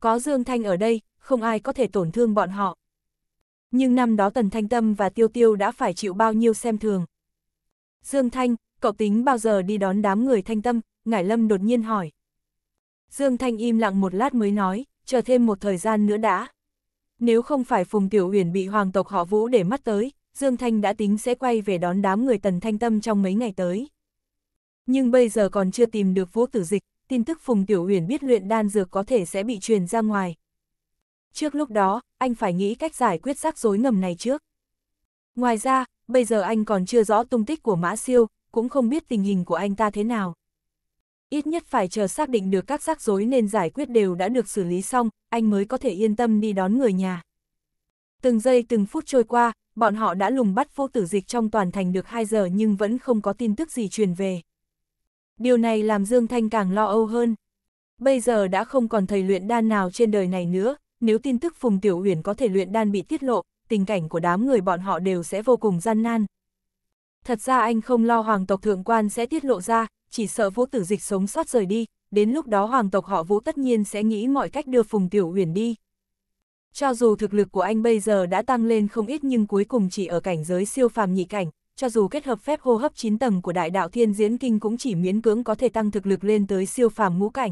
Có Dương Thanh ở đây, không ai có thể tổn thương bọn họ. Nhưng năm đó Tần Thanh Tâm và Tiêu Tiêu đã phải chịu bao nhiêu xem thường. Dương Thanh, cậu tính bao giờ đi đón đám người Thanh Tâm, Ngải Lâm đột nhiên hỏi. Dương Thanh im lặng một lát mới nói, chờ thêm một thời gian nữa đã. Nếu không phải Phùng Tiểu Uyển bị hoàng tộc họ Vũ để mắt tới, Dương Thanh đã tính sẽ quay về đón đám người Tần Thanh Tâm trong mấy ngày tới. Nhưng bây giờ còn chưa tìm được Vũ Tử Dịch, tin tức Phùng Tiểu Uyển biết luyện đan dược có thể sẽ bị truyền ra ngoài, Trước lúc đó, anh phải nghĩ cách giải quyết rắc rối ngầm này trước. Ngoài ra, bây giờ anh còn chưa rõ tung tích của Mã Siêu, cũng không biết tình hình của anh ta thế nào. Ít nhất phải chờ xác định được các rắc rối nên giải quyết đều đã được xử lý xong, anh mới có thể yên tâm đi đón người nhà. Từng giây từng phút trôi qua, bọn họ đã lùng bắt vô tử dịch trong toàn thành được 2 giờ nhưng vẫn không có tin tức gì truyền về. Điều này làm Dương Thanh càng lo âu hơn. Bây giờ đã không còn thầy luyện đan nào trên đời này nữa, nếu tin tức Phùng Tiểu Huyền có thể luyện đan bị tiết lộ, tình cảnh của đám người bọn họ đều sẽ vô cùng gian nan. Thật ra anh không lo hoàng tộc thượng quan sẽ tiết lộ ra, chỉ sợ vũ tử dịch sống sót rời đi, đến lúc đó hoàng tộc họ vũ tất nhiên sẽ nghĩ mọi cách đưa Phùng Tiểu Huyền đi. Cho dù thực lực của anh bây giờ đã tăng lên không ít nhưng cuối cùng chỉ ở cảnh giới siêu phàm nhị cảnh, cho dù kết hợp phép hô hấp 9 tầng của đại đạo thiên diễn kinh cũng chỉ miễn cưỡng có thể tăng thực lực lên tới siêu phàm ngũ cảnh.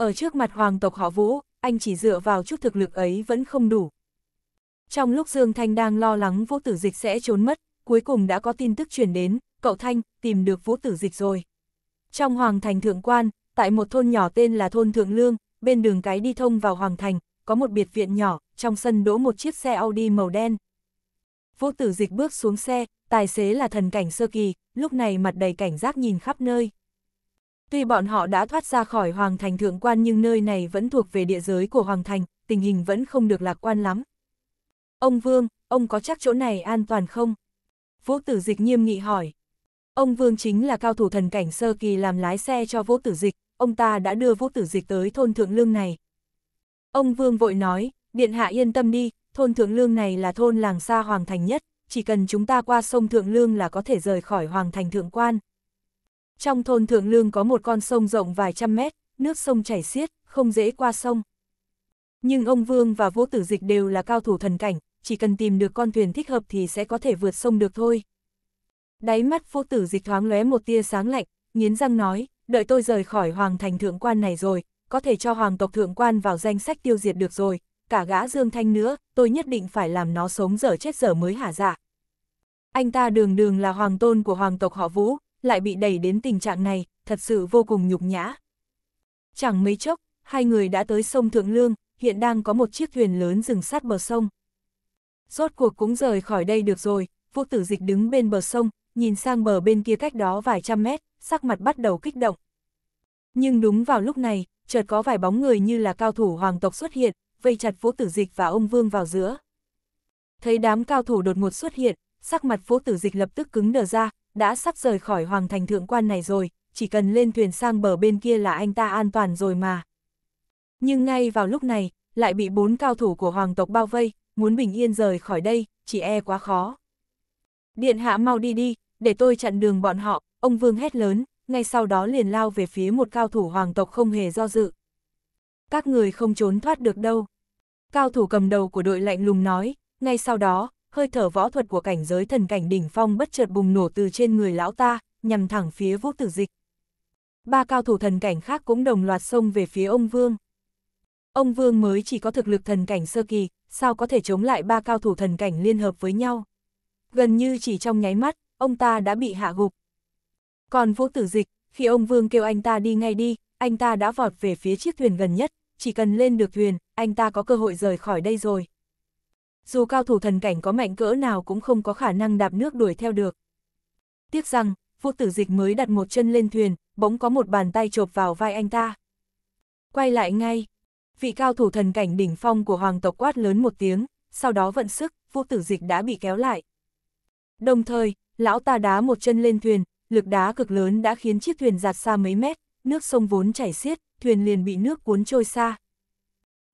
Ở trước mặt hoàng tộc họ Vũ, anh chỉ dựa vào chút thực lực ấy vẫn không đủ. Trong lúc Dương Thanh đang lo lắng Vũ Tử Dịch sẽ trốn mất, cuối cùng đã có tin tức truyền đến, cậu Thanh tìm được Vũ Tử Dịch rồi. Trong Hoàng Thành Thượng Quan, tại một thôn nhỏ tên là thôn Thượng Lương, bên đường cái đi thông vào Hoàng Thành, có một biệt viện nhỏ, trong sân đỗ một chiếc xe Audi màu đen. Vũ Tử Dịch bước xuống xe, tài xế là thần cảnh sơ kỳ, lúc này mặt đầy cảnh giác nhìn khắp nơi. Tuy bọn họ đã thoát ra khỏi Hoàng Thành Thượng Quan nhưng nơi này vẫn thuộc về địa giới của Hoàng Thành, tình hình vẫn không được lạc quan lắm. Ông Vương, ông có chắc chỗ này an toàn không? Vũ Tử Dịch nghiêm nghị hỏi. Ông Vương chính là cao thủ thần cảnh sơ kỳ làm lái xe cho Vũ Tử Dịch, ông ta đã đưa Vũ Tử Dịch tới thôn Thượng Lương này. Ông Vương vội nói, Điện Hạ yên tâm đi, thôn Thượng Lương này là thôn làng xa Hoàng Thành nhất, chỉ cần chúng ta qua sông Thượng Lương là có thể rời khỏi Hoàng Thành Thượng Quan. Trong thôn Thượng Lương có một con sông rộng vài trăm mét, nước sông chảy xiết, không dễ qua sông. Nhưng ông Vương và Vũ Tử Dịch đều là cao thủ thần cảnh, chỉ cần tìm được con thuyền thích hợp thì sẽ có thể vượt sông được thôi. Đáy mắt Vũ Tử Dịch thoáng lóe một tia sáng lạnh, nghiến răng nói, đợi tôi rời khỏi hoàng thành thượng quan này rồi, có thể cho hoàng tộc thượng quan vào danh sách tiêu diệt được rồi, cả gã Dương Thanh nữa, tôi nhất định phải làm nó sống dở chết dở mới hả dạ. Anh ta đường đường là hoàng tôn của hoàng tộc họ Vũ, lại bị đẩy đến tình trạng này, thật sự vô cùng nhục nhã. Chẳng mấy chốc, hai người đã tới sông Thượng Lương, hiện đang có một chiếc thuyền lớn dừng sát bờ sông. Rốt cuộc cũng rời khỏi đây được rồi, vô tử dịch đứng bên bờ sông, nhìn sang bờ bên kia cách đó vài trăm mét, sắc mặt bắt đầu kích động. Nhưng đúng vào lúc này, chợt có vài bóng người như là cao thủ hoàng tộc xuất hiện, vây chặt vô tử dịch và ông Vương vào giữa. Thấy đám cao thủ đột ngột xuất hiện, sắc mặt vô tử dịch lập tức cứng đờ ra, đã sắp rời khỏi hoàng thành thượng quan này rồi, chỉ cần lên thuyền sang bờ bên kia là anh ta an toàn rồi mà. Nhưng ngay vào lúc này, lại bị bốn cao thủ của hoàng tộc bao vây, muốn bình yên rời khỏi đây, chỉ e quá khó. Điện hạ mau đi đi, để tôi chặn đường bọn họ, ông vương hét lớn, ngay sau đó liền lao về phía một cao thủ hoàng tộc không hề do dự. Các người không trốn thoát được đâu. Cao thủ cầm đầu của đội lạnh lùng nói, ngay sau đó, hơi thở võ thuật của cảnh giới thần cảnh đỉnh phong bất chợt bùng nổ từ trên người lão ta, nhằm thẳng phía vũ tử dịch. Ba cao thủ thần cảnh khác cũng đồng loạt xông về phía ông Vương. Ông Vương mới chỉ có thực lực thần cảnh sơ kỳ, sao có thể chống lại ba cao thủ thần cảnh liên hợp với nhau. Gần như chỉ trong nháy mắt, ông ta đã bị hạ gục. Còn vũ tử dịch, khi ông Vương kêu anh ta đi ngay đi, anh ta đã vọt về phía chiếc thuyền gần nhất, chỉ cần lên được thuyền, anh ta có cơ hội rời khỏi đây rồi dù cao thủ thần cảnh có mạnh cỡ nào cũng không có khả năng đạp nước đuổi theo được. Tiếc rằng, Vũ Tử Dịch mới đặt một chân lên thuyền, bỗng có một bàn tay chộp vào vai anh ta. Quay lại ngay, vị cao thủ thần cảnh đỉnh phong của hoàng tộc quát lớn một tiếng, sau đó vận sức, Vũ Tử Dịch đã bị kéo lại. Đồng thời, lão ta đá một chân lên thuyền, lực đá cực lớn đã khiến chiếc thuyền giạt xa mấy mét, nước sông vốn chảy xiết, thuyền liền bị nước cuốn trôi xa,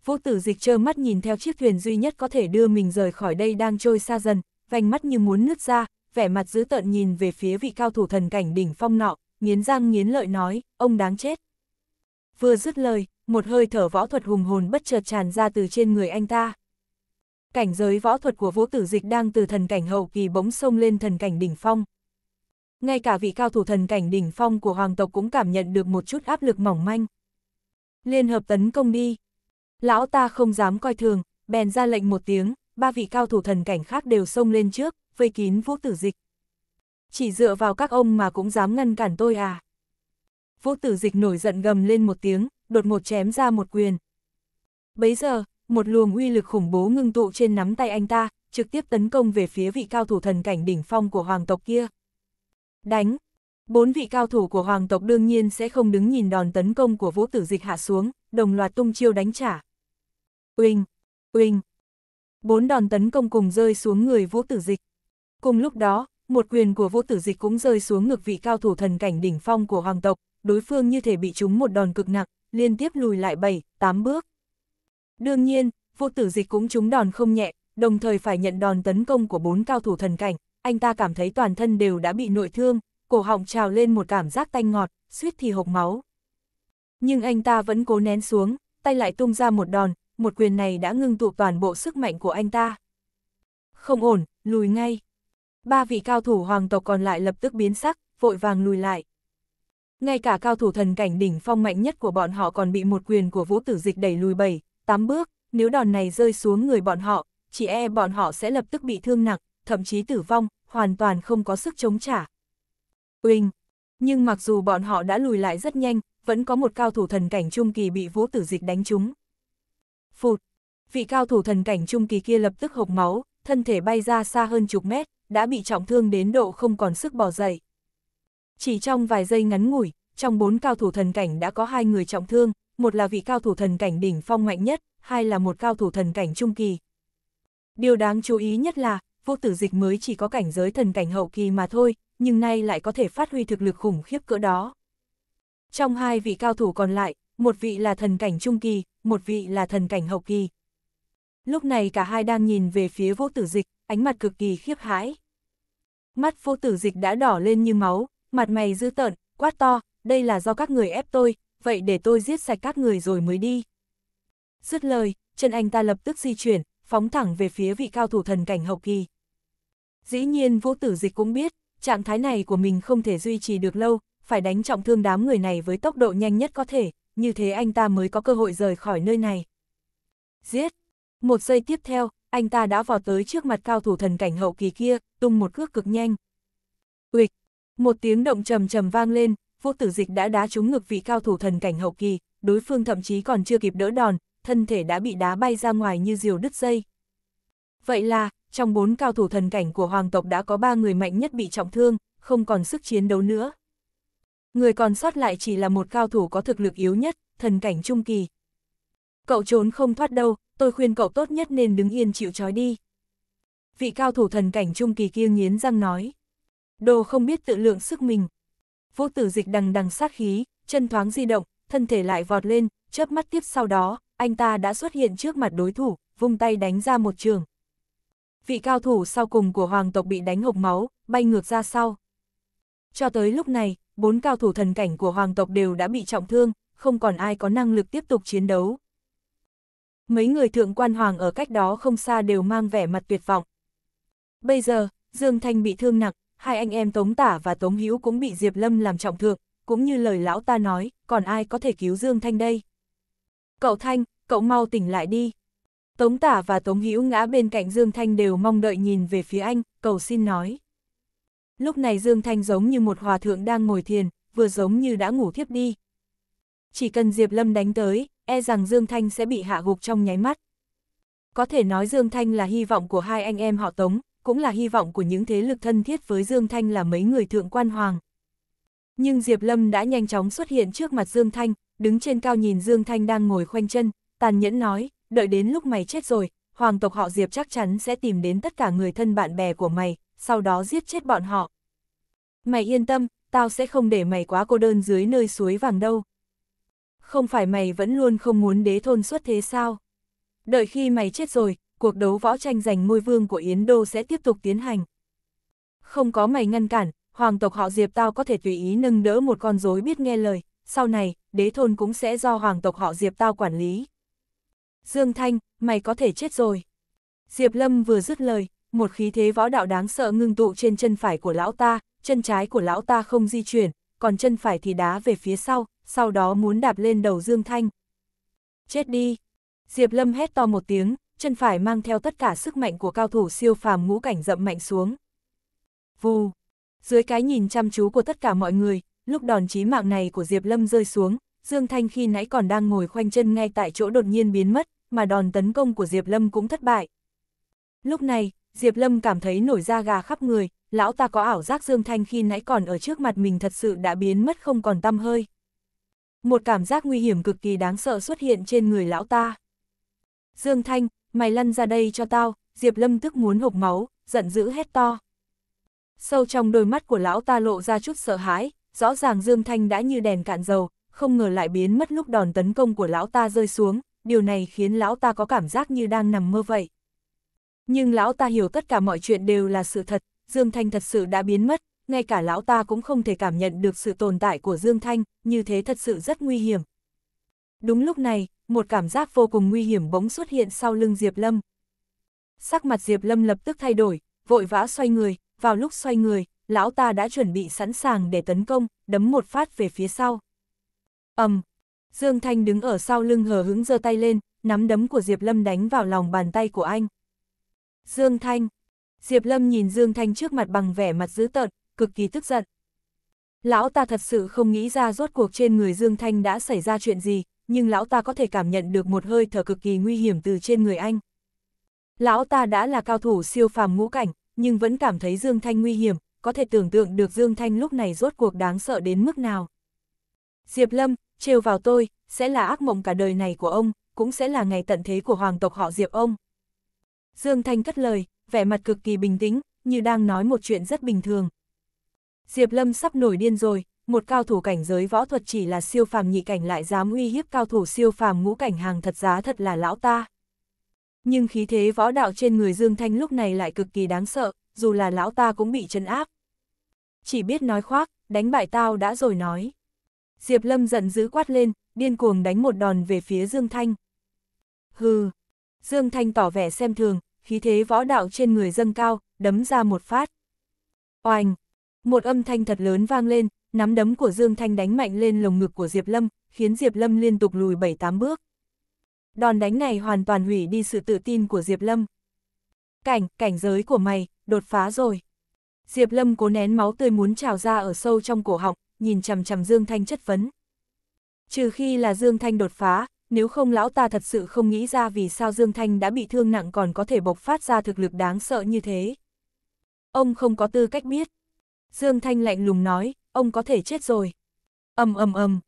Vô tử dịch trơ mắt nhìn theo chiếc thuyền duy nhất có thể đưa mình rời khỏi đây đang trôi xa dần, vành mắt như muốn nứt ra, vẻ mặt dữ tợn nhìn về phía vị cao thủ thần cảnh đỉnh phong nọ, nghiến răng nghiến lợi nói, ông đáng chết. Vừa dứt lời, một hơi thở võ thuật hùng hồn bất chợt tràn ra từ trên người anh ta. Cảnh giới võ thuật của vũ tử dịch đang từ thần cảnh hậu kỳ bỗng sông lên thần cảnh đỉnh phong. Ngay cả vị cao thủ thần cảnh đỉnh phong của hoàng tộc cũng cảm nhận được một chút áp lực mỏng manh. Liên hợp tấn công đi. Lão ta không dám coi thường, bèn ra lệnh một tiếng, ba vị cao thủ thần cảnh khác đều xông lên trước, vây kín vũ tử dịch. Chỉ dựa vào các ông mà cũng dám ngăn cản tôi à. Vũ tử dịch nổi giận gầm lên một tiếng, đột một chém ra một quyền. Bấy giờ, một luồng uy lực khủng bố ngưng tụ trên nắm tay anh ta, trực tiếp tấn công về phía vị cao thủ thần cảnh đỉnh phong của hoàng tộc kia. Đánh! Bốn vị cao thủ của hoàng tộc đương nhiên sẽ không đứng nhìn đòn tấn công của vũ tử dịch hạ xuống, đồng loạt tung chiêu đánh trả. Uyên, uyên, Bốn đòn tấn công cùng rơi xuống người vũ tử dịch. Cùng lúc đó, một quyền của vũ tử dịch cũng rơi xuống ngực vị cao thủ thần cảnh đỉnh phong của hoàng tộc, đối phương như thể bị trúng một đòn cực nặng, liên tiếp lùi lại 7, 8 bước. Đương nhiên, vũ tử dịch cũng trúng đòn không nhẹ, đồng thời phải nhận đòn tấn công của bốn cao thủ thần cảnh, anh ta cảm thấy toàn thân đều đã bị nội thương, cổ họng trào lên một cảm giác tanh ngọt, suýt thì hộc máu. Nhưng anh ta vẫn cố nén xuống, tay lại tung ra một đòn, một quyền này đã ngưng tụ toàn bộ sức mạnh của anh ta. Không ổn, lùi ngay. Ba vị cao thủ hoàng tộc còn lại lập tức biến sắc, vội vàng lùi lại. Ngay cả cao thủ thần cảnh đỉnh phong mạnh nhất của bọn họ còn bị một quyền của vũ tử dịch đẩy lùi bảy, tám bước, nếu đòn này rơi xuống người bọn họ, chỉ e bọn họ sẽ lập tức bị thương nặng, thậm chí tử vong, hoàn toàn không có sức chống trả. Uỳnh! Nhưng mặc dù bọn họ đã lùi lại rất nhanh, vẫn có một cao thủ thần cảnh trung kỳ bị vũ tử dịch đánh trúng. Phụt! Vị cao thủ thần cảnh trung kỳ kia lập tức hộc máu, thân thể bay ra xa hơn chục mét, đã bị trọng thương đến độ không còn sức bỏ dậy. Chỉ trong vài giây ngắn ngủi, trong bốn cao thủ thần cảnh đã có hai người trọng thương, một là vị cao thủ thần cảnh đỉnh phong mạnh nhất, hai là một cao thủ thần cảnh trung kỳ. Điều đáng chú ý nhất là, vô tử dịch mới chỉ có cảnh giới thần cảnh hậu kỳ mà thôi, nhưng nay lại có thể phát huy thực lực khủng khiếp cỡ đó. Trong hai vị cao thủ còn lại, một vị là thần cảnh trung kỳ, một vị là thần cảnh hậu kỳ. Lúc này cả hai đang nhìn về phía vô tử dịch, ánh mặt cực kỳ khiếp hãi. Mắt vô tử dịch đã đỏ lên như máu, mặt mày dữ tợn, quát to, đây là do các người ép tôi, vậy để tôi giết sạch các người rồi mới đi. Dứt lời, chân anh ta lập tức di chuyển, phóng thẳng về phía vị cao thủ thần cảnh hậu kỳ. Dĩ nhiên vô tử dịch cũng biết, trạng thái này của mình không thể duy trì được lâu, phải đánh trọng thương đám người này với tốc độ nhanh nhất có thể, như thế anh ta mới có cơ hội rời khỏi nơi này. Giết! Một giây tiếp theo, anh ta đã vào tới trước mặt cao thủ thần cảnh hậu kỳ kia, tung một cước cực nhanh. Uịch! Một tiếng động trầm trầm vang lên, vô tử dịch đã đá trúng ngực vị cao thủ thần cảnh hậu kỳ, đối phương thậm chí còn chưa kịp đỡ đòn, thân thể đã bị đá bay ra ngoài như diều đứt dây. Vậy là, trong bốn cao thủ thần cảnh của hoàng tộc đã có ba người mạnh nhất bị trọng thương, không còn sức chiến đấu nữa người còn sót lại chỉ là một cao thủ có thực lực yếu nhất, thần cảnh trung kỳ. Cậu trốn không thoát đâu, tôi khuyên cậu tốt nhất nên đứng yên chịu trói đi. Vị cao thủ thần cảnh trung kỳ kia nghiến răng nói. Đồ không biết tự lượng sức mình. vũ tử dịch đằng đằng sát khí, chân thoáng di động, thân thể lại vọt lên, chớp mắt tiếp sau đó, anh ta đã xuất hiện trước mặt đối thủ, vung tay đánh ra một trường. Vị cao thủ sau cùng của hoàng tộc bị đánh hộc máu, bay ngược ra sau. Cho tới lúc này, bốn cao thủ thần cảnh của hoàng tộc đều đã bị trọng thương, không còn ai có năng lực tiếp tục chiến đấu. Mấy người thượng quan hoàng ở cách đó không xa đều mang vẻ mặt tuyệt vọng. Bây giờ, Dương Thanh bị thương nặng, hai anh em Tống Tả và Tống Hữu cũng bị Diệp Lâm làm trọng thượng, cũng như lời lão ta nói, còn ai có thể cứu Dương Thanh đây? Cậu Thanh, cậu mau tỉnh lại đi. Tống Tả và Tống Hữu ngã bên cạnh Dương Thanh đều mong đợi nhìn về phía anh, cầu xin nói. Lúc này Dương Thanh giống như một hòa thượng đang ngồi thiền, vừa giống như đã ngủ thiếp đi. Chỉ cần Diệp Lâm đánh tới, e rằng Dương Thanh sẽ bị hạ gục trong nháy mắt. Có thể nói Dương Thanh là hy vọng của hai anh em họ Tống, cũng là hy vọng của những thế lực thân thiết với Dương Thanh là mấy người thượng quan hoàng. Nhưng Diệp Lâm đã nhanh chóng xuất hiện trước mặt Dương Thanh, đứng trên cao nhìn Dương Thanh đang ngồi khoanh chân, tàn nhẫn nói, đợi đến lúc mày chết rồi, hoàng tộc họ Diệp chắc chắn sẽ tìm đến tất cả người thân bạn bè của mày, sau đó giết chết bọn họ. Mày yên tâm, tao sẽ không để mày quá cô đơn dưới nơi suối vàng đâu. Không phải mày vẫn luôn không muốn đế thôn xuất thế sao? Đợi khi mày chết rồi, cuộc đấu võ tranh giành ngôi vương của Yến Đô sẽ tiếp tục tiến hành. Không có mày ngăn cản, hoàng tộc họ Diệp tao có thể tùy ý nâng đỡ một con rối biết nghe lời, sau này, đế thôn cũng sẽ do hoàng tộc họ Diệp tao quản lý. Dương Thanh, mày có thể chết rồi. Diệp Lâm vừa dứt lời, một khí thế võ đạo đáng sợ ngưng tụ trên chân phải của lão ta, chân trái của lão ta không di chuyển, còn chân phải thì đá về phía sau, sau đó muốn đạp lên đầu Dương Thanh. Chết đi! Diệp Lâm hét to một tiếng, chân phải mang theo tất cả sức mạnh của cao thủ siêu phàm ngũ cảnh dậm mạnh xuống. Vù! Dưới cái nhìn chăm chú của tất cả mọi người, lúc đòn chí mạng này của Diệp Lâm rơi xuống, Dương Thanh khi nãy còn đang ngồi khoanh chân ngay tại chỗ đột nhiên biến mất, mà đòn tấn công của Diệp Lâm cũng thất bại. Lúc này, Diệp Lâm cảm thấy nổi da gà khắp người, lão ta có ảo giác Dương Thanh khi nãy còn ở trước mặt mình thật sự đã biến mất không còn tăm hơi. Một cảm giác nguy hiểm cực kỳ đáng sợ xuất hiện trên người lão ta. Dương Thanh, mày lăn ra đây cho tao, Diệp Lâm tức muốn hộc máu, giận dữ hét to. Sâu trong đôi mắt của lão ta lộ ra chút sợ hãi, rõ ràng Dương Thanh đã như đèn cạn dầu, không ngờ lại biến mất lúc đòn tấn công của lão ta rơi xuống, điều này khiến lão ta có cảm giác như đang nằm mơ vậy. Nhưng lão ta hiểu tất cả mọi chuyện đều là sự thật, Dương Thanh thật sự đã biến mất, ngay cả lão ta cũng không thể cảm nhận được sự tồn tại của Dương Thanh, như thế thật sự rất nguy hiểm. Đúng lúc này, một cảm giác vô cùng nguy hiểm bỗng xuất hiện sau lưng Diệp Lâm. Sắc mặt Diệp Lâm lập tức thay đổi, vội vã xoay người, vào lúc xoay người, lão ta đã chuẩn bị sẵn sàng để tấn công, đấm một phát về phía sau. ầm, um, Dương Thanh đứng ở sau lưng hờ hững giơ tay lên, nắm đấm của Diệp Lâm đánh vào lòng bàn tay của anh. Dương Thanh. Diệp Lâm nhìn Dương Thanh trước mặt bằng vẻ mặt dữ tợn, cực kỳ tức giận. Lão ta thật sự không nghĩ ra rốt cuộc trên người Dương Thanh đã xảy ra chuyện gì, nhưng lão ta có thể cảm nhận được một hơi thở cực kỳ nguy hiểm từ trên người anh. Lão ta đã là cao thủ siêu phàm ngũ cảnh, nhưng vẫn cảm thấy Dương Thanh nguy hiểm, có thể tưởng tượng được Dương Thanh lúc này rốt cuộc đáng sợ đến mức nào. Diệp Lâm, trêu vào tôi, sẽ là ác mộng cả đời này của ông, cũng sẽ là ngày tận thế của hoàng tộc họ Diệp ông. Dương Thanh cất lời, vẻ mặt cực kỳ bình tĩnh, như đang nói một chuyện rất bình thường. Diệp Lâm sắp nổi điên rồi, một cao thủ cảnh giới võ thuật chỉ là siêu phàm nhị cảnh lại dám uy hiếp cao thủ siêu phàm ngũ cảnh hàng thật giá thật là lão ta. Nhưng khí thế võ đạo trên người Dương Thanh lúc này lại cực kỳ đáng sợ, dù là lão ta cũng bị chấn áp. Chỉ biết nói khoác, đánh bại tao đã rồi nói. Diệp Lâm giận dữ quát lên, điên cuồng đánh một đòn về phía Dương Thanh. Hừ, Dương Thanh tỏ vẻ xem thường, khí thế võ đạo trên người dâng cao, đấm ra một phát. Oanh! Một âm thanh thật lớn vang lên, nắm đấm của Dương Thanh đánh mạnh lên lồng ngực của Diệp Lâm, khiến Diệp Lâm liên tục lùi 7-8 bước. Đòn đánh này hoàn toàn hủy đi sự tự tin của Diệp Lâm. Cảnh, cảnh giới của mày, đột phá rồi. Diệp Lâm cố nén máu tươi muốn trào ra ở sâu trong cổ họng, nhìn chằm chằm Dương Thanh chất vấn. Trừ khi là Dương Thanh đột phá, nếu không lão ta thật sự không nghĩ ra vì sao Dương Thanh đã bị thương nặng còn có thể bộc phát ra thực lực đáng sợ như thế. Ông không có tư cách biết. Dương Thanh lạnh lùng nói, ông có thể chết rồi. ầm ầm ầm.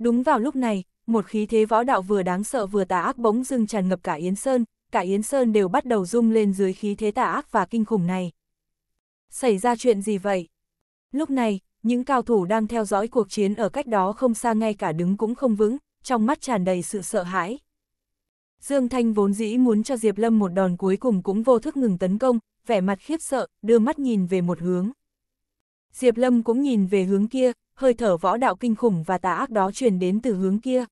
Đúng vào lúc này, một khí thế võ đạo vừa đáng sợ vừa tà ác bỗng dưng tràn ngập cả Yến Sơn, cả Yến Sơn đều bắt đầu rung lên dưới khí thế tà ác và kinh khủng này. Xảy ra chuyện gì vậy? Lúc này, những cao thủ đang theo dõi cuộc chiến ở cách đó không xa ngay cả đứng cũng không vững, trong mắt tràn đầy sự sợ hãi. Dương Thanh vốn dĩ muốn cho Diệp Lâm một đòn cuối cùng cũng vô thức ngừng tấn công, vẻ mặt khiếp sợ, đưa mắt nhìn về một hướng. Diệp Lâm cũng nhìn về hướng kia, hơi thở võ đạo kinh khủng và tà ác đó truyền đến từ hướng kia.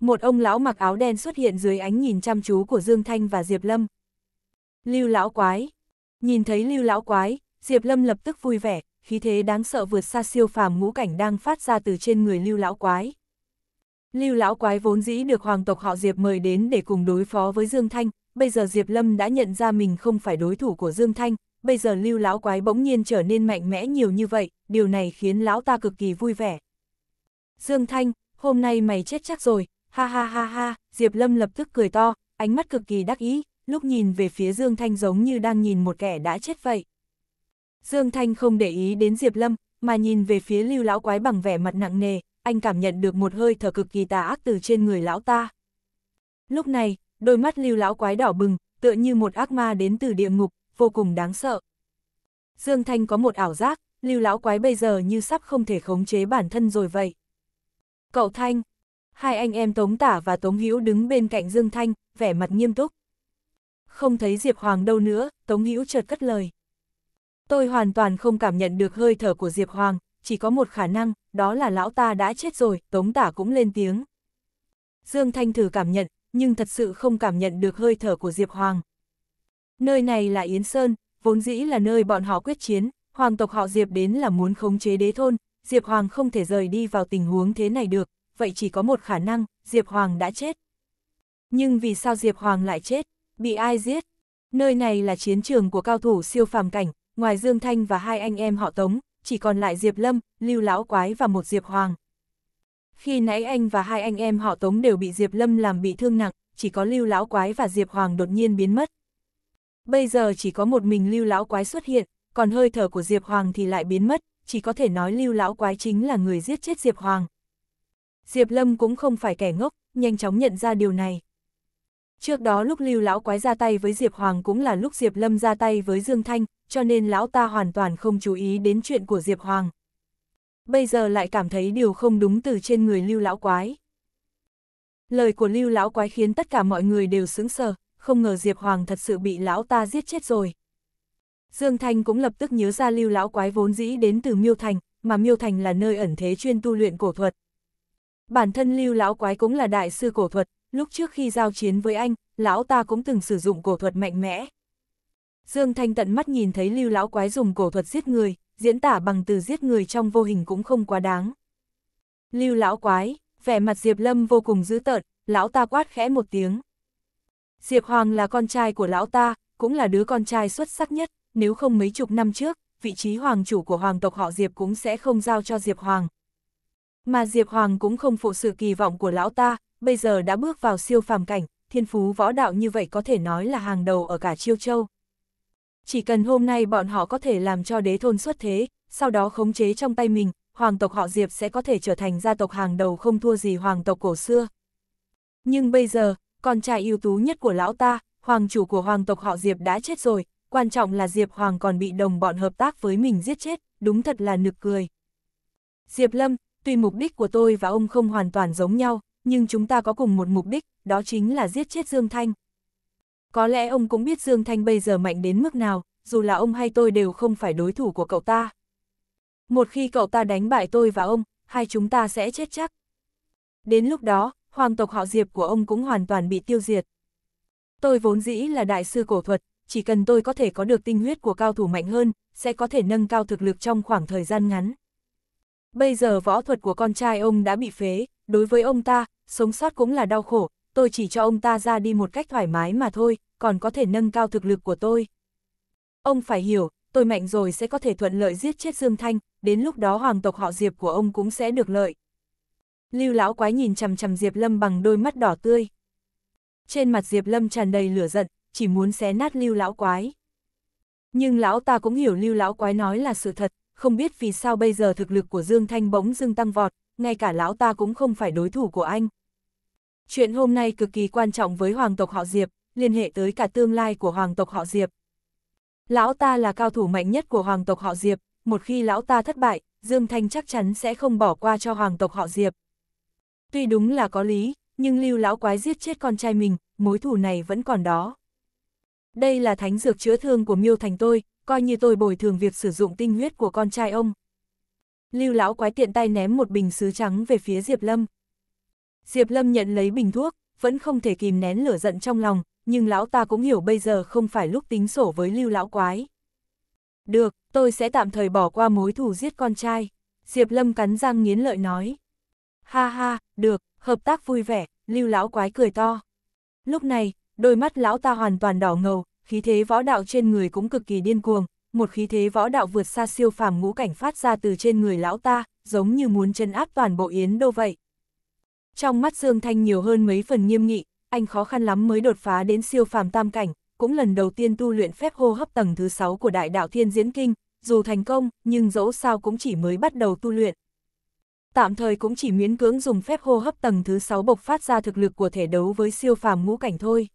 Một ông lão mặc áo đen xuất hiện dưới ánh nhìn chăm chú của Dương Thanh và Diệp Lâm. Lưu lão quái. Nhìn thấy Lưu lão quái, Diệp Lâm lập tức vui vẻ, khí thế đáng sợ vượt xa siêu phàm ngũ cảnh đang phát ra từ trên người Lưu lão quái. Lưu lão quái vốn dĩ được hoàng tộc họ Diệp mời đến để cùng đối phó với Dương Thanh, bây giờ Diệp Lâm đã nhận ra mình không phải đối thủ của Dương Thanh, bây giờ Lưu lão quái bỗng nhiên trở nên mạnh mẽ nhiều như vậy, điều này khiến lão ta cực kỳ vui vẻ. Dương Thanh, hôm nay mày chết chắc rồi, ha ha ha ha, Diệp Lâm lập tức cười to, ánh mắt cực kỳ đắc ý, lúc nhìn về phía Dương Thanh giống như đang nhìn một kẻ đã chết vậy. Dương Thanh không để ý đến Diệp Lâm, mà nhìn về phía Lưu lão quái bằng vẻ mặt nặng nề, anh cảm nhận được một hơi thở cực kỳ tà ác từ trên người lão ta. Lúc này, đôi mắt lưu lão quái đỏ bừng, tựa như một ác ma đến từ địa ngục, vô cùng đáng sợ. Dương Thanh có một ảo giác, lưu lão quái bây giờ như sắp không thể khống chế bản thân rồi vậy. Cậu Thanh, hai anh em Tống Tả và Tống Hữu đứng bên cạnh Dương Thanh, vẻ mặt nghiêm túc. Không thấy Diệp Hoàng đâu nữa, Tống Hữu chợt cất lời. Tôi hoàn toàn không cảm nhận được hơi thở của Diệp Hoàng, chỉ có một khả năng, đó là lão ta đã chết rồi, tống tả cũng lên tiếng. Dương Thanh thử cảm nhận, nhưng thật sự không cảm nhận được hơi thở của Diệp Hoàng. Nơi này là Yến Sơn, vốn dĩ là nơi bọn họ quyết chiến, hoàng tộc họ Diệp đến là muốn khống chế đế thôn, Diệp Hoàng không thể rời đi vào tình huống thế này được, vậy chỉ có một khả năng, Diệp Hoàng đã chết. Nhưng vì sao Diệp Hoàng lại chết, bị ai giết? Nơi này là chiến trường của cao thủ siêu phàm cảnh, ngoài Dương Thanh và hai anh em họ Tống, chỉ còn lại Diệp Lâm, Lưu Lão Quái và một Diệp Hoàng. Khi nãy anh và hai anh em họ Tống đều bị Diệp Lâm làm bị thương nặng, chỉ có Lưu Lão Quái và Diệp Hoàng đột nhiên biến mất. Bây giờ chỉ có một mình Lưu Lão Quái xuất hiện, còn hơi thở của Diệp Hoàng thì lại biến mất, chỉ có thể nói Lưu Lão Quái chính là người giết chết Diệp Hoàng. Diệp Lâm cũng không phải kẻ ngốc, nhanh chóng nhận ra điều này. Trước đó lúc lưu lão quái ra tay với Diệp Hoàng cũng là lúc Diệp Lâm ra tay với Dương Thanh, cho nên lão ta hoàn toàn không chú ý đến chuyện của Diệp Hoàng. Bây giờ lại cảm thấy điều không đúng từ trên người lưu lão quái. Lời của lưu lão quái khiến tất cả mọi người đều sững sờ, không ngờ Diệp Hoàng thật sự bị lão ta giết chết rồi. Dương Thanh cũng lập tức nhớ ra lưu lão quái vốn dĩ đến từ Miêu Thành, mà Miêu Thành là nơi ẩn thế chuyên tu luyện cổ thuật. Bản thân lưu lão quái cũng là đại sư cổ thuật, lúc trước khi giao chiến với anh, lão ta cũng từng sử dụng cổ thuật mạnh mẽ. Dương Thanh tận mắt nhìn thấy lưu lão quái dùng cổ thuật giết người, diễn tả bằng từ giết người trong vô hình cũng không quá đáng. Lưu lão quái, vẻ mặt Diệp Lâm vô cùng dữ tợn, lão ta quát khẽ một tiếng. Diệp Hoàng là con trai của lão ta, cũng là đứa con trai xuất sắc nhất, nếu không mấy chục năm trước, vị trí hoàng chủ của hoàng tộc họ Diệp cũng sẽ không giao cho Diệp Hoàng. Mà Diệp Hoàng cũng không phụ sự kỳ vọng của lão ta, bây giờ đã bước vào siêu phàm cảnh, thiên phú võ đạo như vậy có thể nói là hàng đầu ở cả Chiêu Châu. Chỉ cần hôm nay bọn họ có thể làm cho đế thôn xuất thế, sau đó khống chế trong tay mình, hoàng tộc họ Diệp sẽ có thể trở thành gia tộc hàng đầu không thua gì hoàng tộc cổ xưa. Nhưng bây giờ, con trai ưu tú nhất của lão ta, hoàng chủ của hoàng tộc họ Diệp đã chết rồi, quan trọng là Diệp Hoàng còn bị đồng bọn hợp tác với mình giết chết, đúng thật là nực cười. Diệp Lâm, tuy mục đích của tôi và ông không hoàn toàn giống nhau, nhưng chúng ta có cùng một mục đích, đó chính là giết chết Dương Thanh. Có lẽ ông cũng biết Dương Thanh bây giờ mạnh đến mức nào, dù là ông hay tôi đều không phải đối thủ của cậu ta. Một khi cậu ta đánh bại tôi và ông, hai chúng ta sẽ chết chắc. Đến lúc đó, hoàng tộc họ Diệp của ông cũng hoàn toàn bị tiêu diệt. Tôi vốn dĩ là đại sư cổ thuật, chỉ cần tôi có thể có được tinh huyết của cao thủ mạnh hơn, sẽ có thể nâng cao thực lực trong khoảng thời gian ngắn. Bây giờ võ thuật của con trai ông đã bị phế, đối với ông ta, sống sót cũng là đau khổ, tôi chỉ cho ông ta ra đi một cách thoải mái mà thôi, còn có thể nâng cao thực lực của tôi. Ông phải hiểu, tôi mạnh rồi sẽ có thể thuận lợi giết chết Dương Thanh, đến lúc đó hoàng tộc họ Diệp của ông cũng sẽ được lợi. Lưu lão quái nhìn chằm chằm Diệp Lâm bằng đôi mắt đỏ tươi. Trên mặt Diệp Lâm tràn đầy lửa giận, chỉ muốn xé nát Lưu lão quái. Nhưng lão ta cũng hiểu Lưu lão quái nói là sự thật, không biết vì sao bây giờ thực lực của Dương Thanh bỗng dưng tăng vọt, ngay cả lão ta cũng không phải đối thủ của anh. Chuyện hôm nay cực kỳ quan trọng với hoàng tộc họ Diệp, liên hệ tới cả tương lai của hoàng tộc họ Diệp. Lão ta là cao thủ mạnh nhất của hoàng tộc họ Diệp, một khi lão ta thất bại, Dương Thanh chắc chắn sẽ không bỏ qua cho hoàng tộc họ Diệp. Tuy đúng là có lý, nhưng lưu lão quái giết chết con trai mình, mối thù này vẫn còn đó. Đây là thánh dược chữa thương của miêu thành tôi, coi như tôi bồi thường việc sử dụng tinh huyết của con trai ông. Lưu lão quái tiện tay ném một bình sứ trắng về phía Diệp Lâm. Diệp Lâm nhận lấy bình thuốc, vẫn không thể kìm nén lửa giận trong lòng, nhưng lão ta cũng hiểu bây giờ không phải lúc tính sổ với Lưu lão quái. Được, tôi sẽ tạm thời bỏ qua mối thù giết con trai. Diệp Lâm cắn răng nghiến lợi nói. Ha ha, được, hợp tác vui vẻ, Lưu lão quái cười to. Lúc này, đôi mắt lão ta hoàn toàn đỏ ngầu, khí thế võ đạo trên người cũng cực kỳ điên cuồng, một khí thế võ đạo vượt xa siêu phàm ngũ cảnh phát ra từ trên người lão ta, giống như muốn chân áp toàn bộ Yến Đô vậy. Trong mắt Dương Thanh nhiều hơn mấy phần nghiêm nghị, anh khó khăn lắm mới đột phá đến siêu phàm tam cảnh, cũng lần đầu tiên tu luyện phép hô hấp tầng thứ 6 của đại đạo thiên diễn kinh, dù thành công, nhưng dẫu sao cũng chỉ mới bắt đầu tu luyện. Tạm thời cũng chỉ miễn cưỡng dùng phép hô hấp tầng thứ 6 bộc phát ra thực lực của thể đấu với siêu phàm ngũ cảnh thôi.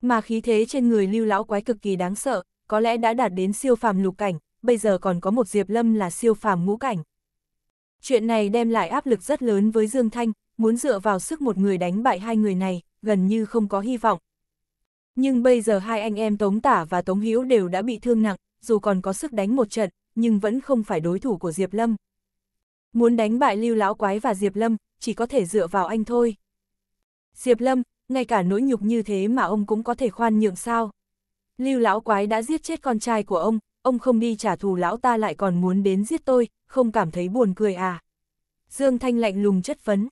Mà khí thế trên người lưu lão quái cực kỳ đáng sợ, có lẽ đã đạt đến siêu phàm lục cảnh, bây giờ còn có một Diệp Lâm là siêu phàm ngũ cảnh. Chuyện này đem lại áp lực rất lớn với Dương Thanh, muốn dựa vào sức một người đánh bại hai người này, gần như không có hy vọng. Nhưng bây giờ hai anh em Tống Tả và Tống Hữu đều đã bị thương nặng, dù còn có sức đánh một trận, nhưng vẫn không phải đối thủ của Diệp Lâm. Muốn đánh bại Lưu Lão Quái và Diệp Lâm, chỉ có thể dựa vào anh thôi. Diệp Lâm, ngay cả nỗi nhục như thế mà ông cũng có thể khoan nhượng sao? Lưu lão quái đã giết chết con trai của ông, ông không đi trả thù lão ta lại còn muốn đến giết tôi, không cảm thấy buồn cười à. Dương Thanh lạnh lùng chất vấn.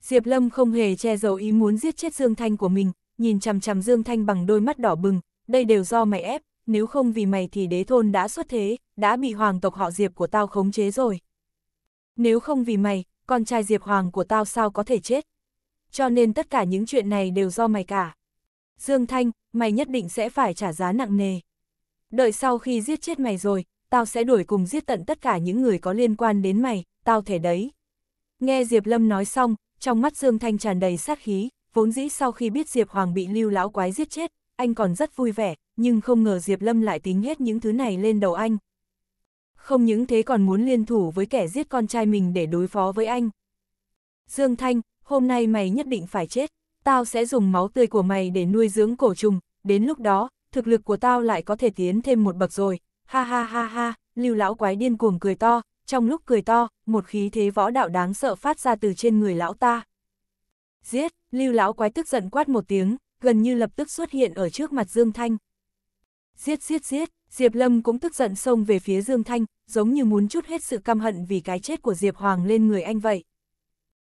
Diệp Lâm không hề che giấu ý muốn giết chết Dương Thanh của mình, nhìn chằm chằm Dương Thanh bằng đôi mắt đỏ bừng, đây đều do mày ép, nếu không vì mày thì đế thôn đã xuất thế, đã bị hoàng tộc họ Diệp của tao khống chế rồi. Nếu không vì mày, con trai Diệp Hoàng của tao sao có thể chết? Cho nên tất cả những chuyện này đều do mày cả. Dương Thanh, mày nhất định sẽ phải trả giá nặng nề. Đợi sau khi giết chết mày rồi, tao sẽ đuổi cùng giết tận tất cả những người có liên quan đến mày, tao thể đấy. Nghe Diệp Lâm nói xong, trong mắt Dương Thanh tràn đầy sát khí, vốn dĩ sau khi biết Diệp Hoàng bị lưu lão quái giết chết, anh còn rất vui vẻ, nhưng không ngờ Diệp Lâm lại tính hết những thứ này lên đầu anh. Không những thế còn muốn liên thủ với kẻ giết con trai mình để đối phó với anh. Dương Thanh, hôm nay mày nhất định phải chết tao sẽ dùng máu tươi của mày để nuôi dưỡng cổ trùng, đến lúc đó, thực lực của tao lại có thể tiến thêm một bậc rồi, ha ha ha ha, lưu lão quái điên cuồng cười to, trong lúc cười to, một khí thế võ đạo đáng sợ phát ra từ trên người lão ta. Giết, lưu lão quái tức giận quát một tiếng, gần như lập tức xuất hiện ở trước mặt Dương Thanh. Giết giết giết, Diệp Lâm cũng tức giận xông về phía Dương Thanh, giống như muốn chút hết sự căm hận vì cái chết của Diệp Hoàng lên người anh vậy.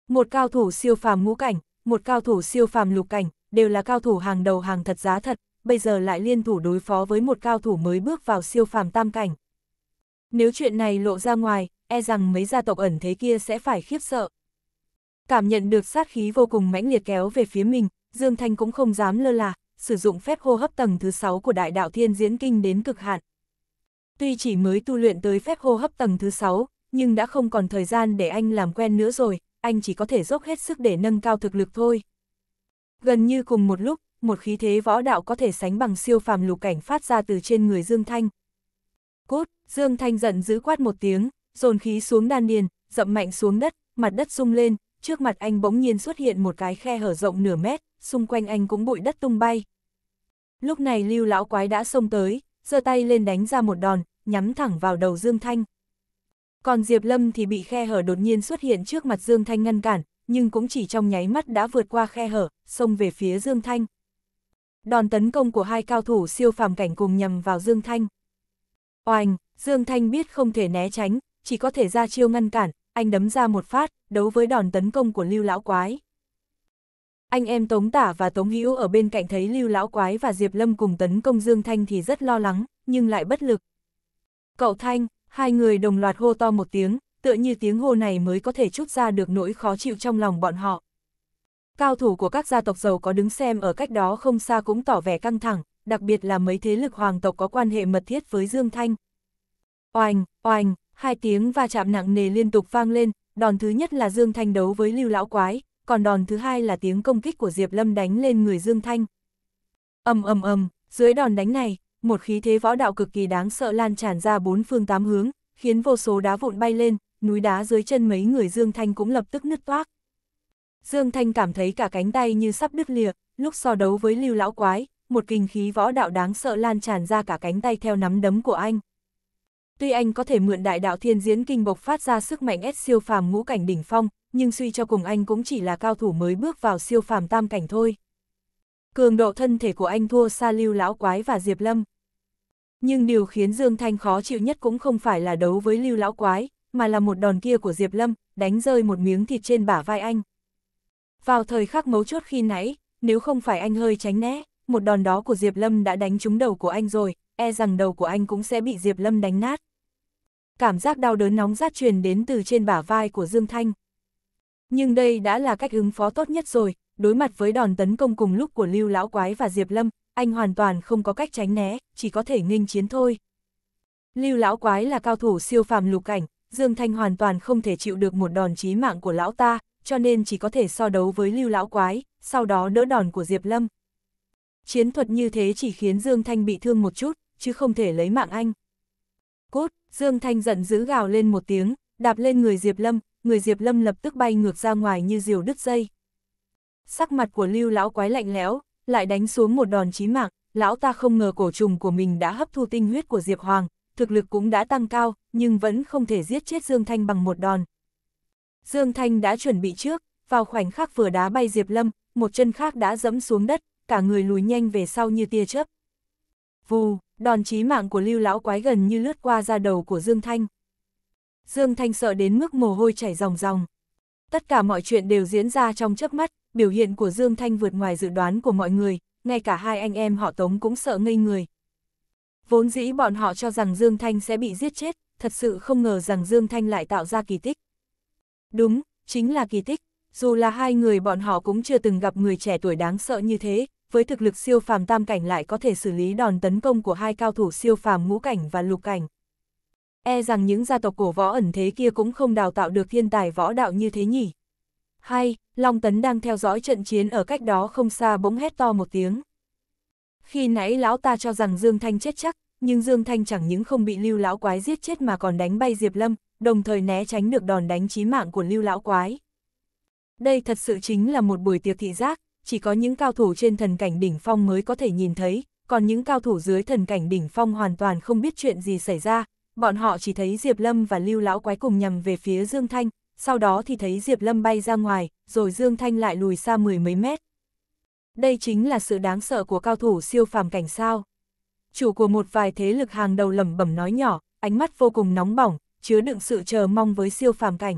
Một cao thủ siêu phàm ngũ cảnh, một cao thủ siêu phàm lục cảnh, đều là cao thủ hàng đầu hàng thật giá thật, bây giờ lại liên thủ đối phó với một cao thủ mới bước vào siêu phàm tam cảnh. Nếu chuyện này lộ ra ngoài, e rằng mấy gia tộc ẩn thế kia sẽ phải khiếp sợ. Cảm nhận được sát khí vô cùng mãnh liệt kéo về phía mình, Dương Thanh cũng không dám lơ là, sử dụng phép hô hấp tầng thứ 6 của đại đạo thiên diễn kinh đến cực hạn. Tuy chỉ mới tu luyện tới phép hô hấp tầng thứ 6, nhưng đã không còn thời gian để anh làm quen nữa rồi, anh chỉ có thể dốc hết sức để nâng cao thực lực thôi. Gần như cùng một lúc, một khí thế võ đạo có thể sánh bằng siêu phàm lục cảnh phát ra từ trên người Dương Thanh. Cốt, Dương Thanh giận dữ quát một tiếng, dồn khí xuống đan điền, dậm mạnh xuống đất, mặt đất rung lên, trước mặt anh bỗng nhiên xuất hiện một cái khe hở rộng nửa mét, xung quanh anh cũng bụi đất tung bay. Lúc này lưu lão quái đã xông tới, giơ tay lên đánh ra một đòn, nhắm thẳng vào đầu Dương Thanh. Còn Diệp Lâm thì bị khe hở đột nhiên xuất hiện trước mặt Dương Thanh ngăn cản, nhưng cũng chỉ trong nháy mắt đã vượt qua khe hở, xông về phía Dương Thanh. Đòn tấn công của hai cao thủ siêu phàm cảnh cùng nhằm vào Dương Thanh. Oanh, Dương Thanh biết không thể né tránh, chỉ có thể ra chiêu ngăn cản, anh đấm ra một phát, đấu với đòn tấn công của Lưu Lão Quái. Anh em Tống Tả và Tống Hữu ở bên cạnh thấy Lưu Lão Quái và Diệp Lâm cùng tấn công Dương Thanh thì rất lo lắng, nhưng lại bất lực. Cậu Thanh, Hai người đồng loạt hô to một tiếng, tựa như tiếng hô này mới có thể chút ra được nỗi khó chịu trong lòng bọn họ. Cao thủ của các gia tộc giàu có đứng xem ở cách đó không xa cũng tỏ vẻ căng thẳng, đặc biệt là mấy thế lực hoàng tộc có quan hệ mật thiết với Dương Thanh. Oanh, oanh, hai tiếng va chạm nặng nề liên tục vang lên, đòn thứ nhất là Dương Thanh đấu với Lưu Lão Quái, còn đòn thứ hai là tiếng công kích của Diệp Lâm đánh lên người Dương Thanh. Ầm ầm ầm, dưới đòn đánh này, một khí thế võ đạo cực kỳ đáng sợ lan tràn ra bốn phương tám hướng, khiến vô số đá vụn bay lên, núi đá dưới chân mấy người Dương Thanh cũng lập tức nứt toác. Dương Thanh cảm thấy cả cánh tay như sắp đứt lìa, lúc so đấu với lưu lão quái, một kinh khí võ đạo đáng sợ lan tràn ra cả cánh tay theo nắm đấm của anh. Tuy anh có thể mượn đại đạo thiên diễn kinh bộc phát ra sức mạnh ép siêu phàm ngũ cảnh đỉnh phong, nhưng suy cho cùng anh cũng chỉ là cao thủ mới bước vào siêu phàm tam cảnh thôi. Cường độ thân thể của anh thua xa lưu lão quái và Diệp Lâm. Nhưng điều khiến Dương Thanh khó chịu nhất cũng không phải là đấu với lưu lão quái, mà là một đòn kia của Diệp Lâm, đánh rơi một miếng thịt trên bả vai anh. Vào thời khắc mấu chốt khi nãy, nếu không phải anh hơi tránh né, một đòn đó của Diệp Lâm đã đánh trúng đầu của anh rồi, e rằng đầu của anh cũng sẽ bị Diệp Lâm đánh nát. Cảm giác đau đớn nóng rát truyền đến từ trên bả vai của Dương Thanh. Nhưng đây đã là cách ứng phó tốt nhất rồi, đối mặt với đòn tấn công cùng lúc của Lưu Lão Quái và Diệp Lâm, anh hoàn toàn không có cách tránh né, chỉ có thể nghênh chiến thôi. Lưu Lão Quái là cao thủ siêu phàm lục cảnh, Dương Thanh hoàn toàn không thể chịu được một đòn chí mạng của lão ta, cho nên chỉ có thể so đấu với Lưu Lão Quái, sau đó đỡ đòn của Diệp Lâm. Chiến thuật như thế chỉ khiến Dương Thanh bị thương một chút, chứ không thể lấy mạng anh. Cốt, Dương Thanh giận dữ gào lên một tiếng, đạp lên người Diệp Lâm, người Diệp Lâm lập tức bay ngược ra ngoài như diều đứt dây sắc mặt của lưu lão quái lạnh lẽo, lại đánh xuống một đòn chí mạng, lão ta không ngờ cổ trùng của mình đã hấp thu tinh huyết của Diệp Hoàng, thực lực cũng đã tăng cao, nhưng vẫn không thể giết chết Dương Thanh bằng một đòn. Dương Thanh đã chuẩn bị trước, vào khoảnh khắc vừa đá bay Diệp Lâm, một chân khác đã dẫm xuống đất, cả người lùi nhanh về sau như tia chớp. Vù, đòn chí mạng của lưu lão quái gần như lướt qua da đầu của Dương Thanh. Dương Thanh sợ đến mức mồ hôi chảy ròng ròng. Tất cả mọi chuyện đều diễn ra trong chớp mắt, biểu hiện của Dương Thanh vượt ngoài dự đoán của mọi người, ngay cả hai anh em họ Tống cũng sợ ngây người. Vốn dĩ bọn họ cho rằng Dương Thanh sẽ bị giết chết, thật sự không ngờ rằng Dương Thanh lại tạo ra kỳ tích. Đúng, chính là kỳ tích, dù là hai người bọn họ cũng chưa từng gặp người trẻ tuổi đáng sợ như thế, với thực lực siêu phàm tam cảnh lại có thể xử lý đòn tấn công của hai cao thủ siêu phàm ngũ cảnh và lục cảnh. E rằng những gia tộc cổ võ ẩn thế kia cũng không đào tạo được thiên tài võ đạo như thế nhỉ hai Long Tấn đang theo dõi trận chiến ở cách đó không xa bỗng hét to một tiếng. Khi nãy lão ta cho rằng Dương Thanh chết chắc, nhưng Dương Thanh chẳng những không bị lưu lão quái giết chết mà còn đánh bay Diệp Lâm, đồng thời né tránh được đòn đánh chí mạng của lưu lão quái. Đây thật sự chính là một buổi tiệc thị giác, chỉ có những cao thủ trên thần cảnh đỉnh phong mới có thể nhìn thấy, còn những cao thủ dưới thần cảnh đỉnh phong hoàn toàn không biết chuyện gì xảy ra, bọn họ chỉ thấy Diệp Lâm và lưu lão quái cùng nhằm về phía Dương Thanh, sau đó thì thấy Diệp Lâm bay ra ngoài, rồi Dương Thanh lại lùi xa mười mấy mét. Đây chính là sự đáng sợ của cao thủ siêu phàm cảnh sao. Chủ của một vài thế lực hàng đầu lẩm bẩm nói nhỏ, ánh mắt vô cùng nóng bỏng, chứa đựng sự chờ mong với siêu phàm cảnh.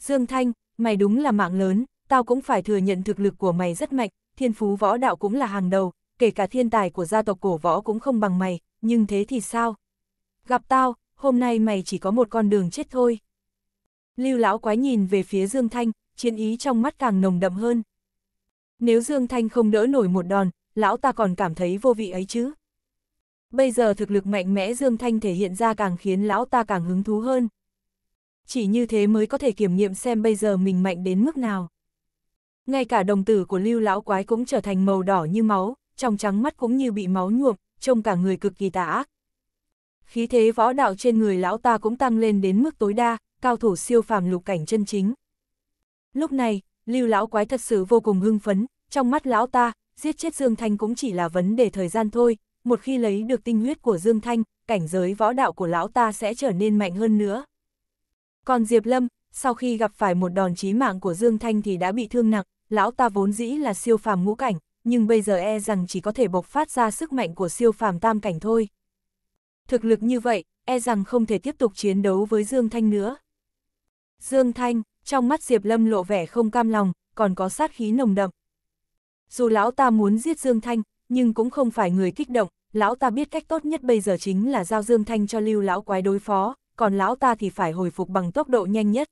Dương Thanh, mày đúng là mạng lớn, tao cũng phải thừa nhận thực lực của mày rất mạnh, thiên phú võ đạo cũng là hàng đầu, kể cả thiên tài của gia tộc cổ võ cũng không bằng mày, nhưng thế thì sao? Gặp tao, hôm nay mày chỉ có một con đường chết thôi. Lưu lão quái nhìn về phía Dương Thanh, chiến ý trong mắt càng nồng đậm hơn. Nếu Dương Thanh không đỡ nổi một đòn, lão ta còn cảm thấy vô vị ấy chứ. Bây giờ thực lực mạnh mẽ Dương Thanh thể hiện ra càng khiến lão ta càng hứng thú hơn. Chỉ như thế mới có thể kiểm nghiệm xem bây giờ mình mạnh đến mức nào. Ngay cả đồng tử của lưu lão quái cũng trở thành màu đỏ như máu, trong trắng mắt cũng như bị máu nhuộm, trông cả người cực kỳ tà ác. Khí thế võ đạo trên người lão ta cũng tăng lên đến mức tối đa, cao thủ siêu phàm lục cảnh chân chính. Lúc này, lưu lão quái thật sự vô cùng hưng phấn, trong mắt lão ta, giết chết Dương Thanh cũng chỉ là vấn đề thời gian thôi, một khi lấy được tinh huyết của Dương Thanh, cảnh giới võ đạo của lão ta sẽ trở nên mạnh hơn nữa. Còn Diệp Lâm, sau khi gặp phải một đòn chí mạng của Dương Thanh thì đã bị thương nặng, lão ta vốn dĩ là siêu phàm ngũ cảnh, nhưng bây giờ e rằng chỉ có thể bộc phát ra sức mạnh của siêu phàm tam cảnh thôi. Thực lực như vậy, e rằng không thể tiếp tục chiến đấu với Dương Thanh nữa. Dương Thanh, trong mắt Diệp Lâm lộ vẻ không cam lòng, còn có sát khí nồng đậm. Dù lão ta muốn giết Dương Thanh, nhưng cũng không phải người kích động, lão ta biết cách tốt nhất bây giờ chính là giao Dương Thanh cho lưu lão quái đối phó, còn lão ta thì phải hồi phục bằng tốc độ nhanh nhất.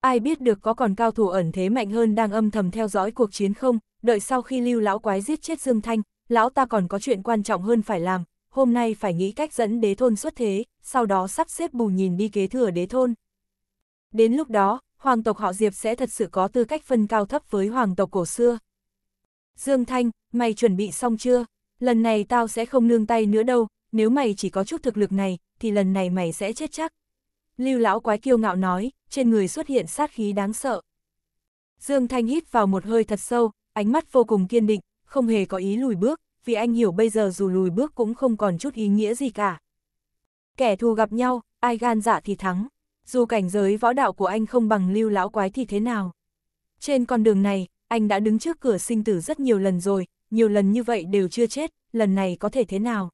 Ai biết được có còn cao thủ ẩn thế mạnh hơn đang âm thầm theo dõi cuộc chiến không, đợi sau khi lưu lão quái giết chết Dương Thanh, lão ta còn có chuyện quan trọng hơn phải làm, hôm nay phải nghĩ cách dẫn đế thôn xuất thế, sau đó sắp xếp bù nhìn đi kế thừa đế thôn, Đến lúc đó, hoàng tộc họ Diệp sẽ thật sự có tư cách phân cao thấp với hoàng tộc cổ xưa. Dương Thanh, mày chuẩn bị xong chưa? Lần này tao sẽ không nương tay nữa đâu, nếu mày chỉ có chút thực lực này, thì lần này mày sẽ chết chắc. Lưu lão quái kiêu ngạo nói, trên người xuất hiện sát khí đáng sợ. Dương Thanh hít vào một hơi thật sâu, ánh mắt vô cùng kiên định, không hề có ý lùi bước, vì anh hiểu bây giờ dù lùi bước cũng không còn chút ý nghĩa gì cả. Kẻ thù gặp nhau, ai gan dạ thì thắng dù cảnh giới võ đạo của anh không bằng lưu lão quái thì thế nào. Trên con đường này, anh đã đứng trước cửa sinh tử rất nhiều lần rồi, nhiều lần như vậy đều chưa chết, lần này có thể thế nào.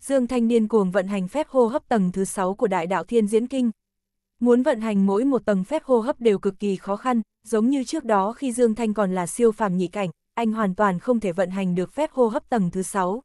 Dương Thanh niên cuồng vận hành phép hô hấp tầng thứ 6 của đại đạo thiên diễn kinh. Muốn vận hành mỗi một tầng phép hô hấp đều cực kỳ khó khăn, giống như trước đó khi Dương Thanh còn là siêu phàm nhị cảnh, anh hoàn toàn không thể vận hành được phép hô hấp tầng thứ 6.